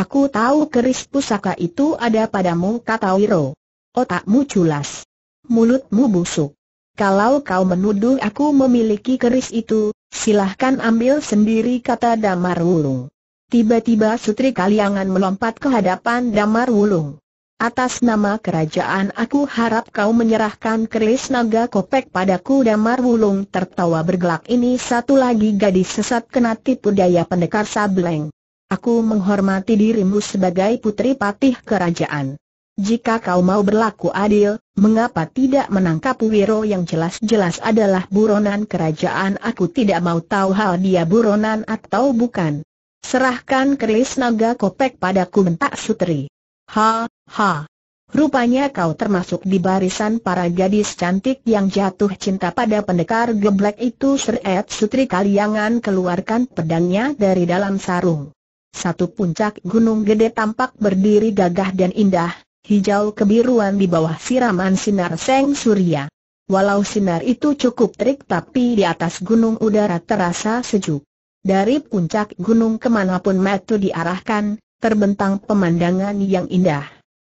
Aku tahu keris pusaka itu ada padamu kata Wiro. Otakmu culas. Mulutmu busuk. Kalau kau menuduh aku memiliki keris itu, silahkan ambil sendiri kata Damar Wulung. Tiba-tiba Sutri Kaliangan melompat ke hadapan Damar Wulung. Atas nama kerajaan aku harap kau menyerahkan keris naga kopek padaku Damar Wulung tertawa bergelak ini satu lagi gadis sesat kena tipu daya pendekar Sableng. Aku menghormati dirimu sebagai putri patih kerajaan. Jika kau mau berlaku adil, mengapa tidak menangkap Wiro yang jelas-jelas adalah buronan kerajaan? Aku tidak mau tahu hal dia buronan atau bukan. Serahkan keris naga kopek padaku bentak sutri. Ha, ha. Rupanya kau termasuk di barisan para gadis cantik yang jatuh cinta pada pendekar geblek itu Seret Sutri Kaliangan keluarkan pedangnya dari dalam sarung. Satu puncak gunung gede tampak berdiri gagah dan indah, hijau kebiruan di bawah siraman sinar seng surya. Walau sinar itu cukup terik tapi di atas gunung udara terasa sejuk. Dari puncak gunung kemanapun metu diarahkan, terbentang pemandangan yang indah.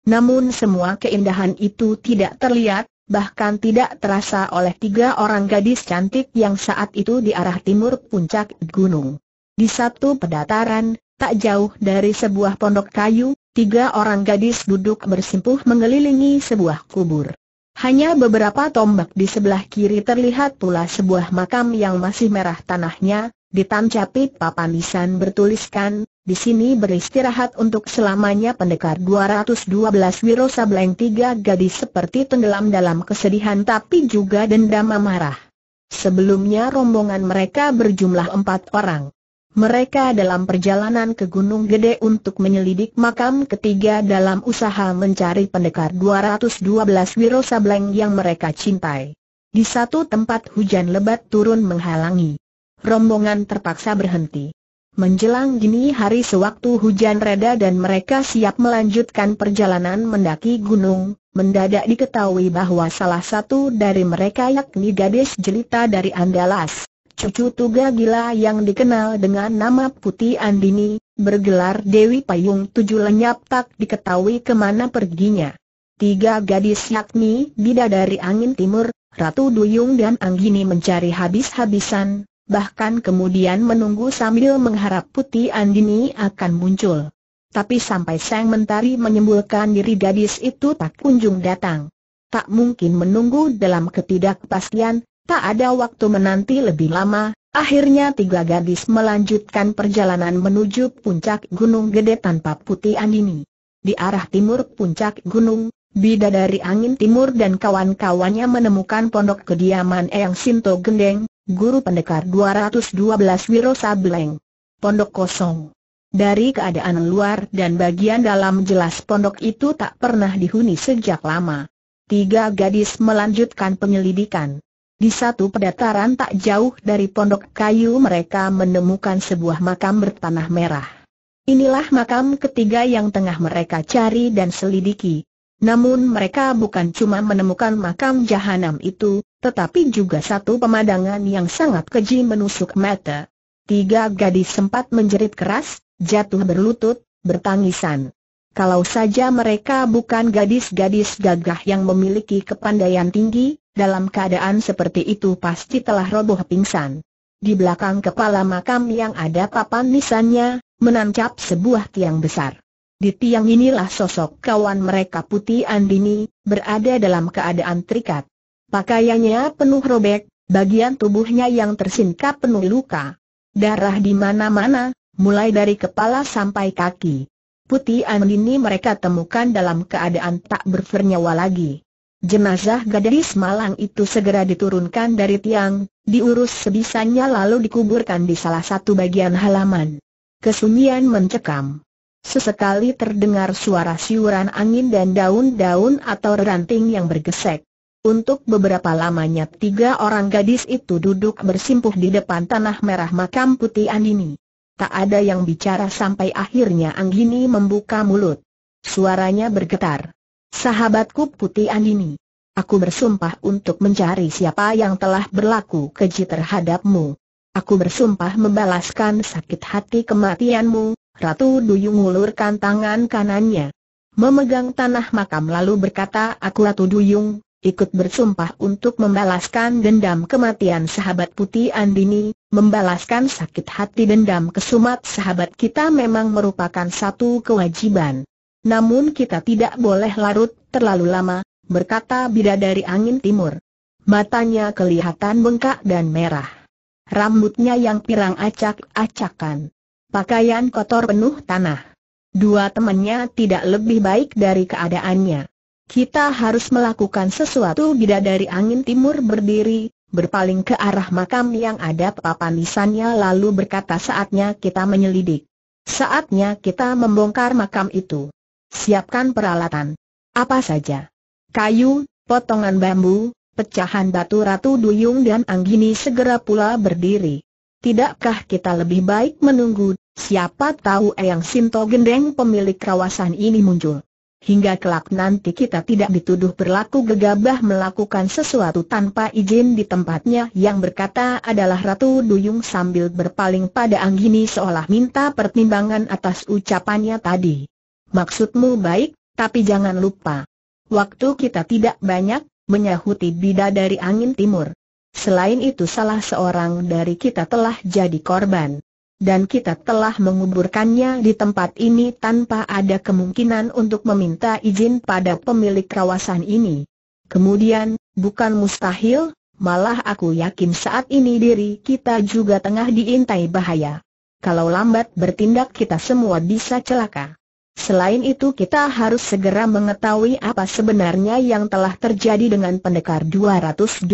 Namun semua keindahan itu tidak terlihat, bahkan tidak terasa oleh tiga orang gadis cantik yang saat itu diarah timur puncak gunung. Di satu pedataran, Tak jauh dari sebuah pondok kayu, tiga orang gadis duduk bersimpuh mengelilingi sebuah kubur. Hanya beberapa tombak di sebelah kiri terlihat pula sebuah makam yang masih merah tanahnya, ditancapi papan lisan bertuliskan, di sini beristirahat untuk selamanya pendekar 212 Wiro Sableng tiga gadis seperti tenggelam dalam kesedihan tapi juga dendam amarah. Sebelumnya rombongan mereka berjumlah empat orang mereka dalam perjalanan ke Gunung Gede untuk menyelidik makam ketiga dalam usaha mencari pendekar 212 Wiro Sableng yang mereka cintai. Di satu tempat hujan lebat turun menghalangi. Rombongan terpaksa berhenti. Menjelang dini hari sewaktu hujan reda dan mereka siap melanjutkan perjalanan mendaki gunung, mendadak diketahui bahwa salah satu dari mereka yakni gadis jelita dari Andalas cucu Tuga Gila yang dikenal dengan nama Putih Andini, bergelar Dewi Payung Tujuh lenyap tak diketahui kemana perginya. Tiga gadis yakni Bidadari Angin Timur, Ratu Duyung dan Anggini mencari habis-habisan, bahkan kemudian menunggu sambil mengharap Putih Andini akan muncul. Tapi sampai Sang Mentari menyembulkan diri gadis itu tak kunjung datang. Tak mungkin menunggu dalam ketidakpastian, Tak ada waktu menanti lebih lama, akhirnya tiga gadis melanjutkan perjalanan menuju puncak Gunung Gede tanpa putih andini. Di arah timur puncak gunung, Bidadari Angin Timur dan kawan-kawannya menemukan pondok kediaman Eyang Sinto Gendeng, guru pendekar 212 Wiro Sableng. Pondok kosong. Dari keadaan luar dan bagian dalam jelas pondok itu tak pernah dihuni sejak lama. Tiga gadis melanjutkan penyelidikan. Di satu pedataran tak jauh dari pondok kayu mereka menemukan sebuah makam bertanah merah. Inilah makam ketiga yang tengah mereka cari dan selidiki. Namun mereka bukan cuma menemukan makam jahanam itu, tetapi juga satu pemandangan yang sangat keji menusuk mata. Tiga gadis sempat menjerit keras, jatuh berlutut, bertangisan. Kalau saja mereka bukan gadis-gadis gagah yang memiliki kepandaian tinggi, dalam keadaan seperti itu pasti telah roboh pingsan. Di belakang kepala makam yang ada papan nisannya, menancap sebuah tiang besar. Di tiang inilah sosok kawan mereka Putih Andini, berada dalam keadaan terikat. Pakaiannya penuh robek, bagian tubuhnya yang tersingkap penuh luka. Darah di mana-mana, mulai dari kepala sampai kaki. Putih Andini mereka temukan dalam keadaan tak bernyawa lagi. Jenazah gadis malang itu segera diturunkan dari tiang, diurus sebisanya lalu dikuburkan di salah satu bagian halaman. Kesunyian mencekam. Sesekali terdengar suara siuran angin dan daun-daun atau ranting yang bergesek. Untuk beberapa lamanya tiga orang gadis itu duduk bersimpuh di depan tanah merah makam putih Andini. Tak ada yang bicara sampai akhirnya Anggini membuka mulut. Suaranya bergetar. Sahabatku Putih Andini. Aku bersumpah untuk mencari siapa yang telah berlaku keji terhadapmu. Aku bersumpah membalaskan sakit hati kematianmu, Ratu Duyung ulurkan tangan kanannya. Memegang tanah makam lalu berkata aku Ratu Duyung, ikut bersumpah untuk membalaskan dendam kematian sahabat putih Andini, membalaskan sakit hati dendam kesumat sahabat kita memang merupakan satu kewajiban. Namun kita tidak boleh larut terlalu lama, berkata bidadari angin timur. Matanya kelihatan bengkak dan merah. Rambutnya yang pirang acak-acakan. Pakaian kotor penuh tanah. Dua temannya tidak lebih baik dari keadaannya. Kita harus melakukan sesuatu bidadari angin timur berdiri, berpaling ke arah makam yang ada papan lisannya lalu berkata saatnya kita menyelidik. Saatnya kita membongkar makam itu. Siapkan peralatan. Apa saja? Kayu, potongan bambu, pecahan batu Ratu Duyung dan Anggini segera pula berdiri. Tidakkah kita lebih baik menunggu, siapa tahu Eyang Sinto Gendeng pemilik kawasan ini muncul. Hingga kelak nanti kita tidak dituduh berlaku gegabah melakukan sesuatu tanpa izin di tempatnya yang berkata adalah Ratu Duyung sambil berpaling pada Anggini seolah minta pertimbangan atas ucapannya tadi. Maksudmu baik, tapi jangan lupa. Waktu kita tidak banyak, menyahuti bida dari angin timur. Selain itu salah seorang dari kita telah jadi korban. Dan kita telah menguburkannya di tempat ini tanpa ada kemungkinan untuk meminta izin pada pemilik kawasan ini. Kemudian, bukan mustahil, malah aku yakin saat ini diri kita juga tengah diintai bahaya. Kalau lambat bertindak kita semua bisa celaka. Selain itu kita harus segera mengetahui apa sebenarnya yang telah terjadi dengan pendekar 212.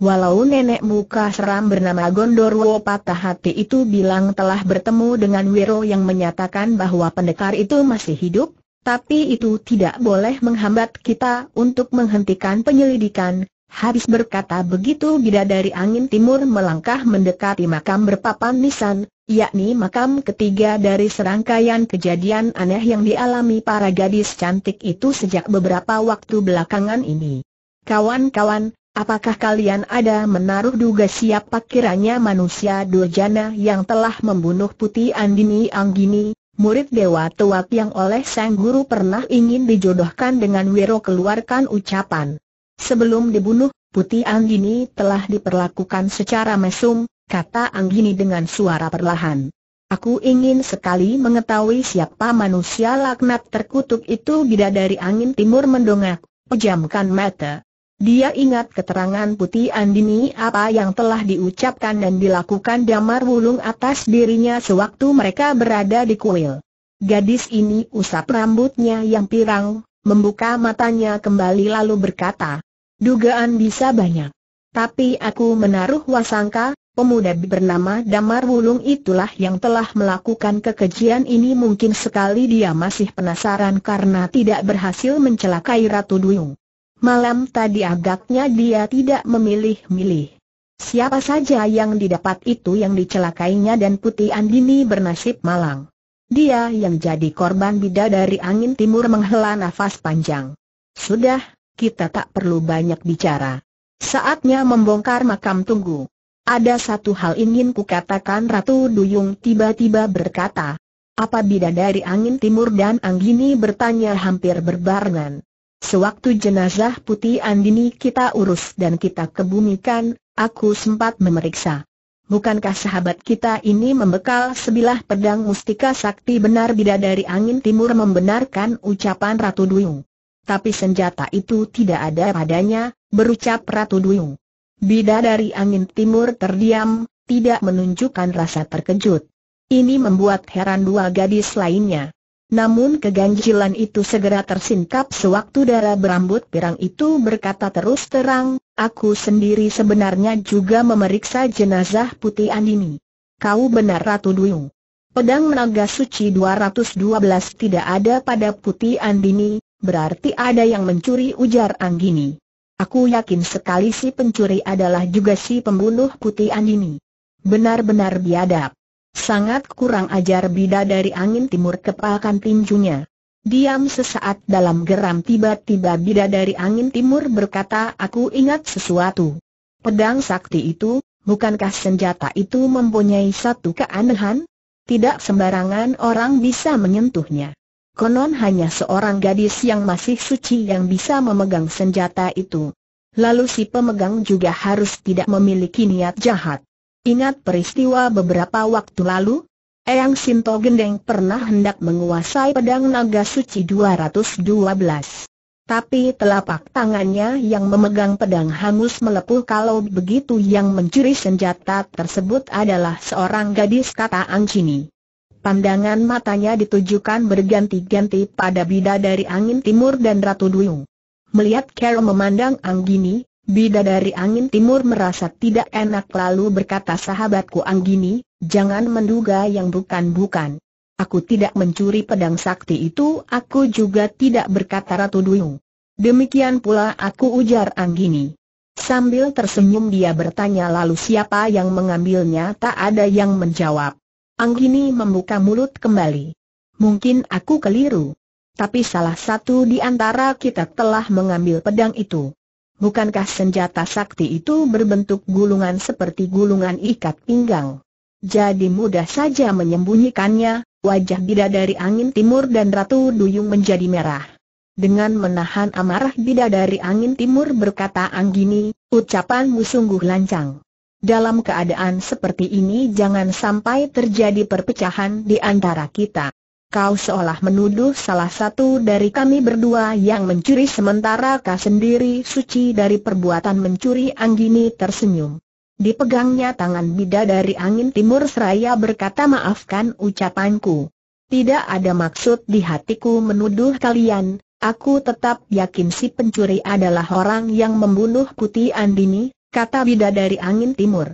Walau nenek muka seram bernama Gondorwo Patah Hati itu bilang telah bertemu dengan Wiro yang menyatakan bahwa pendekar itu masih hidup, tapi itu tidak boleh menghambat kita untuk menghentikan penyelidikan. Habis berkata begitu bidadari angin timur melangkah mendekati makam berpapan nisan, yakni makam ketiga dari serangkaian kejadian aneh yang dialami para gadis cantik itu sejak beberapa waktu belakangan ini. Kawan-kawan, apakah kalian ada menaruh duga siapa kiranya manusia durjana yang telah membunuh Putih Andini Anggini, murid Dewa Tuat yang oleh sang guru pernah ingin dijodohkan dengan Wiro keluarkan ucapan. Sebelum dibunuh, Putih Andini telah diperlakukan secara mesum, kata Anggini dengan suara perlahan. Aku ingin sekali mengetahui siapa manusia laknat terkutuk itu bidadari angin timur mendongak, pejamkan mata. Dia ingat keterangan putih Andini apa yang telah diucapkan dan dilakukan Damar Wulung atas dirinya sewaktu mereka berada di kuil. Gadis ini usap rambutnya yang pirang, membuka matanya kembali lalu berkata, Dugaan bisa banyak. Tapi aku menaruh wasangka, Pemuda bernama Damar Wulung itulah yang telah melakukan kekejian ini mungkin sekali dia masih penasaran karena tidak berhasil mencelakai Ratu Duyung. Malam tadi agaknya dia tidak memilih-milih. Siapa saja yang didapat itu yang dicelakainya dan Putih Andini bernasib malang. Dia yang jadi korban bida dari angin timur menghela nafas panjang. Sudah, kita tak perlu banyak bicara. Saatnya membongkar makam tunggu. Ada satu hal ingin kukatakan Ratu Duyung tiba-tiba berkata. Apa bidadari angin timur dan Anggini bertanya hampir berbarengan. Sewaktu jenazah putih Andini kita urus dan kita kebumikan, aku sempat memeriksa. Bukankah sahabat kita ini membekal sebilah pedang mustika sakti benar bidadari angin timur membenarkan ucapan Ratu Duyung? Tapi senjata itu tidak ada padanya, berucap Ratu Duyung. Bida dari angin timur terdiam, tidak menunjukkan rasa terkejut. Ini membuat heran dua gadis lainnya. Namun keganjilan itu segera tersingkap sewaktu darah berambut pirang itu berkata terus terang, aku sendiri sebenarnya juga memeriksa jenazah putih Andini. Kau benar Ratu Duyung. Pedang menaga suci 212 tidak ada pada putih Andini, berarti ada yang mencuri ujar Anggini. Aku yakin sekali si pencuri adalah juga si pembunuh putih Andini. Benar-benar biadab. Sangat kurang ajar bida dari angin timur kepalkan tinjunya. Diam sesaat dalam geram tiba-tiba bida dari angin timur berkata aku ingat sesuatu. Pedang sakti itu, bukankah senjata itu mempunyai satu keanehan? Tidak sembarangan orang bisa menyentuhnya konon hanya seorang gadis yang masih suci yang bisa memegang senjata itu. Lalu si pemegang juga harus tidak memiliki niat jahat. Ingat peristiwa beberapa waktu lalu? Eyang Sinto Gendeng pernah hendak menguasai pedang naga suci 212. Tapi telapak tangannya yang memegang pedang hangus melepuh kalau begitu yang mencuri senjata tersebut adalah seorang gadis kata Angcini. Pandangan matanya ditujukan berganti-ganti pada bidadari angin timur dan Ratu Duyung. Melihat Carol memandang Anggini, bidadari angin timur merasa tidak enak lalu berkata sahabatku Anggini, jangan menduga yang bukan-bukan. Aku tidak mencuri pedang sakti itu, aku juga tidak berkata Ratu Duyung. Demikian pula aku ujar Anggini. Sambil tersenyum dia bertanya lalu siapa yang mengambilnya tak ada yang menjawab. Anggini membuka mulut kembali. Mungkin aku keliru. Tapi salah satu di antara kita telah mengambil pedang itu. Bukankah senjata sakti itu berbentuk gulungan seperti gulungan ikat pinggang? Jadi mudah saja menyembunyikannya, wajah bidadari angin timur dan ratu duyung menjadi merah. Dengan menahan amarah bidadari angin timur berkata Anggini, ucapanmu sungguh lancang. Dalam keadaan seperti ini jangan sampai terjadi perpecahan di antara kita. Kau seolah menuduh salah satu dari kami berdua yang mencuri sementara kau sendiri suci dari perbuatan mencuri Anggini tersenyum. Dipegangnya tangan bida dari angin timur seraya berkata maafkan ucapanku. Tidak ada maksud di hatiku menuduh kalian, aku tetap yakin si pencuri adalah orang yang membunuh Putih Andini, kata Bida dari angin timur.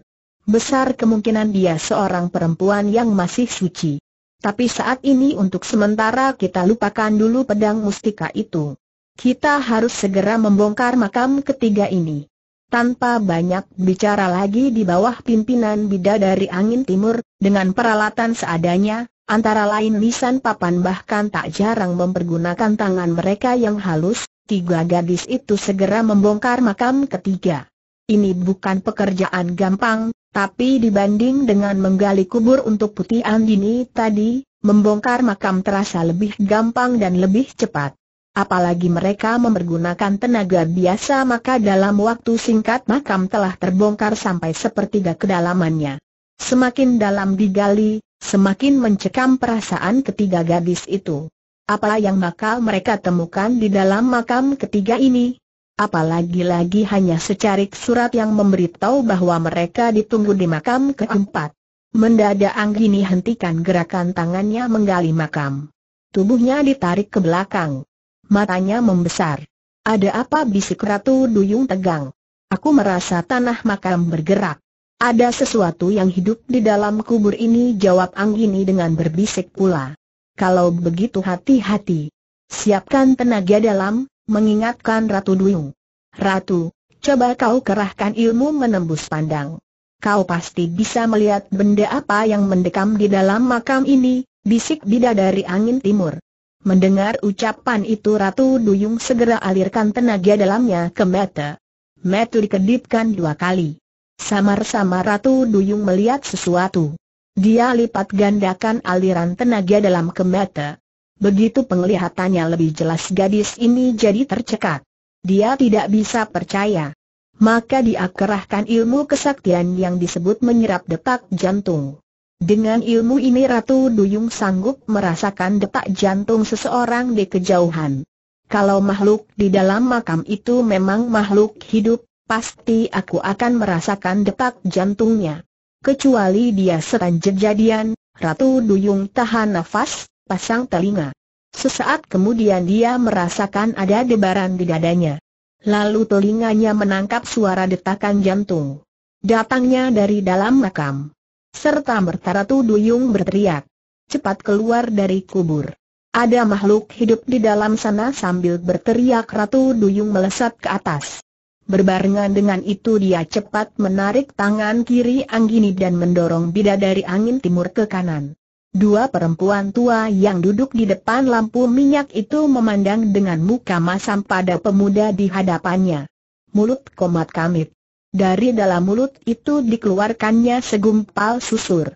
Besar kemungkinan dia seorang perempuan yang masih suci. Tapi saat ini untuk sementara kita lupakan dulu pedang mustika itu. Kita harus segera membongkar makam ketiga ini. Tanpa banyak bicara lagi di bawah pimpinan Bida dari angin timur, dengan peralatan seadanya, antara lain lisan papan bahkan tak jarang mempergunakan tangan mereka yang halus, tiga gadis itu segera membongkar makam ketiga. Ini bukan pekerjaan gampang, tapi dibanding dengan menggali kubur untuk putih Andini tadi, membongkar makam terasa lebih gampang dan lebih cepat. Apalagi mereka mempergunakan tenaga biasa maka dalam waktu singkat makam telah terbongkar sampai sepertiga kedalamannya. Semakin dalam digali, semakin mencekam perasaan ketiga gadis itu. Apa yang bakal mereka temukan di dalam makam ketiga ini? apalagi-lagi hanya secarik surat yang memberitahu bahwa mereka ditunggu di makam keempat. Mendadak Anggini hentikan gerakan tangannya menggali makam. Tubuhnya ditarik ke belakang. Matanya membesar. Ada apa bisik Ratu Duyung tegang? Aku merasa tanah makam bergerak. Ada sesuatu yang hidup di dalam kubur ini jawab Anggini dengan berbisik pula. Kalau begitu hati-hati. Siapkan tenaga dalam, mengingatkan Ratu Duyung. Ratu, coba kau kerahkan ilmu menembus pandang. Kau pasti bisa melihat benda apa yang mendekam di dalam makam ini, bisik dari angin timur. Mendengar ucapan itu Ratu Duyung segera alirkan tenaga dalamnya ke mata. Mata dikedipkan dua kali. Samar-samar Ratu Duyung melihat sesuatu. Dia lipat gandakan aliran tenaga dalam ke mata. Begitu penglihatannya lebih jelas gadis ini jadi tercekat. Dia tidak bisa percaya. Maka dia kerahkan ilmu kesaktian yang disebut menyerap detak jantung. Dengan ilmu ini Ratu Duyung sanggup merasakan detak jantung seseorang di kejauhan. Kalau makhluk di dalam makam itu memang makhluk hidup, pasti aku akan merasakan detak jantungnya. Kecuali dia setan jejadian, Ratu Duyung tahan nafas, pasang telinga. Sesaat kemudian dia merasakan ada debaran di dadanya. Lalu telinganya menangkap suara detakan jantung. Datangnya dari dalam makam. Serta mertaratu duyung berteriak. Cepat keluar dari kubur. Ada makhluk hidup di dalam sana sambil berteriak ratu duyung melesat ke atas. Berbarengan dengan itu dia cepat menarik tangan kiri Anggini dan mendorong bidadari angin timur ke kanan. Dua perempuan tua yang duduk di depan lampu minyak itu memandang dengan muka masam pada pemuda di hadapannya. Mulut komat kamit. Dari dalam mulut itu dikeluarkannya segumpal susur.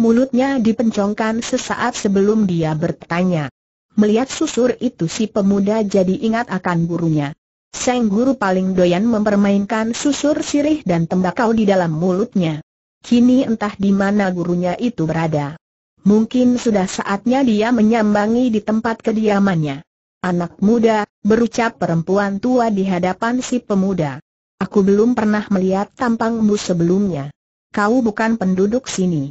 Mulutnya dipencongkan sesaat sebelum dia bertanya. Melihat susur itu si pemuda jadi ingat akan gurunya. Sang guru paling doyan mempermainkan susur sirih dan tembakau di dalam mulutnya. Kini entah di mana gurunya itu berada. Mungkin sudah saatnya dia menyambangi di tempat kediamannya. Anak muda, berucap perempuan tua di hadapan si pemuda. Aku belum pernah melihat tampangmu sebelumnya. Kau bukan penduduk sini.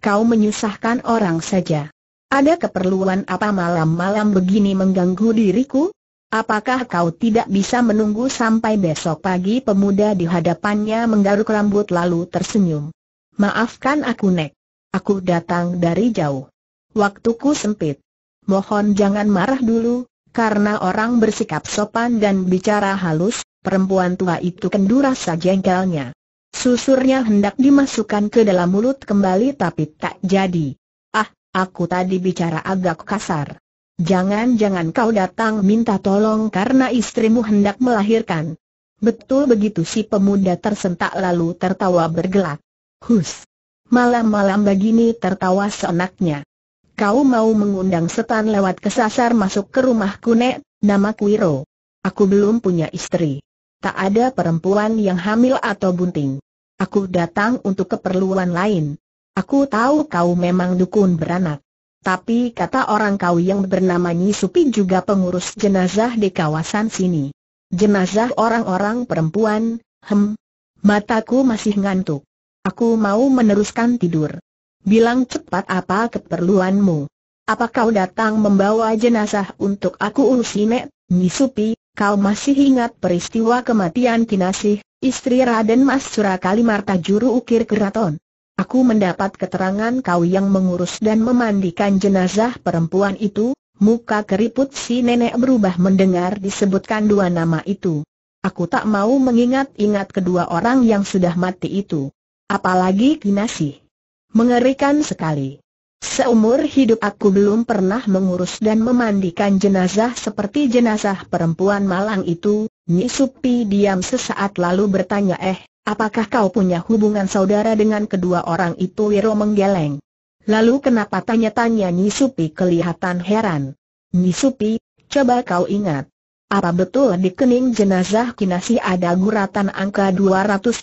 Kau menyusahkan orang saja. Ada keperluan apa malam-malam begini mengganggu diriku? Apakah kau tidak bisa menunggu sampai besok pagi pemuda di hadapannya menggaruk rambut lalu tersenyum? Maafkan aku Nek. Aku datang dari jauh. Waktuku sempit. Mohon jangan marah dulu, karena orang bersikap sopan dan bicara halus, perempuan tua itu kendura saja jengkelnya. Susurnya hendak dimasukkan ke dalam mulut kembali tapi tak jadi. Ah, aku tadi bicara agak kasar. Jangan-jangan kau datang minta tolong karena istrimu hendak melahirkan. Betul begitu si pemuda tersentak lalu tertawa bergelak. Hus, Malam-malam begini tertawa seenaknya. Kau mau mengundang setan lewat kesasar masuk ke rumahku nek, nama Kuiro. Aku belum punya istri. Tak ada perempuan yang hamil atau bunting. Aku datang untuk keperluan lain. Aku tahu kau memang dukun beranak. Tapi kata orang kau yang bernama Supi juga pengurus jenazah di kawasan sini. Jenazah orang-orang perempuan, hem. Mataku masih ngantuk. Aku mau meneruskan tidur. Bilang cepat apa keperluanmu. Apa kau datang membawa jenazah untuk aku Ulsimet, Nisupi, kau masih ingat peristiwa kematian Kinasih, istri Raden Mas Surakalimarta juru ukir keraton? Aku mendapat keterangan kau yang mengurus dan memandikan jenazah perempuan itu, muka keriput si nenek berubah mendengar disebutkan dua nama itu. Aku tak mau mengingat-ingat kedua orang yang sudah mati itu. Apalagi kinasi. Mengerikan sekali. Seumur hidup aku belum pernah mengurus dan memandikan jenazah seperti jenazah perempuan malang itu, Nisupi diam sesaat lalu bertanya eh, apakah kau punya hubungan saudara dengan kedua orang itu Wiro menggeleng. Lalu kenapa tanya-tanya Nisupi kelihatan heran. Nisupi, coba kau ingat, apa betul di kening jenazah Kinasi ada guratan angka 212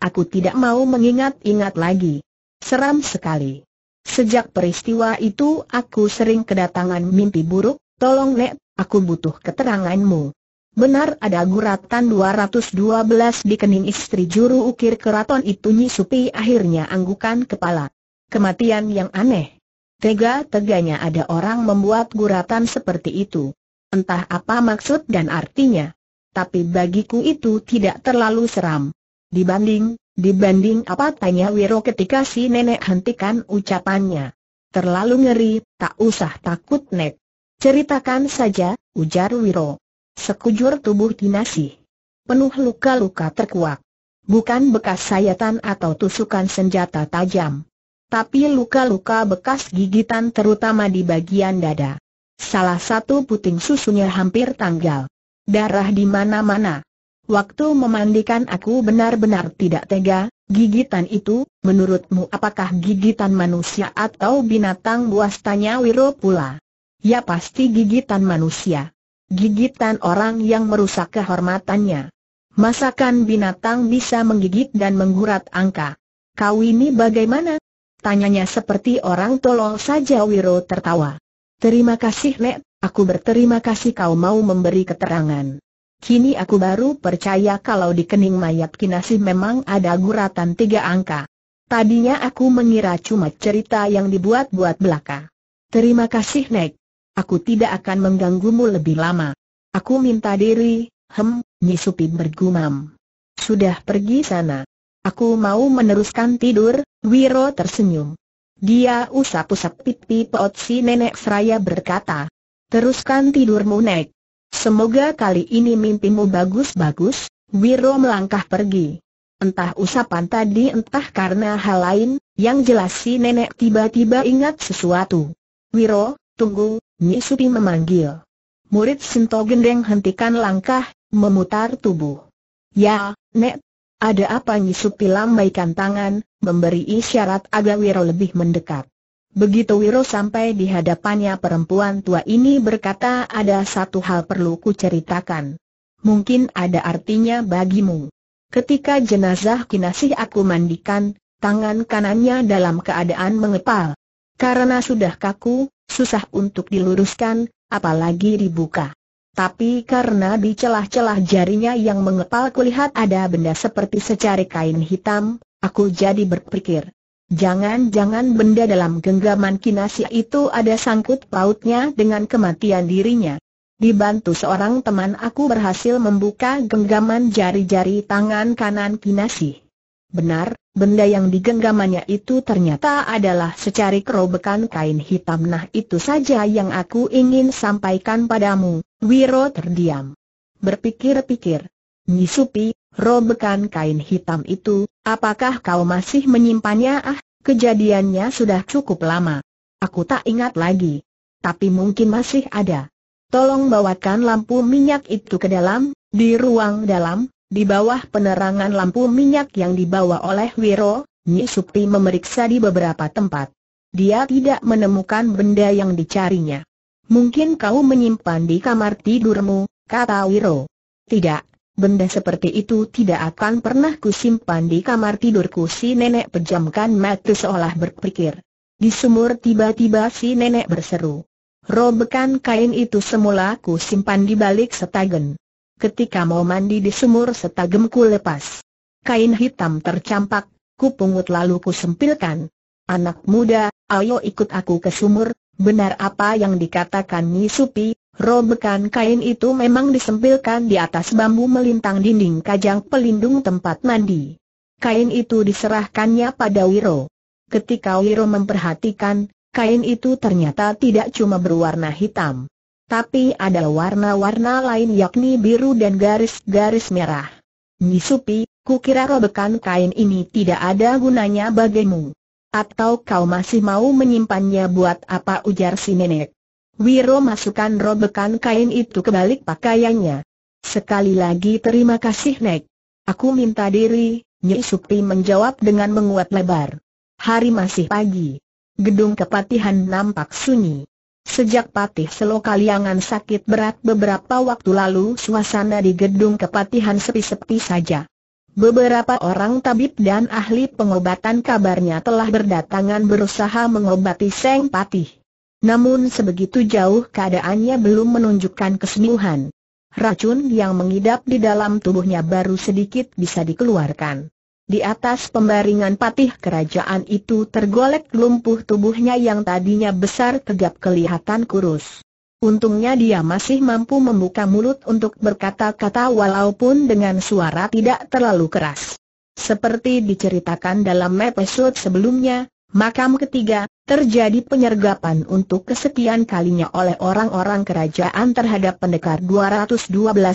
aku tidak mau mengingat-ingat lagi. Seram sekali. Sejak peristiwa itu aku sering kedatangan mimpi buruk, tolong Nek, aku butuh keteranganmu. Benar ada guratan 212 di kening istri juru ukir keraton itu Nyisupi akhirnya anggukan kepala. Kematian yang aneh. Tega-teganya ada orang membuat guratan seperti itu entah apa maksud dan artinya. Tapi bagiku itu tidak terlalu seram. Dibanding, dibanding apa tanya Wiro ketika si nenek hentikan ucapannya. Terlalu ngeri, tak usah takut nek. Ceritakan saja, ujar Wiro. Sekujur tubuh dinasi, Penuh luka-luka terkuak. Bukan bekas sayatan atau tusukan senjata tajam. Tapi luka-luka bekas gigitan terutama di bagian dada. Salah satu puting susunya hampir tanggal. Darah di mana-mana. Waktu memandikan aku benar-benar tidak tega, gigitan itu, menurutmu apakah gigitan manusia atau binatang buas tanya Wiro pula. Ya pasti gigitan manusia. Gigitan orang yang merusak kehormatannya. Masakan binatang bisa menggigit dan menggurat angka. Kau ini bagaimana? Tanyanya seperti orang tolol saja Wiro tertawa. Terima kasih Nek, aku berterima kasih kau mau memberi keterangan. Kini aku baru percaya kalau di kening mayat kinasi memang ada guratan tiga angka. Tadinya aku mengira cuma cerita yang dibuat-buat belaka. Terima kasih Nek. Aku tidak akan mengganggumu lebih lama. Aku minta diri, hem, nyisupi bergumam. Sudah pergi sana. Aku mau meneruskan tidur, Wiro tersenyum. Dia usap-usap pipi peot si nenek seraya berkata, Teruskan tidurmu Nek. Semoga kali ini mimpimu bagus-bagus, Wiro melangkah pergi. Entah usapan tadi entah karena hal lain, yang jelas si nenek tiba-tiba ingat sesuatu. Wiro, tunggu, Nyisupi memanggil. Murid Sinto Gendeng hentikan langkah, memutar tubuh. Ya, Nek, ada apa Nyisupi lambaikan tangan, memberi isyarat agar Wiro lebih mendekat. Begitu Wiro sampai di hadapannya perempuan tua ini berkata ada satu hal perlu ku ceritakan. Mungkin ada artinya bagimu. Ketika jenazah Kinasih aku mandikan, tangan kanannya dalam keadaan mengepal. Karena sudah kaku, susah untuk diluruskan, apalagi dibuka tapi karena di celah-celah jarinya yang mengepal kulihat ada benda seperti secari kain hitam, aku jadi berpikir. Jangan-jangan benda dalam genggaman kinasi itu ada sangkut pautnya dengan kematian dirinya. Dibantu seorang teman aku berhasil membuka genggaman jari-jari tangan kanan kinasi. Benar, benda yang digenggamannya itu ternyata adalah secari kerobekan kain hitam Nah itu saja yang aku ingin sampaikan padamu Wiro terdiam. Berpikir-pikir. Nyisupi, robekan kain hitam itu, apakah kau masih menyimpannya ah? Kejadiannya sudah cukup lama. Aku tak ingat lagi. Tapi mungkin masih ada. Tolong bawakan lampu minyak itu ke dalam, di ruang dalam, di bawah penerangan lampu minyak yang dibawa oleh Wiro, Nyisupi memeriksa di beberapa tempat. Dia tidak menemukan benda yang dicarinya. Mungkin kau menyimpan di kamar tidurmu, kata Wiro. Tidak, benda seperti itu tidak akan pernah kusimpan di kamar tidurku si nenek pejamkan mata seolah berpikir. Di sumur tiba-tiba si nenek berseru. Robekan kain itu semula ku simpan di balik setagen. Ketika mau mandi di sumur setagen ku lepas. Kain hitam tercampak, ku pungut lalu ku sempilkan. Anak muda, ayo ikut aku ke sumur, Benar apa yang dikatakan Nisupi, robekan kain itu memang disempilkan di atas bambu melintang dinding kajang pelindung tempat mandi. Kain itu diserahkannya pada Wiro. Ketika Wiro memperhatikan, kain itu ternyata tidak cuma berwarna hitam. Tapi ada warna-warna lain yakni biru dan garis-garis merah. Nisupi, kukira robekan kain ini tidak ada gunanya bagimu. Atau kau masih mau menyimpannya buat apa ujar si nenek. Wiro masukkan robekan kain itu ke balik pakaiannya. Sekali lagi terima kasih Nek. Aku minta diri, Nyi Supri menjawab dengan menguat lebar. Hari masih pagi. Gedung kepatihan nampak sunyi. Sejak Patih Selo Kaliangan sakit berat beberapa waktu lalu suasana di gedung kepatihan sepi-sepi saja. Beberapa orang tabib dan ahli pengobatan kabarnya telah berdatangan berusaha mengobati Seng Patih. Namun sebegitu jauh keadaannya belum menunjukkan kesembuhan. Racun yang mengidap di dalam tubuhnya baru sedikit bisa dikeluarkan. Di atas pembaringan patih kerajaan itu tergolek lumpuh tubuhnya yang tadinya besar tegap kelihatan kurus. Untungnya dia masih mampu membuka mulut untuk berkata-kata walaupun dengan suara tidak terlalu keras. Seperti diceritakan dalam episode sebelumnya, makam ketiga, terjadi penyergapan untuk kesekian kalinya oleh orang-orang kerajaan terhadap pendekar 212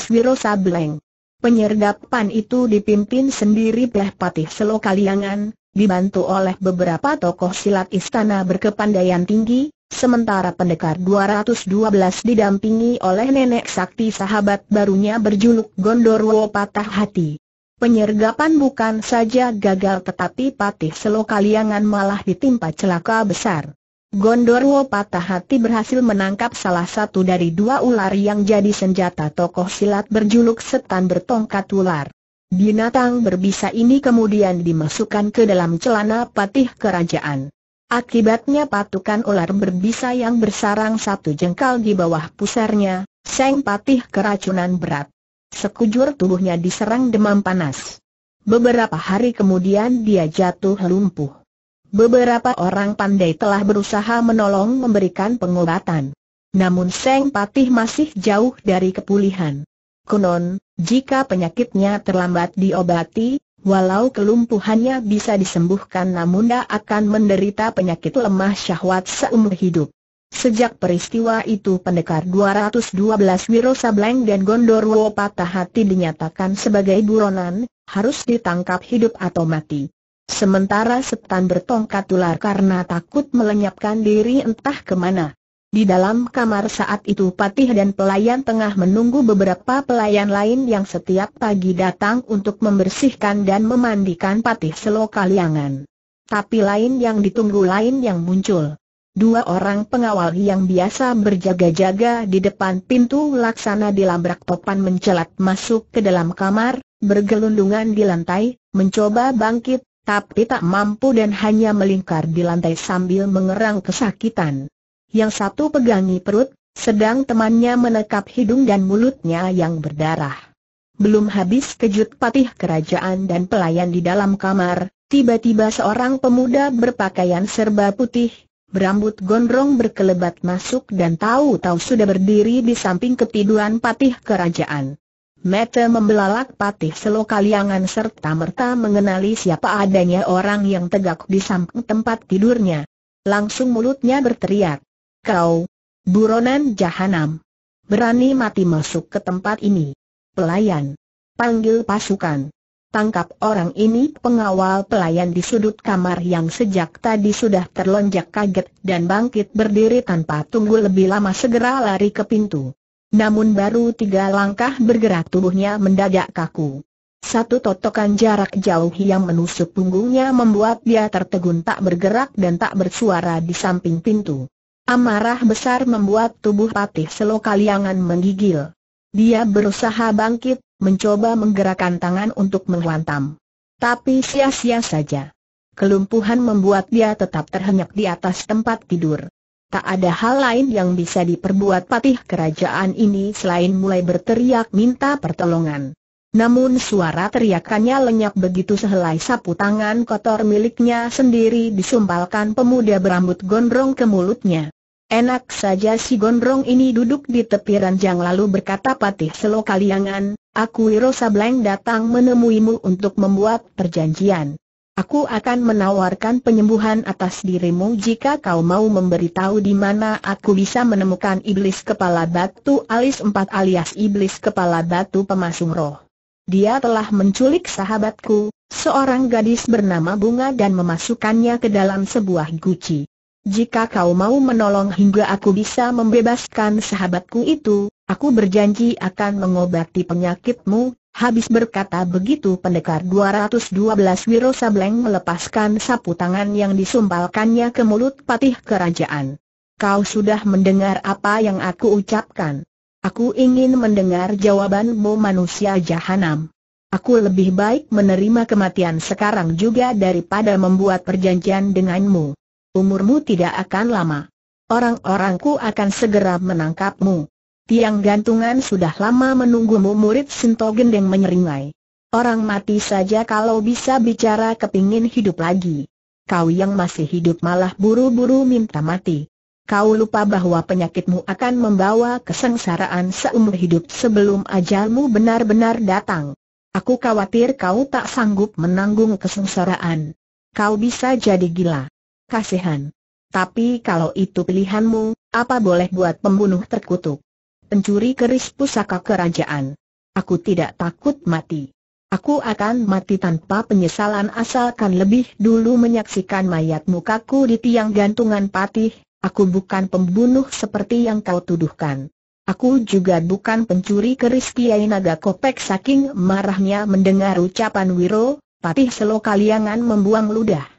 Wiro Sableng. Penyergapan itu dipimpin sendiri oleh Patih Selokaliangan, dibantu oleh beberapa tokoh silat istana berkepandaian tinggi, Sementara pendekar 212 didampingi oleh nenek sakti sahabat barunya berjuluk Gondorwo Patah Hati. Penyergapan bukan saja gagal tetapi Patih Selokaliangan malah ditimpa celaka besar. Gondorwo Patah Hati berhasil menangkap salah satu dari dua ular yang jadi senjata tokoh silat berjuluk setan bertongkat ular. Binatang berbisa ini kemudian dimasukkan ke dalam celana patih kerajaan. Akibatnya patukan ular berbisa yang bersarang satu jengkal di bawah pusarnya, Seng Patih keracunan berat. Sekujur tubuhnya diserang demam panas. Beberapa hari kemudian dia jatuh lumpuh. Beberapa orang pandai telah berusaha menolong memberikan pengobatan. Namun Seng Patih masih jauh dari kepulihan. Konon, jika penyakitnya terlambat diobati, Walau kelumpuhannya bisa disembuhkan namun dia akan menderita penyakit lemah syahwat seumur hidup. Sejak peristiwa itu pendekar 212 Wiro Sableng dan Gondorwo Patah Hati dinyatakan sebagai buronan, harus ditangkap hidup atau mati. Sementara setan bertongkat ular karena takut melenyapkan diri entah kemana. Di dalam kamar saat itu patih dan pelayan tengah menunggu beberapa pelayan lain yang setiap pagi datang untuk membersihkan dan memandikan patih selokaliangan. Tapi lain yang ditunggu lain yang muncul. Dua orang pengawal yang biasa berjaga-jaga di depan pintu laksana dilabrak topan mencelat masuk ke dalam kamar, bergelundungan di lantai, mencoba bangkit, tapi tak mampu dan hanya melingkar di lantai sambil mengerang kesakitan yang satu pegangi perut, sedang temannya menekap hidung dan mulutnya yang berdarah. Belum habis kejut patih kerajaan dan pelayan di dalam kamar, tiba-tiba seorang pemuda berpakaian serba putih, berambut gondrong berkelebat masuk dan tahu-tahu sudah berdiri di samping ketiduran patih kerajaan. Mata membelalak patih selokaliangan serta merta mengenali siapa adanya orang yang tegak di samping tempat tidurnya. Langsung mulutnya berteriak. Kau, buronan jahanam, berani mati masuk ke tempat ini. Pelayan, panggil pasukan. Tangkap orang ini pengawal pelayan di sudut kamar yang sejak tadi sudah terlonjak kaget dan bangkit berdiri tanpa tunggu lebih lama segera lari ke pintu. Namun baru tiga langkah bergerak tubuhnya mendadak kaku. Satu totokan jarak jauh yang menusuk punggungnya membuat dia tertegun tak bergerak dan tak bersuara di samping pintu. Amarah besar membuat tubuh Patih Selokaliangan menggigil. Dia berusaha bangkit, mencoba menggerakkan tangan untuk menghantam. Tapi sia-sia saja. Kelumpuhan membuat dia tetap terhenyak di atas tempat tidur. Tak ada hal lain yang bisa diperbuat patih kerajaan ini selain mulai berteriak minta pertolongan. Namun suara teriakannya lenyap begitu sehelai sapu tangan kotor miliknya sendiri disumpalkan pemuda berambut gondrong ke mulutnya. Enak saja si gondrong ini duduk di tepi ranjang lalu berkata patih selo kaliangan, aku Wiro Sableng datang menemuimu untuk membuat perjanjian. Aku akan menawarkan penyembuhan atas dirimu jika kau mau memberitahu di mana aku bisa menemukan iblis kepala batu alis empat alias iblis kepala batu pemasung roh. Dia telah menculik sahabatku, seorang gadis bernama Bunga dan memasukkannya ke dalam sebuah guci jika kau mau menolong hingga aku bisa membebaskan sahabatku itu, aku berjanji akan mengobati penyakitmu. Habis berkata begitu pendekar 212 Wiro Sableng melepaskan sapu tangan yang disumpalkannya ke mulut patih kerajaan. Kau sudah mendengar apa yang aku ucapkan. Aku ingin mendengar jawabanmu manusia jahanam. Aku lebih baik menerima kematian sekarang juga daripada membuat perjanjian denganmu umurmu tidak akan lama. Orang-orangku akan segera menangkapmu. Tiang gantungan sudah lama menunggumu murid Sinto Gendeng menyeringai. Orang mati saja kalau bisa bicara kepingin hidup lagi. Kau yang masih hidup malah buru-buru minta mati. Kau lupa bahwa penyakitmu akan membawa kesengsaraan seumur hidup sebelum ajalmu benar-benar datang. Aku khawatir kau tak sanggup menanggung kesengsaraan. Kau bisa jadi gila. Kasihan. Tapi kalau itu pilihanmu, apa boleh buat pembunuh terkutuk? Pencuri keris pusaka kerajaan. Aku tidak takut mati. Aku akan mati tanpa penyesalan asalkan lebih dulu menyaksikan mayat mukaku di tiang gantungan patih, aku bukan pembunuh seperti yang kau tuduhkan. Aku juga bukan pencuri keris Kiai Naga Kopek saking marahnya mendengar ucapan Wiro, patih Selokaliangan membuang ludah.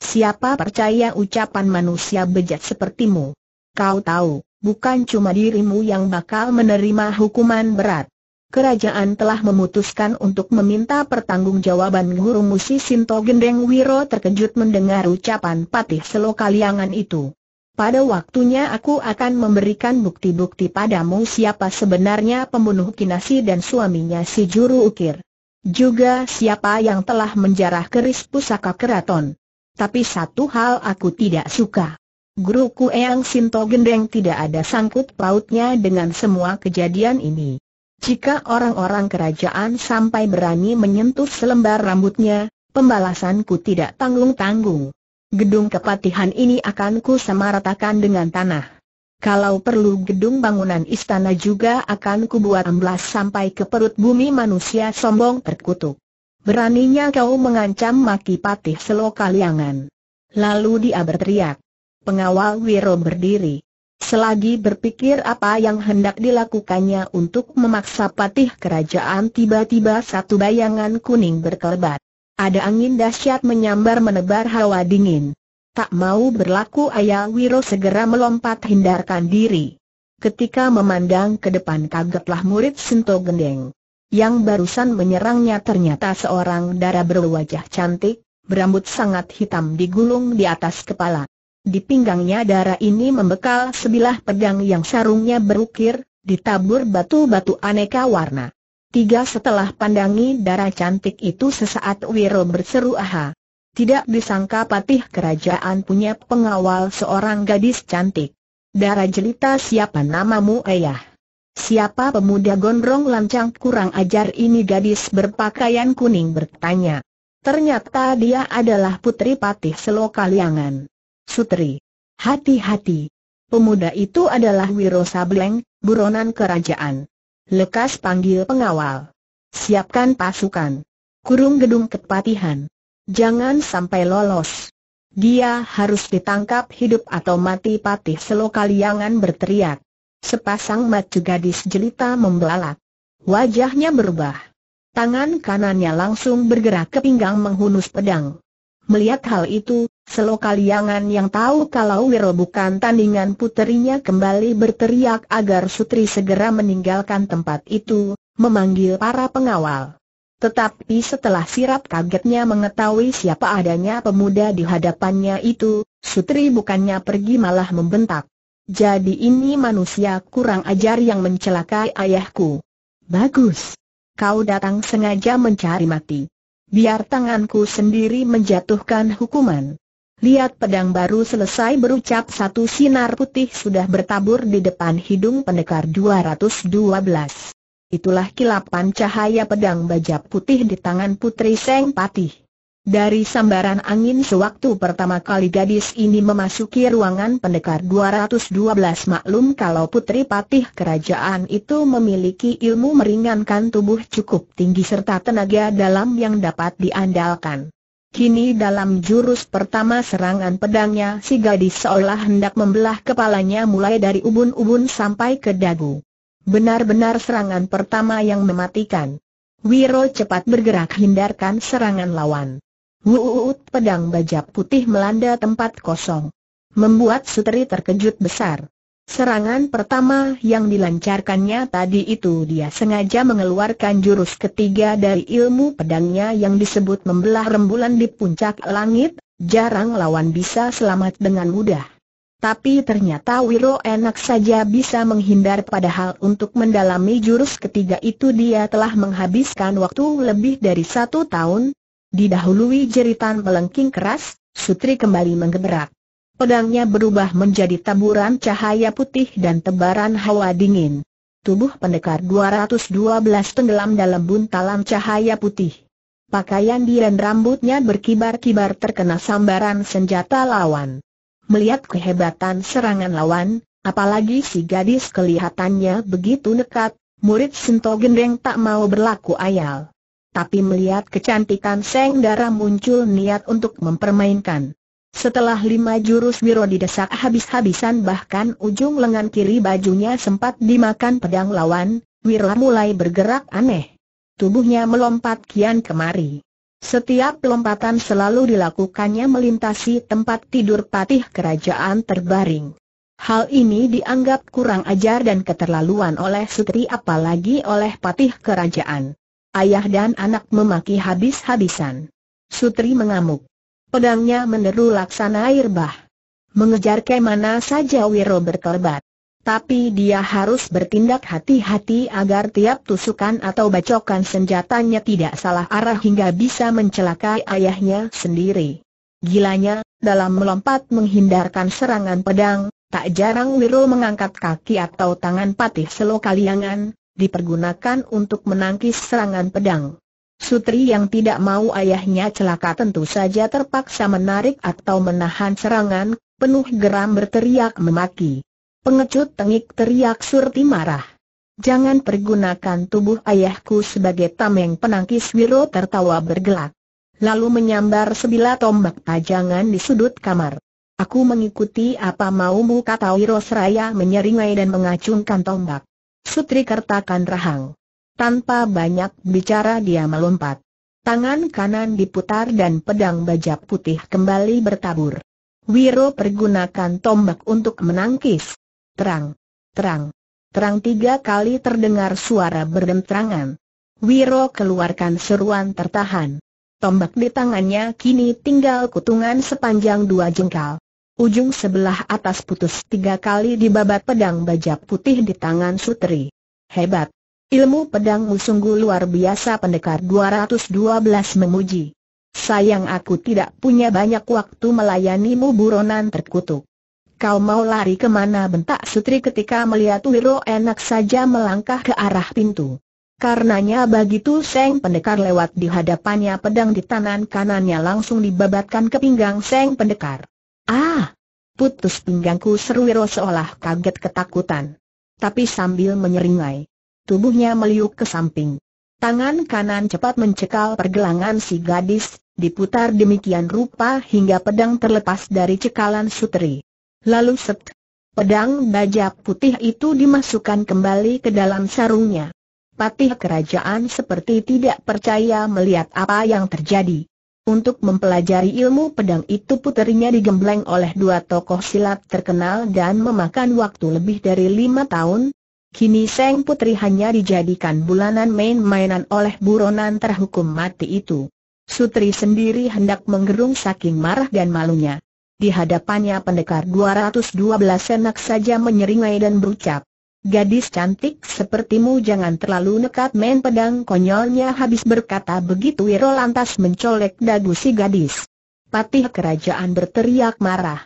Siapa percaya ucapan manusia bejat sepertimu? Kau tahu, bukan cuma dirimu yang bakal menerima hukuman berat. Kerajaan telah memutuskan untuk meminta pertanggungjawaban guru musi Sinto Gendeng Wiro terkejut mendengar ucapan patih selokaliangan itu. Pada waktunya aku akan memberikan bukti-bukti padamu siapa sebenarnya pembunuh Kinasi dan suaminya si juru ukir. Juga siapa yang telah menjarah keris pusaka keraton. Tapi satu hal aku tidak suka. Guru Eang Sinto Gendeng tidak ada sangkut pautnya dengan semua kejadian ini. Jika orang-orang kerajaan sampai berani menyentuh selembar rambutnya, pembalasanku tidak tanggung-tanggung. Gedung kepatihan ini akan ku samaratakan dengan tanah. Kalau perlu gedung bangunan istana juga akan kubuat amblas sampai ke perut bumi manusia sombong terkutuk. Beraninya kau mengancam maki patih selokaliangan. Lalu dia berteriak. Pengawal Wiro berdiri. Selagi berpikir apa yang hendak dilakukannya untuk memaksa patih kerajaan tiba-tiba satu bayangan kuning berkelebat. Ada angin dahsyat menyambar menebar hawa dingin. Tak mau berlaku ayah Wiro segera melompat hindarkan diri. Ketika memandang ke depan kagetlah murid Sinto Gendeng yang barusan menyerangnya ternyata seorang darah berwajah cantik, berambut sangat hitam digulung di atas kepala. Di pinggangnya darah ini membekal sebilah pedang yang sarungnya berukir, ditabur batu-batu aneka warna. Tiga setelah pandangi darah cantik itu sesaat Wiro berseru aha. Tidak disangka patih kerajaan punya pengawal seorang gadis cantik. Darah jelita siapa namamu ayah? Siapa pemuda gondrong lancang kurang ajar ini gadis berpakaian kuning bertanya. Ternyata dia adalah putri patih selokaliangan. Sutri. Hati-hati. Pemuda itu adalah Wiro Sableng, buronan kerajaan. Lekas panggil pengawal. Siapkan pasukan. Kurung gedung kepatihan. Jangan sampai lolos. Dia harus ditangkap hidup atau mati patih selokaliangan berteriak. Sepasang mata gadis jelita membelalak. Wajahnya berubah. Tangan kanannya langsung bergerak ke pinggang menghunus pedang. Melihat hal itu, selokal yangan yang tahu kalau Wiro bukan tandingan puterinya kembali berteriak agar Sutri segera meninggalkan tempat itu, memanggil para pengawal. Tetapi setelah sirap kagetnya mengetahui siapa adanya pemuda di hadapannya itu, Sutri bukannya pergi malah membentak. Jadi ini manusia kurang ajar yang mencelakai ayahku. Bagus. Kau datang sengaja mencari mati. Biar tanganku sendiri menjatuhkan hukuman. Lihat pedang baru selesai berucap satu sinar putih sudah bertabur di depan hidung pendekar 212. Itulah kilapan cahaya pedang baja putih di tangan Putri Seng Patih. Dari sambaran angin sewaktu pertama kali gadis ini memasuki ruangan pendekar 212 maklum kalau putri patih kerajaan itu memiliki ilmu meringankan tubuh cukup tinggi serta tenaga dalam yang dapat diandalkan. Kini dalam jurus pertama serangan pedangnya si gadis seolah hendak membelah kepalanya mulai dari ubun-ubun sampai ke dagu. Benar-benar serangan pertama yang mematikan. Wiro cepat bergerak hindarkan serangan lawan. Wuut pedang baja putih melanda tempat kosong. Membuat Suteri terkejut besar. Serangan pertama yang dilancarkannya tadi itu dia sengaja mengeluarkan jurus ketiga dari ilmu pedangnya yang disebut membelah rembulan di puncak langit, jarang lawan bisa selamat dengan mudah. Tapi ternyata Wiro enak saja bisa menghindar padahal untuk mendalami jurus ketiga itu dia telah menghabiskan waktu lebih dari satu tahun, Didahului jeritan melengking keras, Sutri kembali menggerak. Pedangnya berubah menjadi taburan cahaya putih dan tebaran hawa dingin. Tubuh pendekar 212 tenggelam dalam buntalan cahaya putih. Pakaian dan rambutnya berkibar-kibar terkena sambaran senjata lawan. Melihat kehebatan serangan lawan, apalagi si gadis kelihatannya begitu nekat, murid Sinto Gendeng tak mau berlaku ayal tapi melihat kecantikan Seng Dara muncul niat untuk mempermainkan. Setelah lima jurus Wiro didesak habis-habisan bahkan ujung lengan kiri bajunya sempat dimakan pedang lawan, Wiro mulai bergerak aneh. Tubuhnya melompat kian kemari. Setiap lompatan selalu dilakukannya melintasi tempat tidur patih kerajaan terbaring. Hal ini dianggap kurang ajar dan keterlaluan oleh sutri apalagi oleh patih kerajaan. Ayah dan anak memaki habis-habisan. Sutri mengamuk. Pedangnya meneru laksana air bah. Mengejar ke mana saja Wiro berkelebat. Tapi dia harus bertindak hati-hati agar tiap tusukan atau bacokan senjatanya tidak salah arah hingga bisa mencelakai ayahnya sendiri. Gilanya, dalam melompat menghindarkan serangan pedang, Tak jarang Wiro mengangkat kaki atau tangan patih selokaliangan dipergunakan untuk menangkis serangan pedang. Sutri yang tidak mau ayahnya celaka tentu saja terpaksa menarik atau menahan serangan, penuh geram berteriak memaki. Pengecut tengik teriak Surti marah. Jangan pergunakan tubuh ayahku sebagai tameng penangkis Wiro tertawa bergelak. Lalu menyambar sebilah tombak pajangan di sudut kamar. Aku mengikuti apa maumu kata Wiro Seraya menyeringai dan mengacungkan tombak. Sutri kertakan rahang. Tanpa banyak bicara dia melompat. Tangan kanan diputar dan pedang baja putih kembali bertabur. Wiro pergunakan tombak untuk menangkis. Terang, terang, terang tiga kali terdengar suara berdentrangan. Wiro keluarkan seruan tertahan. Tombak di tangannya kini tinggal kutungan sepanjang dua jengkal ujung sebelah atas putus tiga kali dibabat pedang baja putih di tangan Sutri. Hebat! Ilmu pedangmu sungguh luar biasa pendekar 212 memuji. Sayang aku tidak punya banyak waktu melayanimu buronan terkutuk. Kau mau lari kemana bentak Sutri ketika melihat Wiro enak saja melangkah ke arah pintu. Karenanya begitu Seng Pendekar lewat di hadapannya pedang di tangan kanannya langsung dibabatkan ke pinggang Seng Pendekar. Ah! Putus pinggangku seru Wiro seolah kaget ketakutan. Tapi sambil menyeringai. Tubuhnya meliuk ke samping. Tangan kanan cepat mencekal pergelangan si gadis, diputar demikian rupa hingga pedang terlepas dari cekalan sutri. Lalu set, pedang baja putih itu dimasukkan kembali ke dalam sarungnya. Patih kerajaan seperti tidak percaya melihat apa yang terjadi untuk mempelajari ilmu pedang itu puterinya digembleng oleh dua tokoh silat terkenal dan memakan waktu lebih dari lima tahun. Kini Seng Putri hanya dijadikan bulanan main-mainan oleh buronan terhukum mati itu. Sutri sendiri hendak menggerung saking marah dan malunya. Di hadapannya pendekar 212 senak saja menyeringai dan berucap, Gadis cantik sepertimu jangan terlalu nekat main pedang konyolnya habis berkata begitu Wiro lantas mencolek dagu si gadis. Patih kerajaan berteriak marah.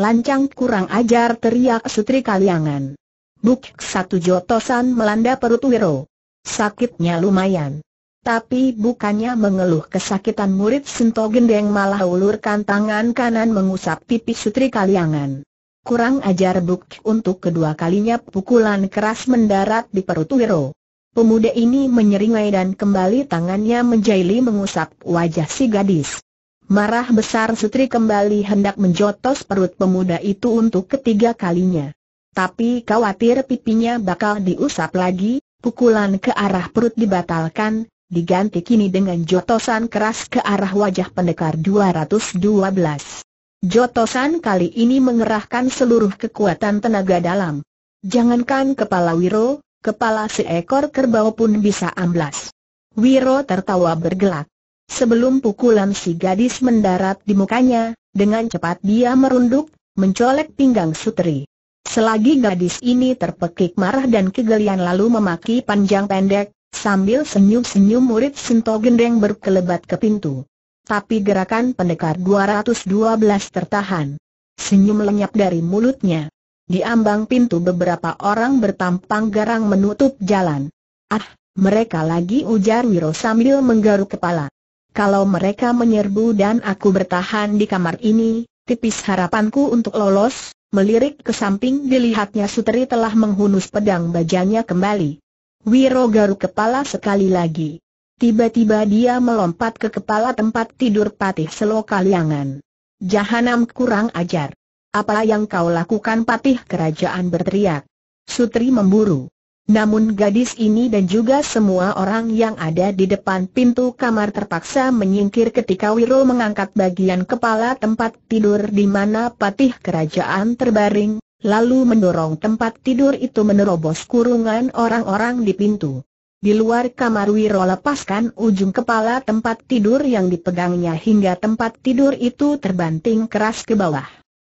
Lancang kurang ajar teriak sutri kaliangan. Buk satu jotosan melanda perut Wiro. Sakitnya lumayan. Tapi bukannya mengeluh kesakitan murid Sinto Gendeng malah ulurkan tangan kanan mengusap pipi Sutri Kaliangan. Kurang ajar Buk untuk kedua kalinya pukulan keras mendarat di perut Wiro. Pemuda ini menyeringai dan kembali tangannya menjaili mengusap wajah si gadis. Marah besar Sutri kembali hendak menjotos perut pemuda itu untuk ketiga kalinya. Tapi khawatir pipinya bakal diusap lagi, pukulan ke arah perut dibatalkan, diganti kini dengan jotosan keras ke arah wajah pendekar 212. Jotosan kali ini mengerahkan seluruh kekuatan tenaga dalam. Jangankan kepala Wiro, kepala seekor kerbau pun bisa amblas. Wiro tertawa bergelak. Sebelum pukulan si gadis mendarat di mukanya, dengan cepat dia merunduk, mencolek pinggang sutri. Selagi gadis ini terpekik marah dan kegelian lalu memaki panjang pendek, sambil senyum-senyum murid Sinto berkelebat ke pintu tapi gerakan pendekar 212 tertahan. Senyum lenyap dari mulutnya. Di ambang pintu beberapa orang bertampang garang menutup jalan. Ah, mereka lagi ujar Wiro sambil menggaruk kepala. Kalau mereka menyerbu dan aku bertahan di kamar ini, tipis harapanku untuk lolos, melirik ke samping dilihatnya Sutri telah menghunus pedang bajanya kembali. Wiro garuk kepala sekali lagi. Tiba-tiba dia melompat ke kepala tempat tidur Patih Selokaliangan. Jahanam kurang ajar. Apa yang kau lakukan Patih kerajaan berteriak. Sutri memburu. Namun gadis ini dan juga semua orang yang ada di depan pintu kamar terpaksa menyingkir ketika Wiro mengangkat bagian kepala tempat tidur di mana patih kerajaan terbaring, lalu mendorong tempat tidur itu menerobos kurungan orang-orang di pintu. Di luar kamar Wiro lepaskan ujung kepala tempat tidur yang dipegangnya hingga tempat tidur itu terbanting keras ke bawah.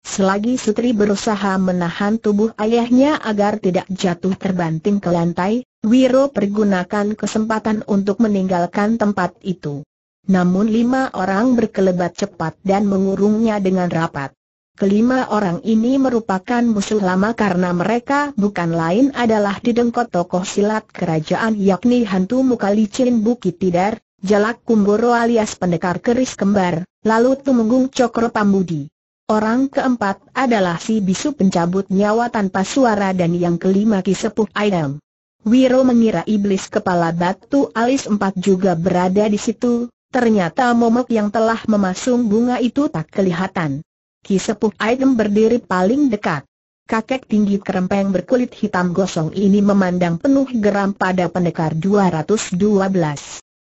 Selagi Sutri berusaha menahan tubuh ayahnya agar tidak jatuh terbanting ke lantai, Wiro pergunakan kesempatan untuk meninggalkan tempat itu. Namun lima orang berkelebat cepat dan mengurungnya dengan rapat. Kelima orang ini merupakan musuh lama karena mereka bukan lain adalah didengkot tokoh silat kerajaan yakni hantu muka licin Bukit Tidar, Jalak Kumboro alias pendekar keris kembar, lalu Tumenggung Cokro Pambudi. Orang keempat adalah si bisu pencabut nyawa tanpa suara dan yang kelima Ki Sepuh Ayam. Wiro mengira iblis kepala batu alis empat juga berada di situ, ternyata momok yang telah memasung bunga itu tak kelihatan. Kisepuh Sepuh berdiri paling dekat. Kakek tinggi kerempeng berkulit hitam gosong ini memandang penuh geram pada pendekar 212.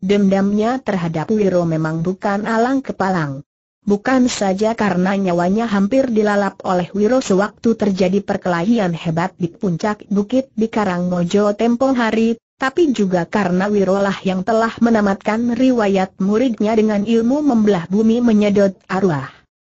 Dendamnya terhadap Wiro memang bukan alang kepalang. Bukan saja karena nyawanya hampir dilalap oleh Wiro sewaktu terjadi perkelahian hebat di puncak bukit di Karangmojo tempo hari, tapi juga karena Wiro lah yang telah menamatkan riwayat muridnya dengan ilmu membelah bumi menyedot arwah.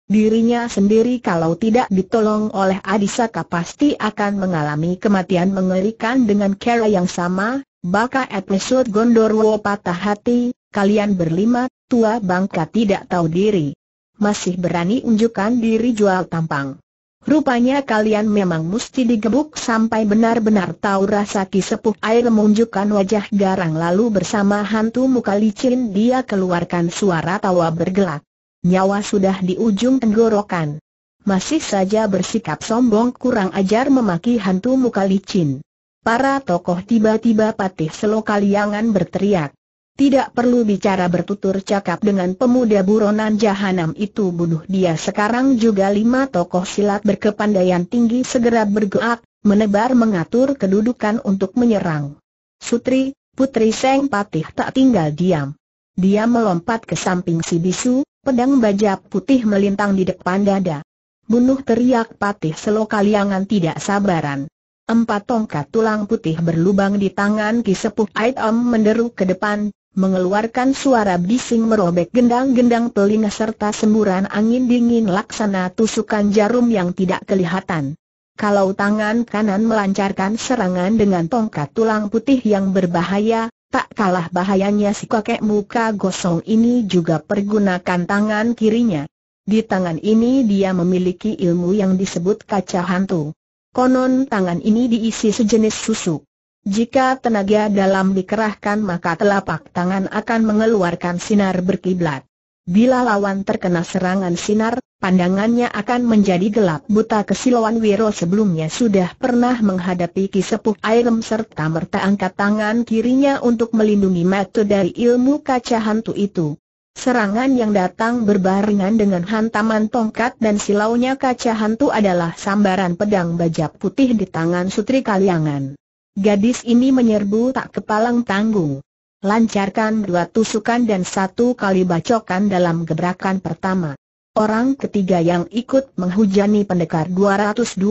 Dirinya sendiri kalau tidak ditolong oleh Adisaka pasti akan mengalami kematian mengerikan dengan cara yang sama, baka episode Gondorwo patah hati, kalian berlima, tua bangka tidak tahu diri. Masih berani unjukkan diri jual tampang. Rupanya kalian memang mesti digebuk sampai benar-benar tahu rasa kisepuh air menunjukkan wajah garang lalu bersama hantu muka licin dia keluarkan suara tawa bergelak nyawa sudah di ujung tenggorokan. Masih saja bersikap sombong kurang ajar memaki hantu muka licin. Para tokoh tiba-tiba patih selokaliangan berteriak. Tidak perlu bicara bertutur cakap dengan pemuda buronan jahanam itu bunuh dia sekarang juga lima tokoh silat berkepandaian tinggi segera bergerak, menebar mengatur kedudukan untuk menyerang. Sutri, putri Seng Patih tak tinggal diam. Dia melompat ke samping si bisu, pedang baja putih melintang di depan dada. Bunuh teriak patih selokaliangan tidak sabaran. Empat tongkat tulang putih berlubang di tangan Kisepuh Aitam menderu ke depan, mengeluarkan suara bising merobek gendang-gendang telinga serta semburan angin dingin laksana tusukan jarum yang tidak kelihatan. Kalau tangan kanan melancarkan serangan dengan tongkat tulang putih yang berbahaya, Tak kalah bahayanya si kakek muka gosong ini juga pergunakan tangan kirinya. Di tangan ini dia memiliki ilmu yang disebut kaca hantu. Konon tangan ini diisi sejenis susu. Jika tenaga dalam dikerahkan maka telapak tangan akan mengeluarkan sinar berkiblat. Bila lawan terkena serangan sinar, pandangannya akan menjadi gelap buta kesiluan Wiro sebelumnya sudah pernah menghadapi kisepuh airem serta merta angkat tangan kirinya untuk melindungi mata dari ilmu kaca hantu itu. Serangan yang datang berbarengan dengan hantaman tongkat dan silaunya kaca hantu adalah sambaran pedang baja putih di tangan Sutri Kaliangan. Gadis ini menyerbu tak kepalang tanggung lancarkan dua tusukan dan satu kali bacokan dalam gebrakan pertama. Orang ketiga yang ikut menghujani pendekar 212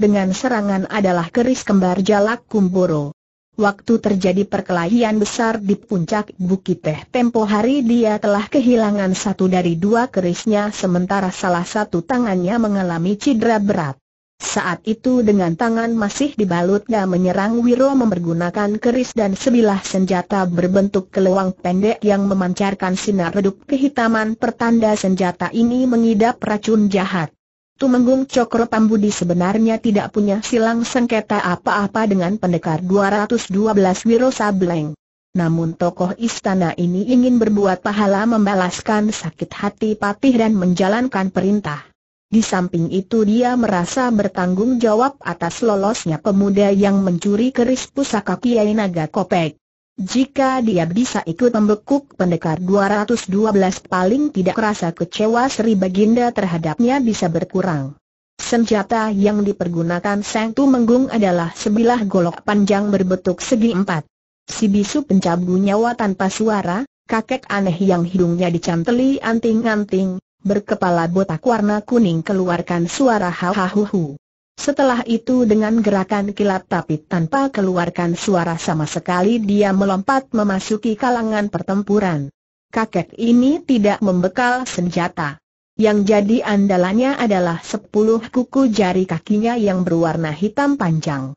dengan serangan adalah keris kembar jalak kumboro. Waktu terjadi perkelahian besar di puncak Bukit Teh tempo hari dia telah kehilangan satu dari dua kerisnya sementara salah satu tangannya mengalami cedera berat. Saat itu dengan tangan masih dibalutnya menyerang Wiro mempergunakan keris dan sebilah senjata berbentuk keluang pendek yang memancarkan sinar redup kehitaman pertanda senjata ini mengidap racun jahat. Tumenggung Cokro Pambudi sebenarnya tidak punya silang sengketa apa-apa dengan pendekar 212 Wiro Sableng. Namun tokoh istana ini ingin berbuat pahala membalaskan sakit hati patih dan menjalankan perintah. Di samping itu dia merasa bertanggung jawab atas lolosnya pemuda yang mencuri keris pusaka Kiai Naga Kopek. Jika dia bisa ikut membekuk pendekar 212 paling tidak rasa kecewa Sri Baginda terhadapnya bisa berkurang. Senjata yang dipergunakan Sang Menggung adalah sebilah golok panjang berbentuk segi empat. Si bisu pencabu nyawa tanpa suara, kakek aneh yang hidungnya dicanteli anting-anting, berkepala botak warna kuning keluarkan suara hahaha. Setelah itu dengan gerakan kilat tapi tanpa keluarkan suara sama sekali dia melompat memasuki kalangan pertempuran. Kakek ini tidak membekal senjata. Yang jadi andalannya adalah sepuluh kuku jari kakinya yang berwarna hitam panjang.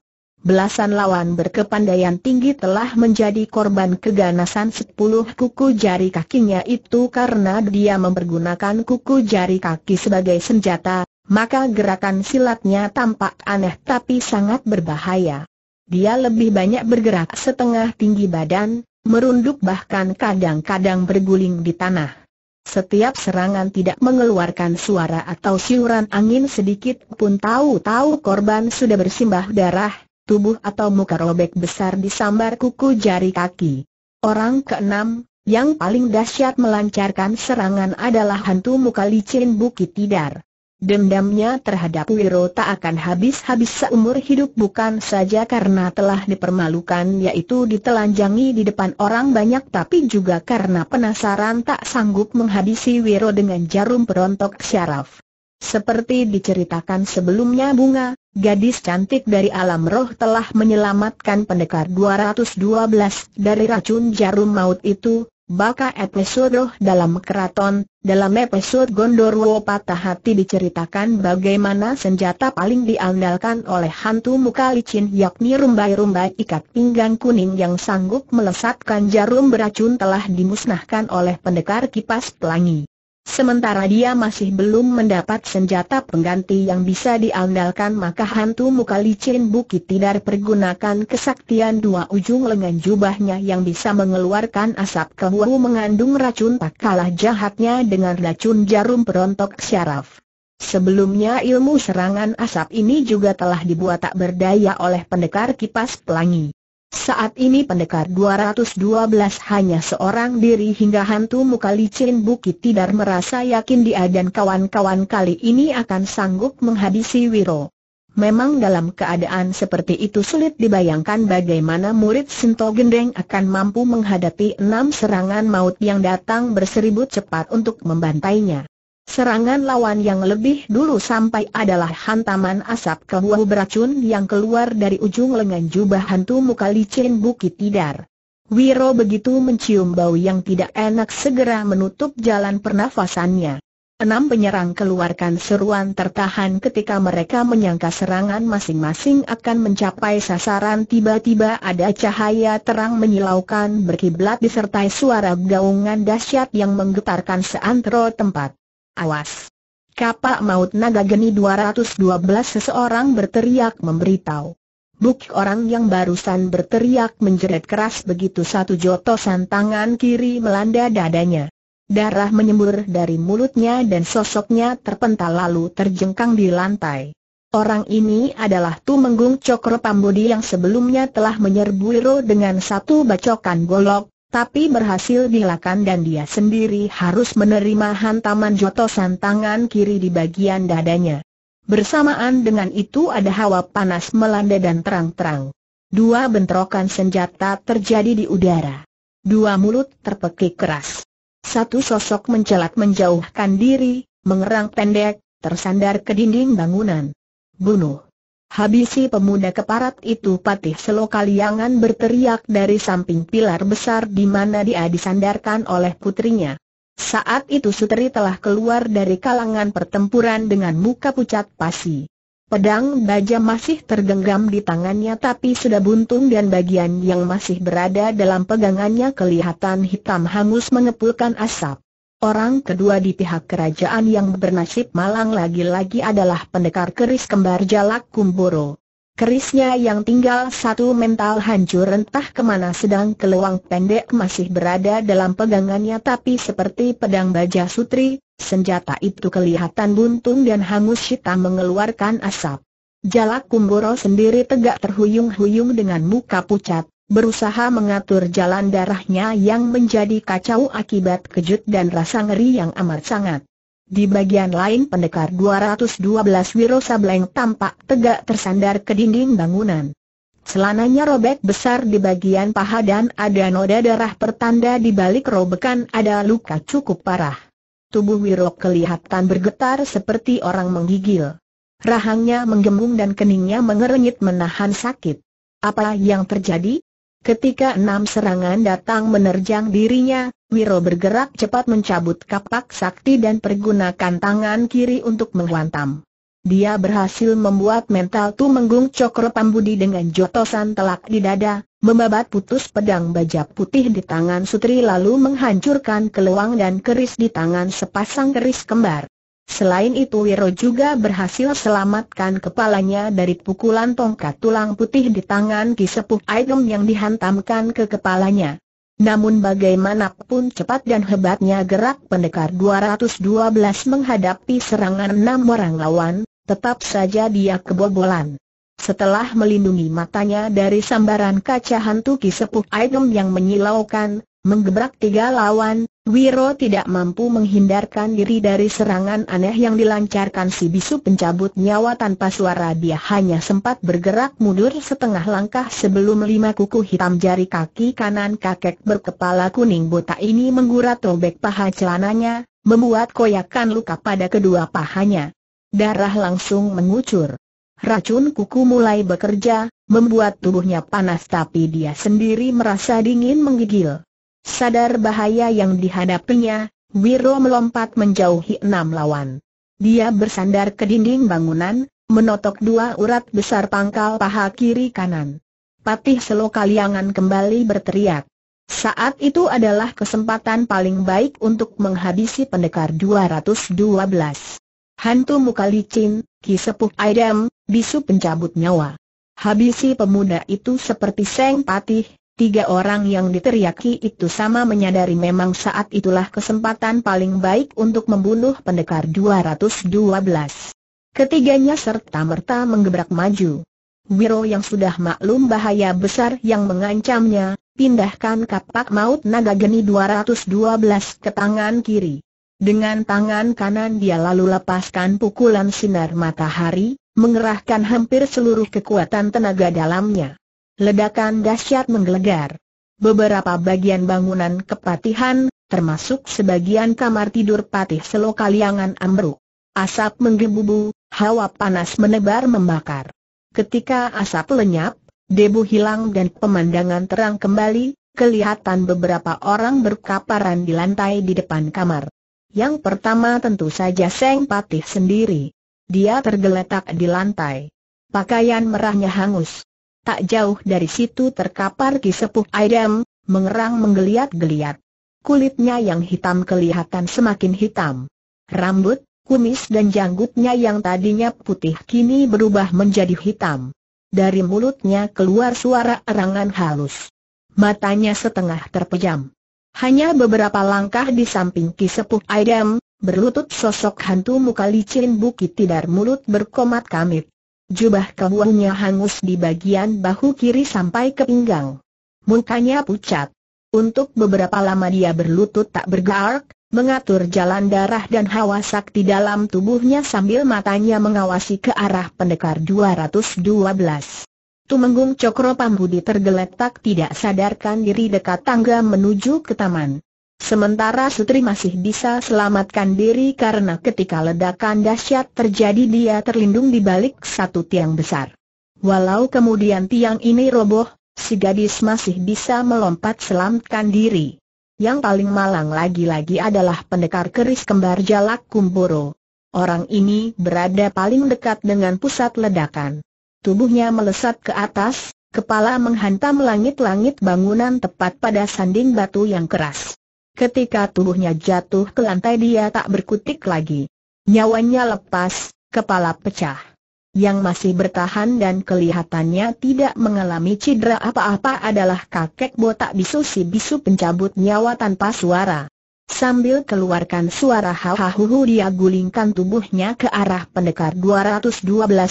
Belasan lawan berkepandaian tinggi telah menjadi korban keganasan sepuluh kuku jari kakinya itu karena dia mempergunakan kuku jari kaki sebagai senjata, maka gerakan silatnya tampak aneh tapi sangat berbahaya. Dia lebih banyak bergerak setengah tinggi badan, merunduk bahkan kadang-kadang berguling di tanah. Setiap serangan tidak mengeluarkan suara atau siuran angin sedikit pun tahu-tahu korban sudah bersimbah darah, tubuh atau muka robek besar disambar kuku jari kaki. Orang keenam, yang paling dahsyat melancarkan serangan adalah hantu muka licin Bukit Tidar. Dendamnya terhadap Wiro tak akan habis-habis seumur hidup bukan saja karena telah dipermalukan yaitu ditelanjangi di depan orang banyak tapi juga karena penasaran tak sanggup menghabisi Wiro dengan jarum perontok syaraf. Seperti diceritakan sebelumnya bunga, gadis cantik dari alam roh telah menyelamatkan pendekar 212 dari racun jarum maut itu, Baka episode roh dalam keraton, dalam episode Gondorwo Patah Hati diceritakan bagaimana senjata paling diandalkan oleh hantu muka licin yakni rumbai-rumbai ikat pinggang kuning yang sanggup melesatkan jarum beracun telah dimusnahkan oleh pendekar kipas pelangi. Sementara dia masih belum mendapat senjata pengganti yang bisa diandalkan maka hantu muka licin Bukit Tidar pergunakan kesaktian dua ujung lengan jubahnya yang bisa mengeluarkan asap kehuru mengandung racun tak kalah jahatnya dengan racun jarum perontok syaraf. Sebelumnya ilmu serangan asap ini juga telah dibuat tak berdaya oleh pendekar kipas pelangi. Saat ini pendekar 212 hanya seorang diri hingga hantu muka licin Bukit tidak merasa yakin dia dan kawan-kawan kali ini akan sanggup menghabisi Wiro. Memang dalam keadaan seperti itu sulit dibayangkan bagaimana murid Sinto Gendeng akan mampu menghadapi enam serangan maut yang datang berseribut cepat untuk membantainya. Serangan lawan yang lebih dulu sampai adalah hantaman asap ke beracun yang keluar dari ujung lengan jubah hantu muka licin Bukit Tidar. Wiro begitu mencium bau yang tidak enak segera menutup jalan pernafasannya. Enam penyerang keluarkan seruan tertahan ketika mereka menyangka serangan masing-masing akan mencapai sasaran tiba-tiba ada cahaya terang menyilaukan berkiblat disertai suara gaungan dahsyat yang menggetarkan seantero tempat. Awas! Kapak maut naga geni 212 seseorang berteriak memberitahu. Buk orang yang barusan berteriak menjerit keras begitu satu jotosan tangan kiri melanda dadanya. Darah menyembur dari mulutnya dan sosoknya terpental lalu terjengkang di lantai. Orang ini adalah Tumenggung Cokro Pambudi yang sebelumnya telah menyerbu Iro dengan satu bacokan golok, tapi berhasil dilakukan dan dia sendiri harus menerima hantaman jotosan tangan kiri di bagian dadanya. Bersamaan dengan itu ada hawa panas melanda dan terang-terang. Dua bentrokan senjata terjadi di udara. Dua mulut terpekik keras. Satu sosok mencelat menjauhkan diri, mengerang pendek, tersandar ke dinding bangunan. Bunuh. Habisi pemuda keparat itu patih selokaliangan berteriak dari samping pilar besar di mana dia disandarkan oleh putrinya. Saat itu Suteri telah keluar dari kalangan pertempuran dengan muka pucat pasi. Pedang baja masih tergenggam di tangannya tapi sudah buntung dan bagian yang masih berada dalam pegangannya kelihatan hitam hangus mengepulkan asap. Orang kedua di pihak kerajaan yang bernasib malang lagi-lagi adalah pendekar keris kembar Jalak Kumboro. Kerisnya yang tinggal satu mental hancur entah kemana sedang keluang pendek masih berada dalam pegangannya tapi seperti pedang baja sutri, senjata itu kelihatan buntung dan hangus hitam mengeluarkan asap. Jalak Kumboro sendiri tegak terhuyung-huyung dengan muka pucat, berusaha mengatur jalan darahnya yang menjadi kacau akibat kejut dan rasa ngeri yang amat sangat. Di bagian lain pendekar 212 Wiro Sableng tampak tegak tersandar ke dinding bangunan. Selananya robek besar di bagian paha dan ada noda darah pertanda di balik robekan ada luka cukup parah. Tubuh Wiro kelihatan bergetar seperti orang menggigil. Rahangnya menggembung dan keningnya mengerenyit menahan sakit. Apa yang terjadi? Ketika enam serangan datang menerjang dirinya, Wiro bergerak cepat mencabut kapak sakti dan pergunakan tangan kiri untuk menghantam. Dia berhasil membuat mental tu menggung cokro pambudi dengan jotosan telak di dada, membabat putus pedang baja putih di tangan sutri lalu menghancurkan keluang dan keris di tangan sepasang keris kembar. Selain itu Wiro juga berhasil selamatkan kepalanya dari pukulan tongkat tulang putih di tangan Ki Sepuh yang dihantamkan ke kepalanya. Namun bagaimanapun cepat dan hebatnya gerak pendekar 212 menghadapi serangan enam orang lawan, tetap saja dia kebobolan. Setelah melindungi matanya dari sambaran kaca hantu Ki Sepuh yang menyilaukan, menggebrak tiga lawan, Wiro tidak mampu menghindarkan diri dari serangan aneh yang dilancarkan si bisu pencabut nyawa tanpa suara dia hanya sempat bergerak mundur setengah langkah sebelum lima kuku hitam jari kaki kanan kakek berkepala kuning buta ini menggurat robek paha celananya, membuat koyakan luka pada kedua pahanya. Darah langsung mengucur. Racun kuku mulai bekerja, membuat tubuhnya panas tapi dia sendiri merasa dingin menggigil. Sadar bahaya yang dihadapinya, Wiro melompat menjauhi enam lawan. Dia bersandar ke dinding bangunan, menotok dua urat besar pangkal paha kiri kanan. Patih Selokaliangan kembali berteriak. Saat itu adalah kesempatan paling baik untuk menghabisi pendekar 212. Hantu muka licin, ki sepuh bisu pencabut nyawa. Habisi pemuda itu seperti seng patih, Tiga orang yang diteriaki itu sama menyadari memang saat itulah kesempatan paling baik untuk membunuh pendekar 212. Ketiganya serta merta menggebrak maju. Wiro yang sudah maklum bahaya besar yang mengancamnya, pindahkan kapak maut naga geni 212 ke tangan kiri. Dengan tangan kanan dia lalu lepaskan pukulan sinar matahari, mengerahkan hampir seluruh kekuatan tenaga dalamnya. Ledakan dahsyat menggelegar. Beberapa bagian bangunan kepatihan, termasuk sebagian kamar tidur patih selokaliangan ambruk. Asap menggebu-bu, hawa panas menebar membakar. Ketika asap lenyap, debu hilang dan pemandangan terang kembali, kelihatan beberapa orang berkaparan di lantai di depan kamar. Yang pertama tentu saja Seng Patih sendiri. Dia tergeletak di lantai. Pakaian merahnya hangus. Tak jauh dari situ terkapar kisepuh Sepuh Aidam, mengerang menggeliat-geliat. Kulitnya yang hitam kelihatan semakin hitam. Rambut, kumis dan janggutnya yang tadinya putih kini berubah menjadi hitam. Dari mulutnya keluar suara erangan halus. Matanya setengah terpejam. Hanya beberapa langkah di samping kisepuh Sepuh Aidam, berlutut sosok hantu muka licin Bukit Tidar mulut berkomat kamit. Jubah kawungnya hangus di bagian bahu kiri sampai ke pinggang. Mukanya pucat. Untuk beberapa lama dia berlutut tak bergerak, mengatur jalan darah dan hawa sakti dalam tubuhnya sambil matanya mengawasi ke arah pendekar 212. Tumenggung Cokro Pambudi tergeletak tidak sadarkan diri dekat tangga menuju ke taman. Sementara Sutri masih bisa selamatkan diri karena ketika ledakan dahsyat terjadi dia terlindung di balik satu tiang besar. Walau kemudian tiang ini roboh, si gadis masih bisa melompat selamatkan diri. Yang paling malang lagi-lagi adalah pendekar keris kembar jalak kumboro. Orang ini berada paling dekat dengan pusat ledakan. Tubuhnya melesat ke atas, kepala menghantam langit-langit bangunan tepat pada sanding batu yang keras. Ketika tubuhnya jatuh ke lantai dia tak berkutik lagi. Nyawanya lepas, kepala pecah. Yang masih bertahan dan kelihatannya tidak mengalami cedera apa-apa adalah kakek botak bisu si bisu pencabut nyawa tanpa suara. Sambil keluarkan suara ha-ha-hu-hu dia gulingkan tubuhnya ke arah pendekar 212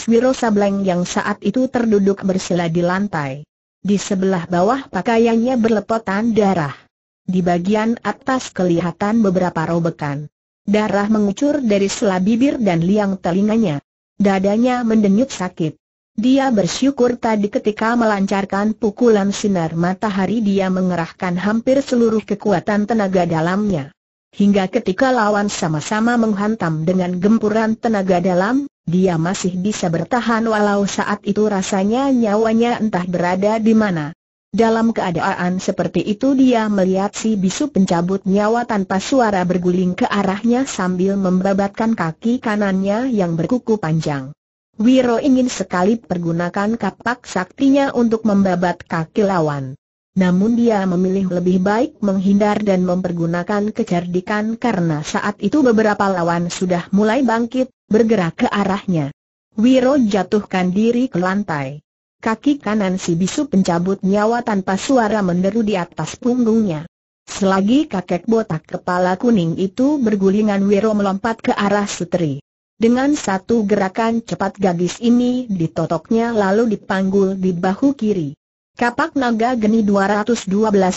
Wiro Sableng yang saat itu terduduk bersila di lantai. Di sebelah bawah pakaiannya berlepotan darah. Di bagian atas kelihatan beberapa robekan. Darah mengucur dari sela bibir dan liang telinganya. Dadanya mendenyut sakit. Dia bersyukur tadi ketika melancarkan pukulan sinar matahari dia mengerahkan hampir seluruh kekuatan tenaga dalamnya. Hingga ketika lawan sama-sama menghantam dengan gempuran tenaga dalam, dia masih bisa bertahan walau saat itu rasanya nyawanya entah berada di mana. Dalam keadaan seperti itu dia melihat si bisu pencabut nyawa tanpa suara berguling ke arahnya sambil membabatkan kaki kanannya yang berkuku panjang. Wiro ingin sekali pergunakan kapak saktinya untuk membabat kaki lawan. Namun dia memilih lebih baik menghindar dan mempergunakan kecerdikan karena saat itu beberapa lawan sudah mulai bangkit, bergerak ke arahnya. Wiro jatuhkan diri ke lantai. Kaki kanan si bisu pencabut nyawa tanpa suara menderu di atas punggungnya. Selagi kakek botak kepala kuning itu bergulingan Wiro melompat ke arah sutri. Dengan satu gerakan cepat gadis ini ditotoknya lalu dipanggul di bahu kiri. Kapak naga geni 212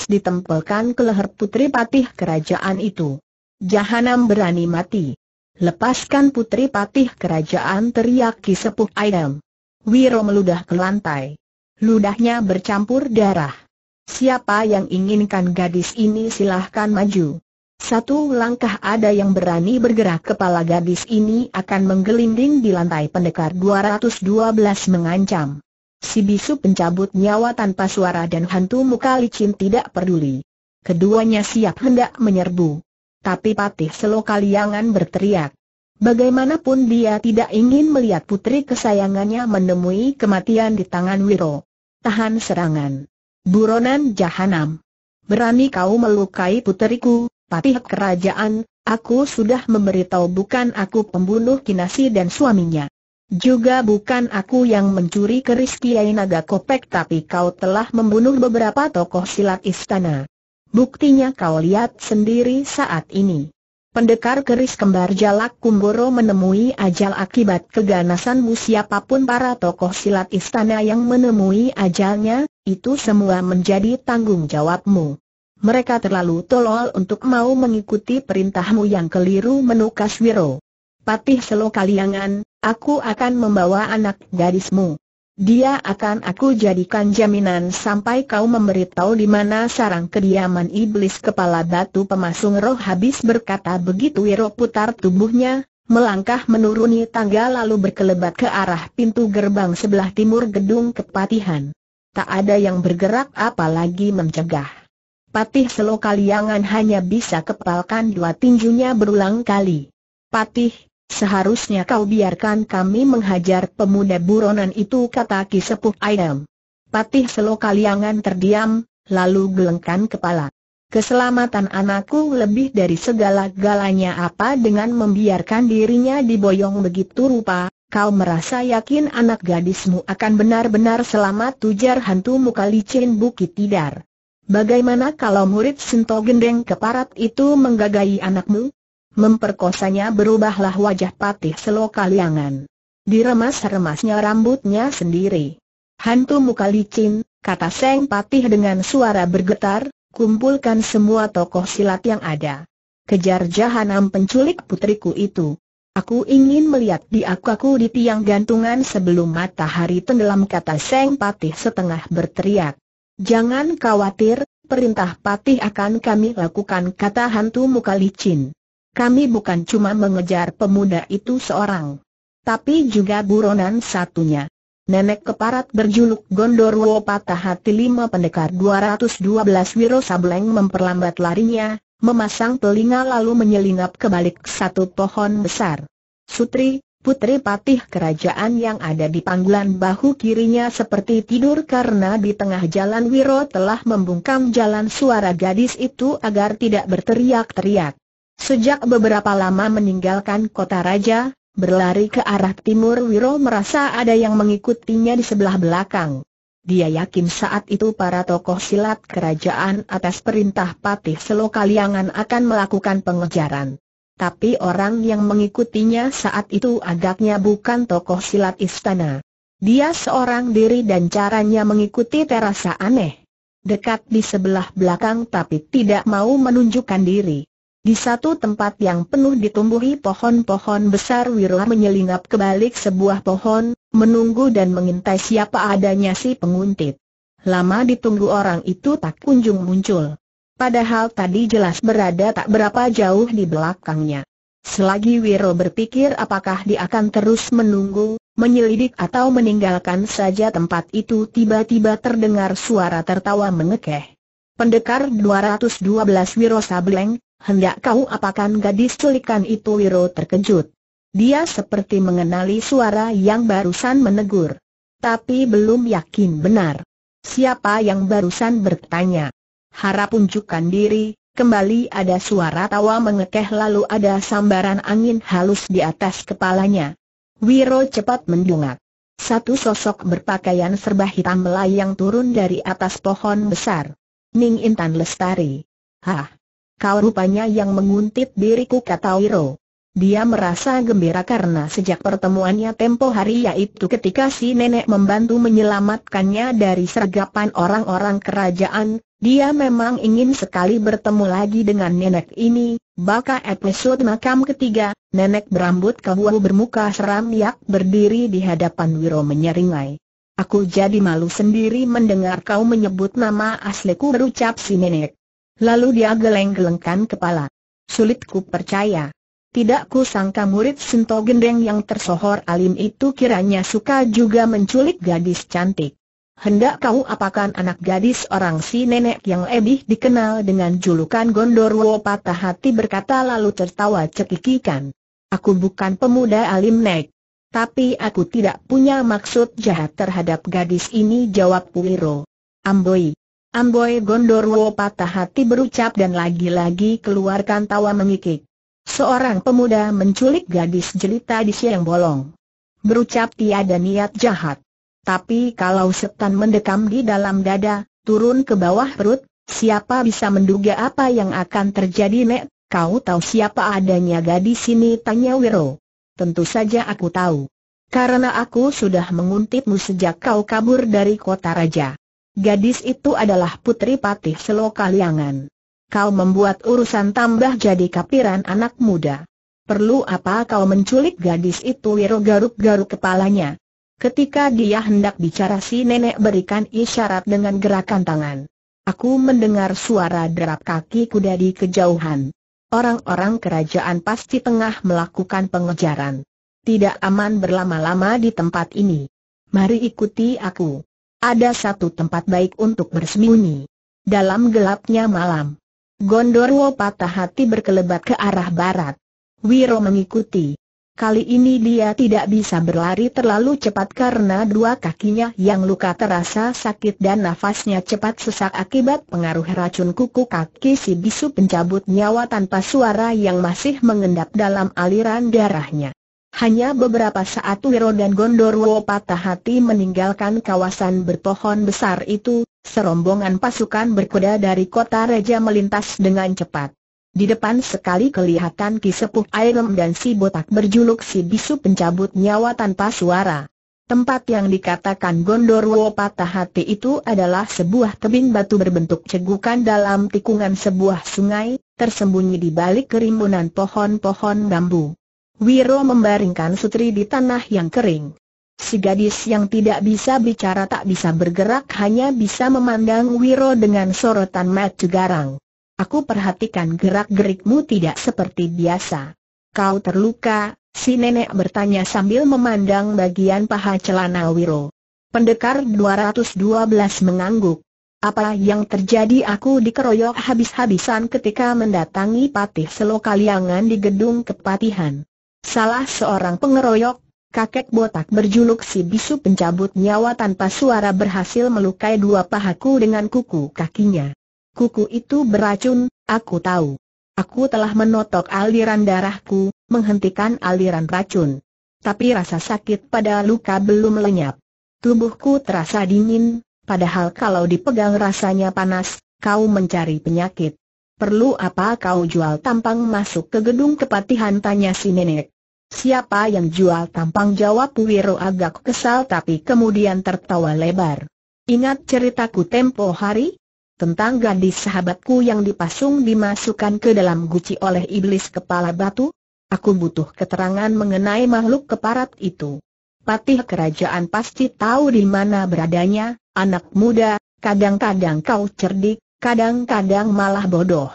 ditempelkan ke leher putri patih kerajaan itu. Jahanam berani mati. Lepaskan putri patih kerajaan teriak kisepuh Ayam. Wiro meludah ke lantai. Ludahnya bercampur darah. Siapa yang inginkan gadis ini silahkan maju. Satu langkah ada yang berani bergerak kepala gadis ini akan menggelinding di lantai pendekar 212 mengancam. Si bisu pencabut nyawa tanpa suara dan hantu muka licin tidak peduli. Keduanya siap hendak menyerbu. Tapi Patih Selokaliangan berteriak. Bagaimanapun dia tidak ingin melihat putri kesayangannya menemui kematian di tangan Wiro. Tahan serangan. Buronan Jahanam. Berani kau melukai puteriku, patih kerajaan, aku sudah memberitahu bukan aku pembunuh Kinasi dan suaminya. Juga bukan aku yang mencuri keris Kiai Naga Kopek tapi kau telah membunuh beberapa tokoh silat istana. Buktinya kau lihat sendiri saat ini. Pendekar keris kembar Jalak Kumboro menemui ajal akibat keganasan siapapun para tokoh silat istana yang menemui ajalnya, itu semua menjadi tanggung jawabmu. Mereka terlalu tolol untuk mau mengikuti perintahmu yang keliru menukas Wiro. Patih Selokaliangan, aku akan membawa anak gadismu. Dia akan aku jadikan jaminan sampai kau memberitahu di mana sarang kediaman iblis kepala batu pemasung roh habis berkata begitu Wiro putar tubuhnya, melangkah menuruni tangga lalu berkelebat ke arah pintu gerbang sebelah timur gedung kepatihan. Tak ada yang bergerak apalagi mencegah. Patih Selokaliangan hanya bisa kepalkan dua tinjunya berulang kali. Patih, Seharusnya kau biarkan kami menghajar pemuda buronan itu kata Ki Sepuh Ayam. Patih Selokaliangan terdiam, lalu gelengkan kepala. Keselamatan anakku lebih dari segala-galanya apa dengan membiarkan dirinya diboyong begitu rupa, kau merasa yakin anak gadismu akan benar-benar selamat tujar hantu muka licin bukit tidar. Bagaimana kalau murid Sinto Gendeng keparat itu menggagai anakmu? memperkosanya berubahlah wajah patih selokaliangan. Diremas-remasnya rambutnya sendiri. Hantu muka licin, kata Seng Patih dengan suara bergetar, kumpulkan semua tokoh silat yang ada. Kejar jahanam penculik putriku itu. Aku ingin melihat di aku, aku di tiang gantungan sebelum matahari tenggelam kata Seng Patih setengah berteriak. Jangan khawatir, perintah Patih akan kami lakukan kata hantu muka licin. Kami bukan cuma mengejar pemuda itu seorang, tapi juga buronan satunya. Nenek keparat berjuluk Gondorwo Patah Hati Lima Pendekar 212 Wiro Sableng memperlambat larinya, memasang telinga lalu menyelinap ke balik satu pohon besar. Sutri, putri patih kerajaan yang ada di panggulan bahu kirinya seperti tidur karena di tengah jalan Wiro telah membungkam jalan suara gadis itu agar tidak berteriak-teriak. Sejak beberapa lama meninggalkan kota raja, berlari ke arah timur Wiro merasa ada yang mengikutinya di sebelah belakang. Dia yakin saat itu para tokoh silat kerajaan atas perintah Patih Selokaliangan akan melakukan pengejaran. Tapi orang yang mengikutinya saat itu agaknya bukan tokoh silat istana. Dia seorang diri dan caranya mengikuti terasa aneh. Dekat di sebelah belakang tapi tidak mau menunjukkan diri. Di satu tempat yang penuh ditumbuhi pohon-pohon besar Wiro menyelinap ke balik sebuah pohon, menunggu dan mengintai siapa adanya si penguntit. Lama ditunggu orang itu tak kunjung muncul. Padahal tadi jelas berada tak berapa jauh di belakangnya. Selagi Wiro berpikir apakah dia akan terus menunggu, menyelidik atau meninggalkan saja tempat itu tiba-tiba terdengar suara tertawa mengekeh. Pendekar 212 Wiro Sableng, Hendak kau apakan gadis celikan itu Wiro terkejut. Dia seperti mengenali suara yang barusan menegur. Tapi belum yakin benar. Siapa yang barusan bertanya? Harap unjukkan diri, kembali ada suara tawa mengekeh lalu ada sambaran angin halus di atas kepalanya. Wiro cepat mendungak. Satu sosok berpakaian serba hitam melayang turun dari atas pohon besar. Ning Intan Lestari. Hah! Kau rupanya yang menguntit diriku kata Wiro. Dia merasa gembira karena sejak pertemuannya tempo hari yaitu ketika si nenek membantu menyelamatkannya dari sergapan orang-orang kerajaan, dia memang ingin sekali bertemu lagi dengan nenek ini, baka episode makam ketiga, nenek berambut kebuah bermuka seram yak berdiri di hadapan Wiro menyeringai. Aku jadi malu sendiri mendengar kau menyebut nama asliku berucap si nenek. Lalu dia geleng-gelengkan kepala. Sulit ku percaya. Tidak ku sangka murid Sinto Gendeng yang tersohor alim itu kiranya suka juga menculik gadis cantik. Hendak kau apakan anak gadis orang si nenek yang lebih dikenal dengan julukan Gondorwo patah hati berkata lalu tertawa cekikikan. Aku bukan pemuda alim nek. Tapi aku tidak punya maksud jahat terhadap gadis ini jawab Puiro. Amboi, Amboi Gondorwo patah hati berucap dan lagi-lagi keluarkan tawa mengikik. Seorang pemuda menculik gadis jelita di siang bolong. Berucap tiada niat jahat. Tapi kalau setan mendekam di dalam dada, turun ke bawah perut, siapa bisa menduga apa yang akan terjadi Nek? Kau tahu siapa adanya gadis ini? Tanya Wiro. Tentu saja aku tahu. Karena aku sudah menguntitmu sejak kau kabur dari kota raja. Gadis itu adalah putri patih seloka liangan. Kau membuat urusan tambah jadi kapiran anak muda. Perlu apa kau menculik gadis itu Wiro garuk-garuk kepalanya. Ketika dia hendak bicara si nenek berikan isyarat dengan gerakan tangan. Aku mendengar suara derap kaki kuda di kejauhan. Orang-orang kerajaan pasti tengah melakukan pengejaran. Tidak aman berlama-lama di tempat ini. Mari ikuti aku. Ada satu tempat baik untuk bersembunyi. Dalam gelapnya malam, Gondorwo patah hati berkelebat ke arah barat. Wiro mengikuti. Kali ini dia tidak bisa berlari terlalu cepat karena dua kakinya yang luka terasa sakit dan nafasnya cepat sesak akibat pengaruh racun kuku kaki si bisu pencabut nyawa tanpa suara yang masih mengendap dalam aliran darahnya. Hanya beberapa saat Wiro dan Gondorwo patah hati meninggalkan kawasan berpohon besar itu, serombongan pasukan berkuda dari kota Reja melintas dengan cepat. Di depan sekali kelihatan Ki Sepuh Airem dan si botak berjuluk si bisu pencabut nyawa tanpa suara. Tempat yang dikatakan Gondorwo patah hati itu adalah sebuah tebing batu berbentuk cegukan dalam tikungan sebuah sungai, tersembunyi di balik kerimbunan pohon-pohon bambu. Wiro membaringkan sutri di tanah yang kering. Si gadis yang tidak bisa bicara tak bisa bergerak hanya bisa memandang Wiro dengan sorotan mata garang. Aku perhatikan gerak-gerikmu tidak seperti biasa. Kau terluka, si nenek bertanya sambil memandang bagian paha celana Wiro. Pendekar 212 mengangguk. Apa yang terjadi aku dikeroyok habis-habisan ketika mendatangi Patih Selokaliangan di gedung kepatihan. Salah seorang pengeroyok, kakek botak berjuluk si bisu pencabut nyawa tanpa suara berhasil melukai dua pahaku dengan kuku kakinya. Kuku itu beracun, aku tahu. Aku telah menotok aliran darahku, menghentikan aliran racun. Tapi rasa sakit pada luka belum lenyap. Tubuhku terasa dingin, padahal kalau dipegang rasanya panas, kau mencari penyakit. Perlu apa kau jual tampang masuk ke gedung kepatihan tanya si nenek. Siapa yang jual tampang jawab Wiro agak kesal tapi kemudian tertawa lebar. Ingat ceritaku tempo hari? Tentang gadis sahabatku yang dipasung dimasukkan ke dalam guci oleh iblis kepala batu? Aku butuh keterangan mengenai makhluk keparat itu. Patih kerajaan pasti tahu di mana beradanya, anak muda, kadang-kadang kau cerdik, kadang-kadang malah bodoh.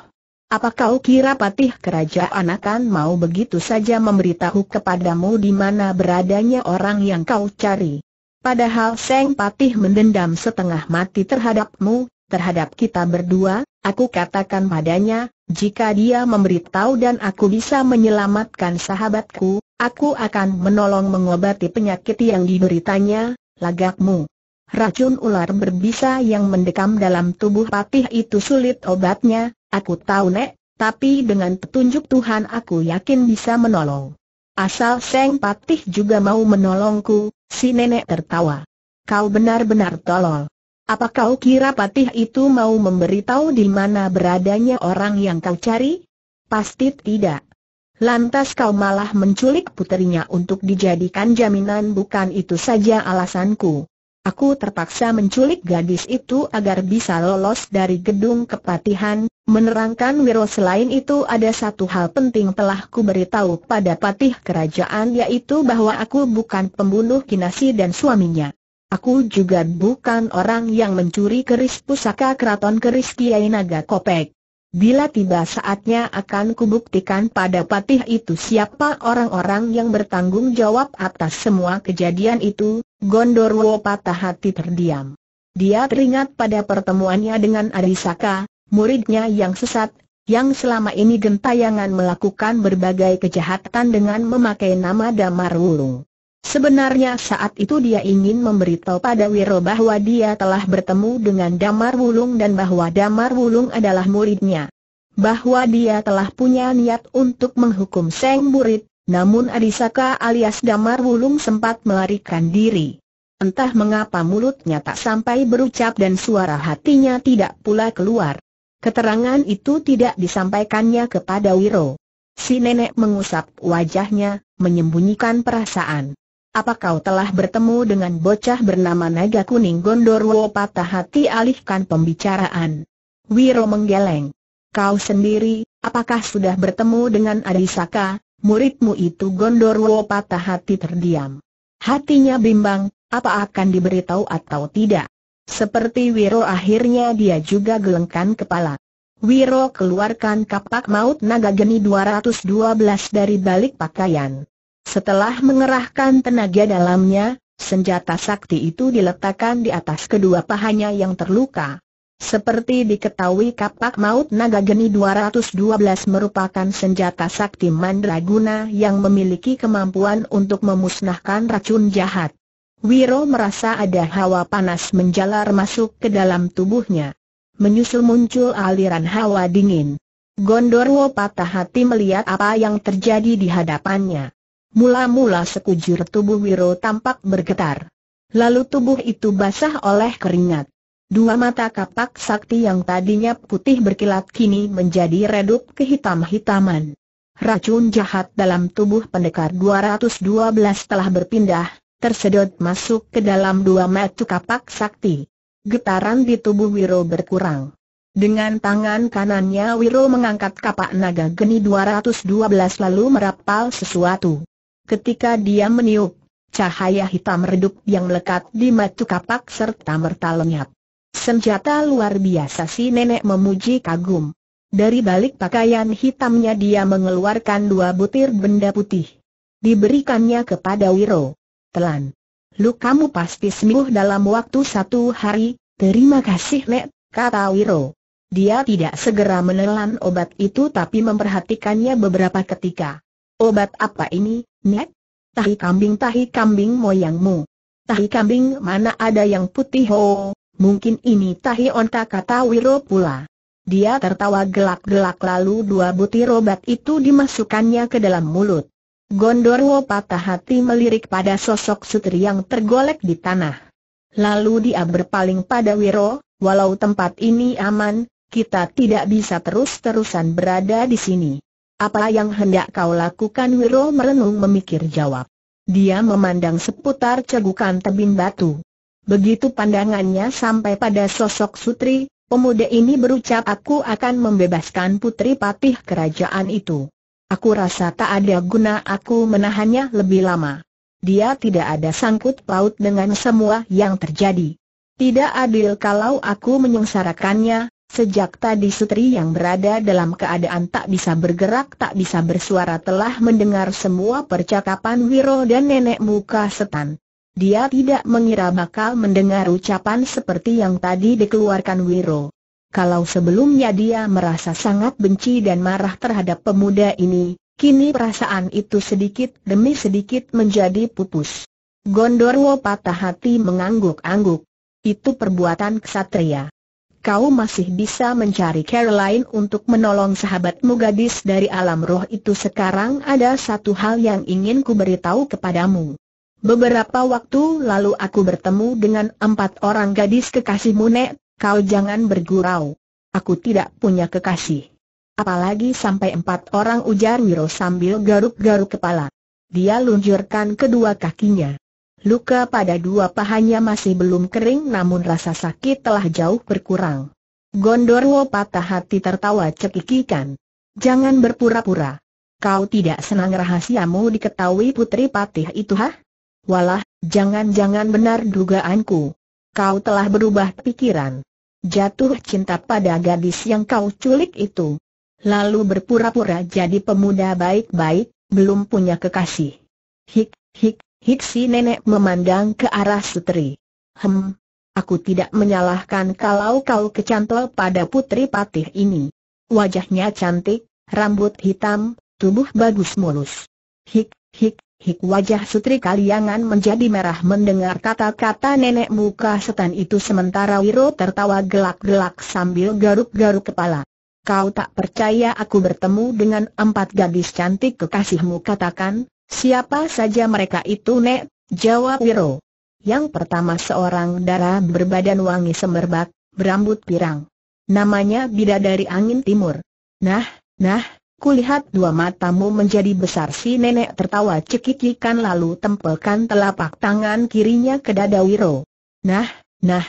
Apa kau kira patih kerajaan akan mau begitu saja memberitahu kepadamu di mana beradanya orang yang kau cari? Padahal Seng Patih mendendam setengah mati terhadapmu, terhadap kita berdua, aku katakan padanya, jika dia memberitahu dan aku bisa menyelamatkan sahabatku, aku akan menolong mengobati penyakit yang diberitanya. lagakmu. Racun ular berbisa yang mendekam dalam tubuh patih itu sulit obatnya, Aku tahu Nek, tapi dengan petunjuk Tuhan aku yakin bisa menolong. Asal Seng Patih juga mau menolongku, si nenek tertawa. Kau benar-benar tolol. Apa kau kira Patih itu mau memberitahu di mana beradanya orang yang kau cari? Pasti tidak. Lantas kau malah menculik puterinya untuk dijadikan jaminan bukan itu saja alasanku. Aku terpaksa menculik gadis itu agar bisa lolos dari gedung kepatihan, menerangkan Wiro selain itu ada satu hal penting telah ku beritahu pada patih kerajaan yaitu bahwa aku bukan pembunuh Kinasi dan suaminya. Aku juga bukan orang yang mencuri keris pusaka keraton keris Kiai Naga Kopek. Bila tiba saatnya akan kubuktikan pada patih itu siapa orang-orang yang bertanggung jawab atas semua kejadian itu, Gondorwo patah hati terdiam. Dia teringat pada pertemuannya dengan Arisaka, muridnya yang sesat, yang selama ini gentayangan melakukan berbagai kejahatan dengan memakai nama Damar Wulung. Sebenarnya saat itu dia ingin memberitahu pada Wiro bahwa dia telah bertemu dengan Damar Wulung dan bahwa Damar Wulung adalah muridnya. Bahwa dia telah punya niat untuk menghukum Seng Burit, namun Adisaka alias Damar Wulung sempat melarikan diri. Entah mengapa mulutnya tak sampai berucap dan suara hatinya tidak pula keluar. Keterangan itu tidak disampaikannya kepada Wiro. Si nenek mengusap wajahnya, menyembunyikan perasaan. Apa kau telah bertemu dengan bocah bernama Naga Kuning Gondorwo patah hati alihkan pembicaraan. Wiro menggeleng. Kau sendiri, apakah sudah bertemu dengan Arisaka, muridmu itu Gondorwo patah hati terdiam. Hatinya bimbang, apa akan diberitahu atau tidak. Seperti Wiro akhirnya dia juga gelengkan kepala. Wiro keluarkan kapak maut naga geni 212 dari balik pakaian. Setelah mengerahkan tenaga dalamnya, senjata sakti itu diletakkan di atas kedua pahanya yang terluka. Seperti diketahui kapak maut naga geni 212 merupakan senjata sakti mandraguna yang memiliki kemampuan untuk memusnahkan racun jahat. Wiro merasa ada hawa panas menjalar masuk ke dalam tubuhnya. Menyusul muncul aliran hawa dingin. Gondorwo patah hati melihat apa yang terjadi di hadapannya. Mula-mula sekujur tubuh Wiro tampak bergetar. Lalu tubuh itu basah oleh keringat. Dua mata kapak sakti yang tadinya putih berkilat kini menjadi redup kehitam-hitaman. Racun jahat dalam tubuh pendekar 212 telah berpindah, tersedot masuk ke dalam dua mata kapak sakti. Getaran di tubuh Wiro berkurang. Dengan tangan kanannya Wiro mengangkat kapak naga geni 212 lalu merapal sesuatu. Ketika dia meniup, cahaya hitam redup yang melekat di matu kapak serta merta lenyap. Senjata luar biasa si nenek memuji kagum. Dari balik pakaian hitamnya dia mengeluarkan dua butir benda putih. Diberikannya kepada Wiro. Telan. Lu kamu pasti sembuh dalam waktu satu hari, terima kasih Nek, kata Wiro. Dia tidak segera menelan obat itu tapi memperhatikannya beberapa ketika. Obat apa ini, Nek? Tahi kambing tahi kambing moyangmu. Tahi kambing mana ada yang putih ho, mungkin ini tahi onta kata Wiro pula. Dia tertawa gelak-gelak lalu dua butir obat itu dimasukkannya ke dalam mulut. Gondorwo patah hati melirik pada sosok sutri yang tergolek di tanah. Lalu dia berpaling pada Wiro, walau tempat ini aman, kita tidak bisa terus-terusan berada di sini. Apa yang hendak kau lakukan Wiro merenung memikir jawab. Dia memandang seputar cegukan tebing batu. Begitu pandangannya sampai pada sosok sutri, pemuda ini berucap aku akan membebaskan putri patih kerajaan itu. Aku rasa tak ada guna aku menahannya lebih lama. Dia tidak ada sangkut paut dengan semua yang terjadi. Tidak adil kalau aku menyengsarakannya, Sejak tadi Sutri yang berada dalam keadaan tak bisa bergerak tak bisa bersuara telah mendengar semua percakapan Wiro dan nenek muka setan. Dia tidak mengira bakal mendengar ucapan seperti yang tadi dikeluarkan Wiro. Kalau sebelumnya dia merasa sangat benci dan marah terhadap pemuda ini, kini perasaan itu sedikit demi sedikit menjadi pupus. Gondorwo patah hati mengangguk-angguk. Itu perbuatan ksatria kau masih bisa mencari Caroline untuk menolong sahabatmu gadis dari alam roh itu sekarang ada satu hal yang ingin ku beritahu kepadamu. Beberapa waktu lalu aku bertemu dengan empat orang gadis kekasihmu Nek, kau jangan bergurau. Aku tidak punya kekasih. Apalagi sampai empat orang ujar Wiro sambil garuk-garuk kepala. Dia luncurkan kedua kakinya. Luka pada dua pahanya masih belum kering namun rasa sakit telah jauh berkurang. Gondorwo patah hati tertawa cekikikan. Jangan berpura-pura. Kau tidak senang rahasiamu diketahui putri patih itu hah? Walah, jangan-jangan benar dugaanku. Kau telah berubah pikiran. Jatuh cinta pada gadis yang kau culik itu. Lalu berpura-pura jadi pemuda baik-baik, belum punya kekasih. Hik, hik, Hiksi nenek memandang ke arah Sutri. Hem, aku tidak menyalahkan kalau kau kecantol pada putri patih ini. Wajahnya cantik, rambut hitam, tubuh bagus mulus. Hik, hik, hik wajah Sutri Kaliangan menjadi merah mendengar kata-kata nenek muka setan itu sementara Wiro tertawa gelak-gelak sambil garuk-garuk kepala. Kau tak percaya aku bertemu dengan empat gadis cantik kekasihmu katakan, Siapa saja mereka itu Nek? Jawab Wiro. Yang pertama seorang darah berbadan wangi semerbak, berambut pirang. Namanya Bidadari Angin Timur. Nah, nah, kulihat dua matamu menjadi besar si nenek tertawa cekikikan lalu tempelkan telapak tangan kirinya ke dada Wiro. Nah, nah,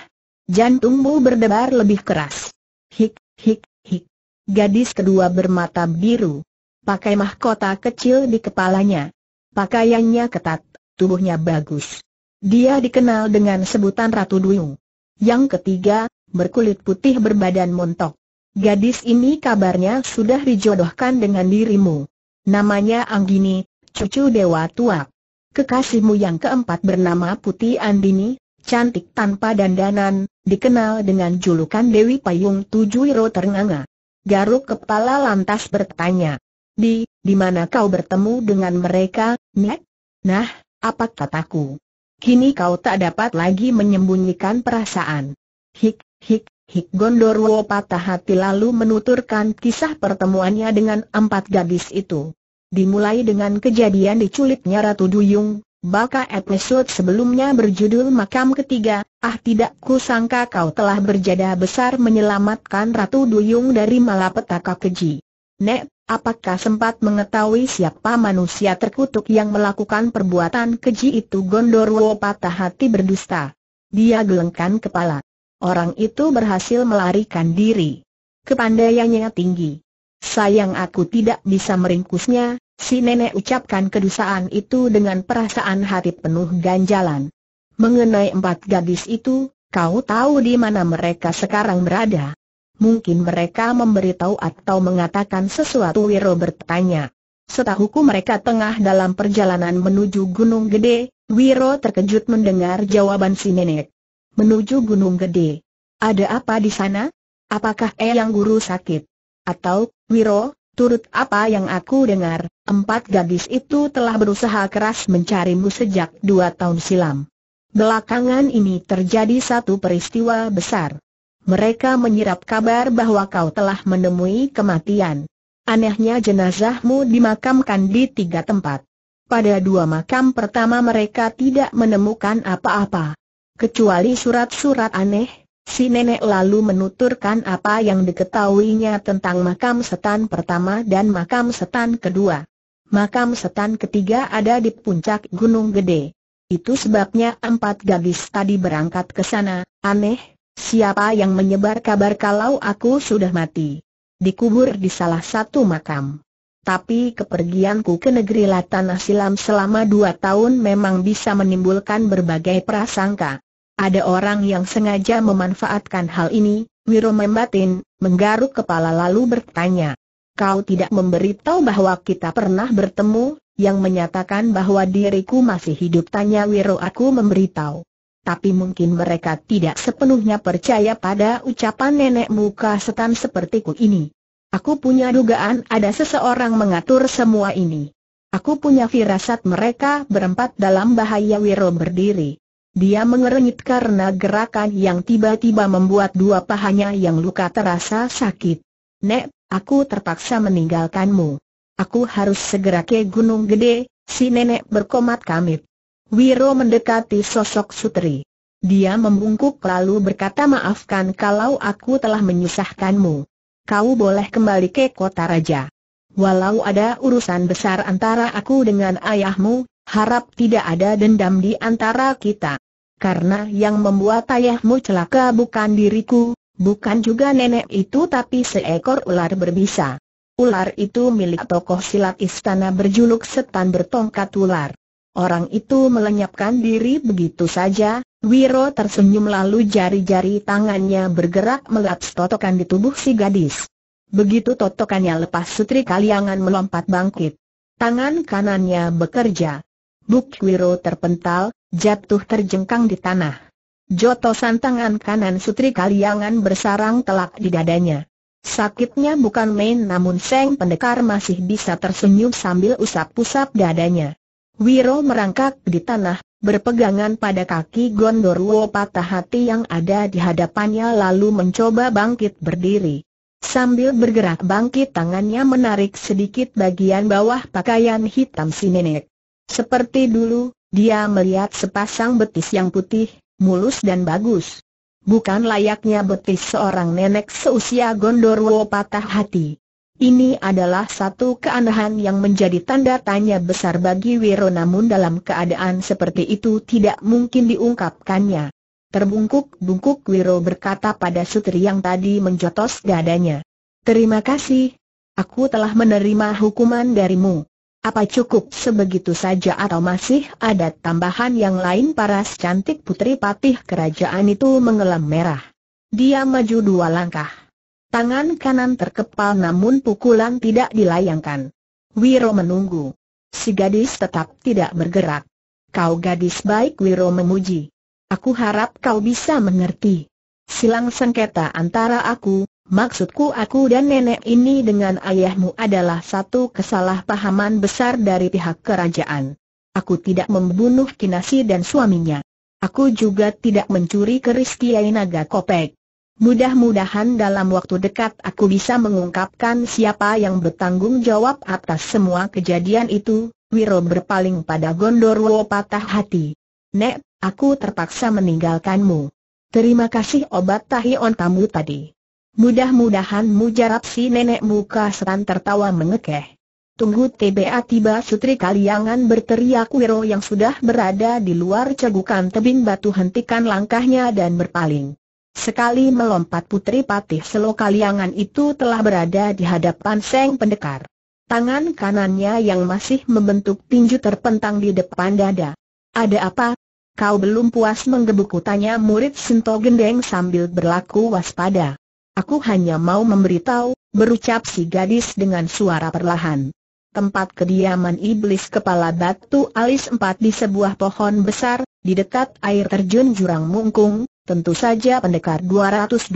jantungmu berdebar lebih keras. Hik, hik, hik. Gadis kedua bermata biru. Pakai mahkota kecil di kepalanya. Pakaiannya ketat, tubuhnya bagus. Dia dikenal dengan sebutan Ratu Duyung. Yang ketiga, berkulit putih berbadan montok. Gadis ini kabarnya sudah dijodohkan dengan dirimu. Namanya Anggini, cucu Dewa tua. Kekasihmu yang keempat bernama Puti Andini, cantik tanpa dandanan, dikenal dengan julukan Dewi Payung Tujuh Iro Ternganga. Garuk kepala lantas bertanya, di, di mana kau bertemu dengan mereka, Nek? Nah, apa kataku? Kini kau tak dapat lagi menyembunyikan perasaan. Hik, hik, hik Gondorwo patah hati lalu menuturkan kisah pertemuannya dengan empat gadis itu. Dimulai dengan kejadian diculiknya Ratu Duyung, Baka episode sebelumnya berjudul Makam Ketiga, ah tidak kusangka kau telah berjada besar menyelamatkan Ratu Duyung dari malapetaka keji. Nek, apakah sempat mengetahui siapa manusia terkutuk yang melakukan perbuatan keji itu Gondorwo patah hati berdusta. Dia gelengkan kepala. Orang itu berhasil melarikan diri. Kepandaiannya tinggi. Sayang aku tidak bisa meringkusnya, si nenek ucapkan kedusaan itu dengan perasaan hati penuh ganjalan. Mengenai empat gadis itu, kau tahu di mana mereka sekarang berada? mungkin mereka memberitahu atau mengatakan sesuatu Wiro bertanya. Setahuku mereka tengah dalam perjalanan menuju Gunung Gede, Wiro terkejut mendengar jawaban si nenek. Menuju Gunung Gede. Ada apa di sana? Apakah Eyang Guru sakit? Atau, Wiro, turut apa yang aku dengar, empat gadis itu telah berusaha keras mencarimu sejak dua tahun silam. Belakangan ini terjadi satu peristiwa besar. Mereka menyirap kabar bahwa kau telah menemui kematian. Anehnya jenazahmu dimakamkan di tiga tempat. Pada dua makam pertama mereka tidak menemukan apa-apa. Kecuali surat-surat aneh, si nenek lalu menuturkan apa yang diketahuinya tentang makam setan pertama dan makam setan kedua. Makam setan ketiga ada di puncak Gunung Gede. Itu sebabnya empat gadis tadi berangkat ke sana, aneh, Siapa yang menyebar kabar kalau aku sudah mati? Dikubur di salah satu makam. Tapi kepergianku ke negeri Tanah Silam selama dua tahun memang bisa menimbulkan berbagai prasangka. Ada orang yang sengaja memanfaatkan hal ini, Wiro membatin, menggaruk kepala lalu bertanya. Kau tidak memberitahu bahwa kita pernah bertemu, yang menyatakan bahwa diriku masih hidup tanya Wiro aku memberitahu tapi mungkin mereka tidak sepenuhnya percaya pada ucapan nenek muka setan seperti ku ini. Aku punya dugaan ada seseorang mengatur semua ini. Aku punya firasat mereka berempat dalam bahaya Wiro berdiri. Dia mengerengit karena gerakan yang tiba-tiba membuat dua pahanya yang luka terasa sakit. Nek, aku terpaksa meninggalkanmu. Aku harus segera ke Gunung Gede, si nenek berkomat kamit. Wiro mendekati sosok Sutri. Dia membungkuk lalu berkata maafkan kalau aku telah menyusahkanmu. Kau boleh kembali ke kota raja. Walau ada urusan besar antara aku dengan ayahmu, harap tidak ada dendam di antara kita. Karena yang membuat ayahmu celaka bukan diriku, bukan juga nenek itu tapi seekor ular berbisa. Ular itu milik tokoh silat istana berjuluk setan bertongkat ular. Orang itu melenyapkan diri begitu saja, Wiro tersenyum lalu jari-jari tangannya bergerak melaps totokan di tubuh si gadis. Begitu totokannya lepas sutri kaliangan melompat bangkit. Tangan kanannya bekerja. Buk Wiro terpental, jatuh terjengkang di tanah. Jotosan tangan kanan sutri kaliangan bersarang telak di dadanya. Sakitnya bukan main namun Seng Pendekar masih bisa tersenyum sambil usap-usap dadanya. Wiro merangkak di tanah, berpegangan pada kaki Gondorwo patah hati yang ada di hadapannya lalu mencoba bangkit berdiri. Sambil bergerak bangkit tangannya menarik sedikit bagian bawah pakaian hitam si nenek. Seperti dulu, dia melihat sepasang betis yang putih, mulus dan bagus. Bukan layaknya betis seorang nenek seusia Gondorwo patah hati. Ini adalah satu keanehan yang menjadi tanda tanya besar bagi Wiro namun dalam keadaan seperti itu tidak mungkin diungkapkannya. Terbungkuk-bungkuk Wiro berkata pada sutri yang tadi menjotos dadanya. Terima kasih. Aku telah menerima hukuman darimu. Apa cukup sebegitu saja atau masih ada tambahan yang lain paras cantik putri patih kerajaan itu mengelam merah. Dia maju dua langkah. Tangan kanan terkepal namun pukulan tidak dilayangkan. Wiro menunggu. Si gadis tetap tidak bergerak. Kau gadis baik Wiro memuji. Aku harap kau bisa mengerti. Silang sengketa antara aku, maksudku aku dan nenek ini dengan ayahmu adalah satu kesalahpahaman besar dari pihak kerajaan. Aku tidak membunuh Kinasi dan suaminya. Aku juga tidak mencuri keris Kiai Naga Kopek. Mudah-mudahan dalam waktu dekat aku bisa mengungkapkan siapa yang bertanggung jawab atas semua kejadian itu, Wiro berpaling pada Gondorwo patah hati. Nek, aku terpaksa meninggalkanmu. Terima kasih obat tahion tamu tadi. Mudah-mudahan mujarab si nenek muka seran tertawa mengekeh. Tunggu TBA tiba Sutri Kaliangan berteriak Wiro yang sudah berada di luar cegukan tebing batu hentikan langkahnya dan berpaling. Sekali melompat Putri Patih selokaliangan itu telah berada di hadapan Seng Pendekar. Tangan kanannya yang masih membentuk tinju terpentang di depan dada. Ada apa? Kau belum puas menggebuku tanya murid Sinto Gendeng sambil berlaku waspada. Aku hanya mau memberitahu, berucap si gadis dengan suara perlahan. Tempat kediaman iblis kepala batu alis empat di sebuah pohon besar, di dekat air terjun jurang mungkung, Tentu saja pendekar 212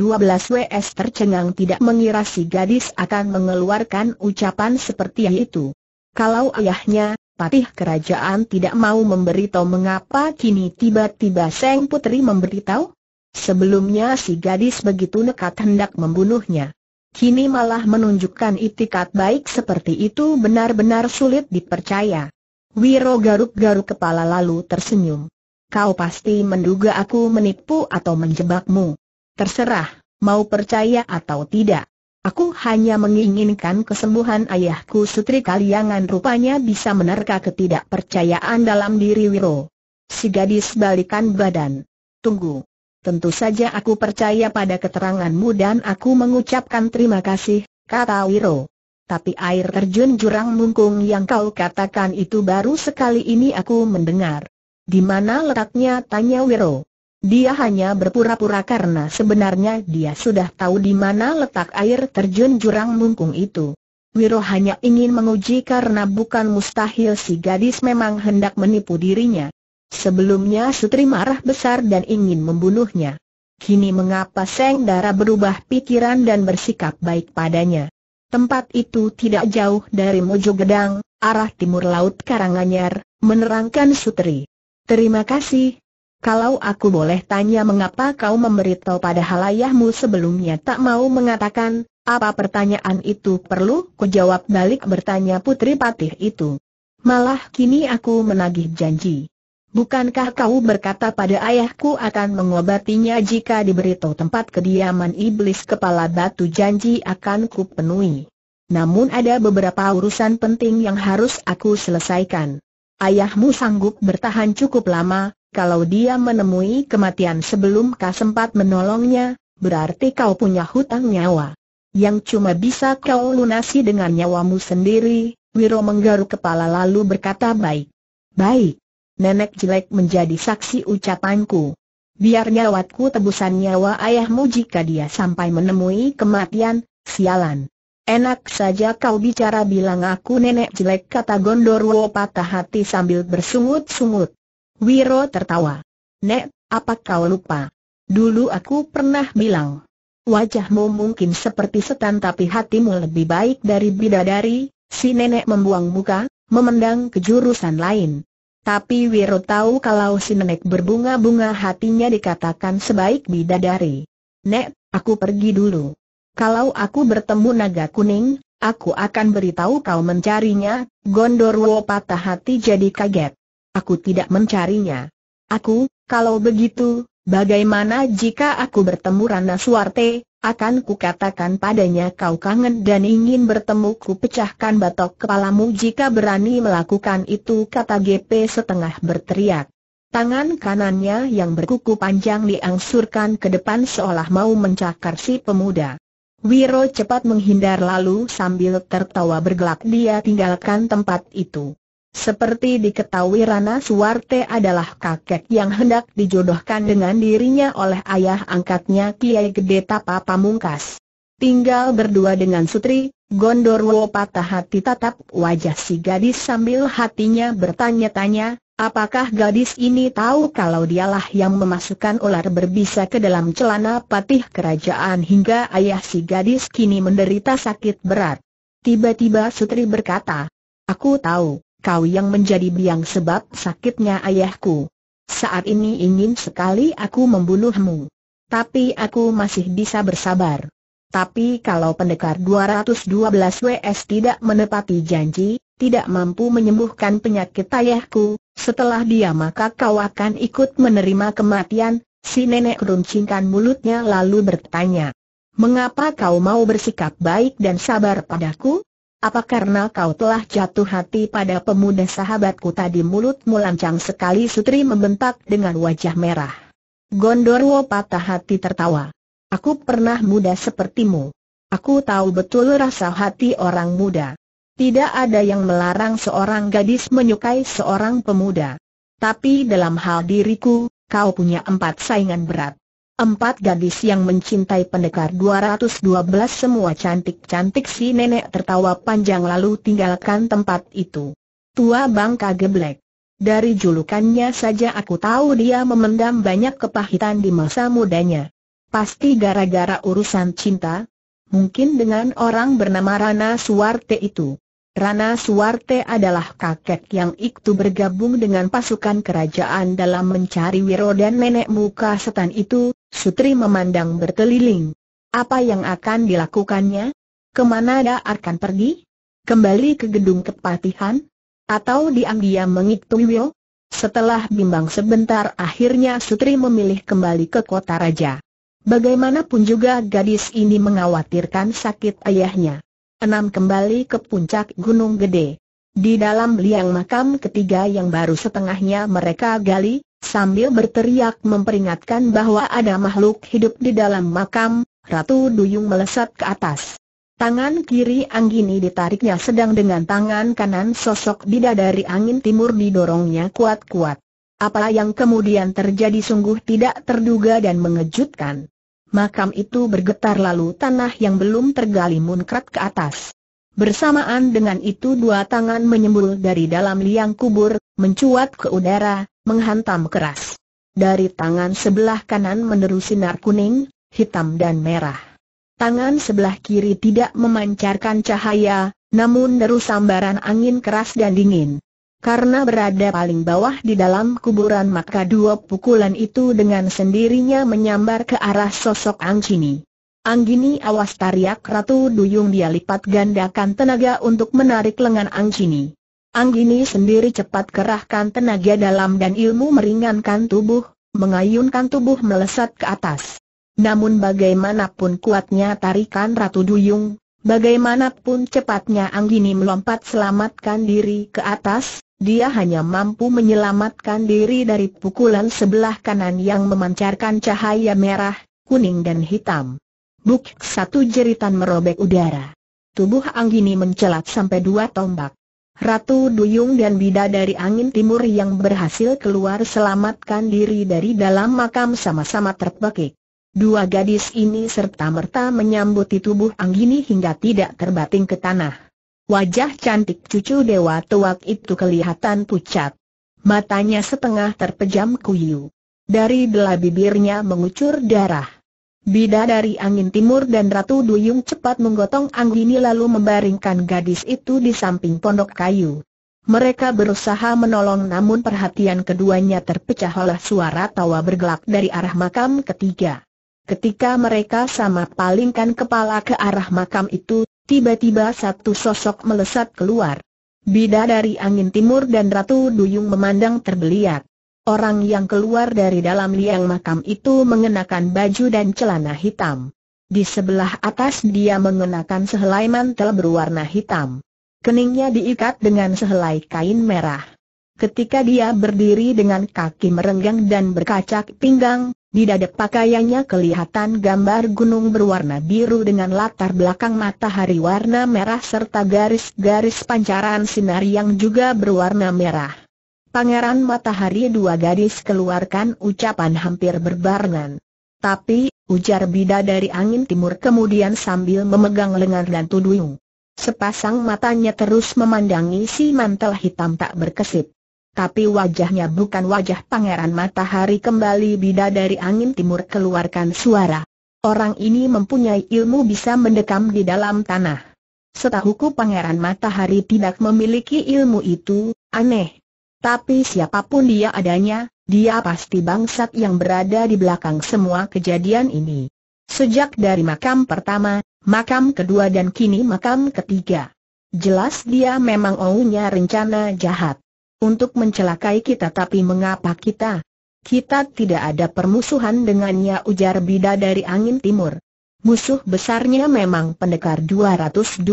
WS tercengang tidak mengira si gadis akan mengeluarkan ucapan seperti itu. Kalau ayahnya, patih kerajaan tidak mau memberitahu mengapa kini tiba-tiba Seng Putri memberitahu? Sebelumnya si gadis begitu nekat hendak membunuhnya. Kini malah menunjukkan itikat baik seperti itu benar-benar sulit dipercaya. Wiro garuk-garuk kepala lalu tersenyum kau pasti menduga aku menipu atau menjebakmu. Terserah, mau percaya atau tidak. Aku hanya menginginkan kesembuhan ayahku Sutri Kaliangan rupanya bisa menerka ketidakpercayaan dalam diri Wiro. Si gadis balikan badan. Tunggu. Tentu saja aku percaya pada keteranganmu dan aku mengucapkan terima kasih, kata Wiro. Tapi air terjun jurang mungkung yang kau katakan itu baru sekali ini aku mendengar. Di mana letaknya tanya Wiro. Dia hanya berpura-pura karena sebenarnya dia sudah tahu di mana letak air terjun jurang mungkung itu. Wiro hanya ingin menguji karena bukan mustahil si gadis memang hendak menipu dirinya. Sebelumnya Sutri marah besar dan ingin membunuhnya. Kini mengapa Seng Dara berubah pikiran dan bersikap baik padanya. Tempat itu tidak jauh dari Mojogedang, arah timur laut Karanganyar, menerangkan Sutri. Terima kasih. Kalau aku boleh tanya mengapa kau memberitahu pada halayahmu sebelumnya tak mau mengatakan, apa pertanyaan itu perlu kujawab balik bertanya Putri Patih itu. Malah kini aku menagih janji. Bukankah kau berkata pada ayahku akan mengobatinya jika diberitahu tempat kediaman iblis kepala batu janji akan ku penuhi. Namun ada beberapa urusan penting yang harus aku selesaikan. Ayahmu sanggup bertahan cukup lama, kalau dia menemui kematian sebelum kau sempat menolongnya, berarti kau punya hutang nyawa. Yang cuma bisa kau lunasi dengan nyawamu sendiri, Wiro menggaruk kepala lalu berkata baik. Baik. Nenek jelek menjadi saksi ucapanku. Biar nyawatku tebusan nyawa ayahmu jika dia sampai menemui kematian, sialan. Enak saja kau bicara bilang aku nenek jelek kata Gondorwo patah hati sambil bersungut-sungut. Wiro tertawa. Nek, apa kau lupa? Dulu aku pernah bilang. Wajahmu mungkin seperti setan tapi hatimu lebih baik dari bidadari, si nenek membuang muka, memendang ke jurusan lain. Tapi Wiro tahu kalau si nenek berbunga-bunga hatinya dikatakan sebaik bidadari. Nek, aku pergi dulu. Kalau aku bertemu naga kuning, aku akan beritahu kau mencarinya, Gondorwo patah hati jadi kaget. Aku tidak mencarinya. Aku, kalau begitu, bagaimana jika aku bertemu Rana Suarte, akan kukatakan padanya kau kangen dan ingin bertemu ku pecahkan batok kepalamu jika berani melakukan itu kata GP setengah berteriak. Tangan kanannya yang berkuku panjang diangsurkan ke depan seolah mau mencakar si pemuda. Wiro cepat menghindar lalu sambil tertawa bergelak dia tinggalkan tempat itu. Seperti diketahui Rana Suwarte adalah kakek yang hendak dijodohkan dengan dirinya oleh ayah angkatnya Kiai Gede Tapa Pamungkas. Tinggal berdua dengan Sutri, Gondorwo patah hati tatap wajah si gadis sambil hatinya bertanya-tanya, Apakah gadis ini tahu kalau dialah yang memasukkan ular berbisa ke dalam celana patih kerajaan hingga ayah si gadis kini menderita sakit berat? Tiba-tiba Sutri berkata, Aku tahu, kau yang menjadi biang sebab sakitnya ayahku. Saat ini ingin sekali aku membunuhmu. Tapi aku masih bisa bersabar. Tapi kalau pendekar 212 WS tidak menepati janji, tidak mampu menyembuhkan penyakit ayahku, setelah dia maka kau akan ikut menerima kematian, si nenek runcingkan mulutnya lalu bertanya. Mengapa kau mau bersikap baik dan sabar padaku? Apa karena kau telah jatuh hati pada pemuda sahabatku tadi mulutmu lancang sekali Sutri membentak dengan wajah merah. Gondorwo patah hati tertawa. Aku pernah muda sepertimu. Aku tahu betul rasa hati orang muda. Tidak ada yang melarang seorang gadis menyukai seorang pemuda. Tapi dalam hal diriku, kau punya empat saingan berat. Empat gadis yang mencintai pendekar 212 semua cantik-cantik si nenek tertawa panjang lalu tinggalkan tempat itu. Tua bangka geblek. Dari julukannya saja aku tahu dia memendam banyak kepahitan di masa mudanya. Pasti gara-gara urusan cinta, mungkin dengan orang bernama Rana Suwarte itu. Rana Suwarte adalah kakek yang ikut bergabung dengan pasukan kerajaan dalam mencari Wiro dan nenek muka setan itu, Sutri memandang berkeliling. Apa yang akan dilakukannya? Kemana dia akan pergi? Kembali ke gedung kepatihan? Atau diam-diam mengikuti Wiro? Setelah bimbang sebentar akhirnya Sutri memilih kembali ke kota raja. Bagaimanapun juga gadis ini mengkhawatirkan sakit ayahnya. Enam kembali ke puncak Gunung Gede. Di dalam liang makam ketiga yang baru setengahnya mereka gali, sambil berteriak memperingatkan bahwa ada makhluk hidup di dalam makam, Ratu Duyung melesat ke atas. Tangan kiri Anggini ditariknya sedang dengan tangan kanan sosok bidadari angin timur didorongnya kuat-kuat. Apa yang kemudian terjadi sungguh tidak terduga dan mengejutkan makam itu bergetar lalu tanah yang belum tergali munkrat ke atas. Bersamaan dengan itu dua tangan menyembul dari dalam liang kubur, mencuat ke udara, menghantam keras. Dari tangan sebelah kanan menerus sinar kuning, hitam dan merah. Tangan sebelah kiri tidak memancarkan cahaya, namun terus sambaran angin keras dan dingin. Karena berada paling bawah di dalam kuburan maka dua pukulan itu dengan sendirinya menyambar ke arah sosok Anggini. Anggini awas tariak Ratu Duyung dia lipat gandakan tenaga untuk menarik lengan Anggini. Anggini sendiri cepat kerahkan tenaga dalam dan ilmu meringankan tubuh, mengayunkan tubuh melesat ke atas. Namun bagaimanapun kuatnya tarikan Ratu Duyung, bagaimanapun cepatnya Anggini melompat selamatkan diri ke atas, dia hanya mampu menyelamatkan diri dari pukulan sebelah kanan yang memancarkan cahaya merah, kuning dan hitam. Buk satu jeritan merobek udara. Tubuh Anggini mencelat sampai dua tombak. Ratu Duyung dan Bida dari angin timur yang berhasil keluar selamatkan diri dari dalam makam sama-sama terpekik. Dua gadis ini serta merta menyambuti tubuh Anggini hingga tidak terbating ke tanah. Wajah cantik cucu dewa tuak itu kelihatan pucat. Matanya setengah terpejam kuyu. Dari belah bibirnya mengucur darah. Bida dari angin timur dan Ratu Duyung cepat menggotong Anggini lalu membaringkan gadis itu di samping pondok kayu. Mereka berusaha menolong namun perhatian keduanya terpecah oleh suara tawa bergelak dari arah makam ketiga. Ketika mereka sama palingkan kepala ke arah makam itu, tiba-tiba satu sosok melesat keluar. Bida dari angin timur dan Ratu Duyung memandang terbeliak. Orang yang keluar dari dalam liang makam itu mengenakan baju dan celana hitam. Di sebelah atas dia mengenakan sehelai mantel berwarna hitam. Keningnya diikat dengan sehelai kain merah. Ketika dia berdiri dengan kaki merenggang dan berkacak pinggang, di dada pakaiannya kelihatan gambar gunung berwarna biru dengan latar belakang matahari warna merah serta garis-garis pancaran sinar yang juga berwarna merah. Pangeran Matahari dua garis keluarkan ucapan hampir berbarengan. Tapi, ujar bida dari angin timur kemudian sambil memegang lengan dan tudung. Sepasang matanya terus memandangi si mantel hitam tak berkesip tapi wajahnya bukan wajah pangeran matahari kembali bida dari angin timur keluarkan suara. Orang ini mempunyai ilmu bisa mendekam di dalam tanah. Setahuku pangeran matahari tidak memiliki ilmu itu, aneh. Tapi siapapun dia adanya, dia pasti bangsat yang berada di belakang semua kejadian ini. Sejak dari makam pertama, makam kedua dan kini makam ketiga. Jelas dia memang ownya rencana jahat untuk mencelakai kita tapi mengapa kita? Kita tidak ada permusuhan dengannya ujar Bida dari angin timur. Musuh besarnya memang pendekar 212.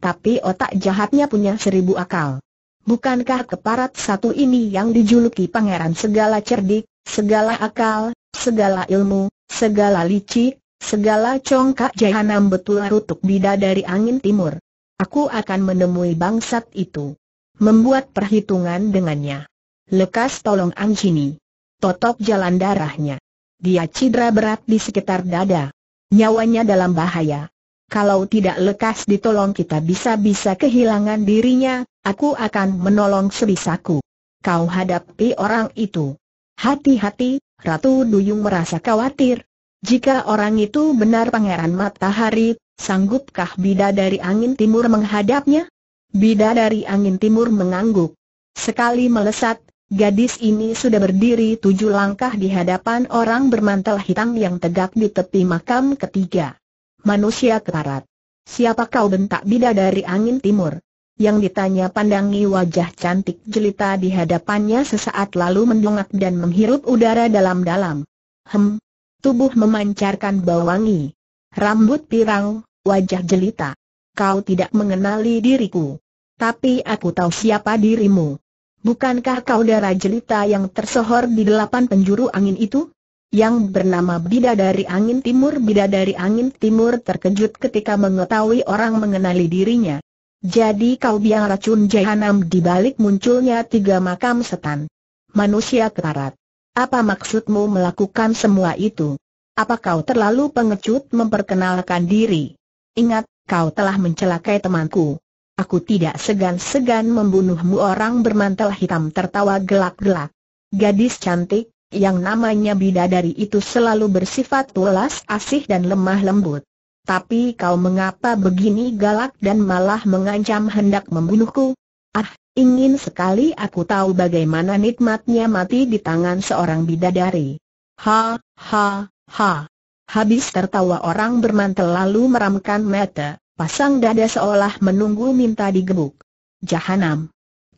Tapi otak jahatnya punya seribu akal. Bukankah keparat satu ini yang dijuluki pangeran segala cerdik, segala akal, segala ilmu, segala licik, segala congkak jahanam betul rutuk Bida dari angin timur? Aku akan menemui bangsat itu membuat perhitungan dengannya. Lekas tolong Anjini. Totok jalan darahnya. Dia cedera berat di sekitar dada. Nyawanya dalam bahaya. Kalau tidak lekas ditolong kita bisa-bisa kehilangan dirinya, aku akan menolong sebisaku. Kau hadapi orang itu. Hati-hati, Ratu Duyung merasa khawatir. Jika orang itu benar pangeran matahari, sanggupkah bida dari angin timur menghadapnya? Bida dari angin timur mengangguk. Sekali melesat, gadis ini sudah berdiri tujuh langkah di hadapan orang bermantel hitam yang tegak di tepi makam ketiga. Manusia kekarat. Siapa kau bentak bida dari angin timur? Yang ditanya pandangi wajah cantik jelita di hadapannya sesaat lalu mendongak dan menghirup udara dalam-dalam. Hem, tubuh memancarkan bau wangi. Rambut pirang, wajah jelita kau tidak mengenali diriku. Tapi aku tahu siapa dirimu. Bukankah kau darah jelita yang tersohor di delapan penjuru angin itu? Yang bernama Bidadari Angin Timur Bidadari Angin Timur terkejut ketika mengetahui orang mengenali dirinya. Jadi kau biang racun jahanam di balik munculnya tiga makam setan. Manusia kekarat. Apa maksudmu melakukan semua itu? Apa kau terlalu pengecut memperkenalkan diri? Ingat, kau telah mencelakai temanku. Aku tidak segan-segan membunuhmu orang bermantel hitam tertawa gelak-gelak. Gadis cantik, yang namanya bidadari itu selalu bersifat tulas asih dan lemah lembut. Tapi kau mengapa begini galak dan malah mengancam hendak membunuhku? Ah, ingin sekali aku tahu bagaimana nikmatnya mati di tangan seorang bidadari. Ha, ha, ha. Habis tertawa orang bermantel lalu meramkan mata, pasang dada seolah menunggu minta digebuk. Jahanam!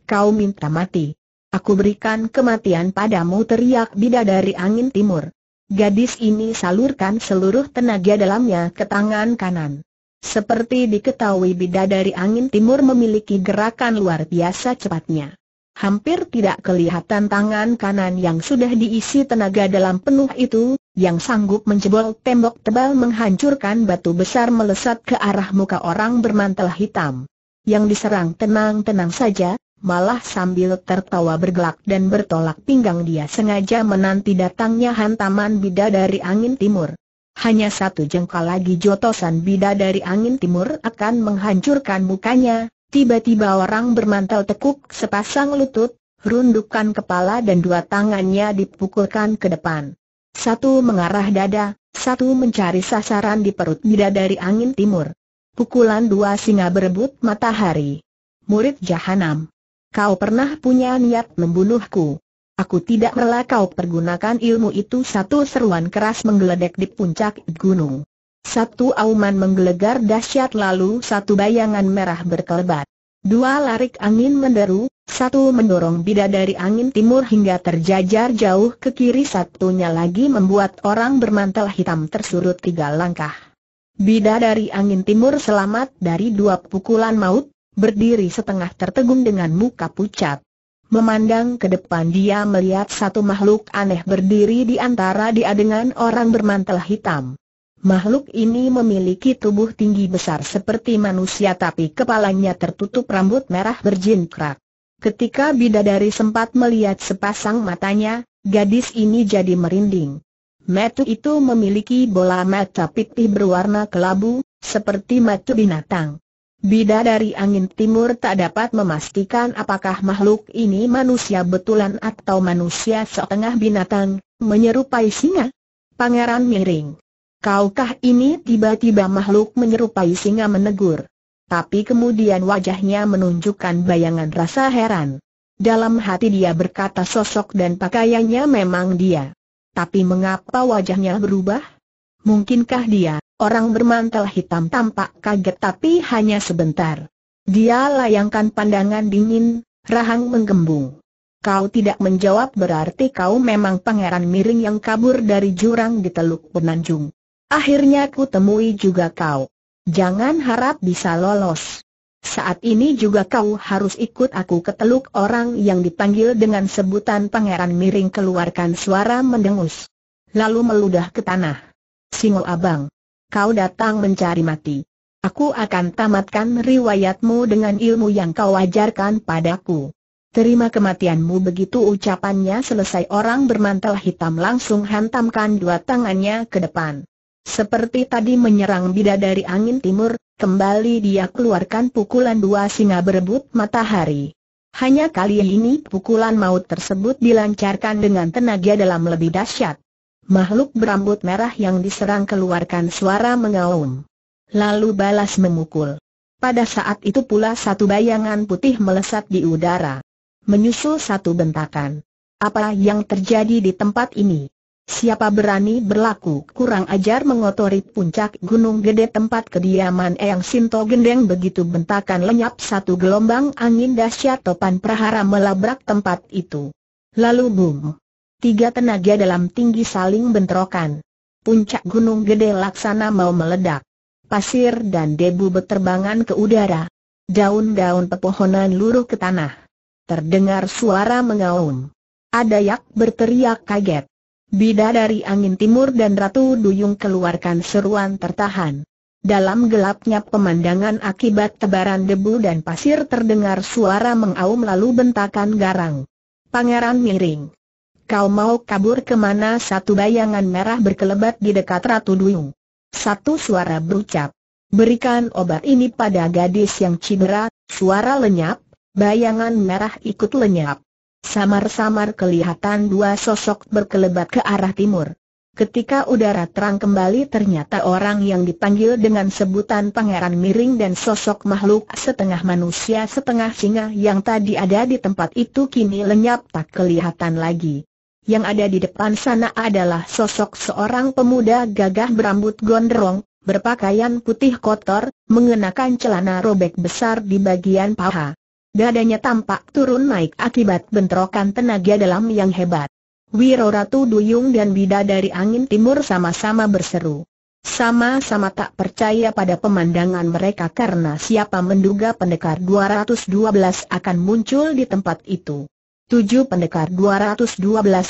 Kau minta mati. Aku berikan kematian padamu teriak bidadari angin timur. Gadis ini salurkan seluruh tenaga dalamnya ke tangan kanan. Seperti diketahui bidadari angin timur memiliki gerakan luar biasa cepatnya. Hampir tidak kelihatan tangan kanan yang sudah diisi tenaga dalam penuh itu, yang sanggup menjebol tembok tebal menghancurkan batu besar melesat ke arah muka orang bermantel hitam. Yang diserang tenang-tenang saja, malah sambil tertawa bergelak dan bertolak pinggang dia sengaja menanti datangnya hantaman bida dari angin timur. Hanya satu jengkal lagi jotosan bida dari angin timur akan menghancurkan mukanya, tiba-tiba orang bermantel tekuk sepasang lutut, rundukan kepala dan dua tangannya dipukulkan ke depan. Satu mengarah dada, satu mencari sasaran di perut dari angin timur. Pukulan dua singa berebut matahari. Murid Jahanam. Kau pernah punya niat membunuhku. Aku tidak rela kau pergunakan ilmu itu satu seruan keras menggeledek di puncak gunung. Satu auman menggelegar dahsyat lalu satu bayangan merah berkelebat. Dua larik angin menderu, satu mendorong bida dari angin timur hingga terjajar jauh ke kiri satunya lagi membuat orang bermantel hitam tersurut tiga langkah. Bida dari angin timur selamat dari dua pukulan maut, berdiri setengah tertegun dengan muka pucat. Memandang ke depan dia melihat satu makhluk aneh berdiri di antara dia dengan orang bermantel hitam. Makhluk ini memiliki tubuh tinggi besar seperti manusia tapi kepalanya tertutup rambut merah berjingkrak. Ketika bidadari sempat melihat sepasang matanya, gadis ini jadi merinding. Metu itu memiliki bola mata pipih berwarna kelabu, seperti metu binatang. Bidadari angin timur tak dapat memastikan apakah makhluk ini manusia betulan atau manusia setengah binatang, menyerupai singa. Pangeran miring. Kaukah ini tiba-tiba makhluk menyerupai singa menegur tapi kemudian wajahnya menunjukkan bayangan rasa heran. Dalam hati dia berkata sosok dan pakaiannya memang dia. Tapi mengapa wajahnya berubah? Mungkinkah dia, orang bermantel hitam tampak kaget tapi hanya sebentar. Dia layangkan pandangan dingin, rahang menggembung. Kau tidak menjawab berarti kau memang pangeran miring yang kabur dari jurang di Teluk Penanjung. Akhirnya ku temui juga kau. Jangan harap bisa lolos. Saat ini juga kau harus ikut aku ke teluk orang yang dipanggil dengan sebutan Pangeran Miring keluarkan suara mendengus. Lalu meludah ke tanah. Singo Abang, kau datang mencari mati. Aku akan tamatkan riwayatmu dengan ilmu yang kau ajarkan padaku. Terima kematianmu begitu ucapannya selesai orang bermantel hitam langsung hantamkan dua tangannya ke depan. Seperti tadi menyerang bida dari angin timur, kembali dia keluarkan pukulan dua singa berebut matahari. Hanya kali ini pukulan maut tersebut dilancarkan dengan tenaga dalam lebih dahsyat. Makhluk berambut merah yang diserang keluarkan suara mengaum. Lalu balas memukul. Pada saat itu pula satu bayangan putih melesat di udara. Menyusul satu bentakan. Apa yang terjadi di tempat ini? Siapa berani berlaku kurang ajar mengotori puncak gunung gede tempat kediaman Eyang Sinto Gendeng begitu bentakan lenyap satu gelombang angin dahsyat topan prahara melabrak tempat itu. Lalu boom. Tiga tenaga dalam tinggi saling bentrokan. Puncak gunung gede laksana mau meledak. Pasir dan debu berterbangan ke udara. Daun-daun pepohonan luruh ke tanah. Terdengar suara mengaum. Ada yak berteriak kaget. Bida dari angin timur dan Ratu Duyung keluarkan seruan tertahan. Dalam gelapnya pemandangan akibat tebaran debu dan pasir terdengar suara mengaum lalu bentakan garang. Pangeran miring. Kau mau kabur kemana satu bayangan merah berkelebat di dekat Ratu Duyung. Satu suara berucap. Berikan obat ini pada gadis yang cibera, suara lenyap, bayangan merah ikut lenyap. Samar-samar kelihatan dua sosok berkelebat ke arah timur. Ketika udara terang kembali ternyata orang yang dipanggil dengan sebutan Pangeran Miring dan sosok makhluk setengah manusia setengah singa yang tadi ada di tempat itu kini lenyap tak kelihatan lagi. Yang ada di depan sana adalah sosok seorang pemuda gagah berambut gondrong, berpakaian putih kotor, mengenakan celana robek besar di bagian paha. Dadanya tampak turun naik akibat bentrokan tenaga dalam yang hebat. Wiro Ratu Duyung dan Bida dari Angin Timur sama-sama berseru. Sama-sama tak percaya pada pemandangan mereka karena siapa menduga pendekar 212 akan muncul di tempat itu. Tujuh pendekar 212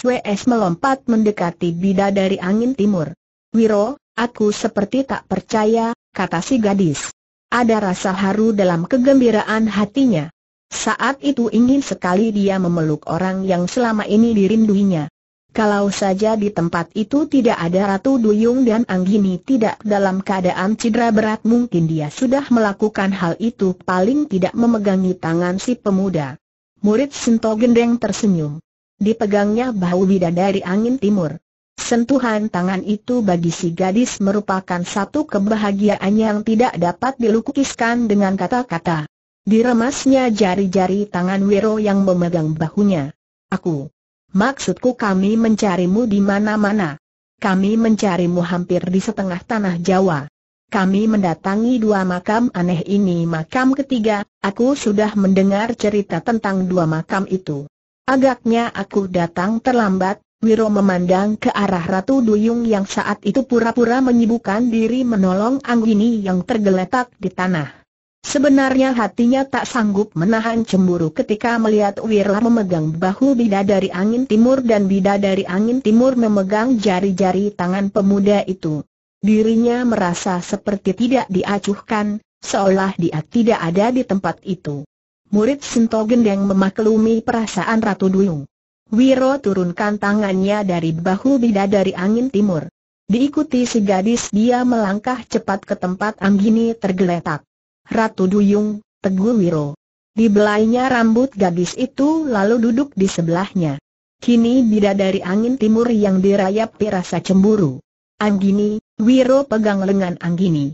WS melompat mendekati bida dari angin timur. Wiro, aku seperti tak percaya, kata si gadis. Ada rasa haru dalam kegembiraan hatinya. Saat itu ingin sekali dia memeluk orang yang selama ini dirinduinya. Kalau saja di tempat itu tidak ada Ratu Duyung dan Anggini tidak dalam keadaan cedera berat mungkin dia sudah melakukan hal itu paling tidak memegangi tangan si pemuda. Murid Sento Gendeng tersenyum. Dipegangnya bahu bidadari angin timur. Sentuhan tangan itu bagi si gadis merupakan satu kebahagiaan yang tidak dapat dilukiskan dengan kata-kata. Diremasnya jari-jari tangan Wiro yang memegang bahunya. Aku. Maksudku kami mencarimu di mana-mana. Kami mencarimu hampir di setengah tanah Jawa. Kami mendatangi dua makam aneh ini makam ketiga, aku sudah mendengar cerita tentang dua makam itu. Agaknya aku datang terlambat, Wiro memandang ke arah Ratu Duyung yang saat itu pura-pura menyibukkan diri menolong Anggini yang tergeletak di tanah. Sebenarnya hatinya tak sanggup menahan cemburu ketika melihat Wirla memegang bahu bida dari angin timur dan bida dari angin timur memegang jari-jari tangan pemuda itu. Dirinya merasa seperti tidak diacuhkan, seolah dia tidak ada di tempat itu. Murid Sintogen yang memaklumi perasaan Ratu Duyung. Wiro turunkan tangannya dari bahu bida dari angin timur. Diikuti si gadis dia melangkah cepat ke tempat Anggini tergeletak. Ratu Duyung, Teguh Wiro. Dibelainya rambut gadis itu lalu duduk di sebelahnya. Kini dari angin timur yang dirayapi rasa cemburu. Anggini, Wiro pegang lengan Anggini.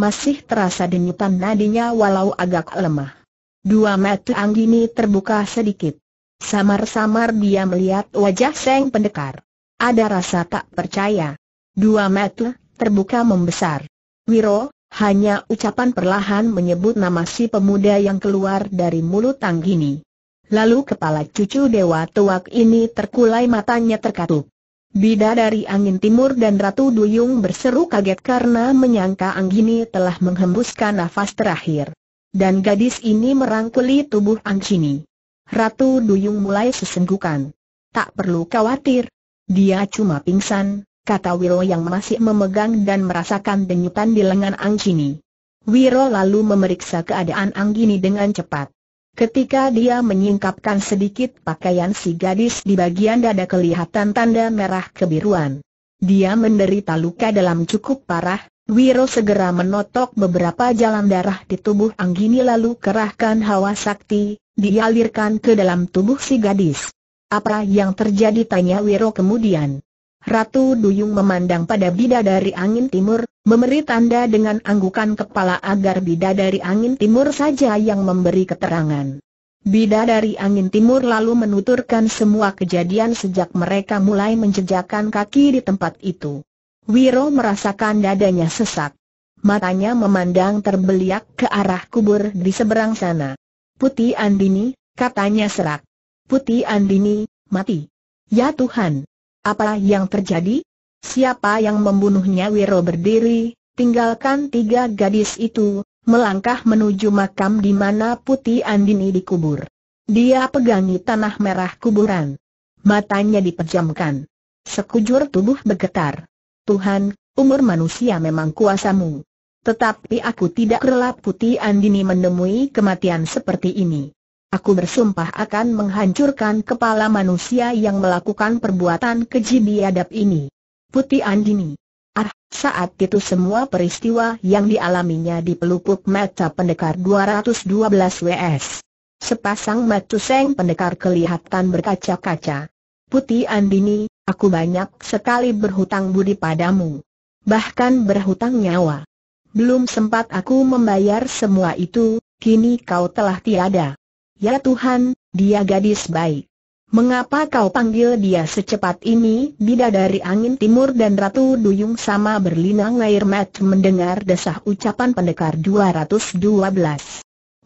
Masih terasa denyutan nadinya walau agak lemah. Dua mata Anggini terbuka sedikit. Samar-samar dia melihat wajah Seng Pendekar. Ada rasa tak percaya. Dua mata terbuka membesar. Wiro, hanya ucapan perlahan menyebut nama si pemuda yang keluar dari mulut Tanggini. Lalu kepala cucu dewa tuak ini terkulai matanya terkatup. Bida dari angin timur dan Ratu Duyung berseru kaget karena menyangka Anggini telah menghembuskan nafas terakhir. Dan gadis ini merangkuli tubuh Anggini. Ratu Duyung mulai sesenggukan. Tak perlu khawatir. Dia cuma pingsan, kata Wiro yang masih memegang dan merasakan denyutan di lengan Anggini. Wiro lalu memeriksa keadaan Anggini dengan cepat. Ketika dia menyingkapkan sedikit pakaian si gadis di bagian dada kelihatan tanda merah kebiruan. Dia menderita luka dalam cukup parah, Wiro segera menotok beberapa jalan darah di tubuh Anggini lalu kerahkan hawa sakti, dialirkan ke dalam tubuh si gadis. Apa yang terjadi tanya Wiro kemudian. Ratu Duyung memandang pada bidadari angin timur, memberi tanda dengan anggukan kepala agar bidadari angin timur saja yang memberi keterangan. Bidadari angin timur lalu menuturkan semua kejadian sejak mereka mulai menjejakkan kaki di tempat itu. Wiro merasakan dadanya sesak. Matanya memandang terbeliak ke arah kubur di seberang sana. Putih Andini, katanya serak. Putih Andini, mati. Ya Tuhan. Apa yang terjadi? Siapa yang membunuhnya Wiro berdiri, tinggalkan tiga gadis itu, melangkah menuju makam di mana Putih Andini dikubur. Dia pegangi tanah merah kuburan. Matanya dipejamkan. Sekujur tubuh bergetar. Tuhan, umur manusia memang kuasamu. Tetapi aku tidak rela Putih Andini menemui kematian seperti ini. Aku bersumpah akan menghancurkan kepala manusia yang melakukan perbuatan keji biadab ini. Putih Andini. Ah, saat itu semua peristiwa yang dialaminya di pelupuk mata pendekar 212 WS. Sepasang mata seng pendekar kelihatan berkaca-kaca. Putih Andini, aku banyak sekali berhutang budi padamu. Bahkan berhutang nyawa. Belum sempat aku membayar semua itu, kini kau telah tiada. Ya Tuhan, dia gadis baik. Mengapa kau panggil dia secepat ini? Bidadari angin timur dan Ratu Duyung sama berlinang air mata mendengar desah ucapan pendekar 212.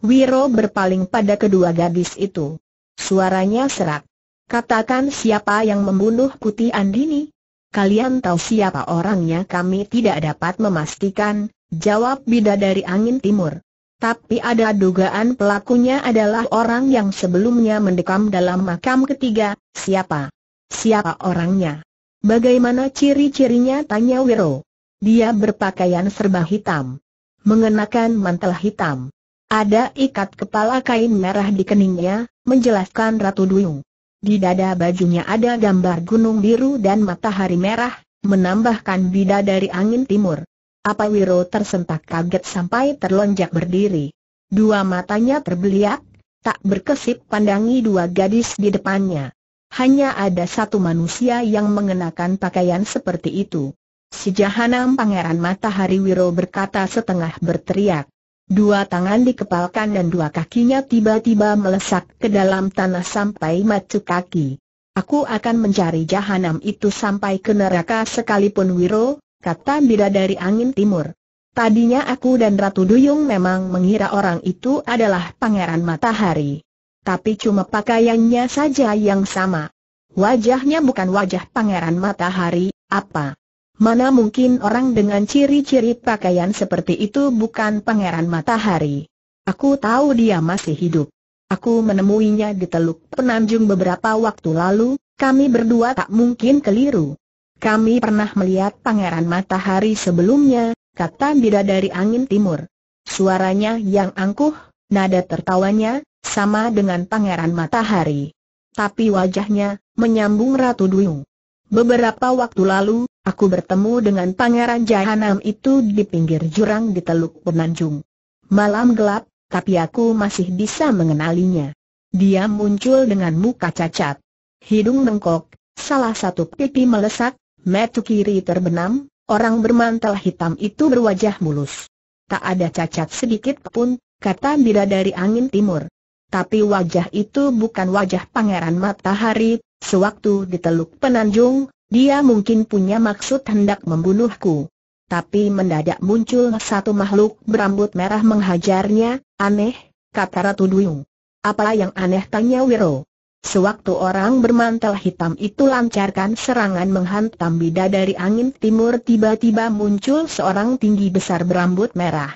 Wiro berpaling pada kedua gadis itu. Suaranya serak. Katakan siapa yang membunuh Kuti Andini? Kalian tahu siapa orangnya kami tidak dapat memastikan, jawab Bidadari angin timur. Tapi ada dugaan pelakunya adalah orang yang sebelumnya mendekam dalam makam ketiga, siapa? Siapa orangnya? Bagaimana ciri-cirinya tanya Wiro. Dia berpakaian serba hitam. Mengenakan mantel hitam. Ada ikat kepala kain merah di keningnya, menjelaskan Ratu Duyung. Di dada bajunya ada gambar gunung biru dan matahari merah, menambahkan bidadari angin timur. Apa Wiro tersentak kaget sampai terlonjak berdiri. Dua matanya terbeliak, tak berkesip pandangi dua gadis di depannya. Hanya ada satu manusia yang mengenakan pakaian seperti itu. Si Jahanam Pangeran Matahari Wiro berkata setengah berteriak. Dua tangan dikepalkan dan dua kakinya tiba-tiba melesak ke dalam tanah sampai macu kaki. Aku akan mencari jahanam itu sampai ke neraka sekalipun Wiro, kata bila dari angin timur. Tadinya aku dan Ratu Duyung memang mengira orang itu adalah Pangeran Matahari. Tapi cuma pakaiannya saja yang sama. Wajahnya bukan wajah Pangeran Matahari, apa? Mana mungkin orang dengan ciri-ciri pakaian seperti itu bukan Pangeran Matahari? Aku tahu dia masih hidup. Aku menemuinya di Teluk Penanjung beberapa waktu lalu, kami berdua tak mungkin keliru. Kami pernah melihat pangeran matahari sebelumnya, kata bidadari angin timur. Suaranya yang angkuh, nada tertawanya, sama dengan pangeran matahari. Tapi wajahnya, menyambung Ratu Duyung. Beberapa waktu lalu, aku bertemu dengan pangeran Jahanam itu di pinggir jurang di Teluk Penanjung. Malam gelap, tapi aku masih bisa mengenalinya. Dia muncul dengan muka cacat. Hidung mengkok, salah satu pipi melesak, Metu kiri terbenam, orang bermantel hitam itu berwajah mulus. Tak ada cacat sedikit pun, kata bila dari angin timur. Tapi wajah itu bukan wajah pangeran matahari, sewaktu di teluk penanjung, dia mungkin punya maksud hendak membunuhku. Tapi mendadak muncul satu makhluk berambut merah menghajarnya, aneh, kata Ratu Duyung. Apa yang aneh tanya Wiro. Sewaktu orang bermantel hitam itu lancarkan serangan menghantam bida dari angin timur tiba-tiba muncul seorang tinggi besar berambut merah.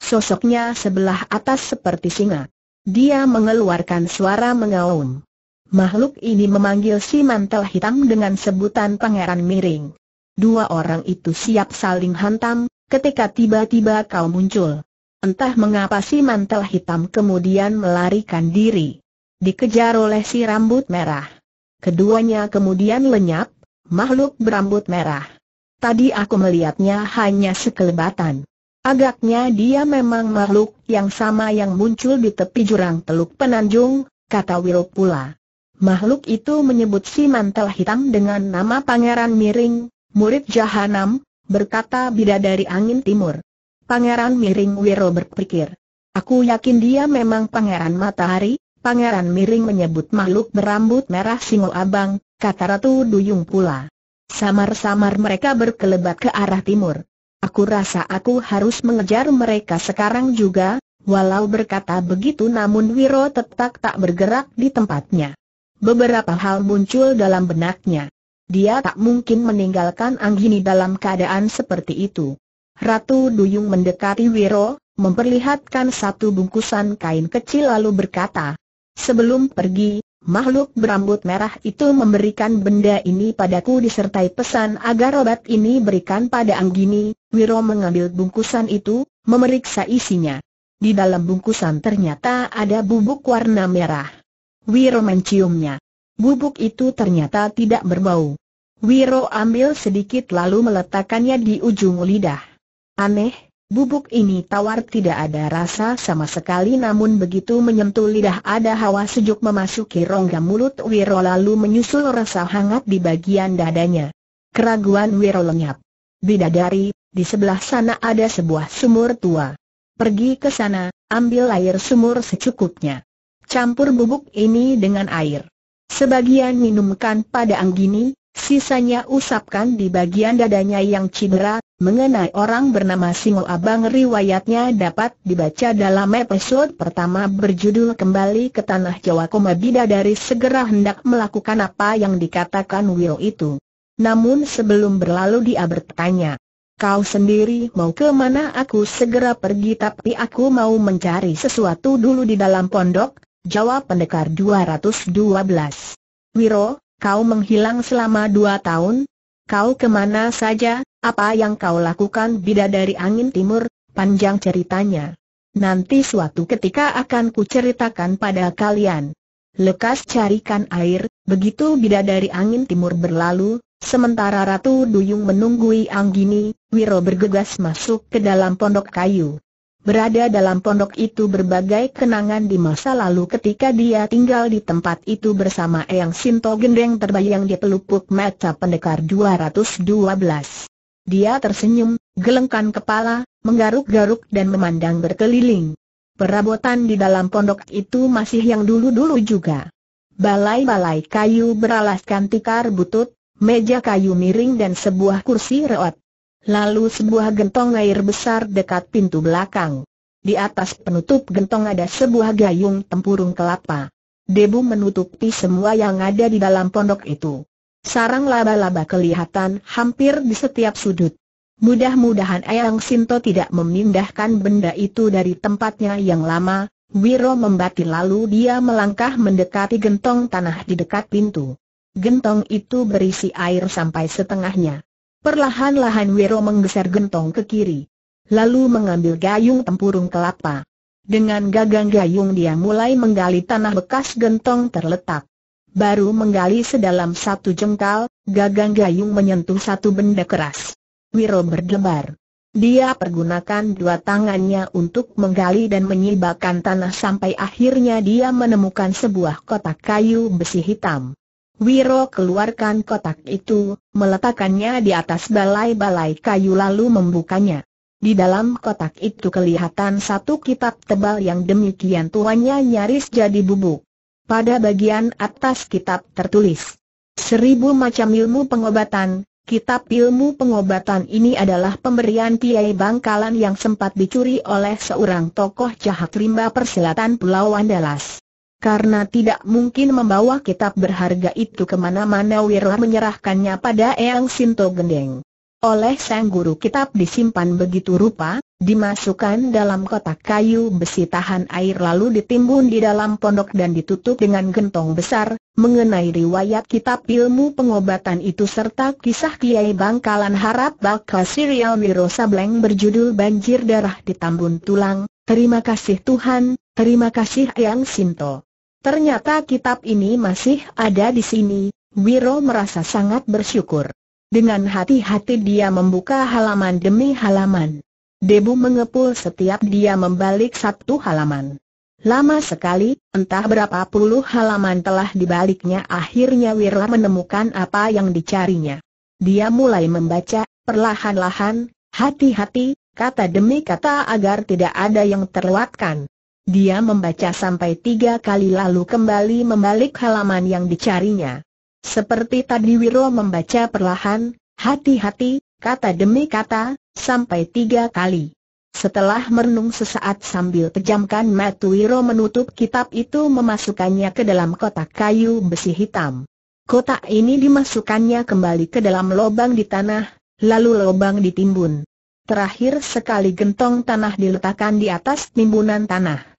Sosoknya sebelah atas seperti singa. Dia mengeluarkan suara mengaum. Makhluk ini memanggil si mantel hitam dengan sebutan pangeran miring. Dua orang itu siap saling hantam, ketika tiba-tiba kau muncul. Entah mengapa si mantel hitam kemudian melarikan diri dikejar oleh si rambut merah. Keduanya kemudian lenyap, makhluk berambut merah. Tadi aku melihatnya hanya sekelebatan. Agaknya dia memang makhluk yang sama yang muncul di tepi jurang Teluk Penanjung, kata Wiro pula. Makhluk itu menyebut si mantel hitam dengan nama Pangeran Miring, murid Jahanam, berkata bidadari angin timur. Pangeran Miring Wiro berpikir, aku yakin dia memang Pangeran Matahari, Pangeran Miring menyebut makhluk berambut merah singo abang, kata Ratu Duyung pula. Samar-samar mereka berkelebat ke arah timur. Aku rasa aku harus mengejar mereka sekarang juga, walau berkata begitu namun Wiro tetap tak bergerak di tempatnya. Beberapa hal muncul dalam benaknya. Dia tak mungkin meninggalkan Anggini dalam keadaan seperti itu. Ratu Duyung mendekati Wiro, memperlihatkan satu bungkusan kain kecil lalu berkata, Sebelum pergi, makhluk berambut merah itu memberikan benda ini padaku disertai pesan agar obat ini berikan pada Anggini. Wiro mengambil bungkusan itu, memeriksa isinya. Di dalam bungkusan ternyata ada bubuk warna merah. Wiro menciumnya. Bubuk itu ternyata tidak berbau. Wiro ambil sedikit lalu meletakkannya di ujung lidah. Aneh, Bubuk ini tawar tidak ada rasa sama sekali namun begitu menyentuh lidah ada hawa sejuk memasuki rongga mulut Wiro lalu menyusul rasa hangat di bagian dadanya. Keraguan Wiro lenyap. Bidadari, di sebelah sana ada sebuah sumur tua. Pergi ke sana, ambil air sumur secukupnya. Campur bubuk ini dengan air. Sebagian minumkan pada Anggini, sisanya usapkan di bagian dadanya yang cedera, Mengenai orang bernama Singo Abang riwayatnya dapat dibaca dalam episode pertama berjudul Kembali ke Tanah Jawa Koma dari segera hendak melakukan apa yang dikatakan Will itu. Namun sebelum berlalu dia bertanya, Kau sendiri mau ke mana aku segera pergi tapi aku mau mencari sesuatu dulu di dalam pondok, jawab pendekar 212. Wiro, kau menghilang selama dua tahun? Kau kemana saja? Apa yang kau lakukan bidadari angin timur, panjang ceritanya. Nanti suatu ketika akan kuceritakan pada kalian. Lekas carikan air, begitu bidadari angin timur berlalu, sementara Ratu Duyung menunggui Anggini, Wiro bergegas masuk ke dalam pondok kayu. Berada dalam pondok itu berbagai kenangan di masa lalu ketika dia tinggal di tempat itu bersama Eyang Sinto Gendeng terbayang di pelupuk mata pendekar 212. Dia tersenyum, gelengkan kepala, menggaruk-garuk dan memandang berkeliling. Perabotan di dalam pondok itu masih yang dulu-dulu juga. Balai-balai kayu beralaskan tikar butut, meja kayu miring dan sebuah kursi reot. Lalu sebuah gentong air besar dekat pintu belakang. Di atas penutup gentong ada sebuah gayung tempurung kelapa. Debu menutupi semua yang ada di dalam pondok itu. Sarang laba-laba kelihatan hampir di setiap sudut. Mudah-mudahan Eyang Sinto tidak memindahkan benda itu dari tempatnya yang lama, Wiro membatin lalu dia melangkah mendekati gentong tanah di dekat pintu. Gentong itu berisi air sampai setengahnya. Perlahan-lahan Wiro menggeser gentong ke kiri. Lalu mengambil gayung tempurung kelapa. Dengan gagang gayung dia mulai menggali tanah bekas gentong terletak baru menggali sedalam satu jengkal, gagang gayung menyentuh satu benda keras. Wiro berdebar. Dia pergunakan dua tangannya untuk menggali dan menyibakkan tanah sampai akhirnya dia menemukan sebuah kotak kayu besi hitam. Wiro keluarkan kotak itu, meletakkannya di atas balai-balai kayu lalu membukanya. Di dalam kotak itu kelihatan satu kitab tebal yang demikian tuanya nyaris jadi bubuk. Pada bagian atas kitab tertulis Seribu macam ilmu pengobatan Kitab ilmu pengobatan ini adalah pemberian Kiai Bangkalan yang sempat dicuri oleh seorang tokoh jahat rimba persilatan Pulau Andalas. Karena tidak mungkin membawa kitab berharga itu kemana-mana Wirla menyerahkannya pada Eyang Sinto Gendeng oleh sang guru kitab disimpan begitu rupa, dimasukkan dalam kotak kayu besi tahan air lalu ditimbun di dalam pondok dan ditutup dengan gentong besar, mengenai riwayat kitab ilmu pengobatan itu serta kisah Kiai Bangkalan Harap Bakal Serial Wiro Sableng berjudul Banjir Darah di Tambun Tulang, Terima kasih Tuhan, terima kasih Yang Sinto. Ternyata kitab ini masih ada di sini, Wiro merasa sangat bersyukur. Dengan hati-hati dia membuka halaman demi halaman. Debu mengepul setiap dia membalik satu halaman. Lama sekali, entah berapa puluh halaman telah dibaliknya akhirnya Wirla menemukan apa yang dicarinya. Dia mulai membaca, perlahan-lahan, hati-hati, kata demi kata agar tidak ada yang terlewatkan. Dia membaca sampai tiga kali lalu kembali membalik halaman yang dicarinya. Seperti tadi Wiro membaca perlahan, hati-hati, kata demi kata, sampai tiga kali. Setelah merenung sesaat sambil pejamkan mata Wiro menutup kitab itu memasukkannya ke dalam kotak kayu besi hitam. Kotak ini dimasukkannya kembali ke dalam lubang di tanah, lalu lubang ditimbun. Terakhir sekali gentong tanah diletakkan di atas timbunan tanah.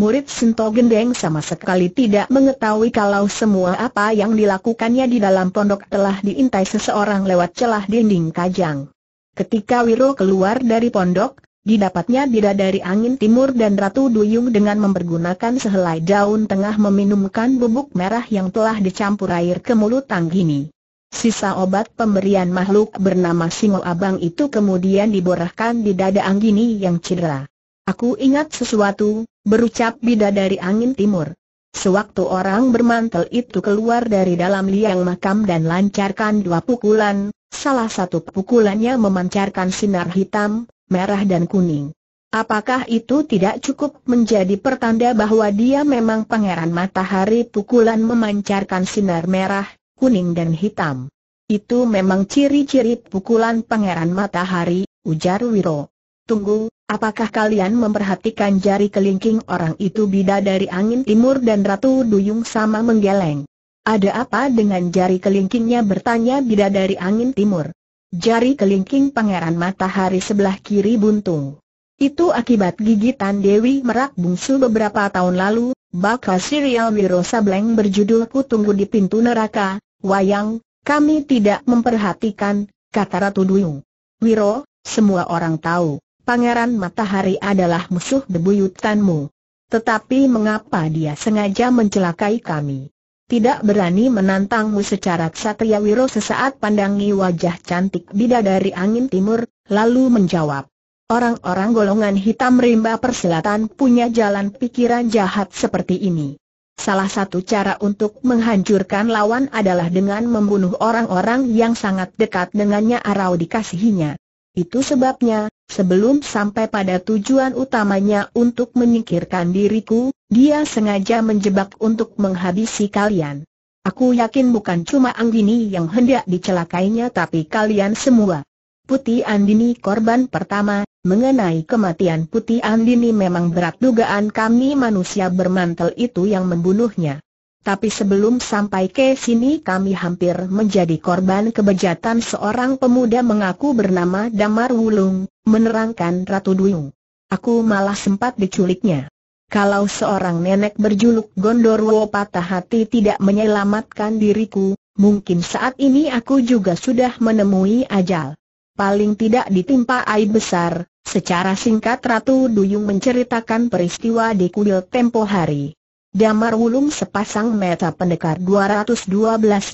Murid Sinto Gendeng sama sekali tidak mengetahui kalau semua apa yang dilakukannya di dalam pondok telah diintai seseorang lewat celah dinding kajang. Ketika Wiro keluar dari pondok, didapatnya bidadari angin timur dan Ratu Duyung dengan mempergunakan sehelai daun tengah meminumkan bubuk merah yang telah dicampur air ke mulut Tanggini. Sisa obat pemberian makhluk bernama Singo Abang itu kemudian diborahkan di dada Anggini yang cedera. Aku ingat sesuatu, berucap bida dari angin timur. Sewaktu orang bermantel itu keluar dari dalam liang makam dan lancarkan dua pukulan, salah satu pukulannya memancarkan sinar hitam, merah dan kuning. Apakah itu tidak cukup menjadi pertanda bahwa dia memang pangeran matahari pukulan memancarkan sinar merah, kuning dan hitam? Itu memang ciri-ciri pukulan pangeran matahari, ujar Wiro. Tunggu, apakah kalian memperhatikan jari kelingking orang itu bida dari angin timur dan Ratu Duyung sama menggeleng? Ada apa dengan jari kelingkingnya bertanya bida dari angin timur? Jari kelingking pangeran matahari sebelah kiri buntung. Itu akibat gigitan Dewi Merak bungsu beberapa tahun lalu, bakal serial Wiro Sableng berjudul Ku Tunggu di Pintu Neraka, Wayang, kami tidak memperhatikan, kata Ratu Duyung. Wiro, semua orang tahu, Pangeran Matahari adalah musuh bebuyutanmu. Tetapi mengapa dia sengaja mencelakai kami? Tidak berani menantangmu secara Satria Wiro sesaat pandangi wajah cantik bidadari angin timur, lalu menjawab. Orang-orang golongan hitam rimba perselatan punya jalan pikiran jahat seperti ini. Salah satu cara untuk menghancurkan lawan adalah dengan membunuh orang-orang yang sangat dekat dengannya atau dikasihinya. Itu sebabnya, Sebelum sampai pada tujuan utamanya untuk menyingkirkan diriku, dia sengaja menjebak untuk menghabisi kalian. Aku yakin bukan cuma Anggini yang hendak dicelakainya tapi kalian semua. Putih Andini korban pertama, mengenai kematian Putih Andini memang berat dugaan kami manusia bermantel itu yang membunuhnya. Tapi sebelum sampai ke sini kami hampir menjadi korban kebejatan seorang pemuda mengaku bernama Damar Wulung, menerangkan Ratu Duyung. Aku malah sempat diculiknya. Kalau seorang nenek berjuluk Gondorwo patah hati tidak menyelamatkan diriku, mungkin saat ini aku juga sudah menemui ajal. Paling tidak ditimpa air besar, secara singkat Ratu Duyung menceritakan peristiwa di kuil tempo hari. Damar Wulung sepasang mata pendekar 212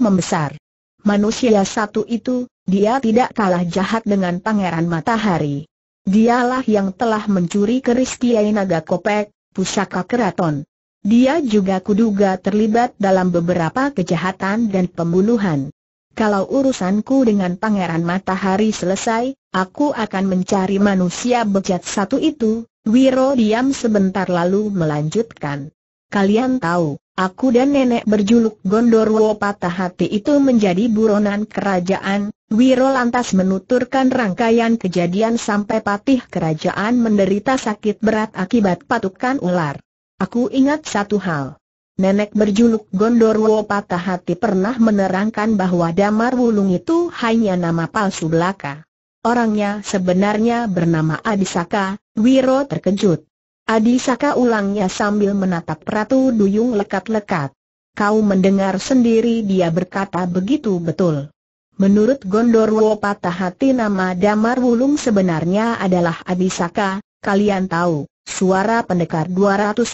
membesar. Manusia satu itu, dia tidak kalah jahat dengan Pangeran Matahari. Dialah yang telah mencuri keris Kiai Naga Kopek, pusaka keraton. Dia juga kuduga terlibat dalam beberapa kejahatan dan pembunuhan. Kalau urusanku dengan Pangeran Matahari selesai, aku akan mencari manusia bejat satu itu, Wiro diam sebentar lalu melanjutkan. Kalian tahu, aku dan nenek berjuluk Gondorwo Patah Hati itu menjadi buronan kerajaan, Wiro lantas menuturkan rangkaian kejadian sampai patih kerajaan menderita sakit berat akibat patukan ular. Aku ingat satu hal. Nenek berjuluk Gondorwo Patah Hati pernah menerangkan bahwa Damar Wulung itu hanya nama palsu belaka. Orangnya sebenarnya bernama Adisaka, Wiro terkejut. Adi Saka ulangnya sambil menatap Ratu Duyung lekat-lekat. Kau mendengar sendiri dia berkata begitu betul. Menurut Gondorwo patah hati nama Damar Wulung sebenarnya adalah Adi Saka, kalian tahu, suara pendekar 212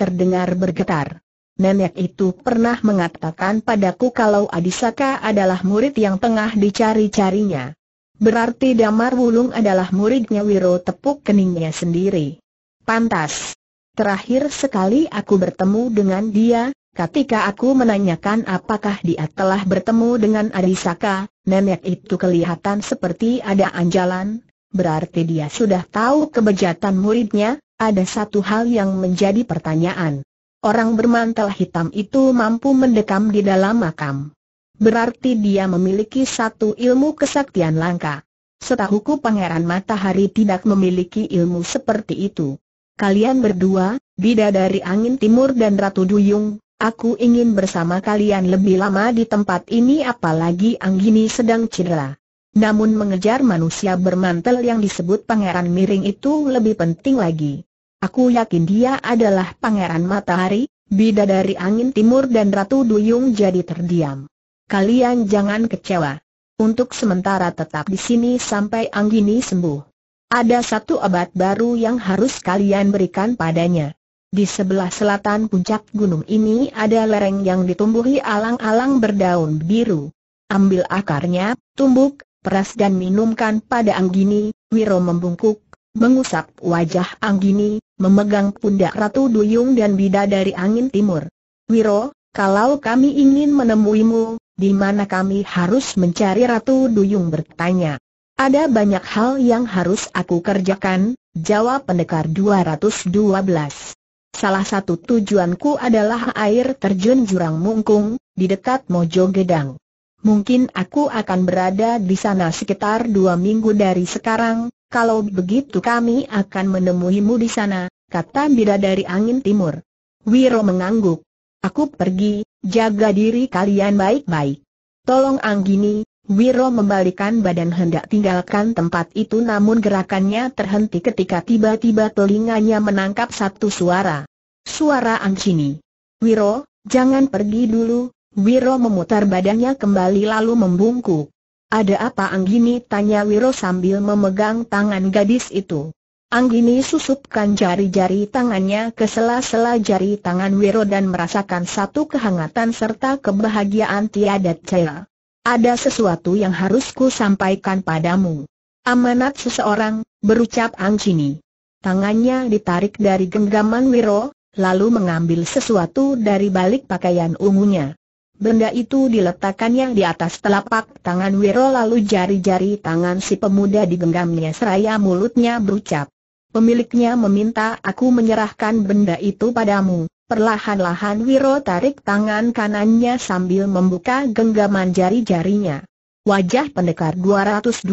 terdengar bergetar. Nenek itu pernah mengatakan padaku kalau Adi Saka adalah murid yang tengah dicari-carinya. Berarti Damar Wulung adalah muridnya Wiro tepuk keningnya sendiri. Pantas. Terakhir sekali aku bertemu dengan dia, ketika aku menanyakan apakah dia telah bertemu dengan Arisaka, nenek itu kelihatan seperti ada anjalan, berarti dia sudah tahu kebejatan muridnya, ada satu hal yang menjadi pertanyaan. Orang bermantel hitam itu mampu mendekam di dalam makam. Berarti dia memiliki satu ilmu kesaktian langka. Setahuku Pangeran Matahari tidak memiliki ilmu seperti itu. Kalian berdua, Bidadari Angin Timur dan Ratu Duyung, aku ingin bersama kalian lebih lama di tempat ini apalagi Anggini sedang cedera. Namun mengejar manusia bermantel yang disebut Pangeran Miring itu lebih penting lagi. Aku yakin dia adalah Pangeran Matahari, Bidadari Angin Timur dan Ratu Duyung jadi terdiam. Kalian jangan kecewa. Untuk sementara tetap di sini sampai Anggini sembuh. Ada satu abad baru yang harus kalian berikan padanya. Di sebelah selatan puncak gunung ini ada lereng yang ditumbuhi alang-alang berdaun biru. Ambil akarnya, tumbuk, peras dan minumkan pada Anggini, Wiro membungkuk, mengusap wajah Anggini, memegang pundak Ratu Duyung dan Bida dari angin timur. Wiro, kalau kami ingin menemuimu, di mana kami harus mencari Ratu Duyung bertanya. Ada banyak hal yang harus aku kerjakan, jawab pendekar 212. Salah satu tujuanku adalah air terjun Jurang Mungkung, di dekat Mojo Gedang. Mungkin aku akan berada di sana sekitar dua minggu dari sekarang, kalau begitu kami akan menemuimu di sana, kata bidadari angin timur. Wiro mengangguk. Aku pergi, jaga diri kalian baik-baik. Tolong Anggini, Wiro membalikan badan hendak tinggalkan tempat itu namun gerakannya terhenti ketika tiba-tiba telinganya menangkap satu suara. Suara Angcini. Wiro, jangan pergi dulu. Wiro memutar badannya kembali lalu membungkuk. Ada apa Anggini? tanya Wiro sambil memegang tangan gadis itu. Anggini susupkan jari-jari tangannya ke sela-sela jari tangan Wiro dan merasakan satu kehangatan serta kebahagiaan tiada cela. Ada sesuatu yang harus ku sampaikan padamu. Amanat seseorang, berucap Ang Chini. Tangannya ditarik dari genggaman Wiro, lalu mengambil sesuatu dari balik pakaian ungunya. Benda itu diletakkannya di atas telapak tangan Wiro lalu jari-jari tangan si pemuda digenggamnya seraya mulutnya berucap. Pemiliknya meminta aku menyerahkan benda itu padamu. Perlahan-lahan Wiro tarik tangan kanannya sambil membuka genggaman jari-jarinya. Wajah pendekar 212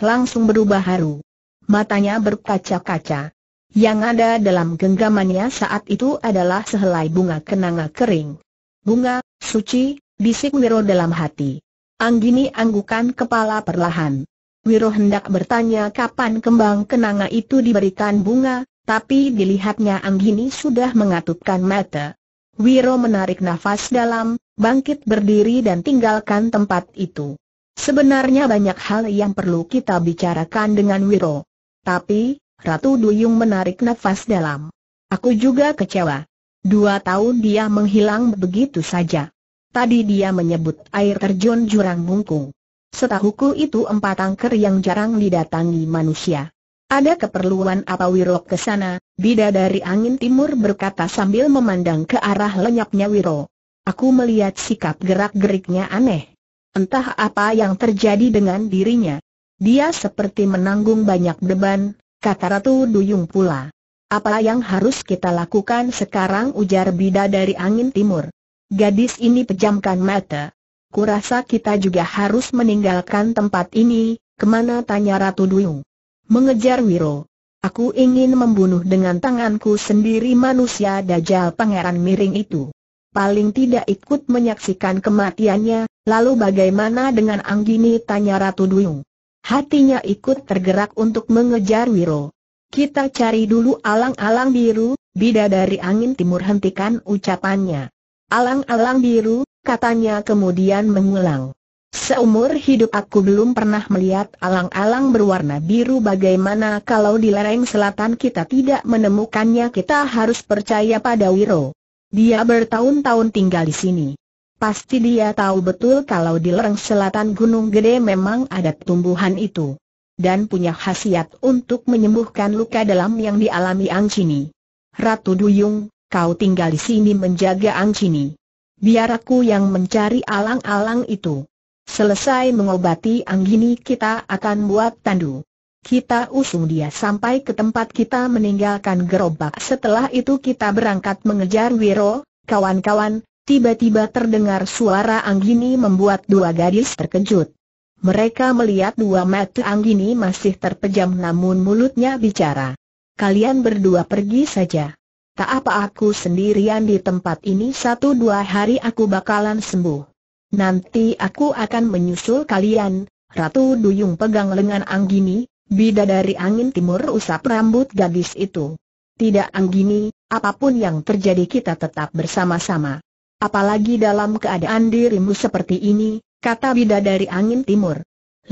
langsung berubah haru. Matanya berkaca-kaca. Yang ada dalam genggamannya saat itu adalah sehelai bunga kenanga kering. Bunga, suci, bisik Wiro dalam hati. Anggini anggukan kepala perlahan. Wiro hendak bertanya kapan kembang kenanga itu diberikan bunga, tapi dilihatnya Anggini sudah mengatupkan mata. Wiro menarik nafas dalam, bangkit berdiri dan tinggalkan tempat itu. Sebenarnya banyak hal yang perlu kita bicarakan dengan Wiro. Tapi, Ratu Duyung menarik nafas dalam. Aku juga kecewa. Dua tahun dia menghilang begitu saja. Tadi dia menyebut air terjun jurang bungkung. Setahuku itu empat angker yang jarang didatangi manusia. Ada keperluan apa Wiro ke sana? Bida dari angin timur berkata sambil memandang ke arah lenyapnya Wiro. Aku melihat sikap gerak-geriknya aneh. Entah apa yang terjadi dengan dirinya. Dia seperti menanggung banyak beban, kata Ratu Duyung pula. Apa yang harus kita lakukan sekarang ujar Bida dari angin timur. Gadis ini pejamkan mata. Kurasa kita juga harus meninggalkan tempat ini, kemana tanya Ratu Duyung mengejar Wiro. Aku ingin membunuh dengan tanganku sendiri manusia dajal pangeran miring itu. Paling tidak ikut menyaksikan kematiannya, lalu bagaimana dengan Anggini tanya Ratu Duyung. Hatinya ikut tergerak untuk mengejar Wiro. Kita cari dulu alang-alang biru, bidadari angin timur hentikan ucapannya. Alang-alang biru, katanya kemudian mengulang. Seumur hidup aku belum pernah melihat alang-alang berwarna biru bagaimana kalau di lereng selatan kita tidak menemukannya kita harus percaya pada Wiro. Dia bertahun-tahun tinggal di sini. Pasti dia tahu betul kalau di lereng selatan Gunung Gede memang ada tumbuhan itu. Dan punya khasiat untuk menyembuhkan luka dalam yang dialami Angcini. Ratu Duyung, kau tinggal di sini menjaga Angcini. Biar aku yang mencari alang-alang itu. Selesai mengobati Anggini kita akan buat tandu. Kita usung dia sampai ke tempat kita meninggalkan gerobak. Setelah itu kita berangkat mengejar Wiro, kawan-kawan, tiba-tiba terdengar suara Anggini membuat dua gadis terkejut. Mereka melihat dua mata Anggini masih terpejam namun mulutnya bicara. Kalian berdua pergi saja. Tak apa aku sendirian di tempat ini satu dua hari aku bakalan sembuh. Nanti aku akan menyusul kalian. Ratu Duyung pegang lengan Anggini, Bida dari angin timur usap rambut gadis itu. Tidak Anggini, apapun yang terjadi kita tetap bersama-sama. Apalagi dalam keadaan dirimu seperti ini, kata Bida dari angin timur.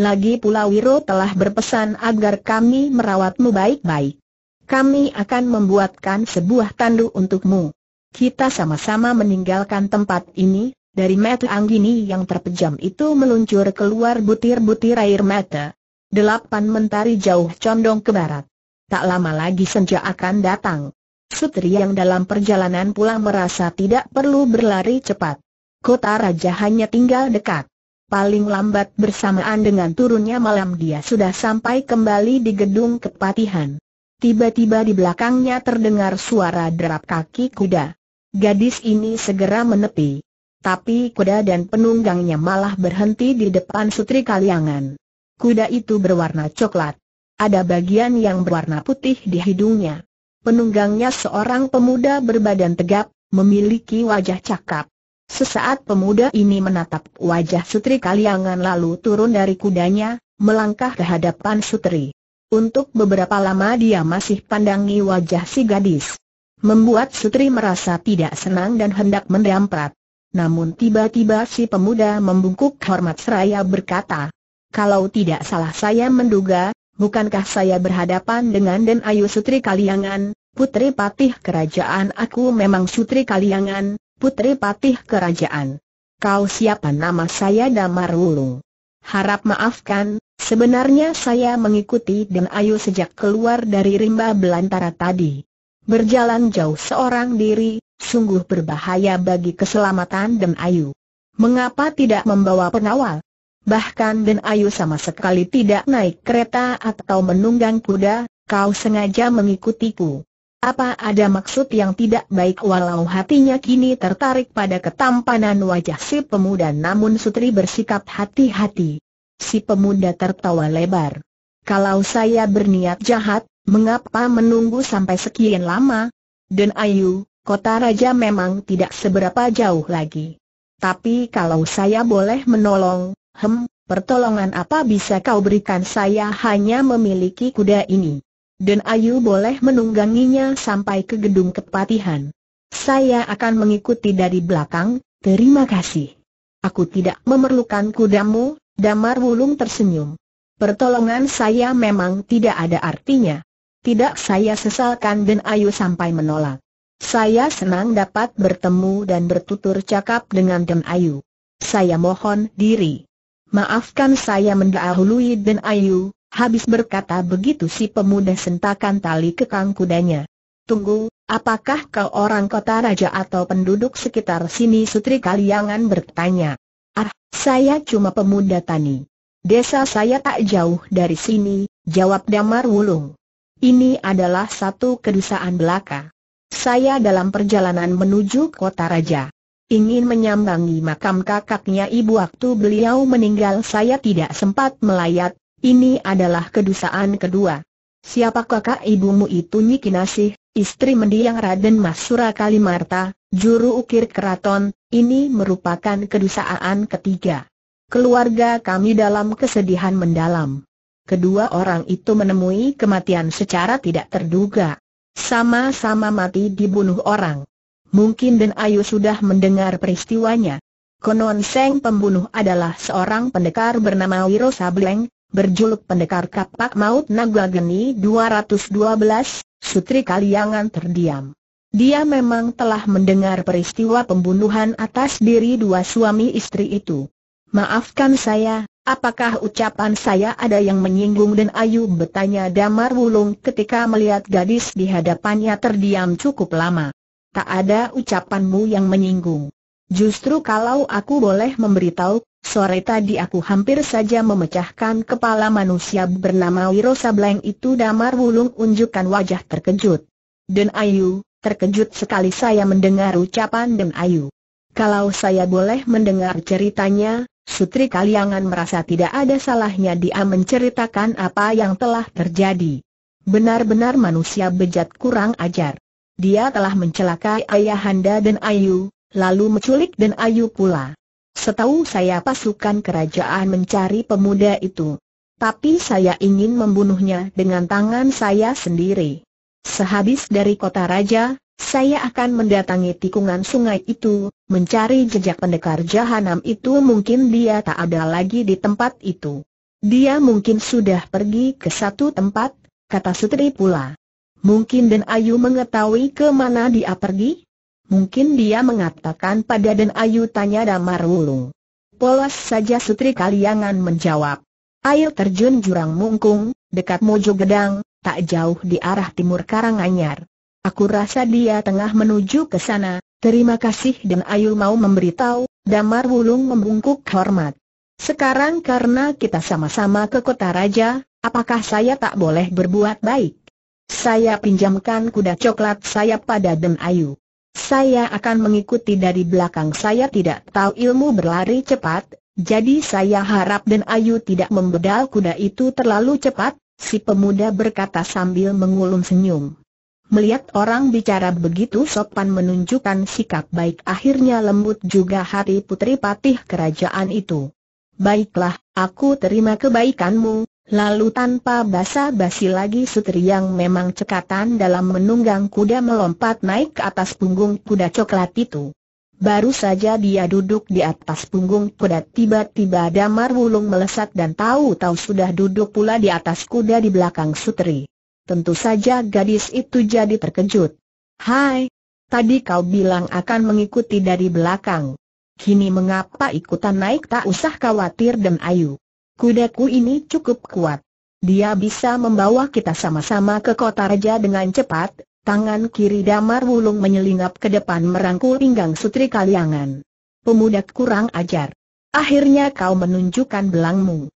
Lagi pula Wiro telah berpesan agar kami merawatmu baik-baik. Kami akan membuatkan sebuah tandu untukmu. Kita sama-sama meninggalkan tempat ini, dari mata Anggini yang terpejam itu meluncur keluar butir-butir air mata. Delapan mentari jauh condong ke barat. Tak lama lagi senja akan datang. Sutri yang dalam perjalanan pulang merasa tidak perlu berlari cepat. Kota Raja hanya tinggal dekat. Paling lambat bersamaan dengan turunnya malam dia sudah sampai kembali di gedung kepatihan. Tiba-tiba di belakangnya terdengar suara derap kaki kuda. Gadis ini segera menepi tapi kuda dan penunggangnya malah berhenti di depan sutri kaliangan. Kuda itu berwarna coklat. Ada bagian yang berwarna putih di hidungnya. Penunggangnya seorang pemuda berbadan tegap, memiliki wajah cakap. Sesaat pemuda ini menatap wajah Sutri Kaliangan lalu turun dari kudanya, melangkah ke hadapan Sutri. Untuk beberapa lama dia masih pandangi wajah si gadis. Membuat Sutri merasa tidak senang dan hendak mendamprat. Namun tiba-tiba si pemuda membungkuk hormat seraya berkata, Kalau tidak salah saya menduga, bukankah saya berhadapan dengan Den Ayu Sutri Kaliangan, putri patih kerajaan aku memang Sutri Kaliangan, putri patih kerajaan. Kau siapa nama saya Damar Wulung? Harap maafkan, sebenarnya saya mengikuti Den Ayu sejak keluar dari rimba belantara tadi. Berjalan jauh seorang diri, sungguh berbahaya bagi keselamatan Den Ayu. Mengapa tidak membawa pengawal? Bahkan Den Ayu sama sekali tidak naik kereta atau menunggang kuda, kau sengaja mengikutiku. Apa ada maksud yang tidak baik walau hatinya kini tertarik pada ketampanan wajah si pemuda namun Sutri bersikap hati-hati. Si pemuda tertawa lebar. Kalau saya berniat jahat, mengapa menunggu sampai sekian lama? Den Ayu, kota raja memang tidak seberapa jauh lagi. Tapi kalau saya boleh menolong, hem, pertolongan apa bisa kau berikan saya hanya memiliki kuda ini. Dan Ayu boleh menungganginya sampai ke gedung kepatihan. Saya akan mengikuti dari belakang, terima kasih. Aku tidak memerlukan kudamu, Damar Wulung tersenyum. Pertolongan saya memang tidak ada artinya. Tidak saya sesalkan dan Ayu sampai menolak. Saya senang dapat bertemu dan bertutur cakap dengan Den Ayu. Saya mohon diri. Maafkan saya mendahului Den Ayu, habis berkata begitu si pemuda sentakan tali kekang kudanya. Tunggu, apakah kau orang kota raja atau penduduk sekitar sini Sutri Kaliangan bertanya. Ah, saya cuma pemuda tani. Desa saya tak jauh dari sini, jawab Damar Wulung. Ini adalah satu kedusaan belaka. Saya dalam perjalanan menuju kota raja. Ingin menyambangi makam kakaknya ibu waktu beliau meninggal saya tidak sempat melayat, ini adalah kedusaan kedua. Siapa kakak ibumu itu Nasih, istri mendiang Raden Mas Kalimarta, juru ukir keraton, ini merupakan kedusaan ketiga. Keluarga kami dalam kesedihan mendalam. Kedua orang itu menemui kematian secara tidak terduga. Sama-sama mati dibunuh orang. Mungkin Den Ayu sudah mendengar peristiwanya. Konon Seng pembunuh adalah seorang pendekar bernama Wiro Sableng, berjuluk pendekar kapak maut Naga Geni 212, Sutri Kaliangan terdiam. Dia memang telah mendengar peristiwa pembunuhan atas diri dua suami istri itu. Maafkan saya, Apakah ucapan saya ada yang menyinggung dan Ayu bertanya Damar Wulung ketika melihat gadis di hadapannya terdiam cukup lama. Tak ada ucapanmu yang menyinggung. Justru kalau aku boleh memberitahu, sore tadi aku hampir saja memecahkan kepala manusia bernama Wiro Sableng itu Damar Wulung unjukkan wajah terkejut. Den Ayu, terkejut sekali saya mendengar ucapan Den Ayu. Kalau saya boleh mendengar ceritanya, Sutri Kaliangan merasa tidak ada salahnya dia menceritakan apa yang telah terjadi. Benar-benar manusia bejat kurang ajar. Dia telah mencelakai ayahanda dan Ayu, lalu menculik dan Ayu pula. Setahu saya pasukan kerajaan mencari pemuda itu. Tapi saya ingin membunuhnya dengan tangan saya sendiri. Sehabis dari kota raja, saya akan mendatangi tikungan sungai itu, mencari jejak pendekar jahanam itu mungkin dia tak ada lagi di tempat itu. Dia mungkin sudah pergi ke satu tempat, kata Sutri pula. Mungkin Den Ayu mengetahui ke mana dia pergi? Mungkin dia mengatakan pada Den Ayu tanya Damar Wulung. Polos saja Sutri Kaliangan menjawab. Air terjun jurang mungkung, dekat Mojo Gedang, tak jauh di arah timur Karanganyar. Aku rasa dia tengah menuju ke sana, terima kasih dan Ayu mau memberitahu, Damar Wulung membungkuk hormat. Sekarang karena kita sama-sama ke kota raja, apakah saya tak boleh berbuat baik? Saya pinjamkan kuda coklat saya pada Den Ayu. Saya akan mengikuti dari belakang saya tidak tahu ilmu berlari cepat, jadi saya harap Den Ayu tidak membedal kuda itu terlalu cepat, si pemuda berkata sambil mengulung senyum. Melihat orang bicara begitu sopan menunjukkan sikap baik akhirnya lembut juga hati putri patih kerajaan itu. Baiklah, aku terima kebaikanmu, Lalu tanpa basa-basi lagi sutri yang memang cekatan dalam menunggang kuda melompat naik ke atas punggung kuda coklat itu. Baru saja dia duduk di atas punggung kuda tiba-tiba damar wulung melesat dan tahu-tahu sudah duduk pula di atas kuda di belakang sutri. Tentu saja gadis itu jadi terkejut. Hai, tadi kau bilang akan mengikuti dari belakang. Kini mengapa ikutan naik tak usah khawatir dan ayu. Kudaku ini cukup kuat. Dia bisa membawa kita sama-sama ke kota raja dengan cepat, tangan kiri damar wulung menyelinap ke depan merangkul pinggang sutri kaliangan. Pemuda kurang ajar. Akhirnya kau menunjukkan belangmu.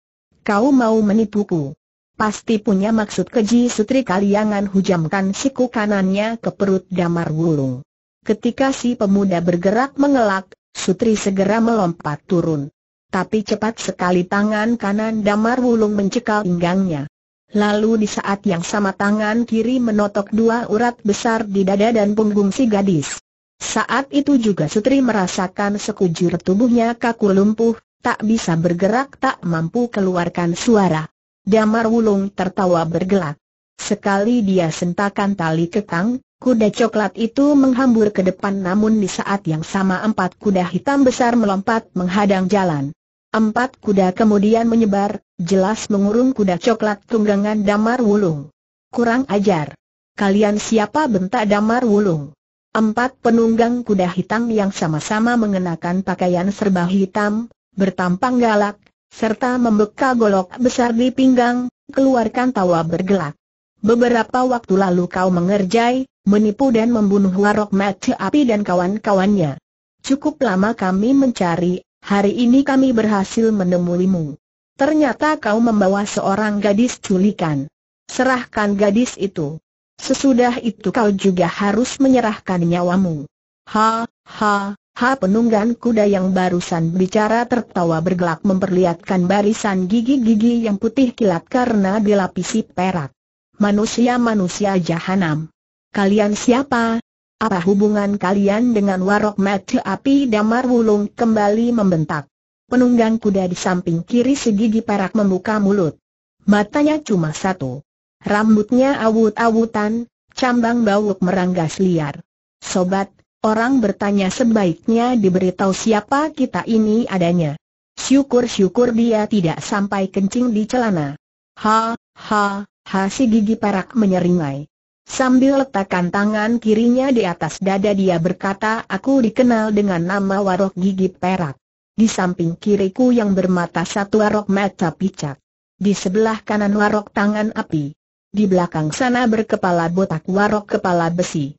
Kau mau menipuku. Pasti punya maksud keji sutri kaliangan hujamkan siku kanannya ke perut damar wulung. Ketika si pemuda bergerak mengelak, sutri segera melompat turun. Tapi cepat sekali tangan kanan damar wulung mencekal pinggangnya. Lalu di saat yang sama tangan kiri menotok dua urat besar di dada dan punggung si gadis. Saat itu juga Sutri merasakan sekujur tubuhnya kaku lumpuh, tak bisa bergerak tak mampu keluarkan suara. Damar Wulung tertawa bergelak. Sekali dia sentakan tali kekang, kuda coklat itu menghambur ke depan namun di saat yang sama empat kuda hitam besar melompat menghadang jalan. Empat kuda kemudian menyebar, jelas mengurung kuda coklat tunggangan Damar Wulung. Kurang ajar. Kalian siapa bentak Damar Wulung? Empat penunggang kuda hitam yang sama-sama mengenakan pakaian serba hitam, bertampang galak, serta membekal golok besar di pinggang, keluarkan tawa bergelak. Beberapa waktu lalu kau mengerjai, menipu dan membunuh Warok Mati Api dan kawan-kawannya. Cukup lama kami mencari, hari ini kami berhasil menemuimu. Ternyata kau membawa seorang gadis culikan. Serahkan gadis itu. Sesudah itu kau juga harus menyerahkan nyawamu. Ha, ha, Ha penunggang kuda yang barusan bicara tertawa bergelak memperlihatkan barisan gigi-gigi yang putih kilat karena dilapisi perak. Manusia-manusia jahanam. Kalian siapa? Apa hubungan kalian dengan warok mati api damar wulung kembali membentak. Penunggang kuda di samping kiri segigi perak membuka mulut. Matanya cuma satu. Rambutnya awut-awutan, cambang bauk meranggas liar. Sobat, Orang bertanya sebaiknya diberitahu siapa kita ini adanya. Syukur-syukur dia tidak sampai kencing di celana. Ha, ha, ha si gigi parak menyeringai. Sambil letakkan tangan kirinya di atas dada dia berkata aku dikenal dengan nama Warok Gigi Perak. Di samping kiriku yang bermata satu Warok mata picak. Di sebelah kanan Warok tangan api. Di belakang sana berkepala botak Warok kepala besi.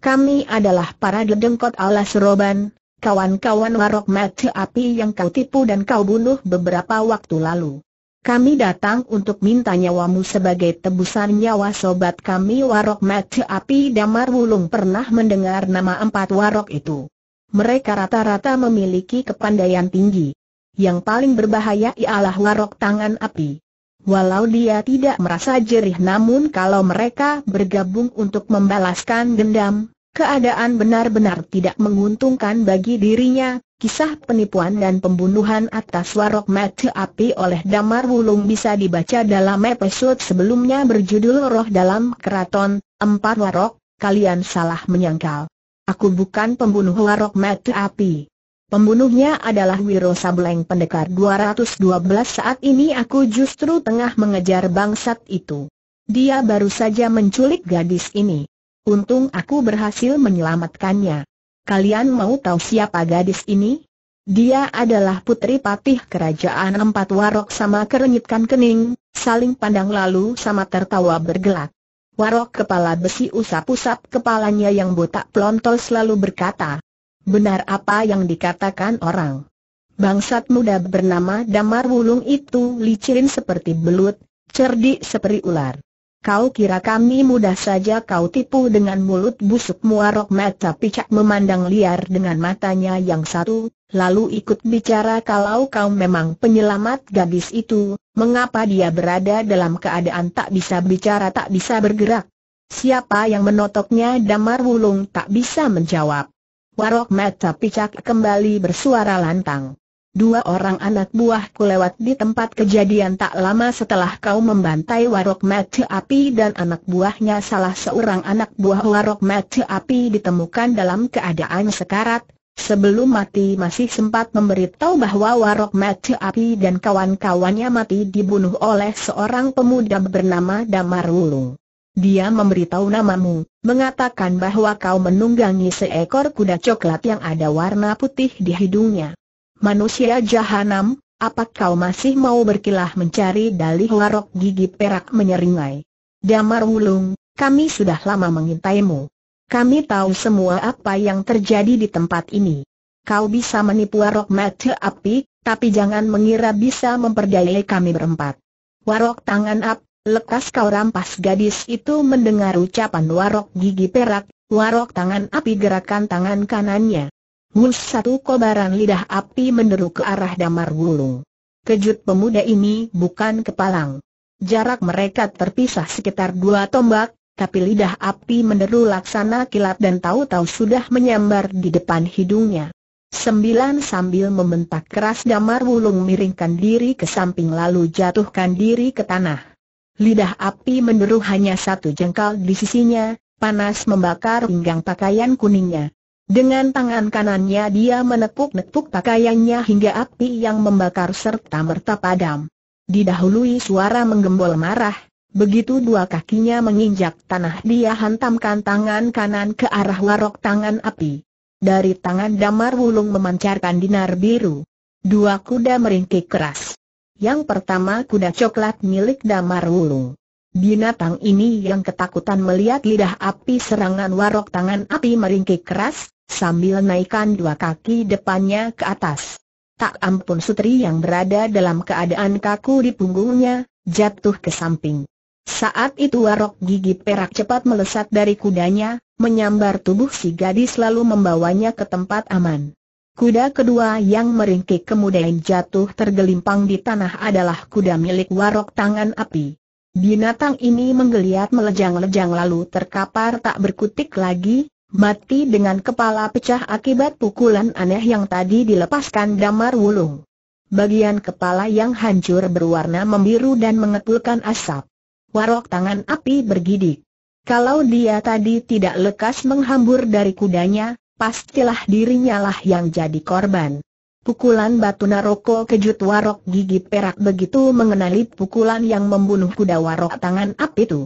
Kami adalah para dedengkot ala seroban, kawan-kawan warok mati api yang kau tipu dan kau bunuh beberapa waktu lalu. Kami datang untuk minta nyawamu sebagai tebusan nyawa sobat kami warok mati api damar wulung pernah mendengar nama empat warok itu. Mereka rata-rata memiliki kepandaian tinggi. Yang paling berbahaya ialah warok tangan api. Walau dia tidak merasa jerih namun kalau mereka bergabung untuk membalaskan dendam, keadaan benar-benar tidak menguntungkan bagi dirinya, Kisah penipuan dan pembunuhan atas Warok Mati Api oleh Damar Wulung bisa dibaca dalam episode sebelumnya berjudul Roh Dalam Keraton, Empat Warok, Kalian Salah Menyangkal. Aku bukan pembunuh Warok Mati Api. Pembunuhnya adalah Wiro Sableng Pendekar 212 saat ini aku justru tengah mengejar bangsat itu. Dia baru saja menculik gadis ini. Untung aku berhasil menyelamatkannya. Kalian mau tahu siapa gadis ini? Dia adalah putri patih kerajaan empat warok sama kerenyitkan kening, saling pandang lalu sama tertawa bergelak. Warok kepala besi usap-usap kepalanya yang botak plontol selalu berkata, Benar apa yang dikatakan orang. Bangsat muda bernama Damar Wulung itu licin seperti belut, cerdik seperti ular. Kau kira kami mudah saja kau tipu dengan mulut busuk muarok mata picak memandang liar dengan matanya yang satu, lalu ikut bicara kalau kau memang penyelamat gadis itu, mengapa dia berada dalam keadaan tak bisa bicara tak bisa bergerak? Siapa yang menotoknya Damar Wulung tak bisa menjawab. Warok mata picak kembali bersuara lantang. Dua orang anak buahku lewat di tempat kejadian tak lama setelah kau membantai Warok Mati Api dan anak buahnya salah seorang anak buah Warok Mati Api ditemukan dalam keadaan sekarat, sebelum mati masih sempat memberitahu bahwa Warok Mati Api dan kawan-kawannya mati dibunuh oleh seorang pemuda bernama Damar Wulung. Dia memberitahu namamu, mengatakan bahwa kau menunggangi seekor kuda coklat yang ada warna putih di hidungnya. Manusia jahanam, apa kau masih mau berkilah mencari dalih warok gigi perak menyeringai? Damar Wulung, kami sudah lama mengintaimu. Kami tahu semua apa yang terjadi di tempat ini. Kau bisa menipu warok mata api, tapi jangan mengira bisa memperdayai kami berempat. Warok tangan ap, lekas kau rampas gadis itu mendengar ucapan warok gigi perak, warok tangan api gerakan tangan kanannya. Mus satu kobaran lidah api menderu ke arah damar wulung. Kejut pemuda ini bukan kepalang. Jarak mereka terpisah sekitar dua tombak, tapi lidah api menderu laksana kilat dan tahu-tahu sudah menyambar di depan hidungnya. Sembilan sambil membentak keras damar wulung miringkan diri ke samping lalu jatuhkan diri ke tanah. Lidah api menuruh hanya satu jengkal di sisinya, panas membakar pinggang pakaian kuningnya. Dengan tangan kanannya dia menepuk-nepuk pakaiannya hingga api yang membakar serta merta padam. Didahului suara menggembol marah, begitu dua kakinya menginjak tanah dia hantamkan tangan kanan ke arah warok tangan api. Dari tangan damar wulung memancarkan dinar biru. Dua kuda meringkik keras. Yang pertama kuda coklat milik Damar Wulung. Binatang ini yang ketakutan melihat lidah api serangan warok tangan api meringkik keras, sambil naikkan dua kaki depannya ke atas. Tak ampun sutri yang berada dalam keadaan kaku di punggungnya, jatuh ke samping. Saat itu warok gigi perak cepat melesat dari kudanya, menyambar tubuh si gadis lalu membawanya ke tempat aman. Kuda kedua yang meringkik kemudian jatuh tergelimpang di tanah adalah kuda milik warok tangan api. Binatang ini menggeliat melejang-lejang lalu terkapar tak berkutik lagi, mati dengan kepala pecah akibat pukulan aneh yang tadi dilepaskan damar wulung. Bagian kepala yang hancur berwarna membiru dan mengepulkan asap. Warok tangan api bergidik. Kalau dia tadi tidak lekas menghambur dari kudanya, pastilah dirinya lah yang jadi korban. Pukulan batu naroko kejut warok gigi perak begitu mengenali pukulan yang membunuh kuda warok tangan api itu.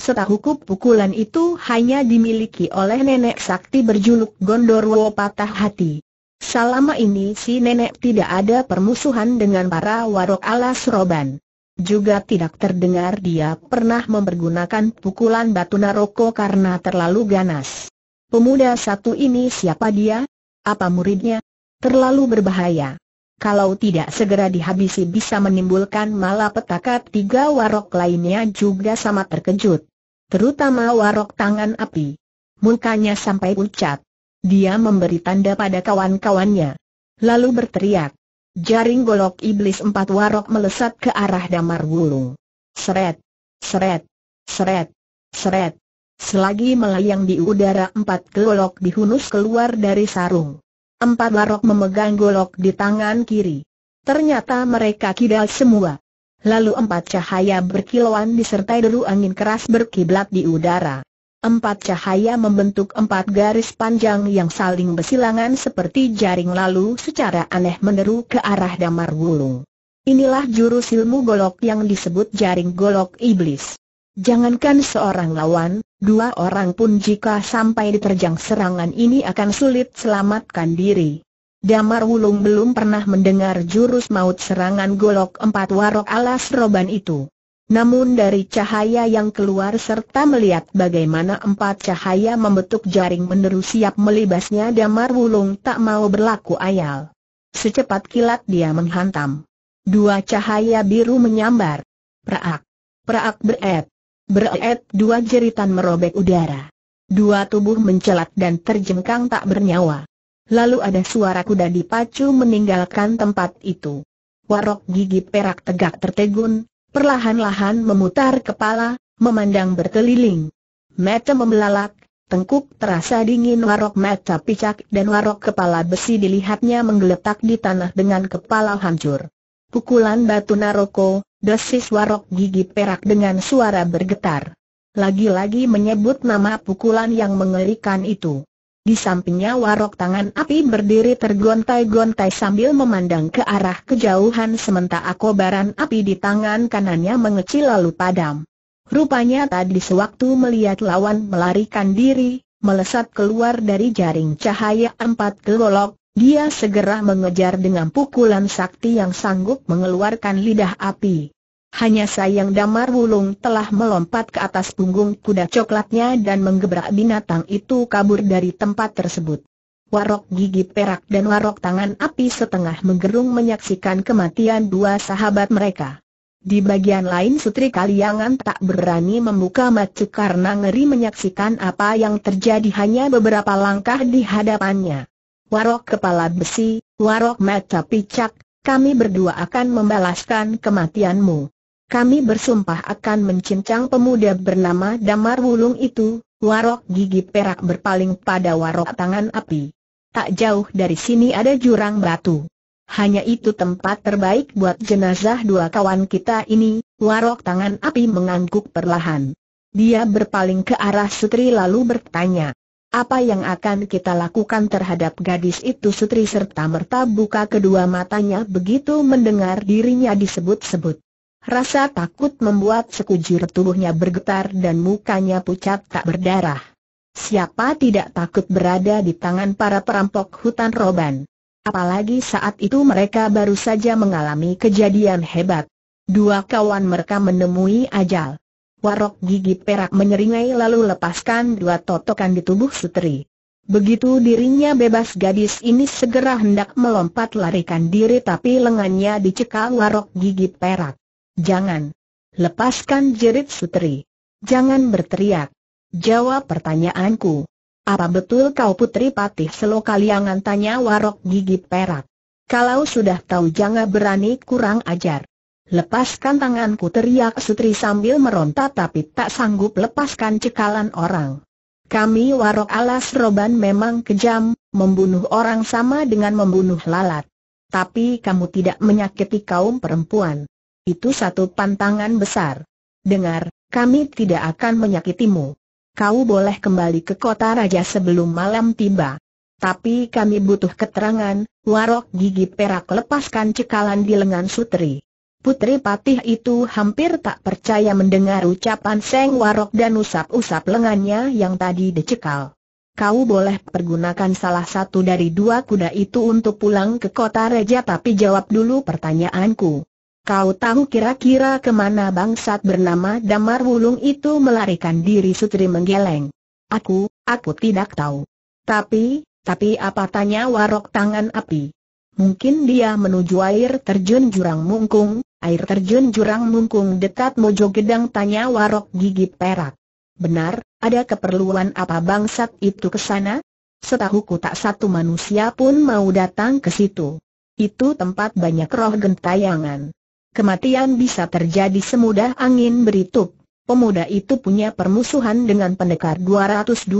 Setahuku pukulan itu hanya dimiliki oleh nenek sakti berjuluk Gondorwo Patah Hati. Selama ini si nenek tidak ada permusuhan dengan para warok alas roban. Juga tidak terdengar dia pernah mempergunakan pukulan batu naroko karena terlalu ganas. Pemuda satu ini siapa dia? Apa muridnya? Terlalu berbahaya. Kalau tidak segera dihabisi bisa menimbulkan malapetaka tiga warok lainnya juga sama terkejut. Terutama warok tangan api. Mukanya sampai pucat. Dia memberi tanda pada kawan-kawannya. Lalu berteriak. Jaring golok iblis empat warok melesat ke arah damar gulung. Seret. Seret. Seret. Seret. Selagi melayang di udara empat golok dihunus keluar dari sarung. Empat warok memegang golok di tangan kiri. Ternyata mereka kidal semua. Lalu empat cahaya berkilauan disertai deru angin keras berkiblat di udara. Empat cahaya membentuk empat garis panjang yang saling bersilangan seperti jaring lalu secara aneh meneru ke arah damar wulung. Inilah jurus ilmu golok yang disebut jaring golok iblis. Jangankan seorang lawan, Dua orang pun jika sampai diterjang serangan ini akan sulit selamatkan diri. Damar Wulung belum pernah mendengar jurus maut serangan golok empat warok alas roban itu. Namun dari cahaya yang keluar serta melihat bagaimana empat cahaya membentuk jaring menerus siap melibasnya Damar Wulung tak mau berlaku ayal. Secepat kilat dia menghantam. Dua cahaya biru menyambar. Praak. Praak beret. Beret dua jeritan merobek udara. Dua tubuh mencelat dan terjengkang tak bernyawa. Lalu ada suara kuda dipacu meninggalkan tempat itu. Warok gigi perak tegak tertegun, perlahan-lahan memutar kepala, memandang berkeliling. Mata membelalak, tengkuk terasa dingin warok mata picak dan warok kepala besi dilihatnya menggeletak di tanah dengan kepala hancur. Pukulan batu naroko, Desis warok gigi perak dengan suara bergetar. Lagi-lagi menyebut nama pukulan yang mengerikan itu. Di sampingnya warok tangan api berdiri tergontai-gontai sambil memandang ke arah kejauhan sementara kobaran api di tangan kanannya mengecil lalu padam. Rupanya tadi sewaktu melihat lawan melarikan diri, melesat keluar dari jaring cahaya empat gelolok, dia segera mengejar dengan pukulan sakti yang sanggup mengeluarkan lidah api. Hanya sayang Damar Wulung telah melompat ke atas punggung kuda coklatnya dan menggebrak binatang itu kabur dari tempat tersebut. Warok gigi perak dan warok tangan api setengah menggerung menyaksikan kematian dua sahabat mereka. Di bagian lain Sutri Kaliangan tak berani membuka mata karena ngeri menyaksikan apa yang terjadi hanya beberapa langkah di hadapannya warok kepala besi, warok mata picak, kami berdua akan membalaskan kematianmu. Kami bersumpah akan mencincang pemuda bernama Damar Wulung itu, warok gigi perak berpaling pada warok tangan api. Tak jauh dari sini ada jurang batu. Hanya itu tempat terbaik buat jenazah dua kawan kita ini, warok tangan api mengangguk perlahan. Dia berpaling ke arah Sutri lalu bertanya, apa yang akan kita lakukan terhadap gadis itu Sutri serta merta buka kedua matanya begitu mendengar dirinya disebut-sebut. Rasa takut membuat sekujur tubuhnya bergetar dan mukanya pucat tak berdarah. Siapa tidak takut berada di tangan para perampok hutan roban? Apalagi saat itu mereka baru saja mengalami kejadian hebat. Dua kawan mereka menemui ajal. Warok gigi perak menyeringai lalu lepaskan dua totokan di tubuh Sutri. Begitu dirinya bebas gadis ini segera hendak melompat larikan diri tapi lengannya dicekal warok gigi perak. Jangan! Lepaskan jerit Sutri. Jangan berteriak. Jawab pertanyaanku. Apa betul kau putri patih selokaliangan tanya warok gigi perak? Kalau sudah tahu jangan berani kurang ajar. Lepaskan tanganku teriak Sutri sambil meronta tapi tak sanggup lepaskan cekalan orang. Kami warok alas roban memang kejam, membunuh orang sama dengan membunuh lalat. Tapi kamu tidak menyakiti kaum perempuan. Itu satu pantangan besar. Dengar, kami tidak akan menyakitimu. Kau boleh kembali ke kota raja sebelum malam tiba. Tapi kami butuh keterangan, warok gigi perak lepaskan cekalan di lengan sutri. Putri Patih itu hampir tak percaya mendengar ucapan Seng Warok dan usap-usap lengannya yang tadi dicekal. Kau boleh pergunakan salah satu dari dua kuda itu untuk pulang ke kota Reja tapi jawab dulu pertanyaanku. Kau tahu kira-kira kemana bangsat bernama Damar Wulung itu melarikan diri Sutri menggeleng. Aku, aku tidak tahu. Tapi, tapi apa tanya warok tangan api? Mungkin dia menuju air terjun jurang mungkung, Air terjun jurang mungkung dekat Mojo Gedang tanya warok gigi perak. Benar, ada keperluan apa bangsat itu ke sana? Setahuku tak satu manusia pun mau datang ke situ. Itu tempat banyak roh gentayangan. Kematian bisa terjadi semudah angin beritup. Pemuda itu punya permusuhan dengan pendekar 212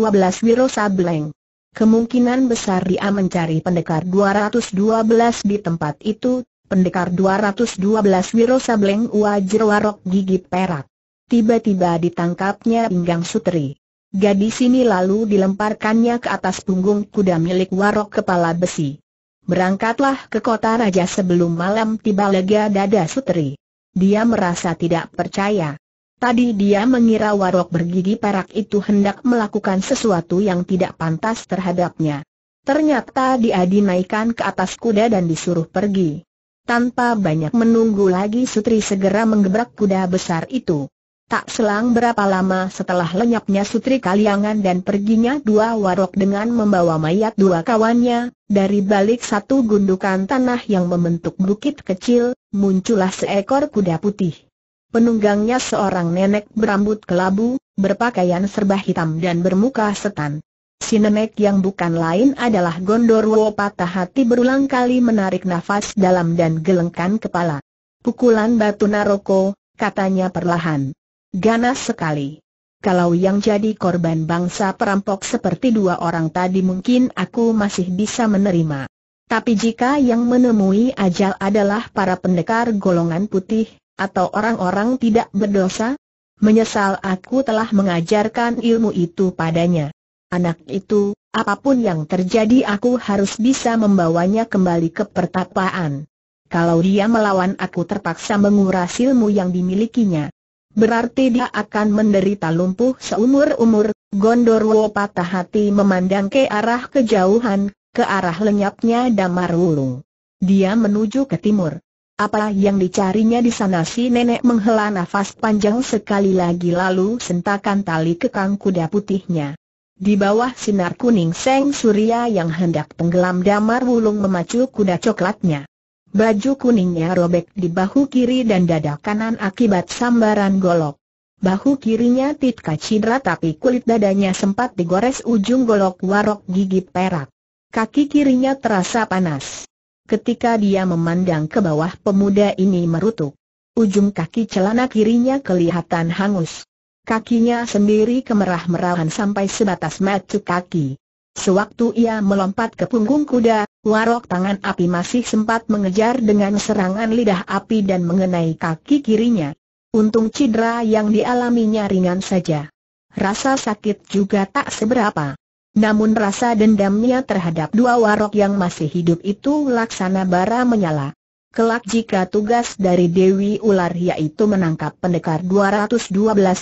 Wiro Sableng. Kemungkinan besar dia mencari pendekar 212 di tempat itu, Pendekar 212 Wiro Sableng warok gigi perak. Tiba-tiba ditangkapnya pinggang sutri. Gadis ini lalu dilemparkannya ke atas punggung kuda milik warok kepala besi. Berangkatlah ke kota raja sebelum malam tiba lega dada sutri. Dia merasa tidak percaya. Tadi dia mengira warok bergigi perak itu hendak melakukan sesuatu yang tidak pantas terhadapnya. Ternyata dia dinaikkan ke atas kuda dan disuruh pergi. Tanpa banyak menunggu lagi Sutri segera menggebrak kuda besar itu. Tak selang berapa lama setelah lenyapnya Sutri Kaliangan dan perginya dua warok dengan membawa mayat dua kawannya, dari balik satu gundukan tanah yang membentuk bukit kecil, muncullah seekor kuda putih. Penunggangnya seorang nenek berambut kelabu, berpakaian serba hitam dan bermuka setan. Sinemek yang bukan lain adalah Gondorwo patah hati berulang kali menarik nafas dalam dan gelengkan kepala. Pukulan batu naroko, katanya perlahan. Ganas sekali. Kalau yang jadi korban bangsa perampok seperti dua orang tadi mungkin aku masih bisa menerima. Tapi jika yang menemui ajal adalah para pendekar golongan putih, atau orang-orang tidak berdosa, menyesal aku telah mengajarkan ilmu itu padanya. Anak itu, apapun yang terjadi aku harus bisa membawanya kembali ke pertapaan. Kalau dia melawan aku terpaksa menguras ilmu yang dimilikinya. Berarti dia akan menderita lumpuh seumur-umur, Gondorwo patah hati memandang ke arah kejauhan, ke arah lenyapnya Damar Wulung. Dia menuju ke timur. Apa yang dicarinya di sana si nenek menghela nafas panjang sekali lagi lalu sentakan tali kekang kuda putihnya. Di bawah sinar kuning Seng Surya yang hendak tenggelam damar wulung memacu kuda coklatnya. Baju kuningnya robek di bahu kiri dan dada kanan akibat sambaran golok. Bahu kirinya titka cedera tapi kulit dadanya sempat digores ujung golok warok gigi perak. Kaki kirinya terasa panas. Ketika dia memandang ke bawah pemuda ini merutuk. Ujung kaki celana kirinya kelihatan hangus. Kakinya sendiri kemerah-merahan sampai sebatas matu kaki. Sewaktu ia melompat ke punggung kuda, warok tangan api masih sempat mengejar dengan serangan lidah api dan mengenai kaki kirinya. Untung cedera yang dialaminya ringan saja. Rasa sakit juga tak seberapa. Namun rasa dendamnya terhadap dua warok yang masih hidup itu laksana bara menyala. Kelak jika tugas dari Dewi Ular yaitu menangkap pendekar 212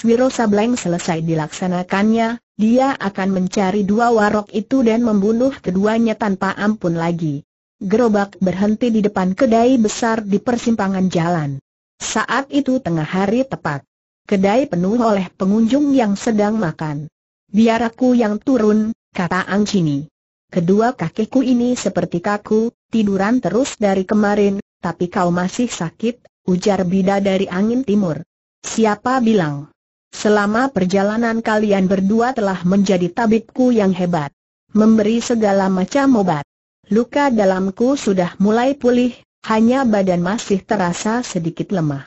Wiro Sableng selesai dilaksanakannya, dia akan mencari dua warok itu dan membunuh keduanya tanpa ampun lagi. Gerobak berhenti di depan kedai besar di persimpangan jalan. Saat itu tengah hari tepat. Kedai penuh oleh pengunjung yang sedang makan. Biar aku yang turun, kata Ang Cini. Kedua kakiku ini seperti kaku, tiduran terus dari kemarin, tapi kau masih sakit, ujar Bida dari angin timur. Siapa bilang? Selama perjalanan kalian berdua telah menjadi tabibku yang hebat. Memberi segala macam obat. Luka dalamku sudah mulai pulih, hanya badan masih terasa sedikit lemah.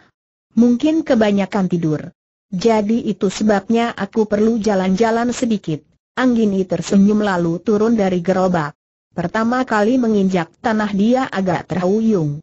Mungkin kebanyakan tidur. Jadi itu sebabnya aku perlu jalan-jalan sedikit. Anggini tersenyum lalu turun dari gerobak. Pertama kali menginjak tanah dia agak terhuyung.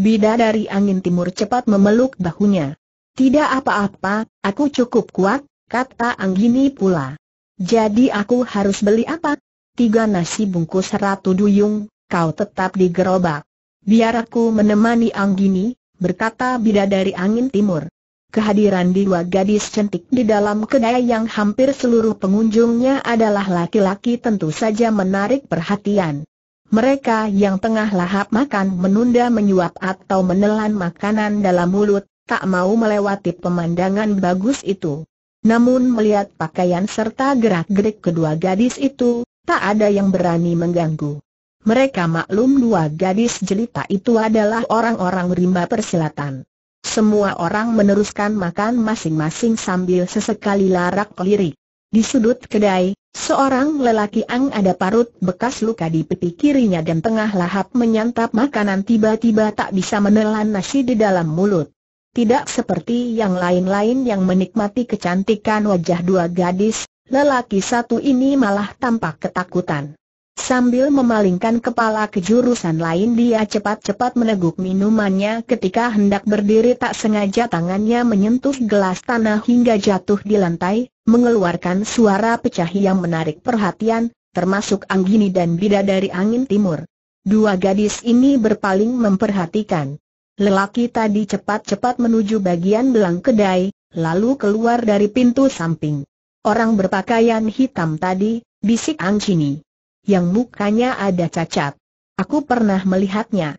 Bida dari angin timur cepat memeluk bahunya. Tidak apa-apa, aku cukup kuat, kata Anggini pula. Jadi aku harus beli apa? Tiga nasi bungkus ratu duyung, kau tetap di gerobak. Biar aku menemani Anggini, berkata Bida dari angin timur. Kehadiran dua gadis cantik di dalam kedai yang hampir seluruh pengunjungnya adalah laki-laki tentu saja menarik perhatian. Mereka yang tengah lahap makan menunda menyuap atau menelan makanan dalam mulut, tak mau melewati pemandangan bagus itu. Namun melihat pakaian serta gerak-gerik kedua gadis itu, tak ada yang berani mengganggu. Mereka maklum dua gadis jelita itu adalah orang-orang rimba persilatan. Semua orang meneruskan makan masing-masing sambil sesekali larak lirik. Di sudut kedai, Seorang lelaki ang ada parut bekas luka di pipi kirinya dan tengah lahap menyantap makanan tiba-tiba tak bisa menelan nasi di dalam mulut. Tidak seperti yang lain-lain yang menikmati kecantikan wajah dua gadis, lelaki satu ini malah tampak ketakutan. Sambil memalingkan kepala ke jurusan lain dia cepat-cepat meneguk minumannya ketika hendak berdiri tak sengaja tangannya menyentuh gelas tanah hingga jatuh di lantai, mengeluarkan suara pecah yang menarik perhatian, termasuk Anggini dan Bidadari Angin Timur. Dua gadis ini berpaling memperhatikan. Lelaki tadi cepat-cepat menuju bagian belang kedai, lalu keluar dari pintu samping. Orang berpakaian hitam tadi, bisik Anggini yang mukanya ada cacat. Aku pernah melihatnya.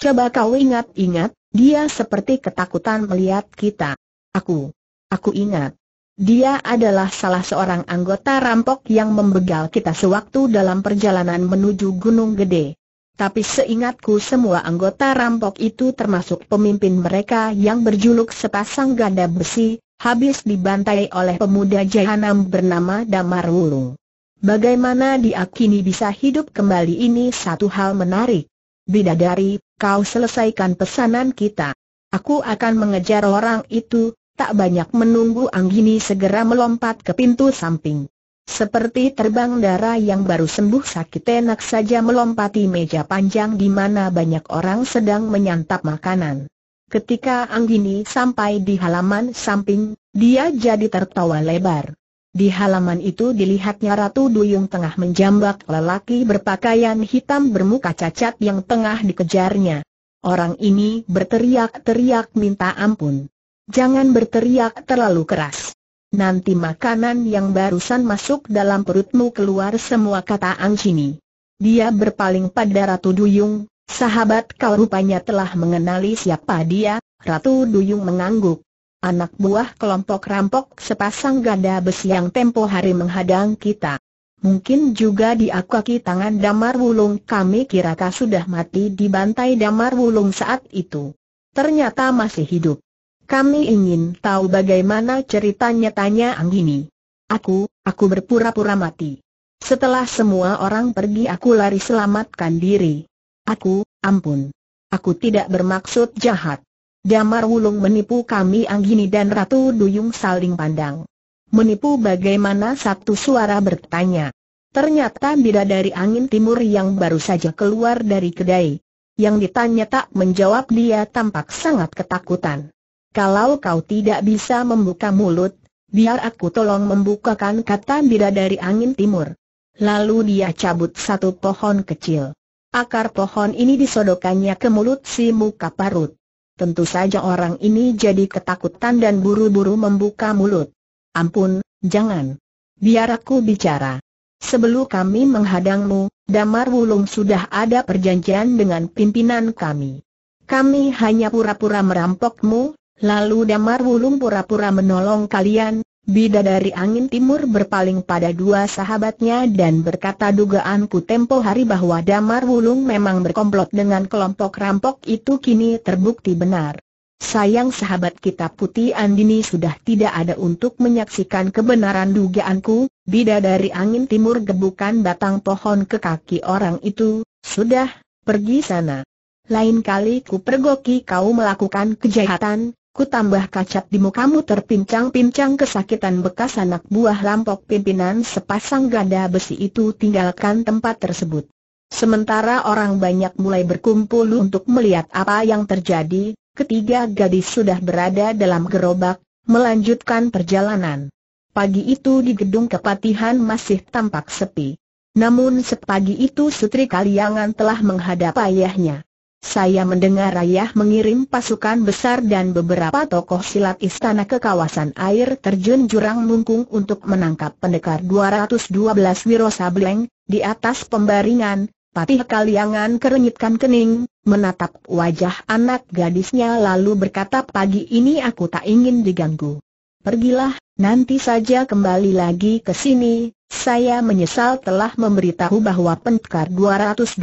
Coba kau ingat-ingat, dia seperti ketakutan melihat kita. Aku, aku ingat. Dia adalah salah seorang anggota rampok yang membegal kita sewaktu dalam perjalanan menuju Gunung Gede. Tapi seingatku semua anggota rampok itu termasuk pemimpin mereka yang berjuluk sepasang ganda besi, habis dibantai oleh pemuda jahanam bernama Damar Wulung. Bagaimana dia kini bisa hidup kembali ini satu hal menarik. Bidadari, kau selesaikan pesanan kita. Aku akan mengejar orang itu, tak banyak menunggu Anggini segera melompat ke pintu samping. Seperti terbang darah yang baru sembuh sakit enak saja melompati meja panjang di mana banyak orang sedang menyantap makanan. Ketika Anggini sampai di halaman samping, dia jadi tertawa lebar. Di halaman itu dilihatnya Ratu Duyung tengah menjambak lelaki berpakaian hitam bermuka cacat yang tengah dikejarnya. Orang ini berteriak-teriak minta ampun. Jangan berteriak terlalu keras. Nanti makanan yang barusan masuk dalam perutmu keluar semua kata Angcini. Dia berpaling pada Ratu Duyung, sahabat kau rupanya telah mengenali siapa dia, Ratu Duyung mengangguk anak buah kelompok rampok sepasang ganda besi yang tempo hari menghadang kita. Mungkin juga diakaki tangan Damar Wulung kami kirakah sudah mati di bantai Damar Wulung saat itu. Ternyata masih hidup. Kami ingin tahu bagaimana ceritanya tanya Anggini. Aku, aku berpura-pura mati. Setelah semua orang pergi aku lari selamatkan diri. Aku, ampun. Aku tidak bermaksud jahat. Damar Wulung menipu kami Anggini dan Ratu Duyung saling pandang. Menipu bagaimana satu suara bertanya. Ternyata bidadari angin timur yang baru saja keluar dari kedai. Yang ditanya tak menjawab dia tampak sangat ketakutan. Kalau kau tidak bisa membuka mulut, biar aku tolong membukakan kata bidadari angin timur. Lalu dia cabut satu pohon kecil. Akar pohon ini disodokannya ke mulut si muka parut. Tentu saja orang ini jadi ketakutan dan buru-buru membuka mulut. Ampun, jangan. Biar aku bicara. Sebelum kami menghadangmu, Damar Wulung sudah ada perjanjian dengan pimpinan kami. Kami hanya pura-pura merampokmu, lalu Damar Wulung pura-pura menolong kalian, Bida dari angin timur berpaling pada dua sahabatnya dan berkata dugaanku tempo hari bahwa Damar Wulung memang berkomplot dengan kelompok rampok itu kini terbukti benar. Sayang sahabat kita Putih Andini sudah tidak ada untuk menyaksikan kebenaran dugaanku, Bida dari angin timur gebukan batang pohon ke kaki orang itu, sudah, pergi sana. Lain kali ku pergoki kau melakukan kejahatan, Ku tambah kacat di mukamu terpincang-pincang kesakitan bekas anak buah lampok pimpinan sepasang ganda besi itu tinggalkan tempat tersebut. Sementara orang banyak mulai berkumpul untuk melihat apa yang terjadi, ketiga gadis sudah berada dalam gerobak, melanjutkan perjalanan. Pagi itu di gedung kepatihan masih tampak sepi. Namun sepagi itu Sutri Kaliangan telah menghadap ayahnya. Saya mendengar ayah mengirim pasukan besar dan beberapa tokoh silat istana ke kawasan air terjun Jurang Mungkung untuk menangkap pendekar 212 Wiro Sableng, di atas pembaringan, Patih Kaliangan kerenyitkan kening, menatap wajah anak gadisnya lalu berkata pagi ini aku tak ingin diganggu. Pergilah, nanti saja kembali lagi ke sini, saya menyesal telah memberitahu bahwa Pentkar 212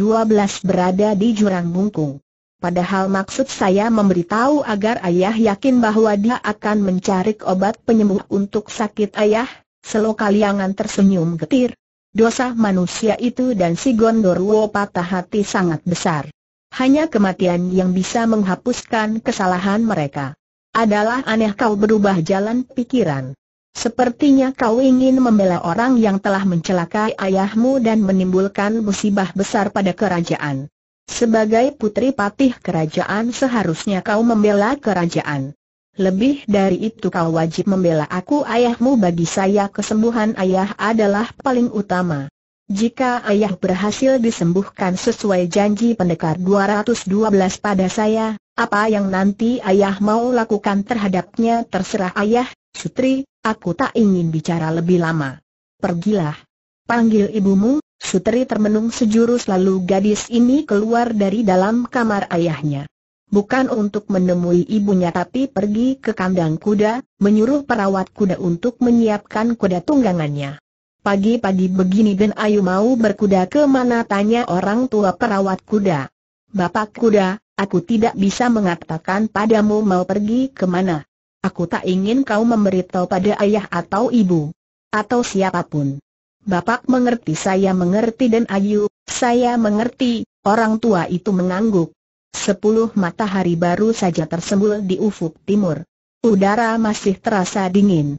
berada di jurang bungkung. Padahal maksud saya memberitahu agar ayah yakin bahwa dia akan mencari obat penyembuh untuk sakit ayah, seloka liangan tersenyum getir. Dosa manusia itu dan si Gondorwo patah hati sangat besar. Hanya kematian yang bisa menghapuskan kesalahan mereka. Adalah aneh kau berubah jalan pikiran. Sepertinya kau ingin membela orang yang telah mencelakai ayahmu dan menimbulkan musibah besar pada kerajaan. Sebagai putri patih kerajaan seharusnya kau membela kerajaan. Lebih dari itu kau wajib membela aku ayahmu bagi saya kesembuhan ayah adalah paling utama. Jika ayah berhasil disembuhkan sesuai janji pendekar 212 pada saya, apa yang nanti ayah mau lakukan terhadapnya terserah ayah, Sutri, Aku tak ingin bicara lebih lama. Pergilah. Panggil ibumu, Sutri termenung sejurus lalu gadis ini keluar dari dalam kamar ayahnya. Bukan untuk menemui ibunya tapi pergi ke kandang kuda, menyuruh perawat kuda untuk menyiapkan kuda tunggangannya. Pagi-pagi begini Ben Ayu mau berkuda ke mana tanya orang tua perawat kuda. Bapak kuda, aku tidak bisa mengatakan padamu mau pergi ke mana. Aku tak ingin kau memberitahu pada ayah atau ibu. Atau siapapun. Bapak mengerti saya mengerti dan Ayu, saya mengerti, orang tua itu mengangguk. Sepuluh matahari baru saja tersembul di ufuk timur. Udara masih terasa dingin.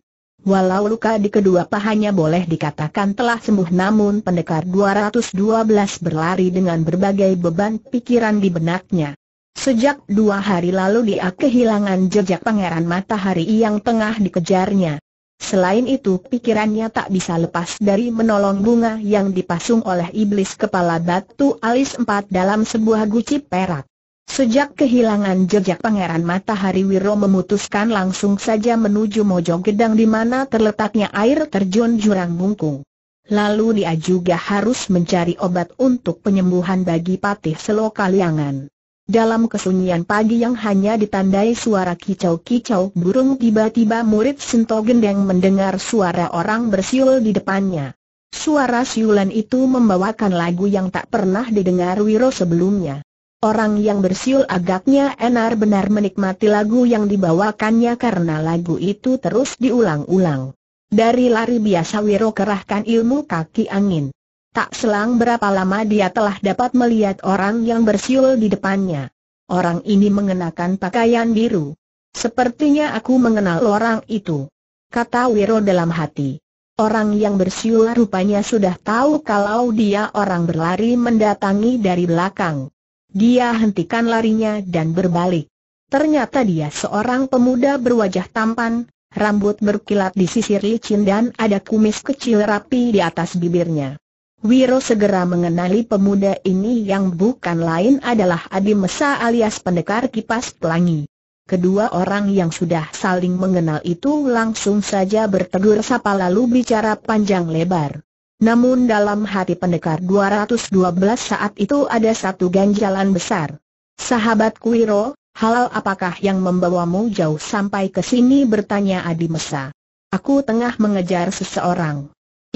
Walau luka di kedua pahanya boleh dikatakan telah sembuh namun pendekar 212 berlari dengan berbagai beban pikiran di benaknya. Sejak dua hari lalu dia kehilangan jejak pangeran matahari yang tengah dikejarnya. Selain itu pikirannya tak bisa lepas dari menolong bunga yang dipasung oleh iblis kepala batu alis empat dalam sebuah guci perak. Sejak kehilangan jejak pangeran matahari Wiro memutuskan langsung saja menuju Mojo di mana terletaknya air terjun Jurang Bungkung. Lalu dia juga harus mencari obat untuk penyembuhan bagi patih selokaliangan. Dalam kesunyian pagi yang hanya ditandai suara kicau-kicau burung tiba-tiba murid Sinto Gendeng mendengar suara orang bersiul di depannya. Suara siulan itu membawakan lagu yang tak pernah didengar Wiro sebelumnya. Orang yang bersiul agaknya enar benar menikmati lagu yang dibawakannya karena lagu itu terus diulang-ulang. Dari lari biasa Wiro kerahkan ilmu kaki angin. Tak selang berapa lama dia telah dapat melihat orang yang bersiul di depannya. Orang ini mengenakan pakaian biru. Sepertinya aku mengenal orang itu. Kata Wiro dalam hati. Orang yang bersiul rupanya sudah tahu kalau dia orang berlari mendatangi dari belakang. Dia hentikan larinya dan berbalik. Ternyata dia seorang pemuda berwajah tampan, rambut berkilat di sisir licin dan ada kumis kecil rapi di atas bibirnya. Wiro segera mengenali pemuda ini yang bukan lain adalah Adi Mesa alias pendekar kipas pelangi. Kedua orang yang sudah saling mengenal itu langsung saja bertegur sapa lalu bicara panjang lebar. Namun dalam hati pendekar 212 saat itu ada satu ganjalan besar. Sahabat Kuiro, halal apakah yang membawamu jauh sampai ke sini bertanya Adi Mesa. Aku tengah mengejar seseorang.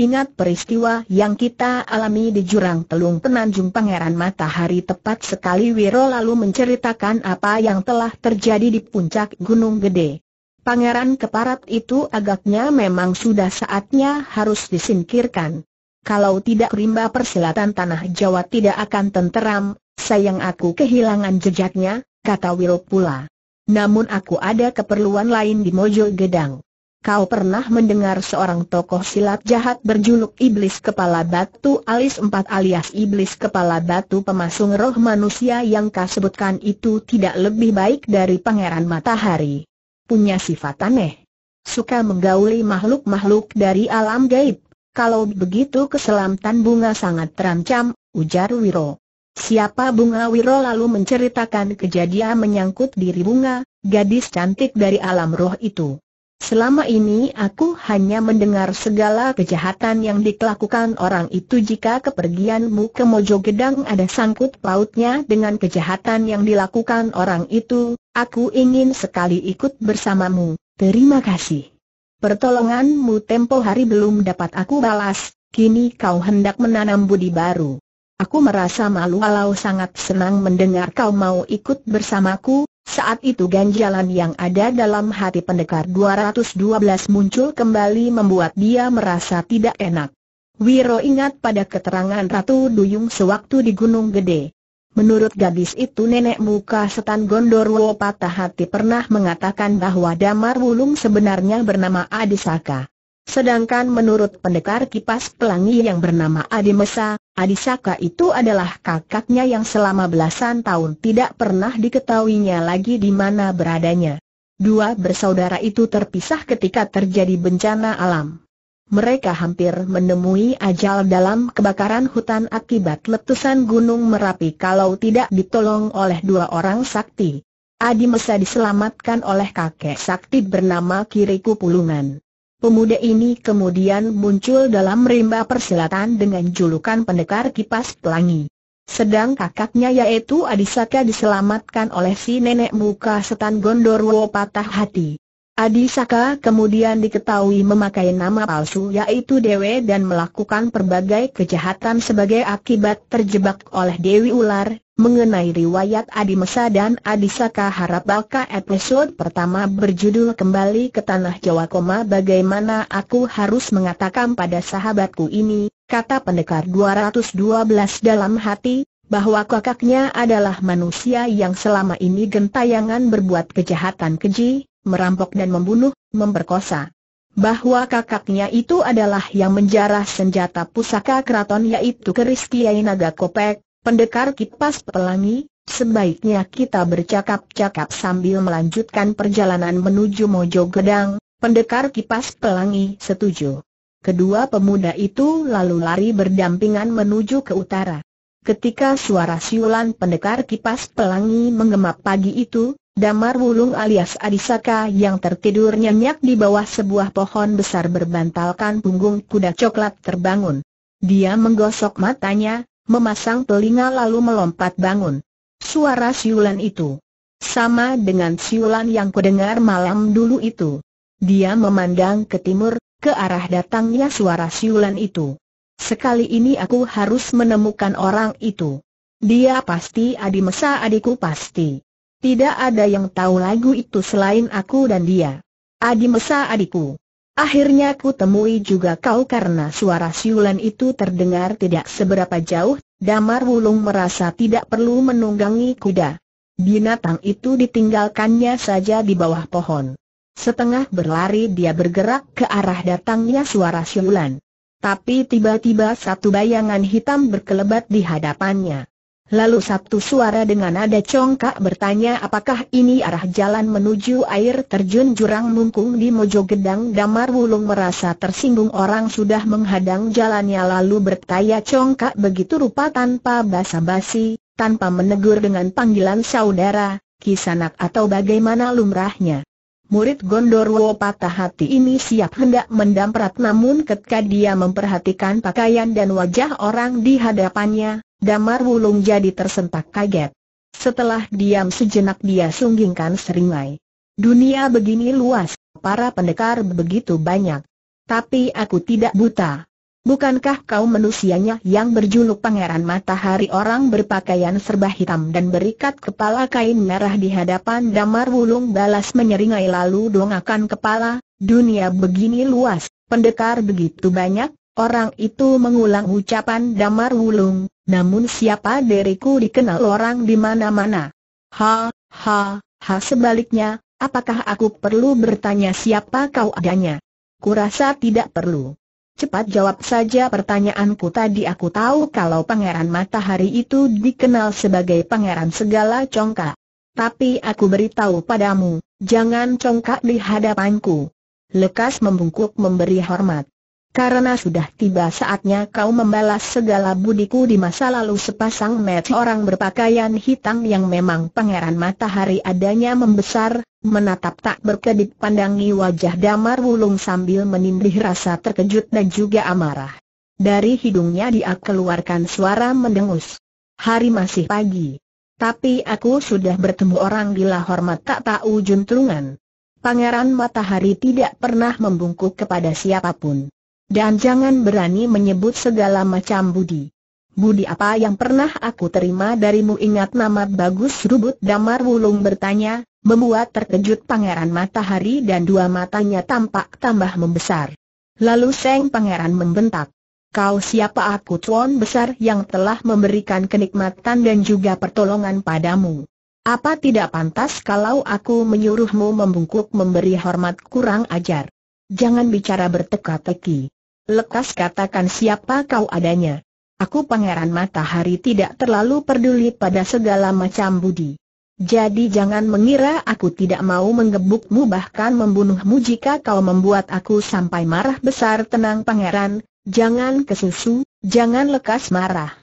Ingat peristiwa yang kita alami di jurang telung penanjung pangeran matahari tepat sekali Wiro lalu menceritakan apa yang telah terjadi di puncak Gunung Gede. Pangeran keparat itu agaknya memang sudah saatnya harus disingkirkan. Kalau tidak rimba persilatan tanah Jawa tidak akan tenteram, sayang aku kehilangan jejaknya, kata Wiro pula. Namun aku ada keperluan lain di Mojo Gedang. Kau pernah mendengar seorang tokoh silat jahat berjuluk Iblis Kepala Batu Alis Empat alias Iblis Kepala Batu pemasung roh manusia yang kau sebutkan itu tidak lebih baik dari Pangeran Matahari. Punya sifat aneh. Suka menggauli makhluk-makhluk dari alam gaib. Kalau begitu keselamatan bunga sangat terancam, ujar Wiro. Siapa bunga Wiro lalu menceritakan kejadian menyangkut diri bunga, gadis cantik dari alam roh itu. Selama ini aku hanya mendengar segala kejahatan yang dikelakukan orang itu jika kepergianmu ke Mojo ada sangkut pautnya dengan kejahatan yang dilakukan orang itu, aku ingin sekali ikut bersamamu, terima kasih. Pertolonganmu tempo hari belum dapat aku balas, kini kau hendak menanam budi baru. Aku merasa malu walau sangat senang mendengar kau mau ikut bersamaku, saat itu ganjalan yang ada dalam hati pendekar 212 muncul kembali membuat dia merasa tidak enak. Wiro ingat pada keterangan Ratu Duyung sewaktu di Gunung Gede. Menurut gadis itu nenek muka setan Gondorwo patah hati pernah mengatakan bahwa Damar Wulung sebenarnya bernama Adisaka. Sedangkan menurut pendekar kipas pelangi yang bernama Adi Mesa, Adi Saka itu adalah kakaknya yang selama belasan tahun tidak pernah diketahuinya lagi di mana beradanya. Dua bersaudara itu terpisah ketika terjadi bencana alam. Mereka hampir menemui ajal dalam kebakaran hutan akibat letusan Gunung Merapi kalau tidak ditolong oleh dua orang sakti. Adi Mesa diselamatkan oleh kakek sakti bernama Kiriku Pulungan. Pemuda ini kemudian muncul dalam rimba persilatan dengan julukan pendekar kipas pelangi. Sedang kakaknya yaitu Adisaka diselamatkan oleh si nenek muka setan Gondorwo patah hati. Adi Saka kemudian diketahui memakai nama palsu yaitu Dewi dan melakukan berbagai kejahatan sebagai akibat terjebak oleh Dewi Ular. Mengenai riwayat Adi Mesa dan Adi Saka harap baka episode pertama berjudul Kembali ke Tanah Jawa, bagaimana aku harus mengatakan pada sahabatku ini, kata pendekar 212 dalam hati, bahwa kakaknya adalah manusia yang selama ini gentayangan berbuat kejahatan keji, merampok dan membunuh, memperkosa. Bahwa kakaknya itu adalah yang menjarah senjata pusaka keraton yaitu keris Kiai Naga Kopek, pendekar kipas pelangi, sebaiknya kita bercakap-cakap sambil melanjutkan perjalanan menuju Mojo Gedang, pendekar kipas pelangi setuju. Kedua pemuda itu lalu lari berdampingan menuju ke utara. Ketika suara siulan pendekar kipas pelangi mengemap pagi itu, Damar Wulung alias Adisaka yang tertidur nyenyak di bawah sebuah pohon besar berbantalkan punggung kuda coklat terbangun. Dia menggosok matanya, memasang telinga lalu melompat bangun. Suara siulan itu sama dengan siulan yang kudengar malam dulu itu. Dia memandang ke timur, ke arah datangnya suara siulan itu. Sekali ini aku harus menemukan orang itu. Dia pasti adi mesa adiku pasti. Tidak ada yang tahu lagu itu selain aku dan dia. Adi Mesa adikku. Akhirnya ku temui juga kau karena suara siulan itu terdengar tidak seberapa jauh, Damar Wulung merasa tidak perlu menunggangi kuda. Binatang itu ditinggalkannya saja di bawah pohon. Setengah berlari dia bergerak ke arah datangnya suara siulan. Tapi tiba-tiba satu bayangan hitam berkelebat di hadapannya. Lalu sabtu suara dengan nada congkak bertanya apakah ini arah jalan menuju air terjun jurang mungkung di Mojogedang Damar Wulung merasa tersinggung orang sudah menghadang jalannya lalu bertanya congkak begitu rupa tanpa basa-basi, tanpa menegur dengan panggilan saudara, kisanak atau bagaimana lumrahnya. Murid Gondorwo patah hati ini siap hendak mendamprat namun ketika dia memperhatikan pakaian dan wajah orang di hadapannya, Damar Wulung jadi tersentak kaget. Setelah diam sejenak dia sunggingkan seringai. Dunia begini luas, para pendekar begitu banyak. Tapi aku tidak buta. Bukankah kau manusianya yang berjuluk Pangeran Matahari orang berpakaian serba hitam dan berikat kepala kain merah di hadapan Damar Wulung balas menyeringai lalu dongakan kepala, dunia begini luas, pendekar begitu banyak, Orang itu mengulang ucapan Damar Wulung, namun siapa diriku dikenal orang di mana-mana. Ha, ha, ha sebaliknya, apakah aku perlu bertanya siapa kau adanya? Kurasa tidak perlu. Cepat jawab saja pertanyaanku tadi aku tahu kalau Pangeran Matahari itu dikenal sebagai Pangeran segala congkak. Tapi aku beritahu padamu, jangan congkak di hadapanku. Lekas membungkuk memberi hormat. Karena sudah tiba saatnya kau membalas segala budiku di masa lalu sepasang met orang berpakaian hitam yang memang pangeran matahari adanya membesar, menatap tak berkedip pandangi wajah damar wulung sambil menindih rasa terkejut dan juga amarah. Dari hidungnya dia keluarkan suara mendengus. Hari masih pagi. Tapi aku sudah bertemu orang gila hormat tak tahu juntrungan. Pangeran Matahari tidak pernah membungkuk kepada siapapun. Dan jangan berani menyebut segala macam budi. Budi apa yang pernah aku terima darimu ingat nama bagus rubut damar wulung bertanya, membuat terkejut pangeran matahari dan dua matanya tampak tambah membesar. Lalu Seng pangeran membentak. Kau siapa aku tuan besar yang telah memberikan kenikmatan dan juga pertolongan padamu? Apa tidak pantas kalau aku menyuruhmu membungkuk memberi hormat kurang ajar? Jangan bicara berteka-teki. Lekas katakan siapa kau adanya. Aku Pangeran Matahari tidak terlalu peduli pada segala macam budi. Jadi jangan mengira aku tidak mau menggebukmu bahkan membunuhmu jika kau membuat aku sampai marah besar tenang pangeran, jangan kesusu, jangan lekas marah.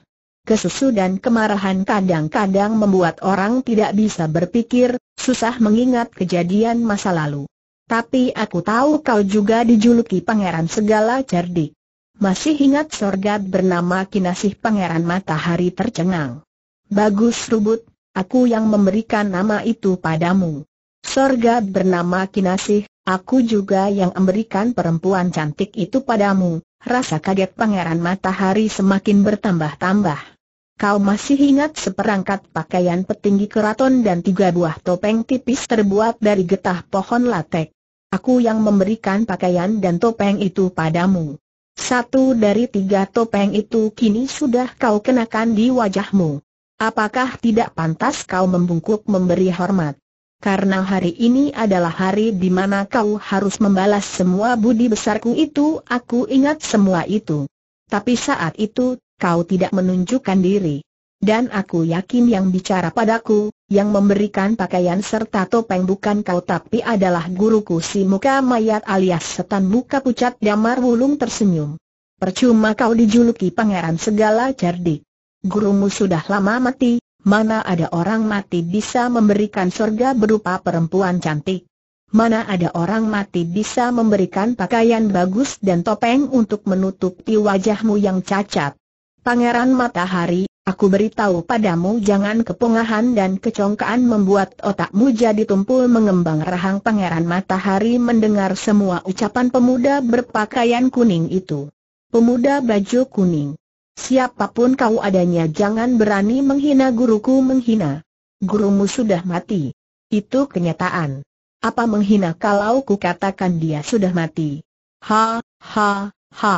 Kesusu dan kemarahan kadang-kadang membuat orang tidak bisa berpikir, susah mengingat kejadian masa lalu. Tapi aku tahu kau juga dijuluki pangeran segala cerdik. Masih ingat sorgat bernama Kinasih Pangeran Matahari tercengang. Bagus rubut, aku yang memberikan nama itu padamu. Sorgat bernama Kinasih, aku juga yang memberikan perempuan cantik itu padamu. Rasa kaget Pangeran Matahari semakin bertambah-tambah. Kau masih ingat seperangkat pakaian petinggi keraton dan tiga buah topeng tipis terbuat dari getah pohon latek. Aku yang memberikan pakaian dan topeng itu padamu. Satu dari tiga topeng itu kini sudah kau kenakan di wajahmu. Apakah tidak pantas kau membungkuk memberi hormat? Karena hari ini adalah hari di mana kau harus membalas semua budi besarku itu, aku ingat semua itu. Tapi saat itu, kau tidak menunjukkan diri. Dan aku yakin yang bicara padaku, yang memberikan pakaian serta topeng bukan kau tapi adalah guruku si muka mayat alias setan muka pucat damar wulung tersenyum. Percuma kau dijuluki pangeran segala cerdik. Gurumu sudah lama mati, mana ada orang mati bisa memberikan surga berupa perempuan cantik. Mana ada orang mati bisa memberikan pakaian bagus dan topeng untuk menutupi wajahmu yang cacat. Pangeran Matahari Aku beritahu padamu jangan kepungahan dan kecongkaan membuat otakmu jadi tumpul mengembang rahang pangeran matahari mendengar semua ucapan pemuda berpakaian kuning itu. Pemuda baju kuning. Siapapun kau adanya jangan berani menghina guruku menghina. Gurumu sudah mati. Itu kenyataan. Apa menghina kalau kukatakan dia sudah mati? Ha, ha, ha.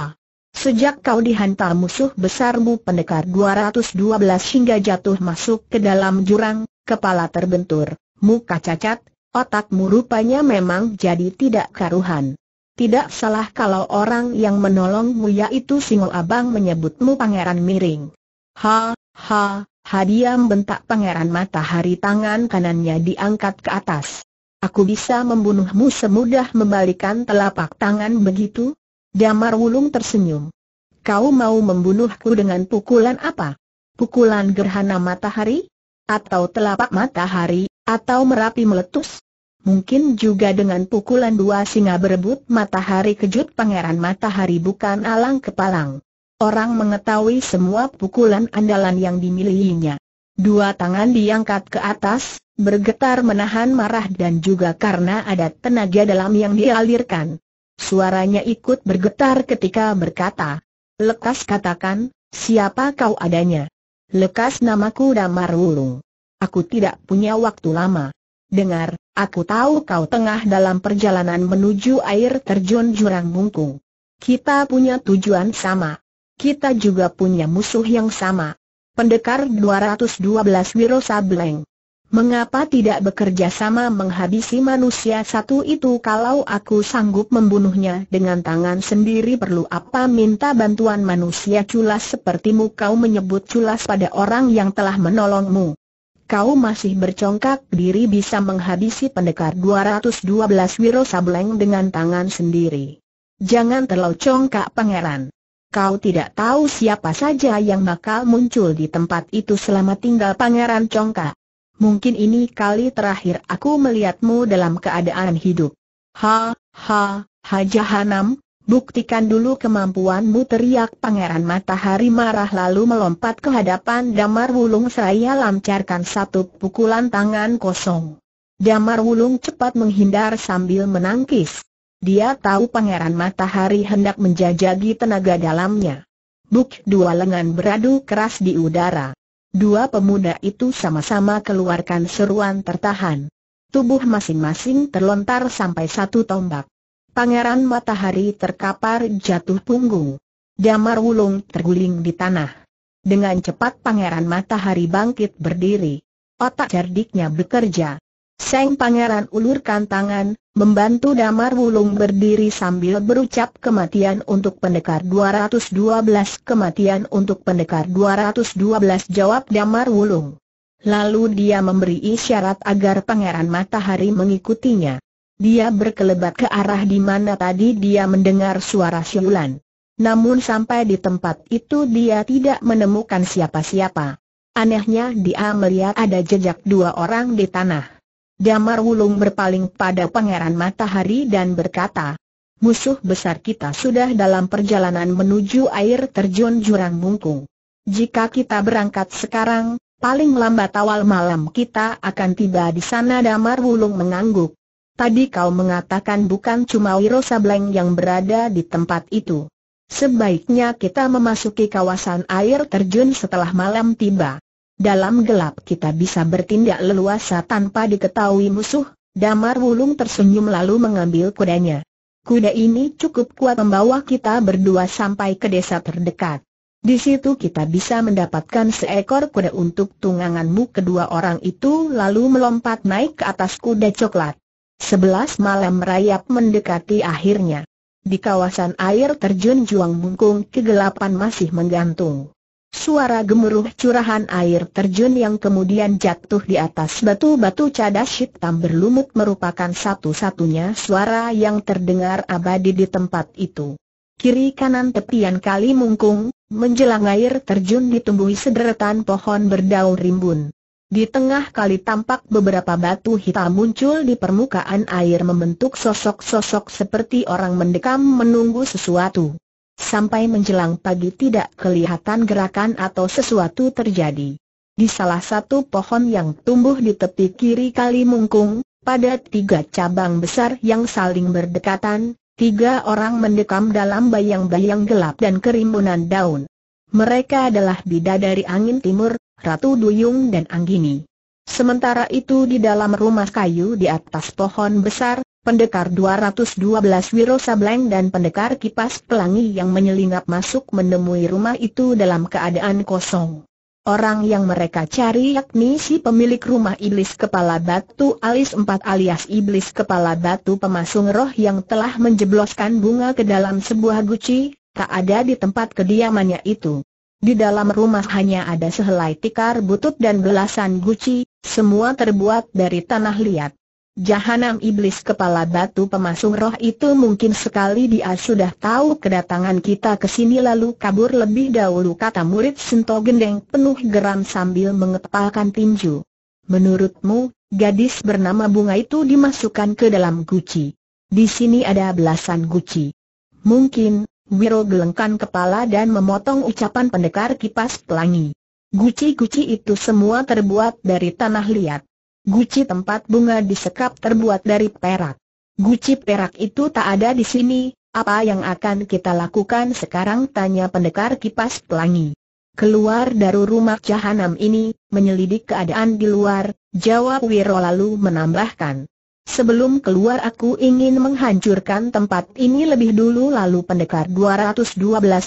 Sejak kau dihantar musuh besarmu pendekar 212 hingga jatuh masuk ke dalam jurang, kepala terbentur, muka cacat, otakmu rupanya memang jadi tidak karuhan. Tidak salah kalau orang yang menolongmu yaitu Singo Abang menyebutmu pangeran miring. Ha, ha, Hadiam bentak pangeran matahari tangan kanannya diangkat ke atas. Aku bisa membunuhmu semudah membalikan telapak tangan begitu? Damar Wulung tersenyum. Kau mau membunuhku dengan pukulan apa? Pukulan gerhana matahari? Atau telapak matahari? Atau merapi meletus? Mungkin juga dengan pukulan dua singa berebut matahari kejut pangeran matahari bukan alang kepalang. Orang mengetahui semua pukulan andalan yang dimilikinya. Dua tangan diangkat ke atas, bergetar menahan marah dan juga karena ada tenaga dalam yang dialirkan. Suaranya ikut bergetar ketika berkata, Lekas katakan, siapa kau adanya? Lekas namaku Damar Wulung. Aku tidak punya waktu lama. Dengar, aku tahu kau tengah dalam perjalanan menuju air terjun Jurang Bungkung. Kita punya tujuan sama. Kita juga punya musuh yang sama. Pendekar 212 Wiro Sableng. Mengapa tidak bekerja sama menghabisi manusia satu itu kalau aku sanggup membunuhnya dengan tangan sendiri perlu apa minta bantuan manusia culas sepertimu kau menyebut culas pada orang yang telah menolongmu. Kau masih bercongkak diri bisa menghabisi pendekar 212 Wiro Sableng dengan tangan sendiri. Jangan terlalu congkak pangeran. Kau tidak tahu siapa saja yang bakal muncul di tempat itu selama tinggal pangeran congkak mungkin ini kali terakhir aku melihatmu dalam keadaan hidup. Ha, ha, ha! Jahanam, buktikan dulu kemampuanmu teriak Pangeran Matahari marah lalu melompat ke hadapan Damar Wulung seraya lancarkan satu pukulan tangan kosong. Damar Wulung cepat menghindar sambil menangkis. Dia tahu Pangeran Matahari hendak menjajagi tenaga dalamnya. Buk dua lengan beradu keras di udara. Dua pemuda itu sama-sama keluarkan seruan tertahan. Tubuh masing-masing terlontar sampai satu tombak. Pangeran Matahari terkapar jatuh punggung. Damar Wulung terguling di tanah. Dengan cepat Pangeran Matahari bangkit berdiri. Otak cerdiknya bekerja. Seng Pangeran ulurkan tangan, membantu Damar Wulung berdiri sambil berucap kematian untuk pendekar 212 kematian untuk pendekar 212 jawab Damar Wulung. Lalu dia memberi isyarat agar Pangeran Matahari mengikutinya. Dia berkelebat ke arah di mana tadi dia mendengar suara siulan. Namun sampai di tempat itu dia tidak menemukan siapa-siapa. Anehnya dia melihat ada jejak dua orang di tanah. Damar Wulung berpaling pada Pangeran Matahari dan berkata, Musuh besar kita sudah dalam perjalanan menuju air terjun Jurang Bungkung. Jika kita berangkat sekarang, paling lambat awal malam kita akan tiba di sana Damar Wulung mengangguk. Tadi kau mengatakan bukan cuma Wiro Sableng yang berada di tempat itu. Sebaiknya kita memasuki kawasan air terjun setelah malam tiba. Dalam gelap kita bisa bertindak leluasa tanpa diketahui musuh, Damar Wulung tersenyum lalu mengambil kudanya. Kuda ini cukup kuat membawa kita berdua sampai ke desa terdekat. Di situ kita bisa mendapatkan seekor kuda untuk tunganganmu kedua orang itu lalu melompat naik ke atas kuda coklat. Sebelas malam merayap mendekati akhirnya. Di kawasan air terjun Juang Bungkung kegelapan masih menggantung. Suara gemuruh curahan air terjun yang kemudian jatuh di atas batu-batu cadas hitam berlumut merupakan satu-satunya suara yang terdengar abadi di tempat itu. Kiri kanan tepian kali mungkung, menjelang air terjun ditumbuhi sederetan pohon berdaun rimbun. Di tengah kali tampak beberapa batu hitam muncul di permukaan air membentuk sosok-sosok seperti orang mendekam menunggu sesuatu. Sampai menjelang pagi tidak kelihatan gerakan atau sesuatu terjadi. Di salah satu pohon yang tumbuh di tepi kiri kali mungkung, pada tiga cabang besar yang saling berdekatan, tiga orang mendekam dalam bayang-bayang gelap dan kerimbunan daun. Mereka adalah Bidadari Angin Timur, Ratu Duyung dan Anggini. Sementara itu di dalam rumah kayu di atas pohon besar, Pendekar 212 Wiro Sableng dan pendekar kipas pelangi yang menyelinap masuk menemui rumah itu dalam keadaan kosong. Orang yang mereka cari yakni si pemilik rumah iblis kepala batu alis empat alias iblis kepala batu pemasung roh yang telah menjebloskan bunga ke dalam sebuah guci, tak ada di tempat kediamannya itu. Di dalam rumah hanya ada sehelai tikar butut dan belasan guci, semua terbuat dari tanah liat. Jahanam iblis kepala batu pemasung roh itu mungkin sekali dia sudah tahu kedatangan kita ke sini lalu kabur lebih dahulu kata murid Sento Gendeng penuh geram sambil mengepalkan tinju. Menurutmu, gadis bernama bunga itu dimasukkan ke dalam guci. Di sini ada belasan guci. Mungkin, Wiro gelengkan kepala dan memotong ucapan pendekar kipas pelangi. Guci-guci itu semua terbuat dari tanah liat. Guci tempat bunga disekap terbuat dari perak. Guci perak itu tak ada di sini, apa yang akan kita lakukan sekarang tanya pendekar kipas pelangi. Keluar dari rumah jahanam ini, menyelidik keadaan di luar, jawab Wiro lalu menambahkan. Sebelum keluar aku ingin menghancurkan tempat ini lebih dulu lalu pendekar 212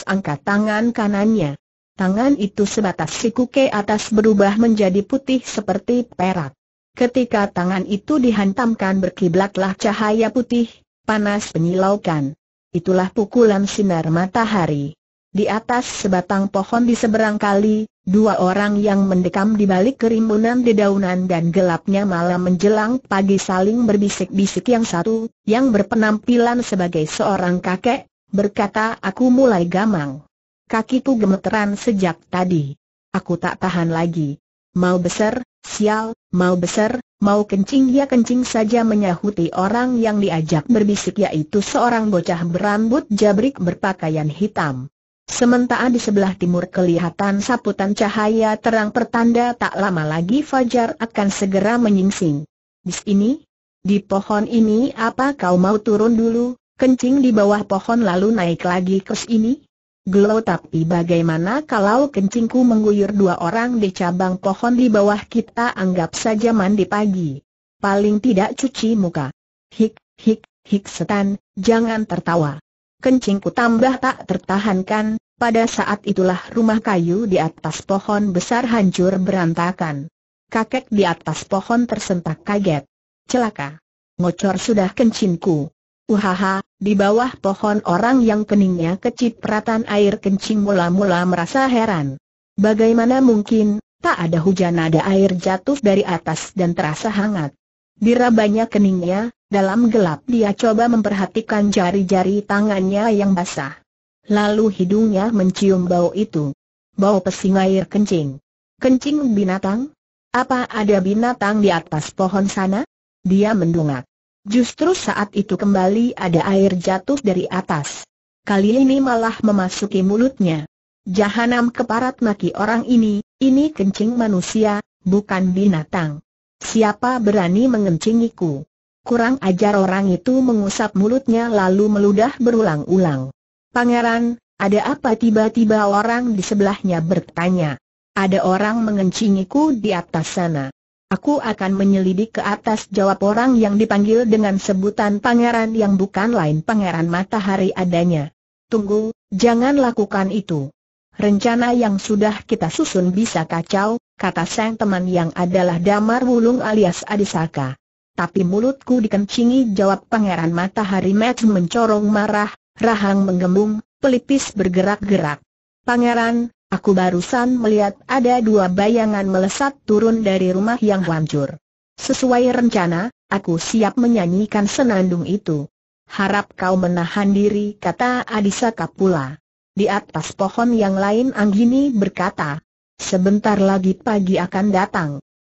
angkat tangan kanannya. Tangan itu sebatas siku ke atas berubah menjadi putih seperti perak. Ketika tangan itu dihantamkan berkiblatlah cahaya putih, panas penyilaukan. Itulah pukulan sinar matahari. Di atas sebatang pohon di seberang kali, dua orang yang mendekam di balik kerimbunan dedaunan dan gelapnya malam menjelang pagi saling berbisik-bisik yang satu, yang berpenampilan sebagai seorang kakek, berkata aku mulai gamang. Kakiku gemeteran sejak tadi. Aku tak tahan lagi. Mau besar, Sial, mau besar, mau kencing ya kencing saja menyahuti orang yang diajak berbisik yaitu seorang bocah berambut jabrik berpakaian hitam. Sementara di sebelah timur kelihatan saputan cahaya terang pertanda tak lama lagi Fajar akan segera menyingsing. Di sini? Di pohon ini apa kau mau turun dulu, kencing di bawah pohon lalu naik lagi ke sini? Glow tapi bagaimana kalau kencingku mengguyur dua orang di cabang pohon di bawah kita anggap saja mandi pagi. Paling tidak cuci muka. Hik, hik, hik setan, jangan tertawa. Kencingku tambah tak tertahankan, pada saat itulah rumah kayu di atas pohon besar hancur berantakan. Kakek di atas pohon tersentak kaget. Celaka. Ngocor sudah kencingku. Uhaha, di bawah pohon orang yang keningnya kecipratan air kencing mula-mula merasa heran. Bagaimana mungkin, tak ada hujan ada air jatuh dari atas dan terasa hangat. Dirabanya keningnya, dalam gelap dia coba memperhatikan jari-jari tangannya yang basah. Lalu hidungnya mencium bau itu. Bau pesing air kencing. Kencing binatang? Apa ada binatang di atas pohon sana? Dia mendongak. Justru saat itu kembali ada air jatuh dari atas. Kali ini malah memasuki mulutnya. Jahanam keparat maki orang ini, ini kencing manusia, bukan binatang. Siapa berani mengencingiku? Kurang ajar orang itu mengusap mulutnya lalu meludah berulang-ulang. Pangeran, ada apa tiba-tiba orang di sebelahnya bertanya. Ada orang mengencingiku di atas sana. Aku akan menyelidik ke atas jawab orang yang dipanggil dengan sebutan pangeran yang bukan lain pangeran matahari adanya. Tunggu, jangan lakukan itu. Rencana yang sudah kita susun bisa kacau, kata sang teman yang adalah Damar Wulung alias Adisaka. Tapi mulutku dikencingi jawab pangeran matahari Max mencorong marah, rahang menggembung, pelipis bergerak-gerak. Pangeran, Aku barusan melihat ada dua bayangan melesat turun dari rumah yang hancur. Sesuai rencana, aku siap menyanyikan senandung itu. Harap kau menahan diri, kata Adisa Kapula. Di atas pohon yang lain Anggini berkata, sebentar lagi pagi akan datang.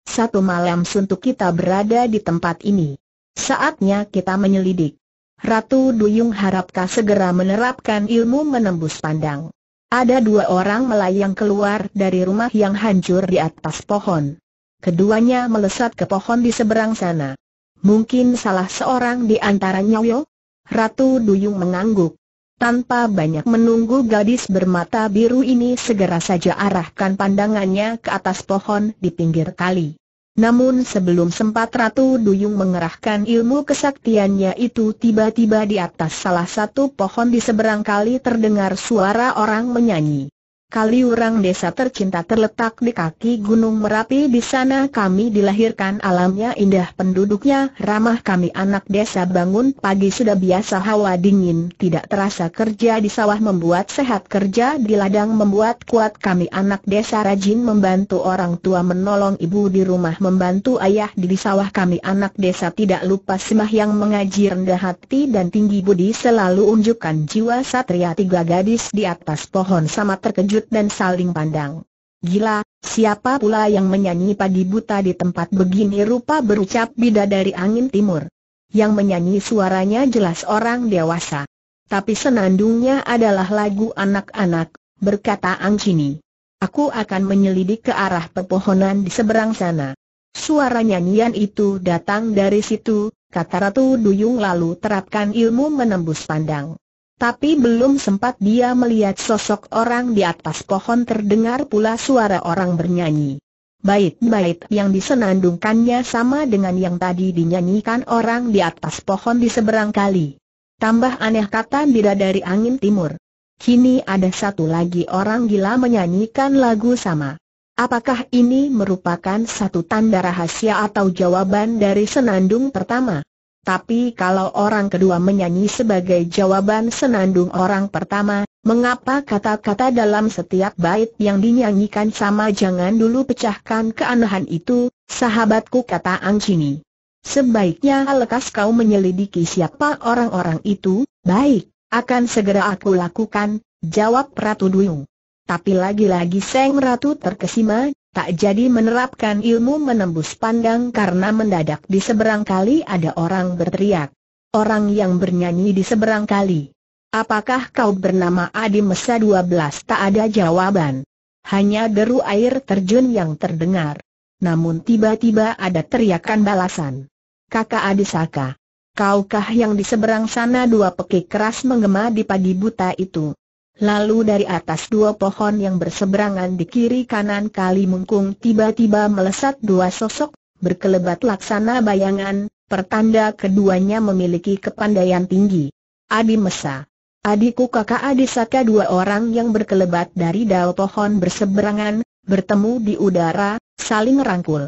Satu malam suntuk kita berada di tempat ini. Saatnya kita menyelidik. Ratu Duyung harapkah segera menerapkan ilmu menembus pandang. Ada dua orang melayang keluar dari rumah yang hancur di atas pohon. Keduanya melesat ke pohon di seberang sana. Mungkin salah seorang di antara Nyoyo? Ratu Duyung mengangguk. Tanpa banyak menunggu gadis bermata biru ini segera saja arahkan pandangannya ke atas pohon di pinggir kali. Namun sebelum sempat Ratu Duyung mengerahkan ilmu kesaktiannya itu tiba-tiba di atas salah satu pohon di seberang kali terdengar suara orang menyanyi. Kaliurang desa tercinta terletak di kaki Gunung Merapi di sana kami dilahirkan alamnya indah penduduknya ramah kami anak desa bangun pagi sudah biasa hawa dingin tidak terasa kerja di sawah membuat sehat kerja di ladang membuat kuat kami anak desa rajin membantu orang tua menolong ibu di rumah membantu ayah di sawah kami anak desa tidak lupa simah yang mengaji rendah hati dan tinggi budi selalu unjukkan jiwa satria tiga gadis di atas pohon sama terkejut terkejut dan saling pandang. Gila, siapa pula yang menyanyi padi buta di tempat begini rupa berucap bida dari angin timur. Yang menyanyi suaranya jelas orang dewasa. Tapi senandungnya adalah lagu anak-anak, berkata Chini. Aku akan menyelidik ke arah pepohonan di seberang sana. Suara nyanyian itu datang dari situ, kata Ratu Duyung lalu terapkan ilmu menembus pandang. Tapi belum sempat dia melihat sosok orang di atas pohon terdengar pula suara orang bernyanyi. Bait-bait yang disenandungkannya sama dengan yang tadi dinyanyikan orang di atas pohon di seberang kali. Tambah aneh kata dari angin timur. Kini ada satu lagi orang gila menyanyikan lagu sama. Apakah ini merupakan satu tanda rahasia atau jawaban dari senandung pertama? Tapi kalau orang kedua menyanyi sebagai jawaban senandung orang pertama, mengapa kata-kata dalam setiap bait yang dinyanyikan sama jangan dulu pecahkan keanehan itu, sahabatku kata Angcini. Sebaiknya lekas kau menyelidiki siapa orang-orang itu, baik, akan segera aku lakukan, jawab Ratu Duyung. Tapi lagi-lagi Seng Ratu terkesima, tak jadi menerapkan ilmu menembus pandang karena mendadak di seberang kali ada orang berteriak. Orang yang bernyanyi di seberang kali. Apakah kau bernama Adi Mesa 12? Tak ada jawaban. Hanya deru air terjun yang terdengar. Namun tiba-tiba ada teriakan balasan. Kakak Adi Saka. Kaukah yang di seberang sana dua pekik keras menggema di pagi buta itu? Lalu dari atas dua pohon yang berseberangan di kiri kanan kali mungkung tiba-tiba melesat dua sosok, berkelebat laksana bayangan, pertanda keduanya memiliki kepandaian tinggi. Adi Mesa. Adikku kakak Adi Saka dua orang yang berkelebat dari dao pohon berseberangan, bertemu di udara, saling rangkul.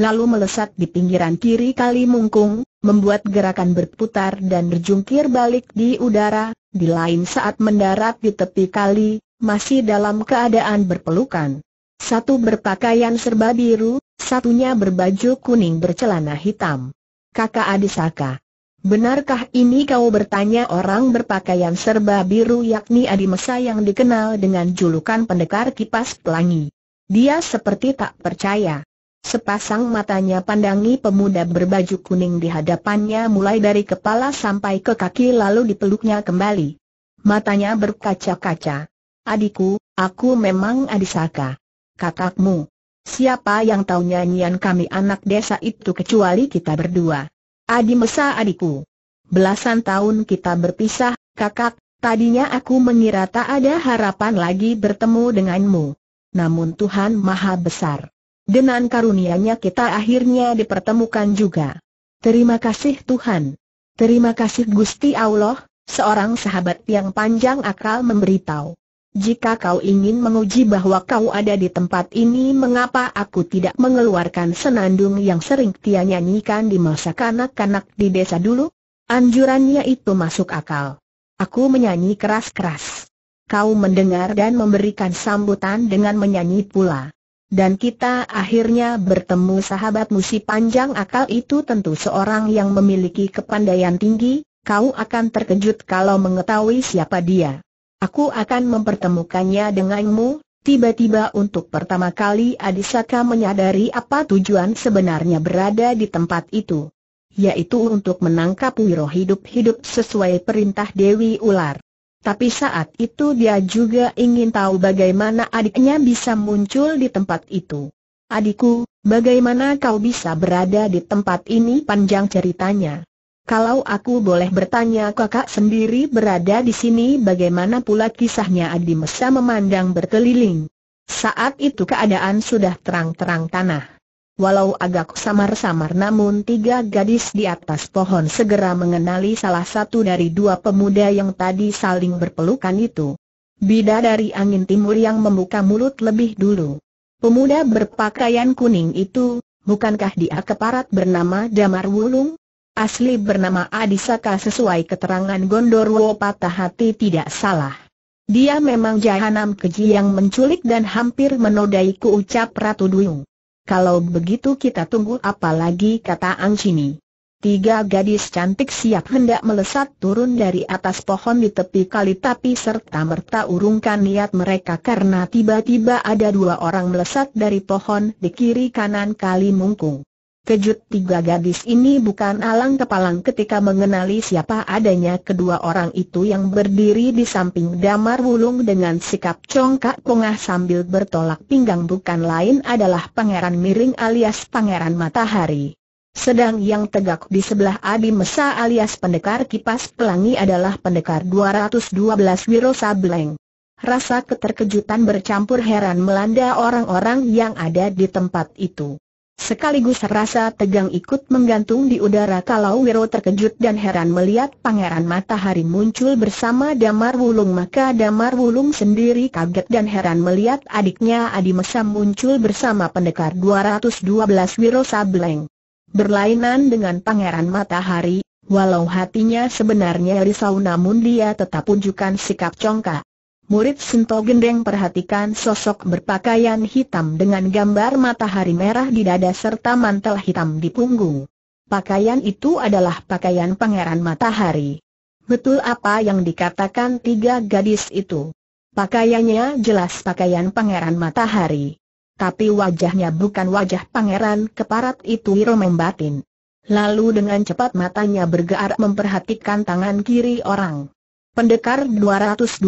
Lalu melesat di pinggiran kiri kali mungkung, membuat gerakan berputar dan berjungkir balik di udara, di lain saat mendarat di tepi kali, masih dalam keadaan berpelukan. Satu berpakaian serba biru, satunya berbaju kuning bercelana hitam. Kakak Adisaka. Benarkah ini kau bertanya orang berpakaian serba biru yakni Adi Mesa yang dikenal dengan julukan pendekar kipas pelangi? Dia seperti tak percaya. Sepasang matanya pandangi pemuda berbaju kuning di hadapannya mulai dari kepala sampai ke kaki lalu dipeluknya kembali. Matanya berkaca-kaca. Adikku, aku memang Adisaka. Kakakmu. Siapa yang tahu nyanyian kami anak desa itu kecuali kita berdua. Adi Mesa adikku. Belasan tahun kita berpisah, kakak, tadinya aku mengira tak ada harapan lagi bertemu denganmu. Namun Tuhan Maha Besar dengan karunianya kita akhirnya dipertemukan juga. Terima kasih Tuhan. Terima kasih Gusti Allah, seorang sahabat yang panjang akal memberitahu. Jika kau ingin menguji bahwa kau ada di tempat ini mengapa aku tidak mengeluarkan senandung yang sering Tia nyanyikan di masa kanak-kanak di desa dulu? Anjurannya itu masuk akal. Aku menyanyi keras-keras. Kau mendengar dan memberikan sambutan dengan menyanyi pula dan kita akhirnya bertemu sahabat musi panjang akal itu tentu seorang yang memiliki kepandaian tinggi, kau akan terkejut kalau mengetahui siapa dia. Aku akan mempertemukannya denganmu, Tiba-tiba untuk pertama kali Adisaka menyadari apa tujuan sebenarnya berada di tempat itu. Yaitu untuk menangkap Wiro hidup-hidup sesuai perintah Dewi Ular. Tapi saat itu dia juga ingin tahu bagaimana adiknya bisa muncul di tempat itu. Adikku, bagaimana kau bisa berada di tempat ini panjang ceritanya? Kalau aku boleh bertanya kakak sendiri berada di sini bagaimana pula kisahnya Adi Mesa memandang berkeliling. Saat itu keadaan sudah terang-terang tanah. Walau agak samar-samar namun tiga gadis di atas pohon segera mengenali salah satu dari dua pemuda yang tadi saling berpelukan itu. Bida dari angin timur yang membuka mulut lebih dulu. Pemuda berpakaian kuning itu, bukankah dia keparat bernama Damar Wulung? Asli bernama Adisaka sesuai keterangan Gondorwo patah hati tidak salah. Dia memang jahanam keji yang menculik dan hampir menodaiku ucap Ratu Duyung. Kalau begitu kita tunggu apa lagi kata Angcini. Tiga gadis cantik siap hendak melesat turun dari atas pohon di tepi kali tapi serta merta urungkan niat mereka karena tiba-tiba ada dua orang melesat dari pohon di kiri kanan kali mungkung. Kejut tiga gadis ini bukan alang kepalang ketika mengenali siapa adanya kedua orang itu yang berdiri di samping Damar Wulung dengan sikap congkak pongah sambil bertolak pinggang bukan lain adalah Pangeran Miring alias Pangeran Matahari. Sedang yang tegak di sebelah Abi Mesa alias pendekar kipas pelangi adalah pendekar 212 Wiro Sableng. Rasa keterkejutan bercampur heran melanda orang-orang yang ada di tempat itu. Sekaligus rasa tegang ikut menggantung di udara kalau Wiro terkejut dan heran melihat pangeran matahari muncul bersama Damar Wulung maka Damar Wulung sendiri kaget dan heran melihat adiknya Adi Mesam muncul bersama pendekar 212 Wiro Sableng. Berlainan dengan pangeran matahari, walau hatinya sebenarnya risau namun dia tetap unjukkan sikap congkak. Murid Sento Gendeng perhatikan sosok berpakaian hitam dengan gambar matahari merah di dada serta mantel hitam di punggung. Pakaian itu adalah pakaian pangeran matahari. Betul apa yang dikatakan tiga gadis itu. Pakaiannya jelas pakaian pangeran matahari. Tapi wajahnya bukan wajah pangeran keparat itu Wiro membatin. Lalu dengan cepat matanya bergerak memperhatikan tangan kiri orang. Pendekar 212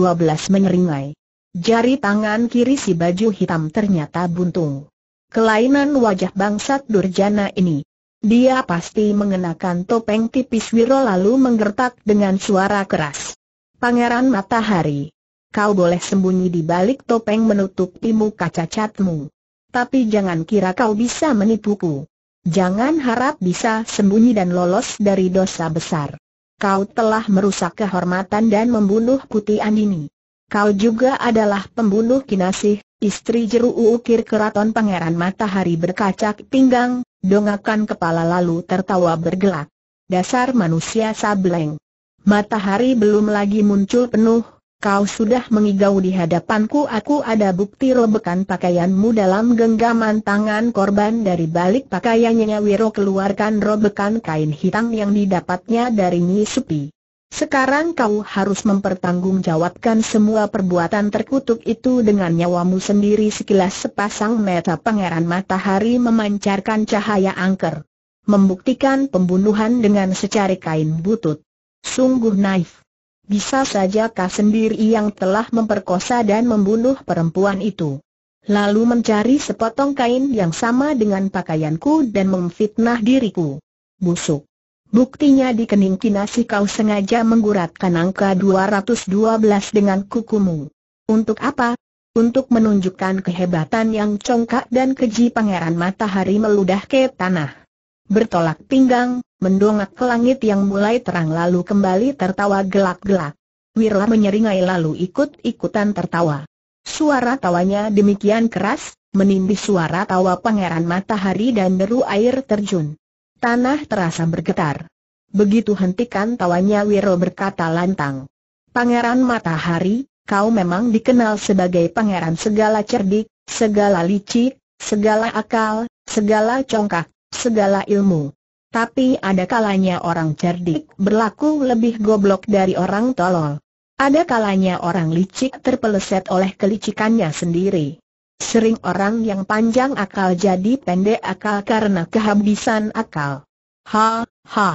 menyeringai. Jari tangan kiri si baju hitam ternyata buntung. Kelainan wajah bangsat Durjana ini. Dia pasti mengenakan topeng tipis wiro lalu menggertak dengan suara keras. Pangeran Matahari, kau boleh sembunyi di balik topeng menutupi muka cacatmu. Tapi jangan kira kau bisa menipuku. Jangan harap bisa sembunyi dan lolos dari dosa besar kau telah merusak kehormatan dan membunuh Putih Andini. Kau juga adalah pembunuh Kinasih, istri jeru ukir keraton Pangeran Matahari berkacak pinggang, dongakan kepala lalu tertawa bergelak. Dasar manusia sableng. Matahari belum lagi muncul penuh, Kau sudah mengigau di hadapanku aku ada bukti robekan pakaianmu dalam genggaman tangan korban dari balik pakaiannya Wiro keluarkan robekan kain hitam yang didapatnya dari Nisupi. Sekarang kau harus mempertanggungjawabkan semua perbuatan terkutuk itu dengan nyawamu sendiri sekilas sepasang mata pangeran matahari memancarkan cahaya angker. Membuktikan pembunuhan dengan secari kain butut. Sungguh naif. Bisa saja kau sendiri yang telah memperkosa dan membunuh perempuan itu. Lalu mencari sepotong kain yang sama dengan pakaianku dan memfitnah diriku. Busuk. Buktinya di kening kinasi kau sengaja mengguratkan angka 212 dengan kukumu. Untuk apa? Untuk menunjukkan kehebatan yang congkak dan keji pangeran matahari meludah ke tanah. Bertolak pinggang, mendongak ke langit yang mulai terang lalu kembali tertawa gelak-gelak. Wirla menyeringai lalu ikut-ikutan tertawa. Suara tawanya demikian keras, menindih suara tawa pangeran matahari dan deru air terjun. Tanah terasa bergetar. Begitu hentikan tawanya Wiro berkata lantang. Pangeran matahari, kau memang dikenal sebagai pangeran segala cerdik, segala licik, segala akal, segala congkak, segala ilmu. Tapi ada kalanya orang cerdik berlaku lebih goblok dari orang tolol. Ada kalanya orang licik terpeleset oleh kelicikannya sendiri. Sering orang yang panjang akal jadi pendek akal karena kehabisan akal. Ha, ha.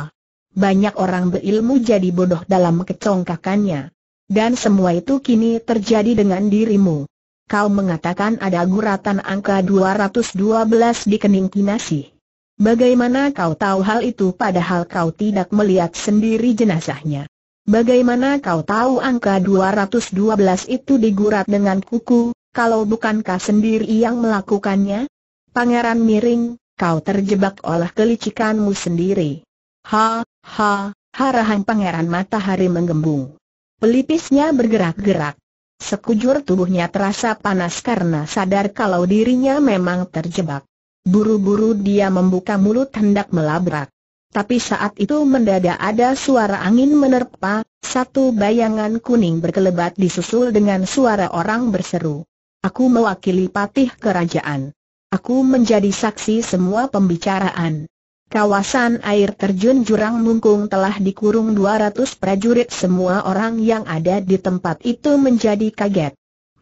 Banyak orang berilmu jadi bodoh dalam kecongkakannya. Dan semua itu kini terjadi dengan dirimu. Kau mengatakan ada guratan angka 212 di kening kinasih. Bagaimana kau tahu hal itu padahal kau tidak melihat sendiri jenazahnya? Bagaimana kau tahu angka 212 itu digurat dengan kuku, kalau bukankah sendiri yang melakukannya? Pangeran miring, kau terjebak oleh kelicikanmu sendiri. Ha, ha, harahan pangeran matahari menggembung. Pelipisnya bergerak-gerak. Sekujur tubuhnya terasa panas karena sadar kalau dirinya memang terjebak. Buru-buru dia membuka mulut hendak melabrak. Tapi saat itu mendadak ada suara angin menerpa, satu bayangan kuning berkelebat disusul dengan suara orang berseru. Aku mewakili patih kerajaan. Aku menjadi saksi semua pembicaraan. Kawasan air terjun Jurang Mungkung telah dikurung 200 prajurit semua orang yang ada di tempat itu menjadi kaget.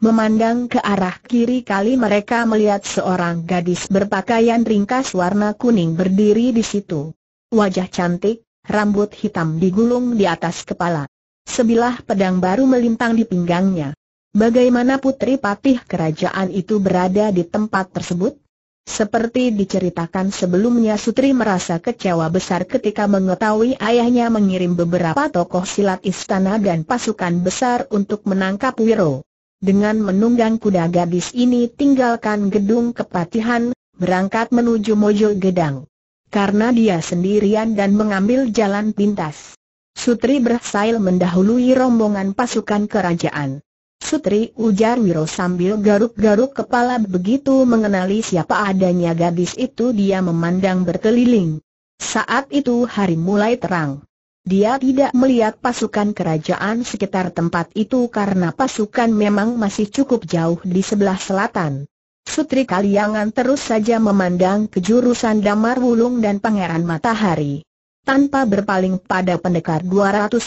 Memandang ke arah kiri kali mereka melihat seorang gadis berpakaian ringkas warna kuning berdiri di situ. Wajah cantik, rambut hitam digulung di atas kepala. Sebilah pedang baru melintang di pinggangnya. Bagaimana putri patih kerajaan itu berada di tempat tersebut? Seperti diceritakan sebelumnya Sutri merasa kecewa besar ketika mengetahui ayahnya mengirim beberapa tokoh silat istana dan pasukan besar untuk menangkap Wiro. Dengan menunggang kuda gadis ini tinggalkan gedung kepatihan, berangkat menuju Mojo Gedang. Karena dia sendirian dan mengambil jalan pintas. Sutri berhasil mendahului rombongan pasukan kerajaan. Sutri ujar Wiro sambil garuk-garuk kepala begitu mengenali siapa adanya gadis itu dia memandang berkeliling. Saat itu hari mulai terang. Dia tidak melihat pasukan kerajaan sekitar tempat itu karena pasukan memang masih cukup jauh di sebelah selatan. Sutri Kaliangan terus saja memandang ke jurusan Damar Wulung dan Pangeran Matahari. Tanpa berpaling pada pendekar 212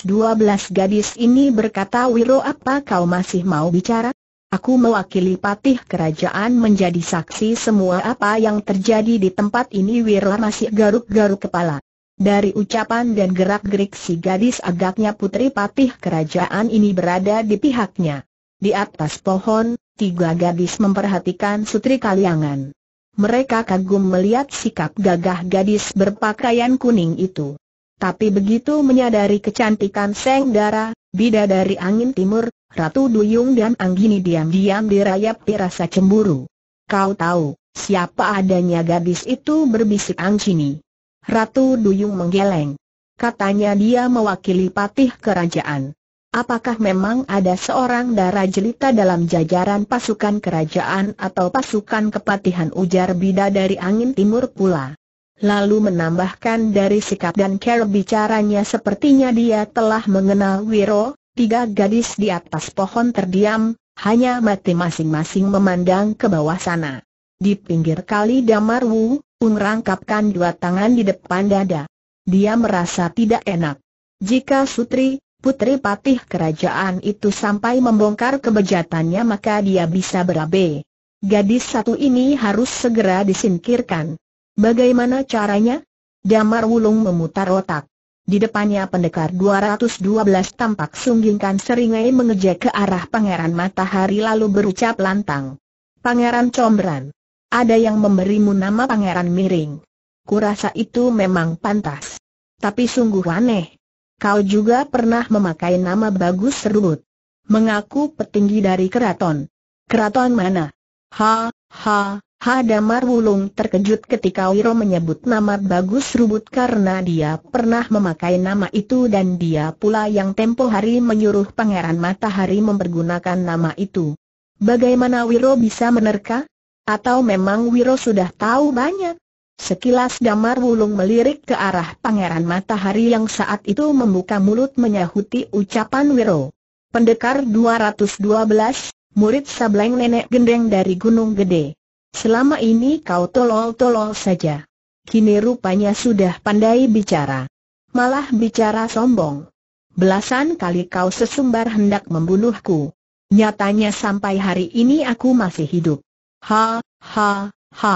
gadis ini berkata Wiro apa kau masih mau bicara? Aku mewakili patih kerajaan menjadi saksi semua apa yang terjadi di tempat ini Wiro masih garuk-garuk kepala. Dari ucapan dan gerak-gerik si gadis agaknya putri patih kerajaan ini berada di pihaknya. Di atas pohon, tiga gadis memperhatikan Sutri Kaliangan. Mereka kagum melihat sikap gagah gadis berpakaian kuning itu. Tapi begitu menyadari kecantikan Seng Dara, bida dari Angin Timur, Ratu Duyung dan Anggini diam-diam dirayap rasa cemburu. Kau tahu, siapa adanya gadis itu berbisik anggini? Ratu Duyung menggeleng. Katanya dia mewakili patih kerajaan. Apakah memang ada seorang darah jelita dalam jajaran pasukan kerajaan atau pasukan kepatihan ujar Bida dari angin timur pula? Lalu menambahkan dari sikap dan cara bicaranya sepertinya dia telah mengenal Wiro, tiga gadis di atas pohon terdiam, hanya mati masing-masing memandang ke bawah sana. Di pinggir kali Damarwu, rangkapkan dua tangan di depan dada. Dia merasa tidak enak. Jika Sutri, putri patih kerajaan itu sampai membongkar kebejatannya maka dia bisa berabe. Gadis satu ini harus segera disingkirkan. Bagaimana caranya? Damar Wulung memutar otak. Di depannya pendekar 212 tampak sunggingkan seringai mengejek ke arah pangeran matahari lalu berucap lantang. Pangeran Combran. Ada yang memberimu nama Pangeran Miring. Kurasa itu memang pantas. Tapi sungguh aneh. Kau juga pernah memakai nama bagus serut. Mengaku petinggi dari keraton. Keraton mana? Ha, ha, ha Damar Wulung terkejut ketika Wiro menyebut nama Bagus Rubut karena dia pernah memakai nama itu dan dia pula yang tempo hari menyuruh Pangeran Matahari mempergunakan nama itu. Bagaimana Wiro bisa menerka? Atau memang Wiro sudah tahu banyak? Sekilas Damar Wulung melirik ke arah pangeran matahari yang saat itu membuka mulut menyahuti ucapan Wiro. Pendekar 212, murid sableng nenek gendeng dari Gunung Gede. Selama ini kau tolol-tolol saja. Kini rupanya sudah pandai bicara. Malah bicara sombong. Belasan kali kau sesumbar hendak membunuhku. Nyatanya sampai hari ini aku masih hidup. Ha, ha, ha.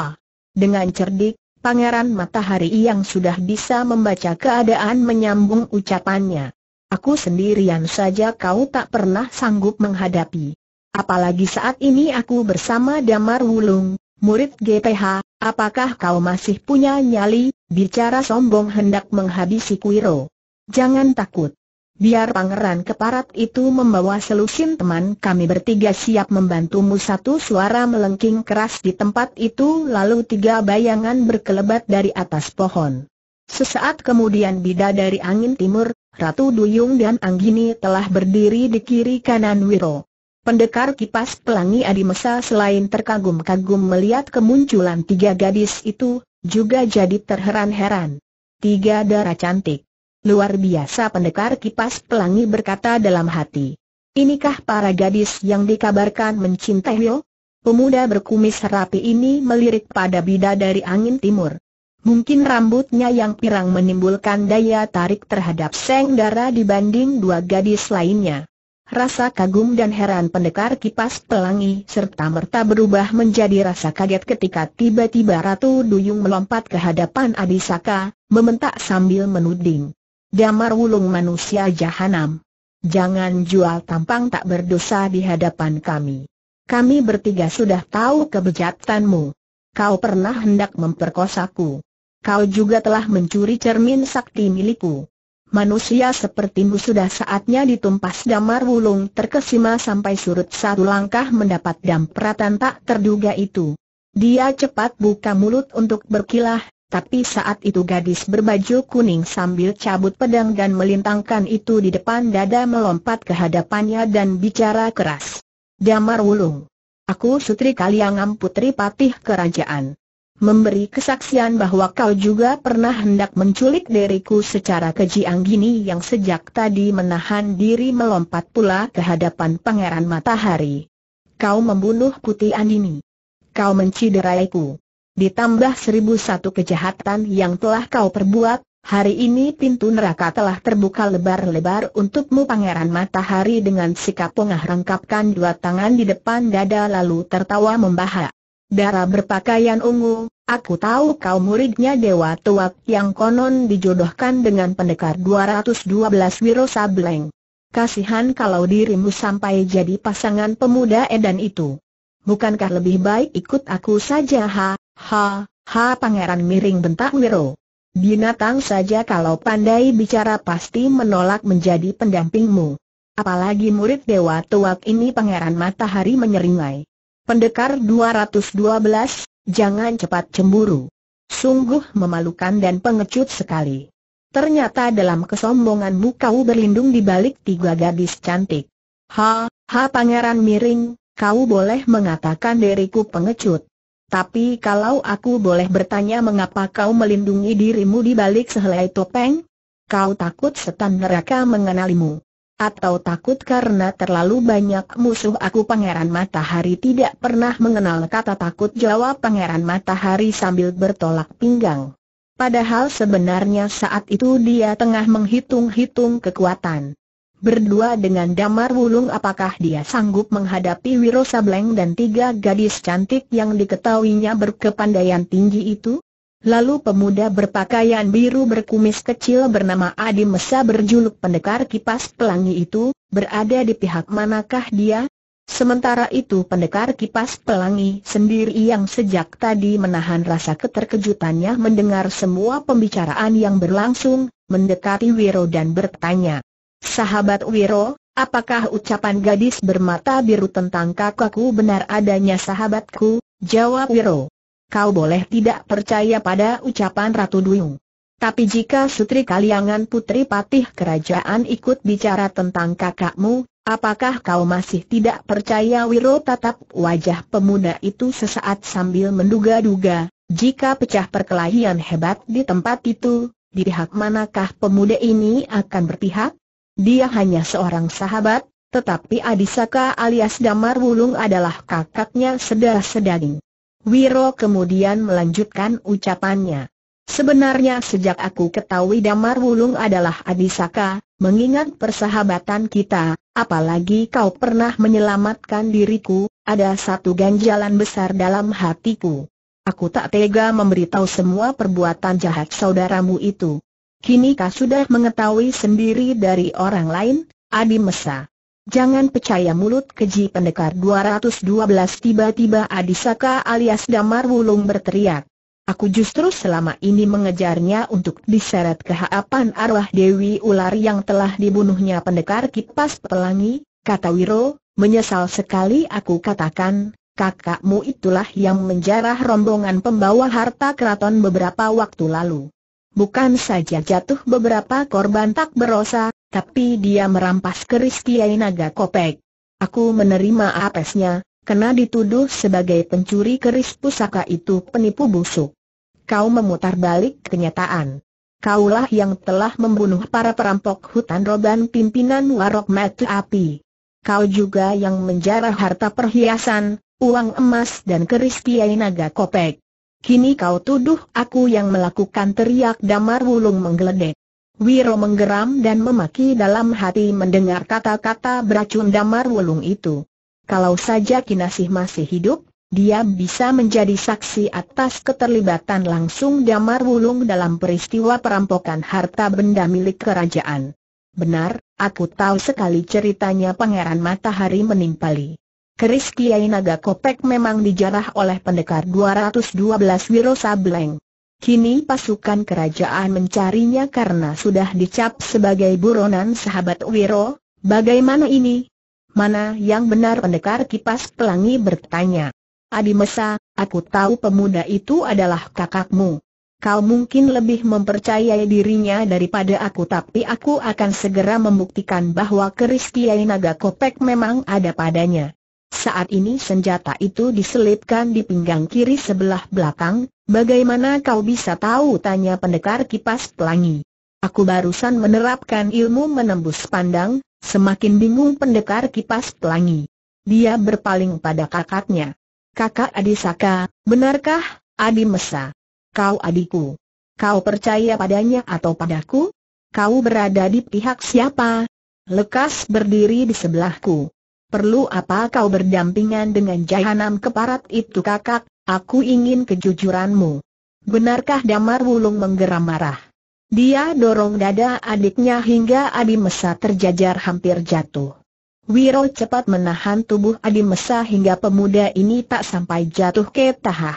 Dengan cerdik, Pangeran Matahari yang sudah bisa membaca keadaan menyambung ucapannya. Aku sendirian saja kau tak pernah sanggup menghadapi. Apalagi saat ini aku bersama Damar Wulung, murid GPH, apakah kau masih punya nyali, bicara sombong hendak menghabisi Kuiro. Jangan takut biar pangeran keparat itu membawa selusin teman kami bertiga siap membantumu satu suara melengking keras di tempat itu lalu tiga bayangan berkelebat dari atas pohon. Sesaat kemudian bida dari angin timur, Ratu Duyung dan Anggini telah berdiri di kiri kanan Wiro. Pendekar kipas pelangi Adi Mesa selain terkagum-kagum melihat kemunculan tiga gadis itu, juga jadi terheran-heran. Tiga darah cantik. Luar biasa pendekar kipas pelangi berkata dalam hati. Inikah para gadis yang dikabarkan mencintai Yo? Pemuda berkumis rapi ini melirik pada bida dari angin timur. Mungkin rambutnya yang pirang menimbulkan daya tarik terhadap Seng Dara dibanding dua gadis lainnya. Rasa kagum dan heran pendekar kipas pelangi serta merta berubah menjadi rasa kaget ketika tiba-tiba Ratu Duyung melompat ke hadapan Adisaka, membentak sambil menuding damar wulung manusia jahanam. Jangan jual tampang tak berdosa di hadapan kami. Kami bertiga sudah tahu kebejatanmu. Kau pernah hendak memperkosaku. Kau juga telah mencuri cermin sakti milikku. Manusia sepertimu sudah saatnya ditumpas damar wulung terkesima sampai surut satu langkah mendapat dampratan tak terduga itu. Dia cepat buka mulut untuk berkilah, tapi saat itu gadis berbaju kuning sambil cabut pedang dan melintangkan itu di depan dada melompat ke hadapannya dan bicara keras. Damar Wulung. Aku Sutri Kaliangam Putri Patih Kerajaan. Memberi kesaksian bahwa kau juga pernah hendak menculik diriku secara keji anggini yang sejak tadi menahan diri melompat pula ke hadapan Pangeran Matahari. Kau membunuh Putih Anggini. Kau mencideraiku ditambah seribu satu kejahatan yang telah kau perbuat, hari ini pintu neraka telah terbuka lebar-lebar untukmu Pangeran Matahari dengan sikap pengah rangkapkan dua tangan di depan dada lalu tertawa membahak. Darah berpakaian ungu, aku tahu kau muridnya Dewa Tuak yang konon dijodohkan dengan pendekar 212 Wiro Sableng. Kasihan kalau dirimu sampai jadi pasangan pemuda edan itu. Bukankah lebih baik ikut aku saja ha? Ha, ha pangeran miring bentak Wiro. Binatang saja kalau pandai bicara pasti menolak menjadi pendampingmu. Apalagi murid dewa tuak ini pangeran matahari menyeringai. Pendekar 212, jangan cepat cemburu. Sungguh memalukan dan pengecut sekali. Ternyata dalam kesombonganmu kau berlindung di balik tiga gadis cantik. Ha, ha pangeran miring, kau boleh mengatakan diriku pengecut. Tapi kalau aku boleh bertanya mengapa kau melindungi dirimu di balik sehelai topeng? Kau takut setan neraka mengenalimu. Atau takut karena terlalu banyak musuh aku Pangeran Matahari tidak pernah mengenal kata takut jawab Pangeran Matahari sambil bertolak pinggang. Padahal sebenarnya saat itu dia tengah menghitung-hitung kekuatan berdua dengan Damar Wulung apakah dia sanggup menghadapi Wiro Sableng dan tiga gadis cantik yang diketahuinya berkepandaian tinggi itu? Lalu pemuda berpakaian biru berkumis kecil bernama Adi Mesa berjuluk pendekar kipas pelangi itu, berada di pihak manakah dia? Sementara itu pendekar kipas pelangi sendiri yang sejak tadi menahan rasa keterkejutannya mendengar semua pembicaraan yang berlangsung, mendekati Wiro dan bertanya. Sahabat Wiro, apakah ucapan gadis bermata biru tentang kakakku benar adanya sahabatku? Jawab Wiro. Kau boleh tidak percaya pada ucapan Ratu Duyung. Tapi jika Sutri Kaliangan Putri Patih Kerajaan ikut bicara tentang kakakmu, apakah kau masih tidak percaya Wiro tatap wajah pemuda itu sesaat sambil menduga-duga, jika pecah perkelahian hebat di tempat itu, di pihak manakah pemuda ini akan berpihak? Dia hanya seorang sahabat, tetapi Adisaka alias Damar Wulung adalah kakaknya sedara sedaging. Wiro kemudian melanjutkan ucapannya. Sebenarnya sejak aku ketahui Damar Wulung adalah Adisaka, mengingat persahabatan kita, apalagi kau pernah menyelamatkan diriku, ada satu ganjalan besar dalam hatiku. Aku tak tega memberitahu semua perbuatan jahat saudaramu itu. Kini kau sudah mengetahui sendiri dari orang lain, Adi Mesa. Jangan percaya mulut keji pendekar 212 tiba-tiba Adisaka alias Damar Wulung berteriak. Aku justru selama ini mengejarnya untuk diseret ke haapan arwah Dewi Ular yang telah dibunuhnya pendekar kipas pelangi, kata Wiro, menyesal sekali aku katakan, kakakmu itulah yang menjarah rombongan pembawa harta keraton beberapa waktu lalu. Bukan saja jatuh beberapa korban tak berosa, tapi dia merampas keris Kiai Naga Kopek. Aku menerima apesnya, kena dituduh sebagai pencuri keris pusaka itu penipu busuk. Kau memutar balik kenyataan. Kaulah yang telah membunuh para perampok hutan roban pimpinan Warok mati Api. Kau juga yang menjarah harta perhiasan, uang emas dan keris Kiai Naga Kopek. Kini kau tuduh aku yang melakukan teriak damar wulung menggeledek. Wiro menggeram dan memaki dalam hati mendengar kata-kata beracun damar wulung itu. Kalau saja Kinasih masih hidup, dia bisa menjadi saksi atas keterlibatan langsung damar wulung dalam peristiwa perampokan harta benda milik kerajaan. Benar, aku tahu sekali ceritanya Pangeran Matahari menimpali. Keris Kiai Naga Kopek memang dijarah oleh pendekar 212 Wiro Sableng. Kini pasukan kerajaan mencarinya karena sudah dicap sebagai buronan sahabat Wiro, bagaimana ini? Mana yang benar pendekar kipas pelangi bertanya. Adi Mesa, aku tahu pemuda itu adalah kakakmu. Kau mungkin lebih mempercayai dirinya daripada aku tapi aku akan segera membuktikan bahwa keris Kiai Naga Kopek memang ada padanya. Saat ini senjata itu diselipkan di pinggang kiri sebelah belakang, bagaimana kau bisa tahu tanya pendekar kipas pelangi. Aku barusan menerapkan ilmu menembus pandang, semakin bingung pendekar kipas pelangi. Dia berpaling pada kakaknya. Kakak adisaka, benarkah, Adi Mesa? Kau adikku. Kau percaya padanya atau padaku? Kau berada di pihak siapa? Lekas berdiri di sebelahku. Perlu apa kau berdampingan dengan jahanam keparat itu kakak, aku ingin kejujuranmu. Benarkah Damar Wulung menggeram marah? Dia dorong dada adiknya hingga Adi Mesa terjajar hampir jatuh. Wiro cepat menahan tubuh Adi Mesa hingga pemuda ini tak sampai jatuh ke tahah.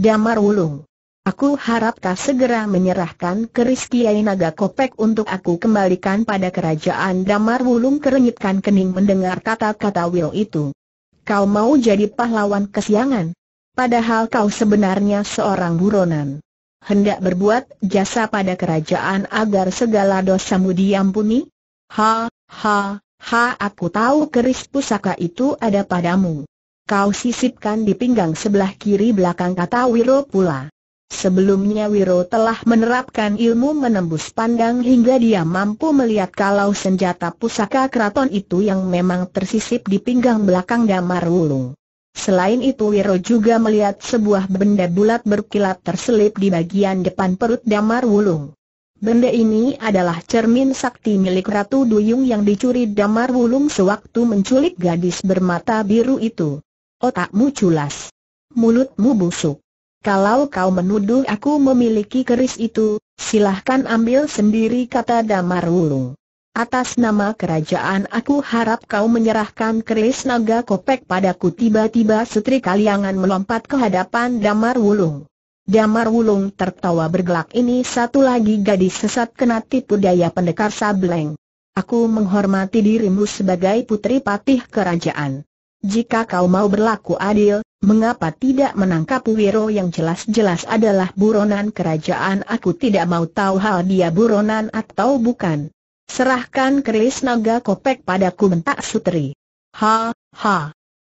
Damar Wulung, Aku harap kau segera menyerahkan keris Kiai Naga Kopek untuk aku kembalikan pada kerajaan Damar Wulung kerenyitkan kening mendengar kata-kata Will itu. Kau mau jadi pahlawan kesiangan? Padahal kau sebenarnya seorang buronan. Hendak berbuat jasa pada kerajaan agar segala dosamu diampuni? Ha, ha, ha aku tahu keris pusaka itu ada padamu. Kau sisipkan di pinggang sebelah kiri belakang kata Wiro pula. Sebelumnya Wiro telah menerapkan ilmu menembus pandang hingga dia mampu melihat kalau senjata pusaka keraton itu yang memang tersisip di pinggang belakang damar wulung. Selain itu Wiro juga melihat sebuah benda bulat berkilat terselip di bagian depan perut Damar Wulung. Benda ini adalah cermin sakti milik Ratu Duyung yang dicuri Damar Wulung sewaktu menculik gadis bermata biru itu. Otakmu culas. Mulutmu busuk. Kalau kau menuduh aku memiliki keris itu, silahkan ambil sendiri kata Damar Wulung. Atas nama kerajaan aku harap kau menyerahkan keris naga kopek padaku tiba-tiba setri Kaliangan melompat ke hadapan Damar Wulung. Damar Wulung tertawa bergelak ini satu lagi gadis sesat kena tipu daya pendekar sableng. Aku menghormati dirimu sebagai putri patih kerajaan. Jika kau mau berlaku adil, Mengapa tidak menangkap Wiro yang jelas-jelas adalah buronan kerajaan aku tidak mau tahu hal dia buronan atau bukan. Serahkan keris naga kopek padaku bentak sutri. Ha, ha.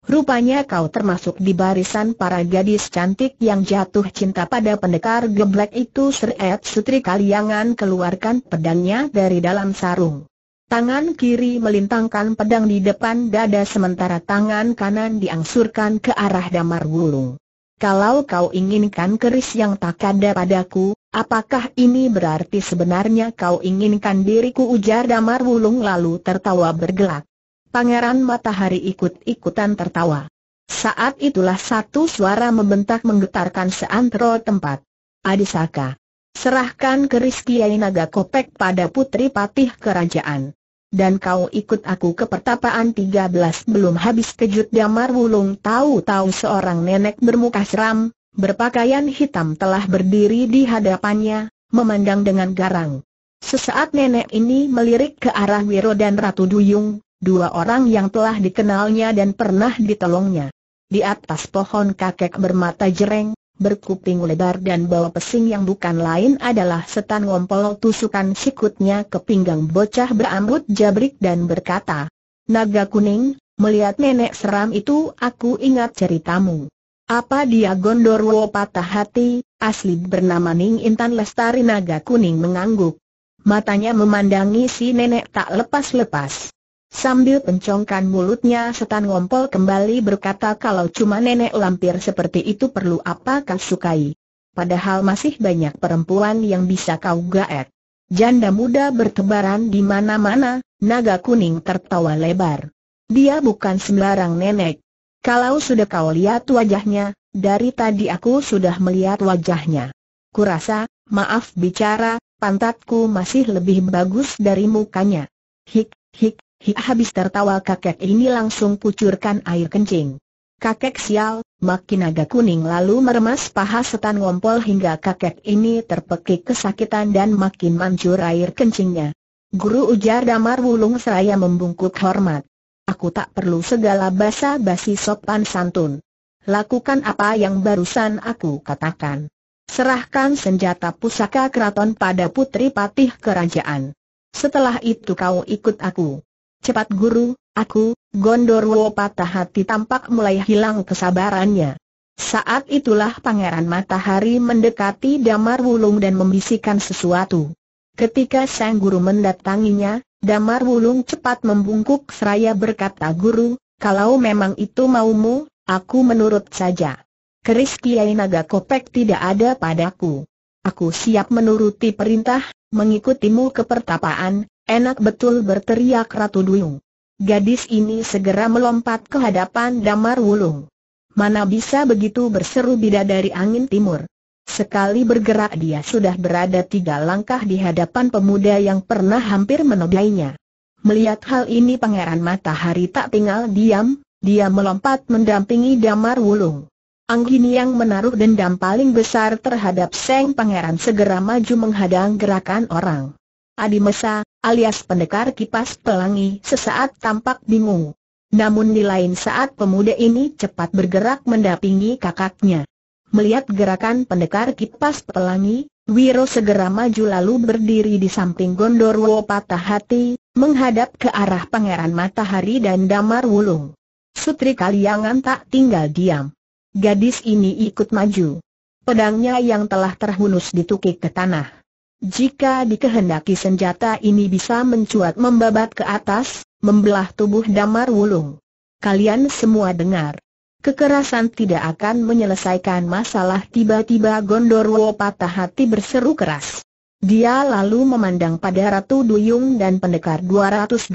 Rupanya kau termasuk di barisan para gadis cantik yang jatuh cinta pada pendekar geblek itu seret sutri kaliangan keluarkan pedangnya dari dalam sarung. Tangan kiri melintangkan pedang di depan dada sementara tangan kanan diangsurkan ke arah damar gulung. Kalau kau inginkan keris yang tak ada padaku, apakah ini berarti sebenarnya kau inginkan diriku ujar damar wulung lalu tertawa bergelak. Pangeran Matahari ikut-ikutan tertawa. Saat itulah satu suara membentak menggetarkan seantero tempat. Adisaka. Serahkan keris Kiai Naga Kopek pada putri patih kerajaan dan kau ikut aku ke pertapaan 13 belum habis kejut damar wulung tahu-tahu seorang nenek bermuka seram, berpakaian hitam telah berdiri di hadapannya, memandang dengan garang. Sesaat nenek ini melirik ke arah Wiro dan Ratu Duyung, dua orang yang telah dikenalnya dan pernah ditolongnya. Di atas pohon kakek bermata jereng, berkuping lebar dan bawa pesing yang bukan lain adalah setan ngompol tusukan sikutnya ke pinggang bocah berambut jabrik dan berkata, Naga kuning, melihat nenek seram itu aku ingat ceritamu. Apa dia gondorwo patah hati, asli bernama Ning Intan Lestari Naga Kuning mengangguk. Matanya memandangi si nenek tak lepas-lepas. Sambil pencongkan mulutnya setan ngompol kembali berkata kalau cuma nenek lampir seperti itu perlu apa kau sukai. Padahal masih banyak perempuan yang bisa kau gaet. Janda muda bertebaran di mana-mana, naga kuning tertawa lebar. Dia bukan sembarang nenek. Kalau sudah kau lihat wajahnya, dari tadi aku sudah melihat wajahnya. Kurasa, maaf bicara, pantatku masih lebih bagus dari mukanya. Hik, hik, Hi habis tertawa kakek ini langsung pucurkan air kencing. Kakek sial, makin agak kuning lalu meremas paha setan ngompol hingga kakek ini terpekik kesakitan dan makin mancur air kencingnya. Guru ujar Damar Wulung seraya membungkuk hormat. Aku tak perlu segala basa-basi sopan santun. Lakukan apa yang barusan aku katakan. Serahkan senjata pusaka keraton pada putri patih kerajaan. Setelah itu kau ikut aku. Cepat guru, aku, Gondorwo patah hati tampak mulai hilang kesabarannya. Saat itulah Pangeran Matahari mendekati Damar Wulung dan membisikkan sesuatu. Ketika sang guru mendatanginya, Damar Wulung cepat membungkuk seraya berkata guru, kalau memang itu maumu, aku menurut saja. Keris Kiai Naga Kopek tidak ada padaku. Aku siap menuruti perintah, mengikutimu ke pertapaan, Enak betul berteriak Ratu Duyung. Gadis ini segera melompat ke hadapan Damar Wulung. Mana bisa begitu berseru bidadari angin timur. Sekali bergerak dia sudah berada tiga langkah di hadapan pemuda yang pernah hampir menodainya. Melihat hal ini Pangeran Matahari tak tinggal diam, dia melompat mendampingi Damar Wulung. Anggini yang menaruh dendam paling besar terhadap Seng Pangeran segera maju menghadang gerakan orang. Adi Mesa, alias pendekar kipas pelangi sesaat tampak bingung. Namun di lain saat pemuda ini cepat bergerak mendampingi kakaknya. Melihat gerakan pendekar kipas pelangi, Wiro segera maju lalu berdiri di samping Gondorwo patah hati, menghadap ke arah Pangeran Matahari dan Damar Wulung. Sutri Kaliangan tak tinggal diam. Gadis ini ikut maju. Pedangnya yang telah terhunus ditukik ke tanah. Jika dikehendaki senjata ini bisa mencuat membabat ke atas, membelah tubuh Damar Wulung. Kalian semua dengar. Kekerasan tidak akan menyelesaikan masalah tiba-tiba Gondorwo patah hati berseru keras. Dia lalu memandang pada Ratu Duyung dan pendekar 212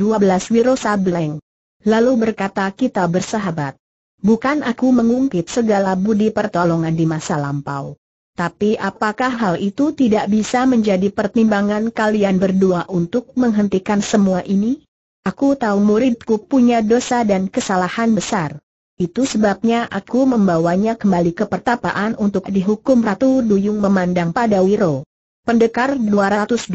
Wiro Sableng. Lalu berkata kita bersahabat. Bukan aku mengungkit segala budi pertolongan di masa lampau. Tapi apakah hal itu tidak bisa menjadi pertimbangan kalian berdua untuk menghentikan semua ini? Aku tahu muridku punya dosa dan kesalahan besar. Itu sebabnya aku membawanya kembali ke pertapaan untuk dihukum Ratu Duyung memandang pada Wiro. Pendekar 212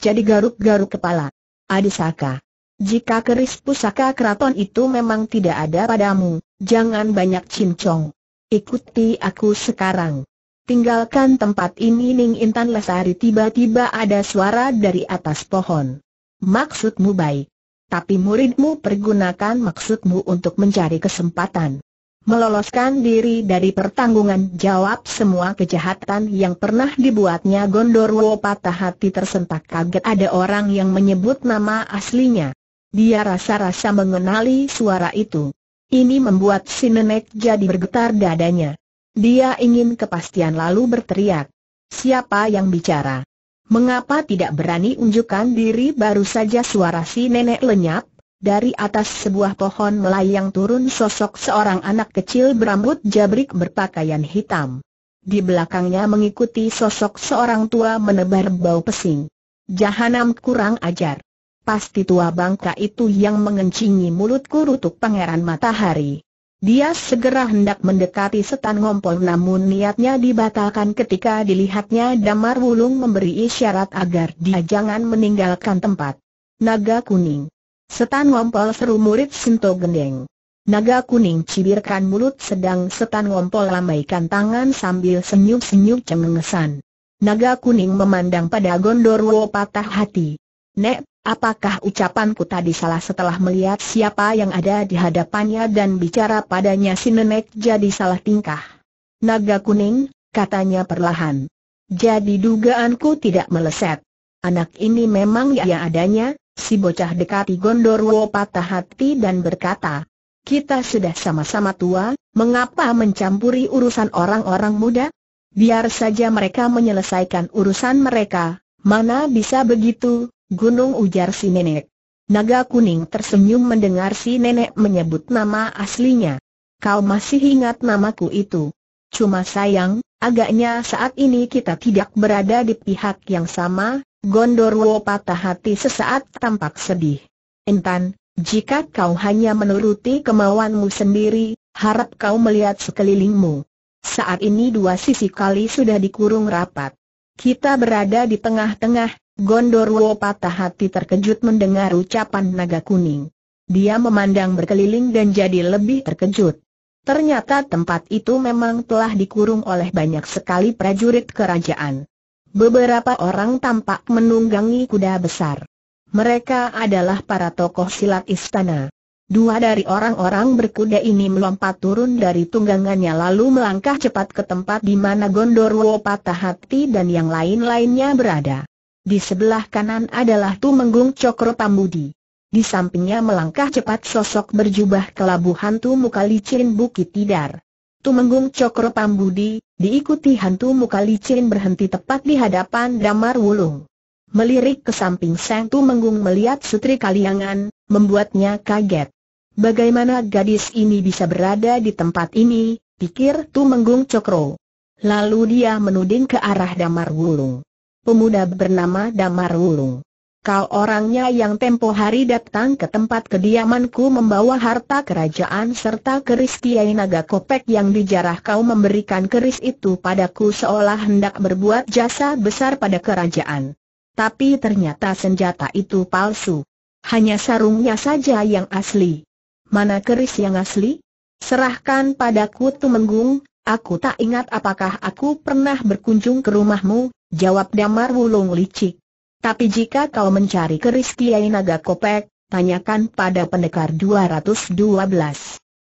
jadi garuk-garuk kepala. Adisaka. Jika keris pusaka keraton itu memang tidak ada padamu, jangan banyak cincong. Ikuti aku sekarang. Tinggalkan tempat ini Ning Intan Lesari tiba-tiba ada suara dari atas pohon. Maksudmu baik. Tapi muridmu pergunakan maksudmu untuk mencari kesempatan. Meloloskan diri dari pertanggungan jawab semua kejahatan yang pernah dibuatnya Gondorwo patah hati tersentak kaget ada orang yang menyebut nama aslinya. Dia rasa-rasa mengenali suara itu. Ini membuat si nenek jadi bergetar dadanya. Dia ingin kepastian lalu berteriak. Siapa yang bicara? Mengapa tidak berani unjukkan diri baru saja suara si nenek lenyap? Dari atas sebuah pohon melayang turun sosok seorang anak kecil berambut jabrik berpakaian hitam. Di belakangnya mengikuti sosok seorang tua menebar bau pesing. Jahanam kurang ajar. Pasti tua bangka itu yang mengencingi mulutku rutuk pangeran matahari. Dia segera hendak mendekati setan ngompol namun niatnya dibatalkan ketika dilihatnya Damar Wulung memberi isyarat agar dia jangan meninggalkan tempat. Naga kuning. Setan ngompol seru murid Sinto Gendeng. Naga kuning cibirkan mulut sedang setan ngompol lambaikan tangan sambil senyum-senyum cengengesan. Naga kuning memandang pada Gondorwo patah hati. Nek, apakah ucapanku tadi salah setelah melihat siapa yang ada di hadapannya dan bicara padanya si nenek jadi salah tingkah? Naga kuning, katanya perlahan. Jadi dugaanku tidak meleset. Anak ini memang ya, ya adanya, si bocah dekati Gondorwo patah hati dan berkata, kita sudah sama-sama tua, mengapa mencampuri urusan orang-orang muda? Biar saja mereka menyelesaikan urusan mereka, mana bisa begitu, Gunung ujar si nenek. Naga kuning tersenyum mendengar si nenek menyebut nama aslinya. Kau masih ingat namaku itu? Cuma sayang, agaknya saat ini kita tidak berada di pihak yang sama, Gondorwo patah hati sesaat tampak sedih. Intan, jika kau hanya menuruti kemauanmu sendiri, harap kau melihat sekelilingmu. Saat ini dua sisi kali sudah dikurung rapat. Kita berada di tengah-tengah, Gondorwo patah hati terkejut mendengar ucapan naga kuning. Dia memandang berkeliling dan jadi lebih terkejut. Ternyata tempat itu memang telah dikurung oleh banyak sekali prajurit kerajaan. Beberapa orang tampak menunggangi kuda besar. Mereka adalah para tokoh silat istana. Dua dari orang-orang berkuda ini melompat turun dari tunggangannya lalu melangkah cepat ke tempat di mana Gondorwo patah hati dan yang lain-lainnya berada. Di sebelah kanan adalah Tumenggung Cokro Pambudi. Di sampingnya melangkah cepat sosok berjubah kelabu hantu muka licin Bukit Tidar. Tumenggung Cokro Pambudi, diikuti hantu muka licin berhenti tepat di hadapan Damar Wulung. Melirik ke samping Sang Tumenggung melihat Sutri Kaliangan, membuatnya kaget. Bagaimana gadis ini bisa berada di tempat ini, pikir Tumenggung Cokro. Lalu dia menuding ke arah Damar Wulung pemuda bernama Damar Wulung. Kau orangnya yang tempo hari datang ke tempat kediamanku membawa harta kerajaan serta keris Kiai Naga Kopek yang dijarah kau memberikan keris itu padaku seolah hendak berbuat jasa besar pada kerajaan. Tapi ternyata senjata itu palsu. Hanya sarungnya saja yang asli. Mana keris yang asli? Serahkan padaku Tumenggung, aku tak ingat apakah aku pernah berkunjung ke rumahmu, Jawab Damar Wulung licik. Tapi jika kau mencari keris Kiai Naga Kopek, tanyakan pada pendekar 212.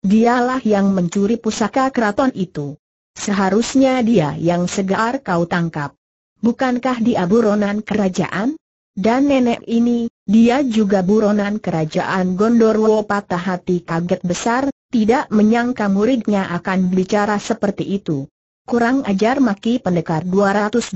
Dialah yang mencuri pusaka keraton itu. Seharusnya dia yang segar kau tangkap. Bukankah dia buronan kerajaan? Dan nenek ini, dia juga buronan kerajaan Gondorwo patah hati kaget besar, tidak menyangka muridnya akan bicara seperti itu. Kurang ajar maki pendekar 212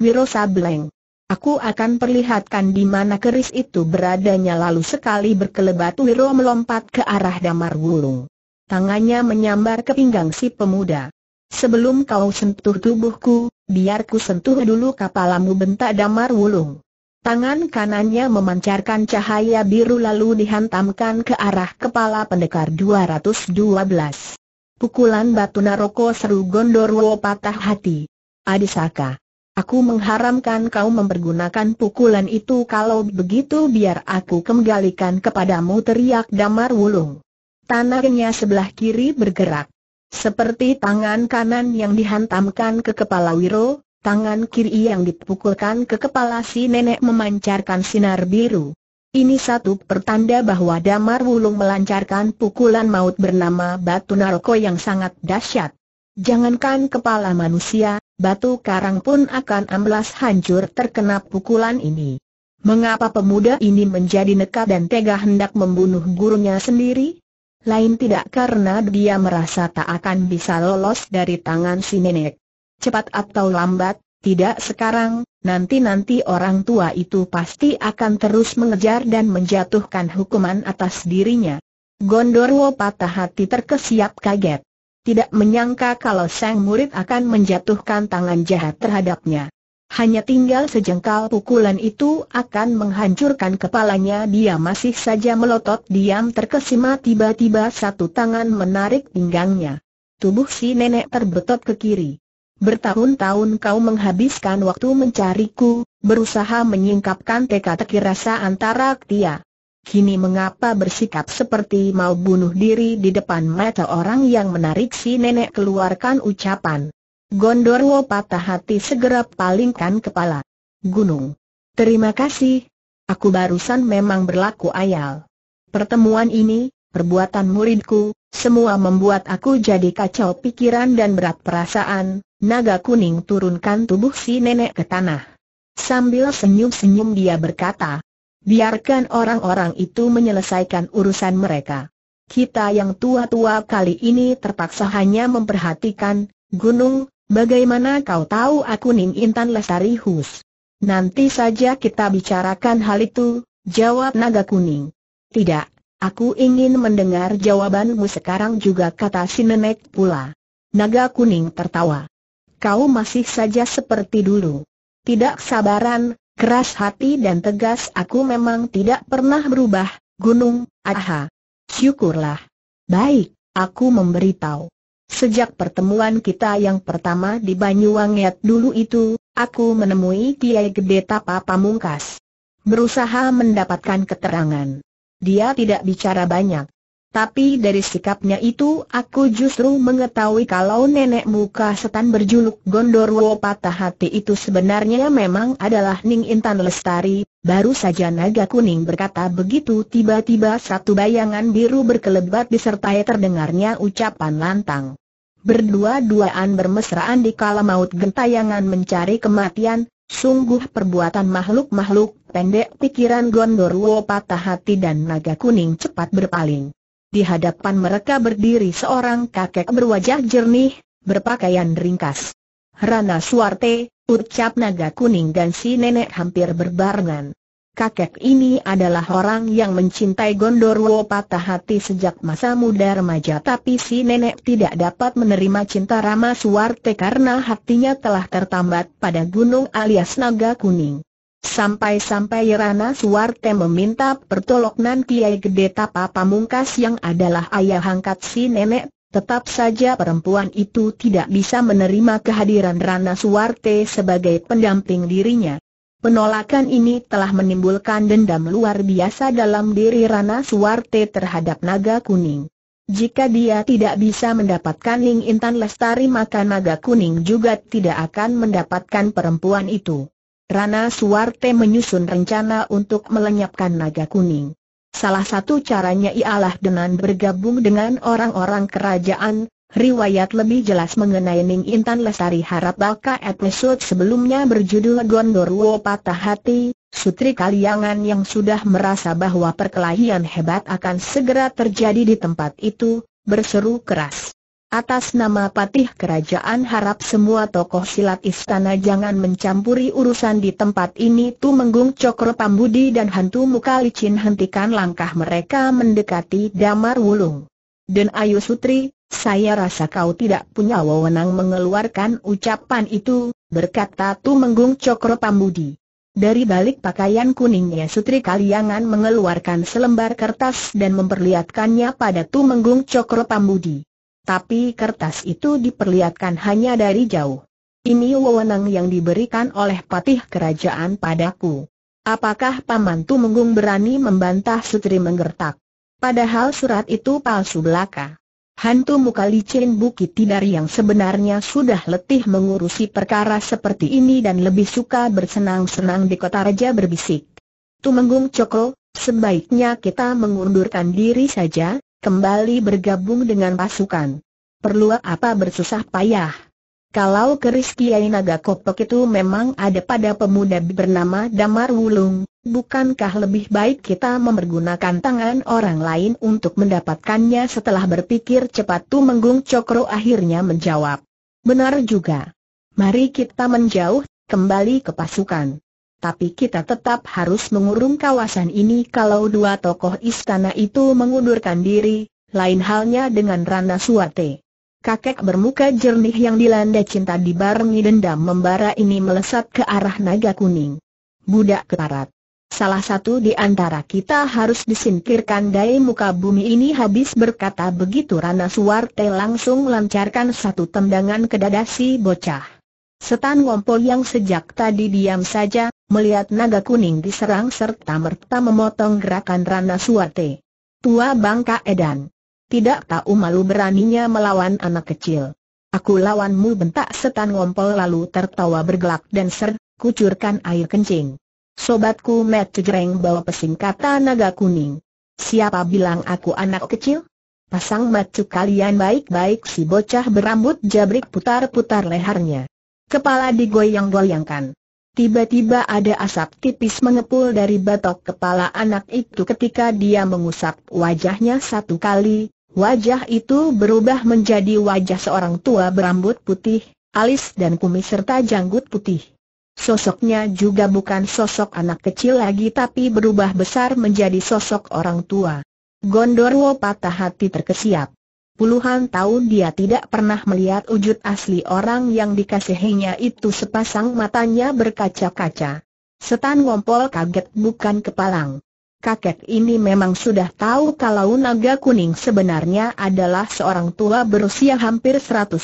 Wiro Sableng. Aku akan perlihatkan di mana keris itu beradanya lalu sekali berkelebat Wiro melompat ke arah damar wulung. Tangannya menyambar ke pinggang si pemuda. Sebelum kau sentuh tubuhku, biarku sentuh dulu kepalamu bentak damar wulung. Tangan kanannya memancarkan cahaya biru lalu dihantamkan ke arah kepala pendekar 212. Pukulan batu naroko seru Gondorwo patah hati. Adisaka. Aku mengharamkan kau mempergunakan pukulan itu kalau begitu biar aku kembalikan kepadamu teriak Damar Wulung. Tanahnya sebelah kiri bergerak. Seperti tangan kanan yang dihantamkan ke kepala Wiro, tangan kiri yang dipukulkan ke kepala si nenek memancarkan sinar biru. Ini satu pertanda bahwa Damar Wulung melancarkan pukulan maut bernama Batu Naroko yang sangat dahsyat. Jangankan kepala manusia, batu karang pun akan amblas hancur terkena pukulan ini. Mengapa pemuda ini menjadi nekat dan tega hendak membunuh gurunya sendiri? Lain tidak karena dia merasa tak akan bisa lolos dari tangan si nenek. Cepat atau lambat, tidak sekarang, nanti-nanti orang tua itu pasti akan terus mengejar dan menjatuhkan hukuman atas dirinya. Gondorwo patah hati terkesiap kaget. Tidak menyangka kalau sang murid akan menjatuhkan tangan jahat terhadapnya. Hanya tinggal sejengkal pukulan itu akan menghancurkan kepalanya Dia masih saja melotot diam terkesima tiba-tiba satu tangan menarik pinggangnya Tubuh si nenek terbetot ke kiri Bertahun-tahun kau menghabiskan waktu mencariku, berusaha menyingkapkan tekad rasa antara ketia. Kini mengapa bersikap seperti mau bunuh diri di depan mata orang yang menarik si nenek keluarkan ucapan. Gondorwo patah hati segera palingkan kepala. Gunung. Terima kasih. Aku barusan memang berlaku ayal. Pertemuan ini, perbuatan muridku, semua membuat aku jadi kacau pikiran dan berat perasaan, Naga kuning turunkan tubuh si nenek ke tanah. Sambil senyum-senyum dia berkata, biarkan orang-orang itu menyelesaikan urusan mereka. Kita yang tua-tua kali ini terpaksa hanya memperhatikan, gunung, bagaimana kau tahu aku Ning Intan Lesari Hus? Nanti saja kita bicarakan hal itu, jawab naga kuning. Tidak, aku ingin mendengar jawabanmu sekarang juga kata si nenek pula. Naga kuning tertawa kau masih saja seperti dulu. Tidak sabaran, keras hati dan tegas aku memang tidak pernah berubah, gunung, aha. Syukurlah. Baik, aku memberitahu. Sejak pertemuan kita yang pertama di Banyuwangiat dulu itu, aku menemui Kiai Gede Tapa Pamungkas. Berusaha mendapatkan keterangan. Dia tidak bicara banyak. Tapi dari sikapnya itu aku justru mengetahui kalau nenek muka setan berjuluk Gondorwo Patah Hati itu sebenarnya memang adalah Ning Intan Lestari, baru saja naga kuning berkata begitu tiba-tiba satu bayangan biru berkelebat disertai terdengarnya ucapan lantang. Berdua-duaan bermesraan di kala maut gentayangan mencari kematian, sungguh perbuatan makhluk-makhluk pendek pikiran Gondorwo Patah Hati dan naga kuning cepat berpaling. Di hadapan mereka berdiri seorang kakek berwajah jernih, berpakaian ringkas. Rana Suarte, ucap naga kuning dan si nenek hampir berbarengan. Kakek ini adalah orang yang mencintai Gondorwo patah hati sejak masa muda remaja tapi si nenek tidak dapat menerima cinta Rama Suarte karena hatinya telah tertambat pada gunung alias naga kuning. Sampai-sampai Rana Suwarte meminta pertolongan Kiai Gede Tapa Pamungkas yang adalah ayah angkat si nenek, tetap saja perempuan itu tidak bisa menerima kehadiran Rana Suwarte sebagai pendamping dirinya. Penolakan ini telah menimbulkan dendam luar biasa dalam diri Rana Suwarte terhadap naga kuning. Jika dia tidak bisa mendapatkan Ling Intan Lestari maka naga kuning juga tidak akan mendapatkan perempuan itu. Rana Suwarte menyusun rencana untuk melenyapkan naga kuning. Salah satu caranya ialah dengan bergabung dengan orang-orang kerajaan, riwayat lebih jelas mengenai Ning Intan Lesari harap Baka episode sebelumnya berjudul Gondorwo Patah Hati, Sutri Kaliangan yang sudah merasa bahwa perkelahian hebat akan segera terjadi di tempat itu, berseru keras. Atas nama patih kerajaan harap semua tokoh silat istana jangan mencampuri urusan di tempat ini Tu Menggung Cokro Pambudi dan hantu muka licin hentikan langkah mereka mendekati Damar Wulung. Dan Ayu Sutri, saya rasa kau tidak punya wewenang mengeluarkan ucapan itu, berkata Tu Menggung Cokro Pambudi. Dari balik pakaian kuningnya Sutri Kaliangan mengeluarkan selembar kertas dan memperlihatkannya pada Tu Menggung Cokro Pambudi tapi kertas itu diperlihatkan hanya dari jauh. Ini wewenang yang diberikan oleh patih kerajaan padaku. Apakah Paman Tumenggung berani membantah Sutri menggertak? Padahal surat itu palsu belaka. Hantu muka licin Bukit Tidar yang sebenarnya sudah letih mengurusi perkara seperti ini dan lebih suka bersenang-senang di kota raja berbisik. Tumenggung Cokro, sebaiknya kita mengundurkan diri saja, kembali bergabung dengan pasukan. Perlu apa bersusah payah? Kalau keris Kiai Naga Kopok itu memang ada pada pemuda bernama Damar Wulung, bukankah lebih baik kita mempergunakan tangan orang lain untuk mendapatkannya setelah berpikir cepat Tu Menggung Cokro akhirnya menjawab. Benar juga. Mari kita menjauh, kembali ke pasukan tapi kita tetap harus mengurung kawasan ini kalau dua tokoh istana itu mengundurkan diri, lain halnya dengan Rana Suwate. Kakek bermuka jernih yang dilanda cinta dibarengi dendam membara ini melesat ke arah naga kuning. Budak keparat. Salah satu di antara kita harus disingkirkan dari muka bumi ini habis berkata begitu Rana Suwarte langsung lancarkan satu tendangan ke dada si bocah. Setan ngompol yang sejak tadi diam saja, melihat naga kuning diserang serta merta memotong gerakan Rana Suwate. Tua bangka edan. Tidak tahu malu beraninya melawan anak kecil. Aku lawanmu bentak setan ngompol lalu tertawa bergelak dan ser, kucurkan air kencing. Sobatku Matt Cejereng bawa pesing kata naga kuning. Siapa bilang aku anak kecil? Pasang macu kalian baik-baik si bocah berambut jabrik putar-putar lehernya. Kepala digoyang-goyangkan. Tiba-tiba ada asap tipis mengepul dari batok kepala anak itu ketika dia mengusap wajahnya satu kali, wajah itu berubah menjadi wajah seorang tua berambut putih, alis dan kumis serta janggut putih. Sosoknya juga bukan sosok anak kecil lagi tapi berubah besar menjadi sosok orang tua. Gondorwo patah hati terkesiap. Puluhan tahun dia tidak pernah melihat wujud asli orang yang dikasihinya itu sepasang matanya berkaca-kaca. Setan Ngompol kaget bukan kepalang. Kakek ini memang sudah tahu kalau naga kuning sebenarnya adalah seorang tua berusia hampir 120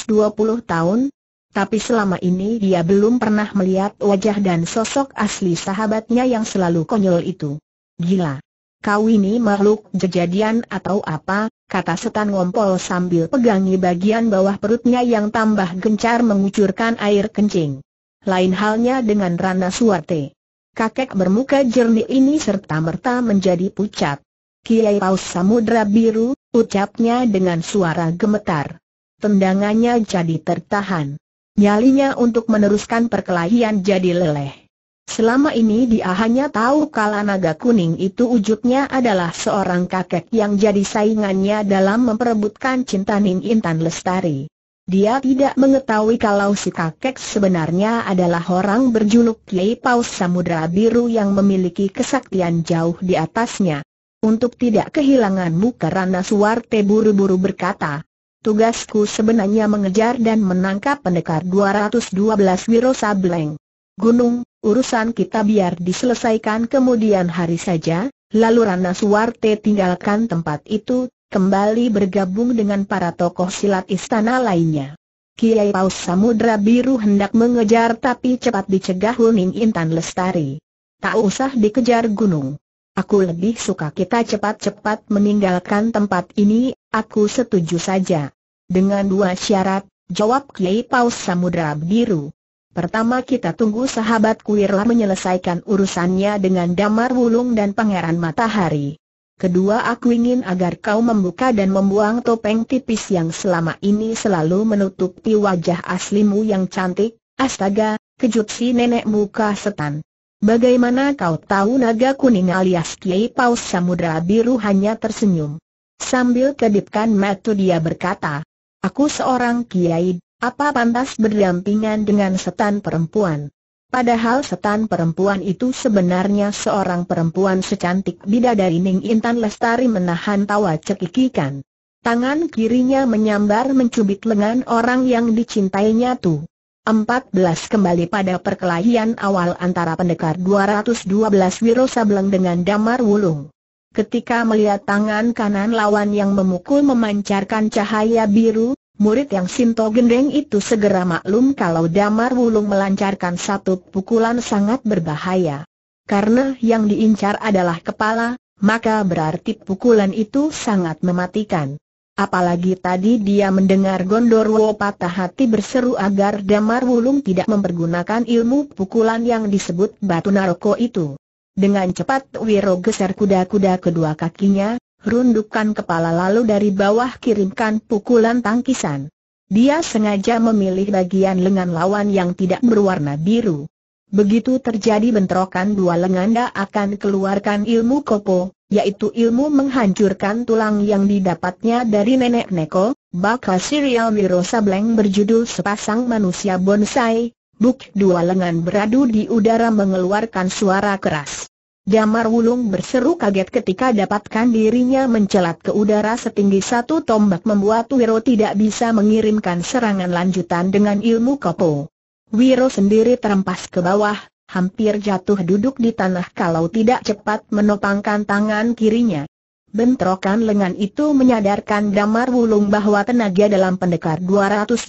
tahun, tapi selama ini dia belum pernah melihat wajah dan sosok asli sahabatnya yang selalu konyol itu. Gila! Kau ini makhluk jejadian atau apa? kata setan ngompol sambil pegangi bagian bawah perutnya yang tambah gencar mengucurkan air kencing. Lain halnya dengan Rana Suwate. Kakek bermuka jernih ini serta-merta menjadi pucat. Kiai Paus Samudra Biru, ucapnya dengan suara gemetar. Tendangannya jadi tertahan. Nyalinya untuk meneruskan perkelahian jadi leleh. Selama ini dia hanya tahu kalau naga kuning itu wujudnya adalah seorang kakek yang jadi saingannya dalam memperebutkan cinta Ning Intan Lestari. Dia tidak mengetahui kalau si kakek sebenarnya adalah orang berjuluk Kiai Paus Samudra Biru yang memiliki kesaktian jauh di atasnya. Untuk tidak kehilangan muka, Rana Suwarte buru-buru berkata, tugasku sebenarnya mengejar dan menangkap pendekar 212 Wiro Sableng. Gunung, urusan kita biar diselesaikan kemudian hari saja, lalu Rana Suwarte tinggalkan tempat itu, kembali bergabung dengan para tokoh silat istana lainnya. Kiai Paus Samudra Biru hendak mengejar tapi cepat dicegah Huning Intan Lestari. Tak usah dikejar gunung. Aku lebih suka kita cepat-cepat meninggalkan tempat ini, aku setuju saja. Dengan dua syarat, jawab Kiai Paus Samudra Biru. Pertama kita tunggu sahabat Kuirla menyelesaikan urusannya dengan Damar Wulung dan Pangeran Matahari. Kedua aku ingin agar kau membuka dan membuang topeng tipis yang selama ini selalu menutupi wajah aslimu yang cantik. Astaga, kejut si nenek muka setan. Bagaimana kau tahu naga kuning alias Kiai Paus Samudra Biru hanya tersenyum. Sambil kedipkan mata dia berkata, Aku seorang kiai apa pantas berdampingan dengan setan perempuan? Padahal setan perempuan itu sebenarnya seorang perempuan secantik bidadari Ning Intan Lestari menahan tawa cekikikan. Tangan kirinya menyambar mencubit lengan orang yang dicintainya tu. 14 kembali pada perkelahian awal antara pendekar 212 Wiro Sableng dengan Damar Wulung. Ketika melihat tangan kanan lawan yang memukul memancarkan cahaya biru, Murid yang Sinto Gendeng itu segera maklum kalau Damar Wulung melancarkan satu pukulan sangat berbahaya. Karena yang diincar adalah kepala, maka berarti pukulan itu sangat mematikan. Apalagi tadi dia mendengar Gondorwo patah hati berseru agar Damar Wulung tidak mempergunakan ilmu pukulan yang disebut batu naroko itu. Dengan cepat Wiro geser kuda-kuda kedua kakinya, Rundukan kepala lalu dari bawah kirimkan pukulan tangkisan. Dia sengaja memilih bagian lengan lawan yang tidak berwarna biru. Begitu terjadi bentrokan dua lengan, dia akan keluarkan ilmu kopo, yaitu ilmu menghancurkan tulang yang didapatnya dari nenek Neko, bakal serial Wiro Sableng berjudul Sepasang Manusia Bonsai, Buk dua lengan beradu di udara mengeluarkan suara keras. Damar Wulung berseru kaget ketika dapatkan dirinya mencelat ke udara setinggi satu tombak membuat Wiro tidak bisa mengirimkan serangan lanjutan dengan ilmu kopo. Wiro sendiri terempas ke bawah, hampir jatuh duduk di tanah kalau tidak cepat menopangkan tangan kirinya. Bentrokan lengan itu menyadarkan Damar Wulung bahwa tenaga dalam pendekar 212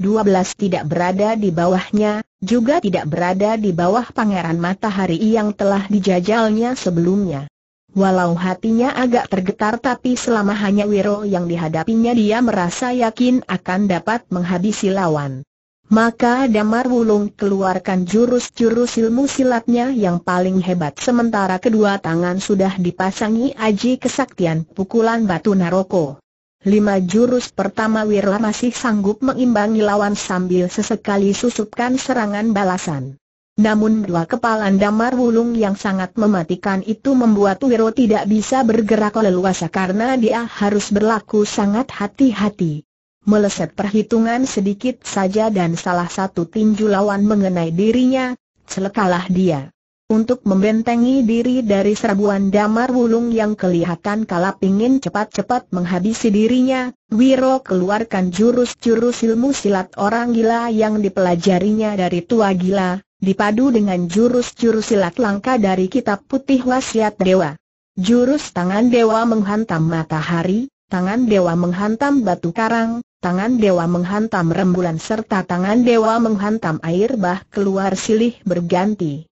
tidak berada di bawahnya, juga tidak berada di bawah pangeran matahari yang telah dijajalnya sebelumnya. Walau hatinya agak tergetar tapi selama hanya Wiro yang dihadapinya dia merasa yakin akan dapat menghabisi lawan. Maka Damar Wulung keluarkan jurus-jurus ilmu silatnya yang paling hebat sementara kedua tangan sudah dipasangi aji kesaktian pukulan batu naroko. Lima jurus pertama Wirla masih sanggup mengimbangi lawan sambil sesekali susupkan serangan balasan. Namun dua kepalan damar wulung yang sangat mematikan itu membuat Wiro tidak bisa bergerak leluasa karena dia harus berlaku sangat hati-hati. Meleset perhitungan sedikit saja dan salah satu tinju lawan mengenai dirinya, celakalah dia. Untuk membentengi diri dari serbuan damar wulung yang kelihatan kalap pingin cepat-cepat menghabisi dirinya, Wiro keluarkan jurus-jurus ilmu silat orang gila yang dipelajarinya dari tua gila, dipadu dengan jurus-jurus silat langka dari kitab putih wasiat dewa. Jurus tangan dewa menghantam matahari, tangan dewa menghantam batu karang, tangan dewa menghantam rembulan serta tangan dewa menghantam air bah keluar silih berganti.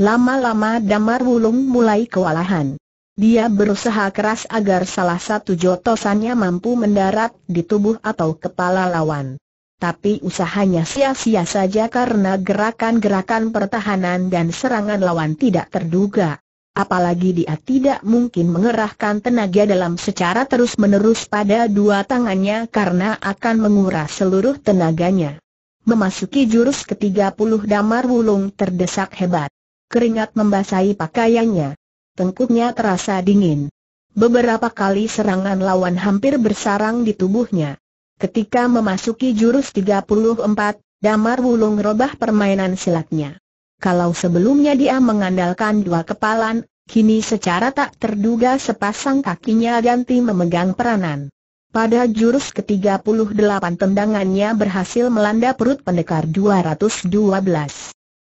Lama-lama Damar Wulung mulai kewalahan. Dia berusaha keras agar salah satu jotosannya mampu mendarat di tubuh atau kepala lawan. Tapi usahanya sia-sia saja karena gerakan-gerakan pertahanan dan serangan lawan tidak terduga apalagi dia tidak mungkin mengerahkan tenaga dalam secara terus-menerus pada dua tangannya karena akan menguras seluruh tenaganya. Memasuki jurus ke-30 damar wulung terdesak hebat. Keringat membasahi pakaiannya. Tengkuknya terasa dingin. Beberapa kali serangan lawan hampir bersarang di tubuhnya. Ketika memasuki jurus 34, damar wulung robah permainan silatnya. Kalau sebelumnya dia mengandalkan dua kepalan, kini secara tak terduga sepasang kakinya ganti memegang peranan. Pada jurus ke-38 tendangannya berhasil melanda perut pendekar 212.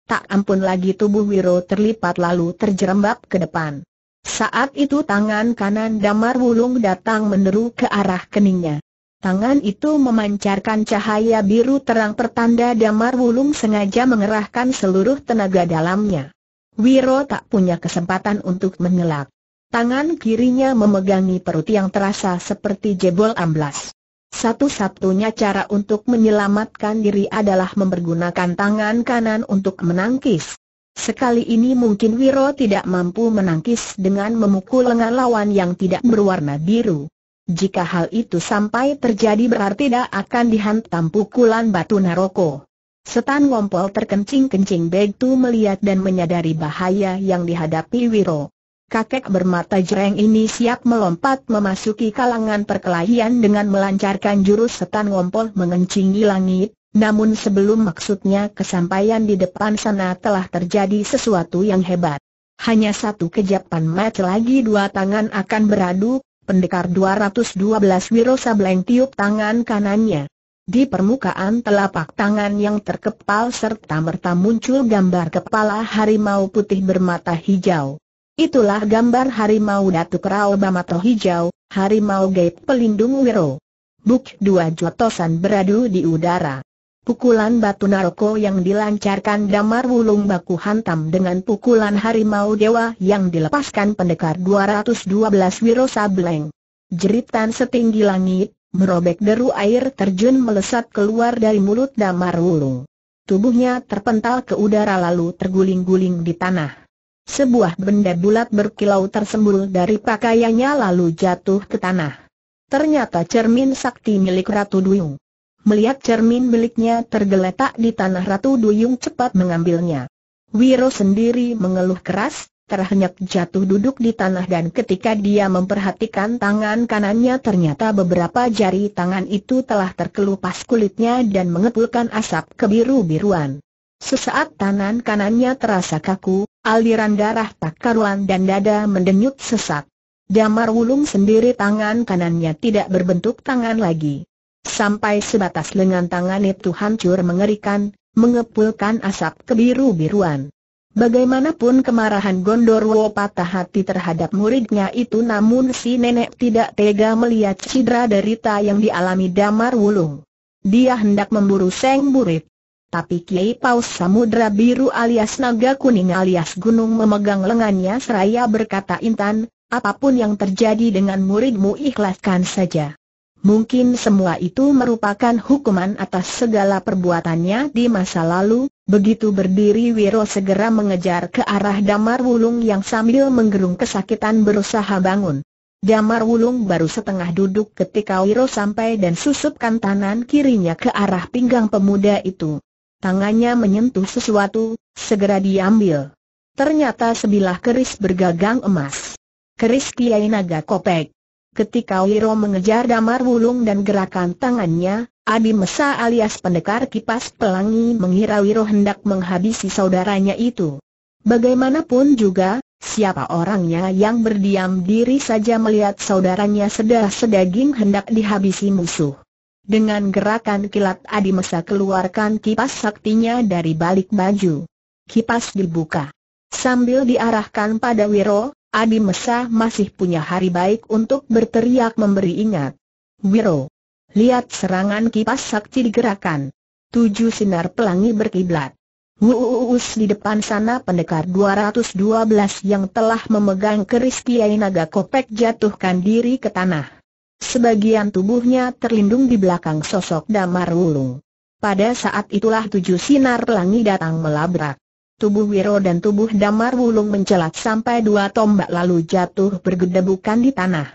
Tak ampun lagi tubuh Wiro terlipat lalu terjerembab ke depan. Saat itu tangan kanan Damar Wulung datang meneru ke arah keningnya. Tangan itu memancarkan cahaya biru terang pertanda Damar Wulung sengaja mengerahkan seluruh tenaga dalamnya. Wiro tak punya kesempatan untuk mengelak. Tangan kirinya memegangi perut yang terasa seperti jebol amblas. Satu-satunya cara untuk menyelamatkan diri adalah mempergunakan tangan kanan untuk menangkis. Sekali ini mungkin Wiro tidak mampu menangkis dengan memukul lengan lawan yang tidak berwarna biru. Jika hal itu sampai terjadi berarti dia akan dihantam pukulan batu naroko. Setan Wompol terkencing-kencing begitu melihat dan menyadari bahaya yang dihadapi Wiro. Kakek bermata jereng ini siap melompat memasuki kalangan perkelahian dengan melancarkan jurus setan Wompol mengencingi langit, namun sebelum maksudnya kesampaian di depan sana telah terjadi sesuatu yang hebat. Hanya satu kejapan match lagi dua tangan akan beradu, Pendekar 212 Wiro Sableng tiup tangan kanannya. Di permukaan telapak tangan yang terkepal serta merta muncul gambar kepala harimau putih bermata hijau. Itulah gambar harimau Datuk Rao Bamato Hijau, harimau gaib pelindung Wiro. Buk dua jotosan beradu di udara. Pukulan batu naroko yang dilancarkan damar wulung baku hantam dengan pukulan harimau dewa yang dilepaskan pendekar 212 Wiro Sableng. Jeritan setinggi langit, merobek deru air terjun melesat keluar dari mulut damar wulung. Tubuhnya terpental ke udara lalu terguling-guling di tanah. Sebuah benda bulat berkilau tersembul dari pakaiannya lalu jatuh ke tanah. Ternyata cermin sakti milik Ratu Duyung melihat cermin miliknya tergeletak di tanah Ratu Duyung cepat mengambilnya. Wiro sendiri mengeluh keras, terhenyak jatuh duduk di tanah dan ketika dia memperhatikan tangan kanannya ternyata beberapa jari tangan itu telah terkelupas kulitnya dan mengepulkan asap kebiru-biruan. Sesaat tangan kanannya terasa kaku, aliran darah tak karuan dan dada mendenyut sesak. Damar Wulung sendiri tangan kanannya tidak berbentuk tangan lagi sampai sebatas lengan tangan itu hancur mengerikan, mengepulkan asap kebiru-biruan. Bagaimanapun kemarahan Gondorwo patah hati terhadap muridnya itu namun si nenek tidak tega melihat cedera derita yang dialami Damar Wulung. Dia hendak memburu Seng Burit. Tapi Kiai Paus Samudra Biru alias Naga Kuning alias Gunung memegang lengannya seraya berkata Intan, apapun yang terjadi dengan muridmu ikhlaskan saja. Mungkin semua itu merupakan hukuman atas segala perbuatannya di masa lalu, begitu berdiri Wiro segera mengejar ke arah Damar Wulung yang sambil menggerung kesakitan berusaha bangun. Damar Wulung baru setengah duduk ketika Wiro sampai dan susupkan tangan kirinya ke arah pinggang pemuda itu. Tangannya menyentuh sesuatu, segera diambil. Ternyata sebilah keris bergagang emas. Keris Kiai Naga Kopek. Ketika Wiro mengejar damar wulung dan gerakan tangannya, Adi Mesa alias pendekar kipas pelangi mengira Wiro hendak menghabisi saudaranya itu. Bagaimanapun juga, siapa orangnya yang berdiam diri saja melihat saudaranya sedah-sedaging hendak dihabisi musuh. Dengan gerakan kilat Adi Mesa keluarkan kipas saktinya dari balik baju. Kipas dibuka. Sambil diarahkan pada Wiro, Adi Mesa masih punya hari baik untuk berteriak memberi ingat. Wiro! Lihat serangan kipas sakti digerakkan. Tujuh sinar pelangi berkiblat. Wuuus di depan sana pendekar 212 yang telah memegang keris Kiai Naga Kopek jatuhkan diri ke tanah. Sebagian tubuhnya terlindung di belakang sosok Damar Wulung. Pada saat itulah tujuh sinar pelangi datang melabrak. Tubuh Wiro dan tubuh Damar Wulung mencelat sampai dua tombak lalu jatuh bergedebukan di tanah.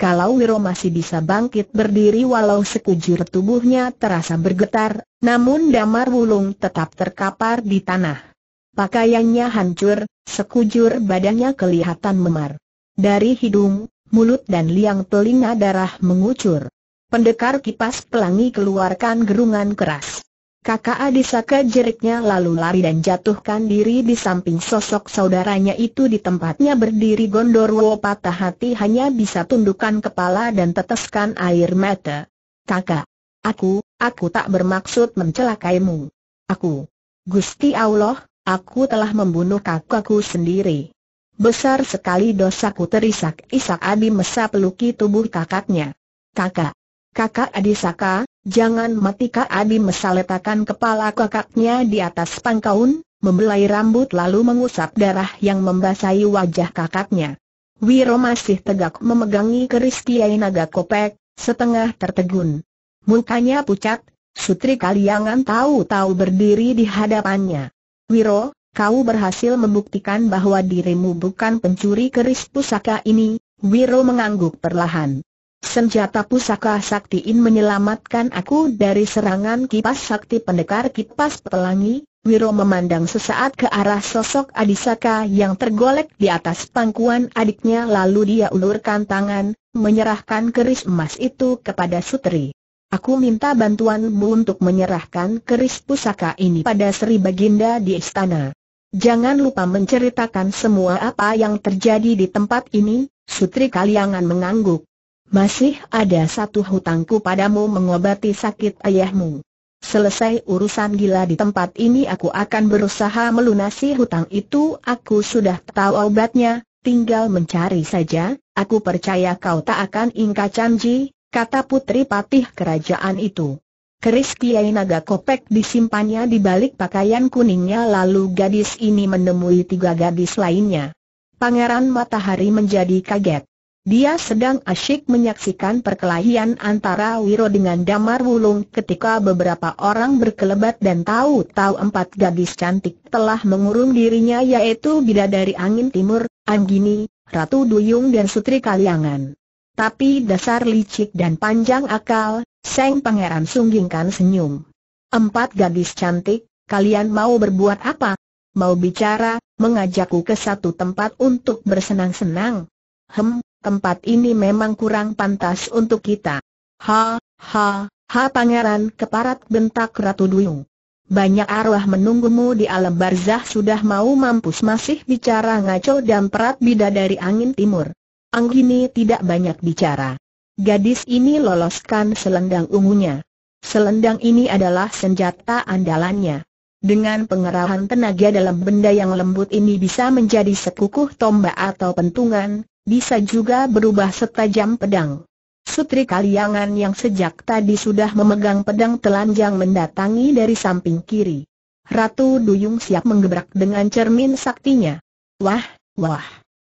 Kalau Wiro masih bisa bangkit berdiri walau sekujur tubuhnya terasa bergetar, namun Damar Wulung tetap terkapar di tanah. Pakaiannya hancur, sekujur badannya kelihatan memar. Dari hidung, mulut dan liang telinga darah mengucur. Pendekar kipas pelangi keluarkan gerungan keras kakak Adi saka jeriknya lalu lari dan jatuhkan diri di samping sosok saudaranya itu di tempatnya berdiri Gondorwo patah hati hanya bisa tundukkan kepala dan teteskan air mata. Kakak, aku, aku tak bermaksud mencelakaimu. Aku, Gusti Allah, aku telah membunuh kakakku sendiri. Besar sekali dosaku terisak-isak Adi mesap peluki tubuh kakaknya. Kakak, Kakak Adi Saka, jangan mati Kak Adi letakkan kepala kakaknya di atas pangkaun, membelai rambut lalu mengusap darah yang membasahi wajah kakaknya. Wiro masih tegak memegangi keris Kiai Naga Kopek, setengah tertegun. Mukanya pucat, Sutri Kaliangan tahu-tahu berdiri di hadapannya. Wiro, kau berhasil membuktikan bahwa dirimu bukan pencuri keris pusaka ini, Wiro mengangguk perlahan. Senjata pusaka sakti ini menyelamatkan aku dari serangan kipas sakti pendekar kipas pelangi, Wiro memandang sesaat ke arah sosok Adisaka yang tergolek di atas pangkuan adiknya lalu dia ulurkan tangan, menyerahkan keris emas itu kepada Sutri. Aku minta bantuanmu untuk menyerahkan keris pusaka ini pada Sri Baginda di istana. Jangan lupa menceritakan semua apa yang terjadi di tempat ini, Sutri Kaliangan mengangguk. Masih ada satu hutangku padamu mengobati sakit ayahmu. Selesai urusan gila di tempat ini aku akan berusaha melunasi hutang itu Aku sudah tahu obatnya, tinggal mencari saja Aku percaya kau tak akan ingkar janji, kata putri patih kerajaan itu Keris Kiai Naga Kopek disimpannya di balik pakaian kuningnya lalu gadis ini menemui tiga gadis lainnya Pangeran Matahari menjadi kaget dia sedang asyik menyaksikan perkelahian antara Wiro dengan Damar Wulung ketika beberapa orang berkelebat dan tahu-tahu empat gadis cantik telah mengurung dirinya yaitu Bidadari Angin Timur, Anggini, Ratu Duyung dan Sutri Kaliangan. Tapi dasar licik dan panjang akal, Seng Pangeran sunggingkan senyum. Empat gadis cantik, kalian mau berbuat apa? Mau bicara, mengajakku ke satu tempat untuk bersenang-senang? Hem, tempat ini memang kurang pantas untuk kita. Ha, ha, ha pangeran keparat bentak Ratu Duyung. Banyak arwah menunggumu di alam barzah sudah mau mampus masih bicara ngaco dan perat bida dari angin timur. Anggini tidak banyak bicara. Gadis ini loloskan selendang ungunya. Selendang ini adalah senjata andalannya. Dengan pengerahan tenaga dalam benda yang lembut ini bisa menjadi sekukuh tombak atau pentungan, bisa juga berubah setajam pedang. Sutri Kaliangan yang sejak tadi sudah memegang pedang telanjang mendatangi dari samping kiri. Ratu Duyung siap menggebrak dengan cermin saktinya. Wah, wah.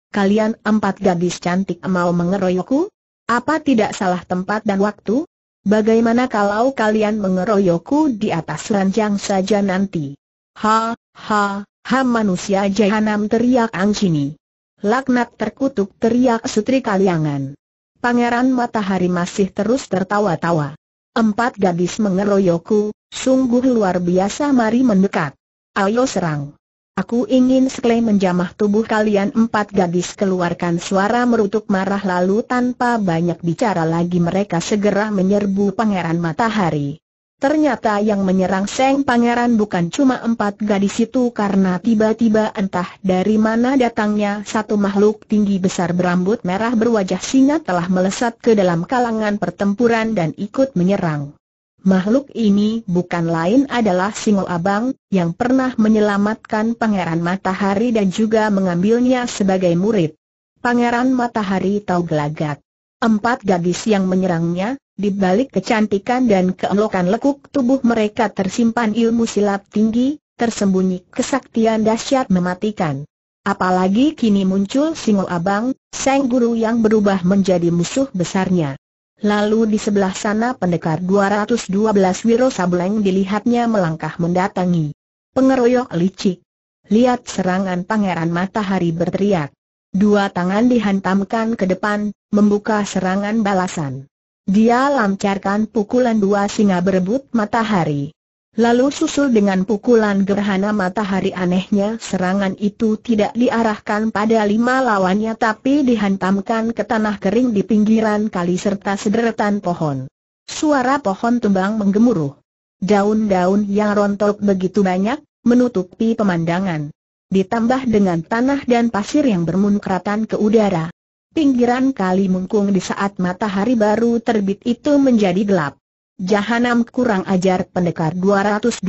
Kalian empat gadis cantik mau mengeroyokku? Apa tidak salah tempat dan waktu? Bagaimana kalau kalian mengeroyokku di atas ranjang saja nanti? Ha, ha, ha manusia jahanam teriak Angcini. Laknat terkutuk teriak Sutri Kaliangan. Pangeran Matahari masih terus tertawa-tawa. Empat gadis mengeroyokku, sungguh luar biasa mari mendekat. Ayo serang. Aku ingin sekali menjamah tubuh kalian empat gadis keluarkan suara merutuk marah lalu tanpa banyak bicara lagi mereka segera menyerbu pangeran matahari. Ternyata yang menyerang Seng Pangeran bukan cuma empat gadis itu karena tiba-tiba entah dari mana datangnya satu makhluk tinggi besar berambut merah berwajah singa telah melesat ke dalam kalangan pertempuran dan ikut menyerang. Makhluk ini bukan lain adalah Singul Abang, yang pernah menyelamatkan Pangeran Matahari dan juga mengambilnya sebagai murid. Pangeran Matahari tahu gelagat. Empat gadis yang menyerangnya, di balik kecantikan dan keelokan lekuk tubuh mereka tersimpan ilmu silat tinggi, tersembunyi kesaktian dahsyat mematikan. Apalagi kini muncul Singo Abang, sang Guru yang berubah menjadi musuh besarnya. Lalu di sebelah sana pendekar 212 Wiro Sableng dilihatnya melangkah mendatangi. Pengeroyok licik. Lihat serangan pangeran matahari berteriak. Dua tangan dihantamkan ke depan, membuka serangan balasan. Dia lancarkan pukulan dua singa berebut matahari. Lalu susul dengan pukulan gerhana matahari anehnya serangan itu tidak diarahkan pada lima lawannya tapi dihantamkan ke tanah kering di pinggiran kali serta sederetan pohon. Suara pohon tumbang menggemuruh. Daun-daun yang rontok begitu banyak, menutupi pemandangan. Ditambah dengan tanah dan pasir yang bermunkratan ke udara pinggiran kali Mungkung di saat matahari baru terbit itu menjadi gelap. Jahanam kurang ajar pendekar 212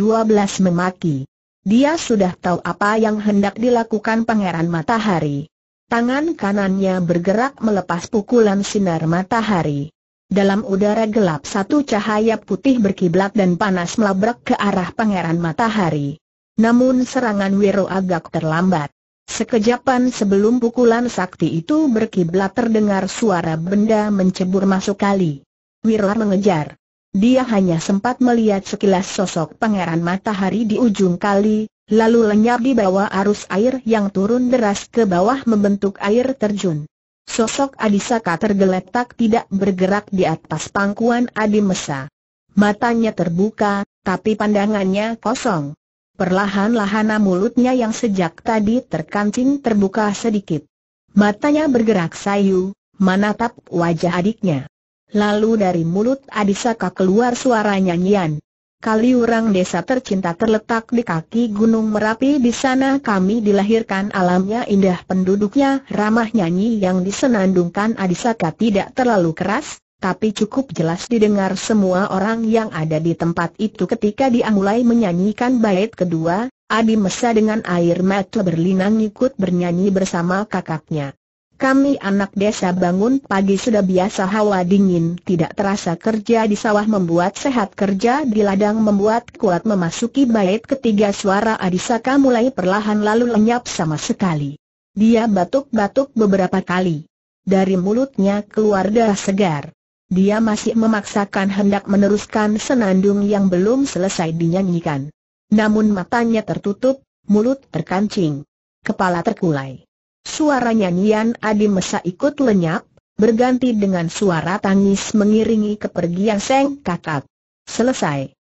memaki. Dia sudah tahu apa yang hendak dilakukan pangeran matahari. Tangan kanannya bergerak melepas pukulan sinar matahari. Dalam udara gelap satu cahaya putih berkiblat dan panas melabrak ke arah pangeran matahari. Namun serangan Wiro agak terlambat. Sekejapan sebelum pukulan sakti itu berkiblat terdengar suara benda mencebur masuk kali. Wira mengejar. Dia hanya sempat melihat sekilas sosok pangeran matahari di ujung kali, lalu lenyap di bawah arus air yang turun deras ke bawah membentuk air terjun. Sosok Adisaka tergeletak tidak bergerak di atas pangkuan Adi Matanya terbuka, tapi pandangannya kosong. Perlahan-lahan mulutnya yang sejak tadi terkancing terbuka sedikit. Matanya bergerak sayu, menatap wajah adiknya. Lalu dari mulut Adisaka keluar suara nyanyian. Kali orang desa tercinta terletak di kaki Gunung Merapi di sana kami dilahirkan alamnya indah penduduknya ramah nyanyi yang disenandungkan Adisaka tidak terlalu keras, tapi cukup jelas didengar semua orang yang ada di tempat itu ketika dia mulai menyanyikan bait kedua, Adi mesra dengan air mata berlinang ikut bernyanyi bersama kakaknya. Kami anak desa bangun pagi sudah biasa hawa dingin tidak terasa kerja di sawah membuat sehat kerja di ladang membuat kuat memasuki bait ketiga suara Adi Saka mulai perlahan lalu lenyap sama sekali. Dia batuk-batuk beberapa kali. Dari mulutnya keluar darah segar. Dia masih memaksakan hendak meneruskan senandung yang belum selesai dinyanyikan. Namun matanya tertutup, mulut terkancing, kepala terkulai. Suara nyanyian Adi Mesa ikut lenyap, berganti dengan suara tangis mengiringi kepergian Seng Kakak. Selesai.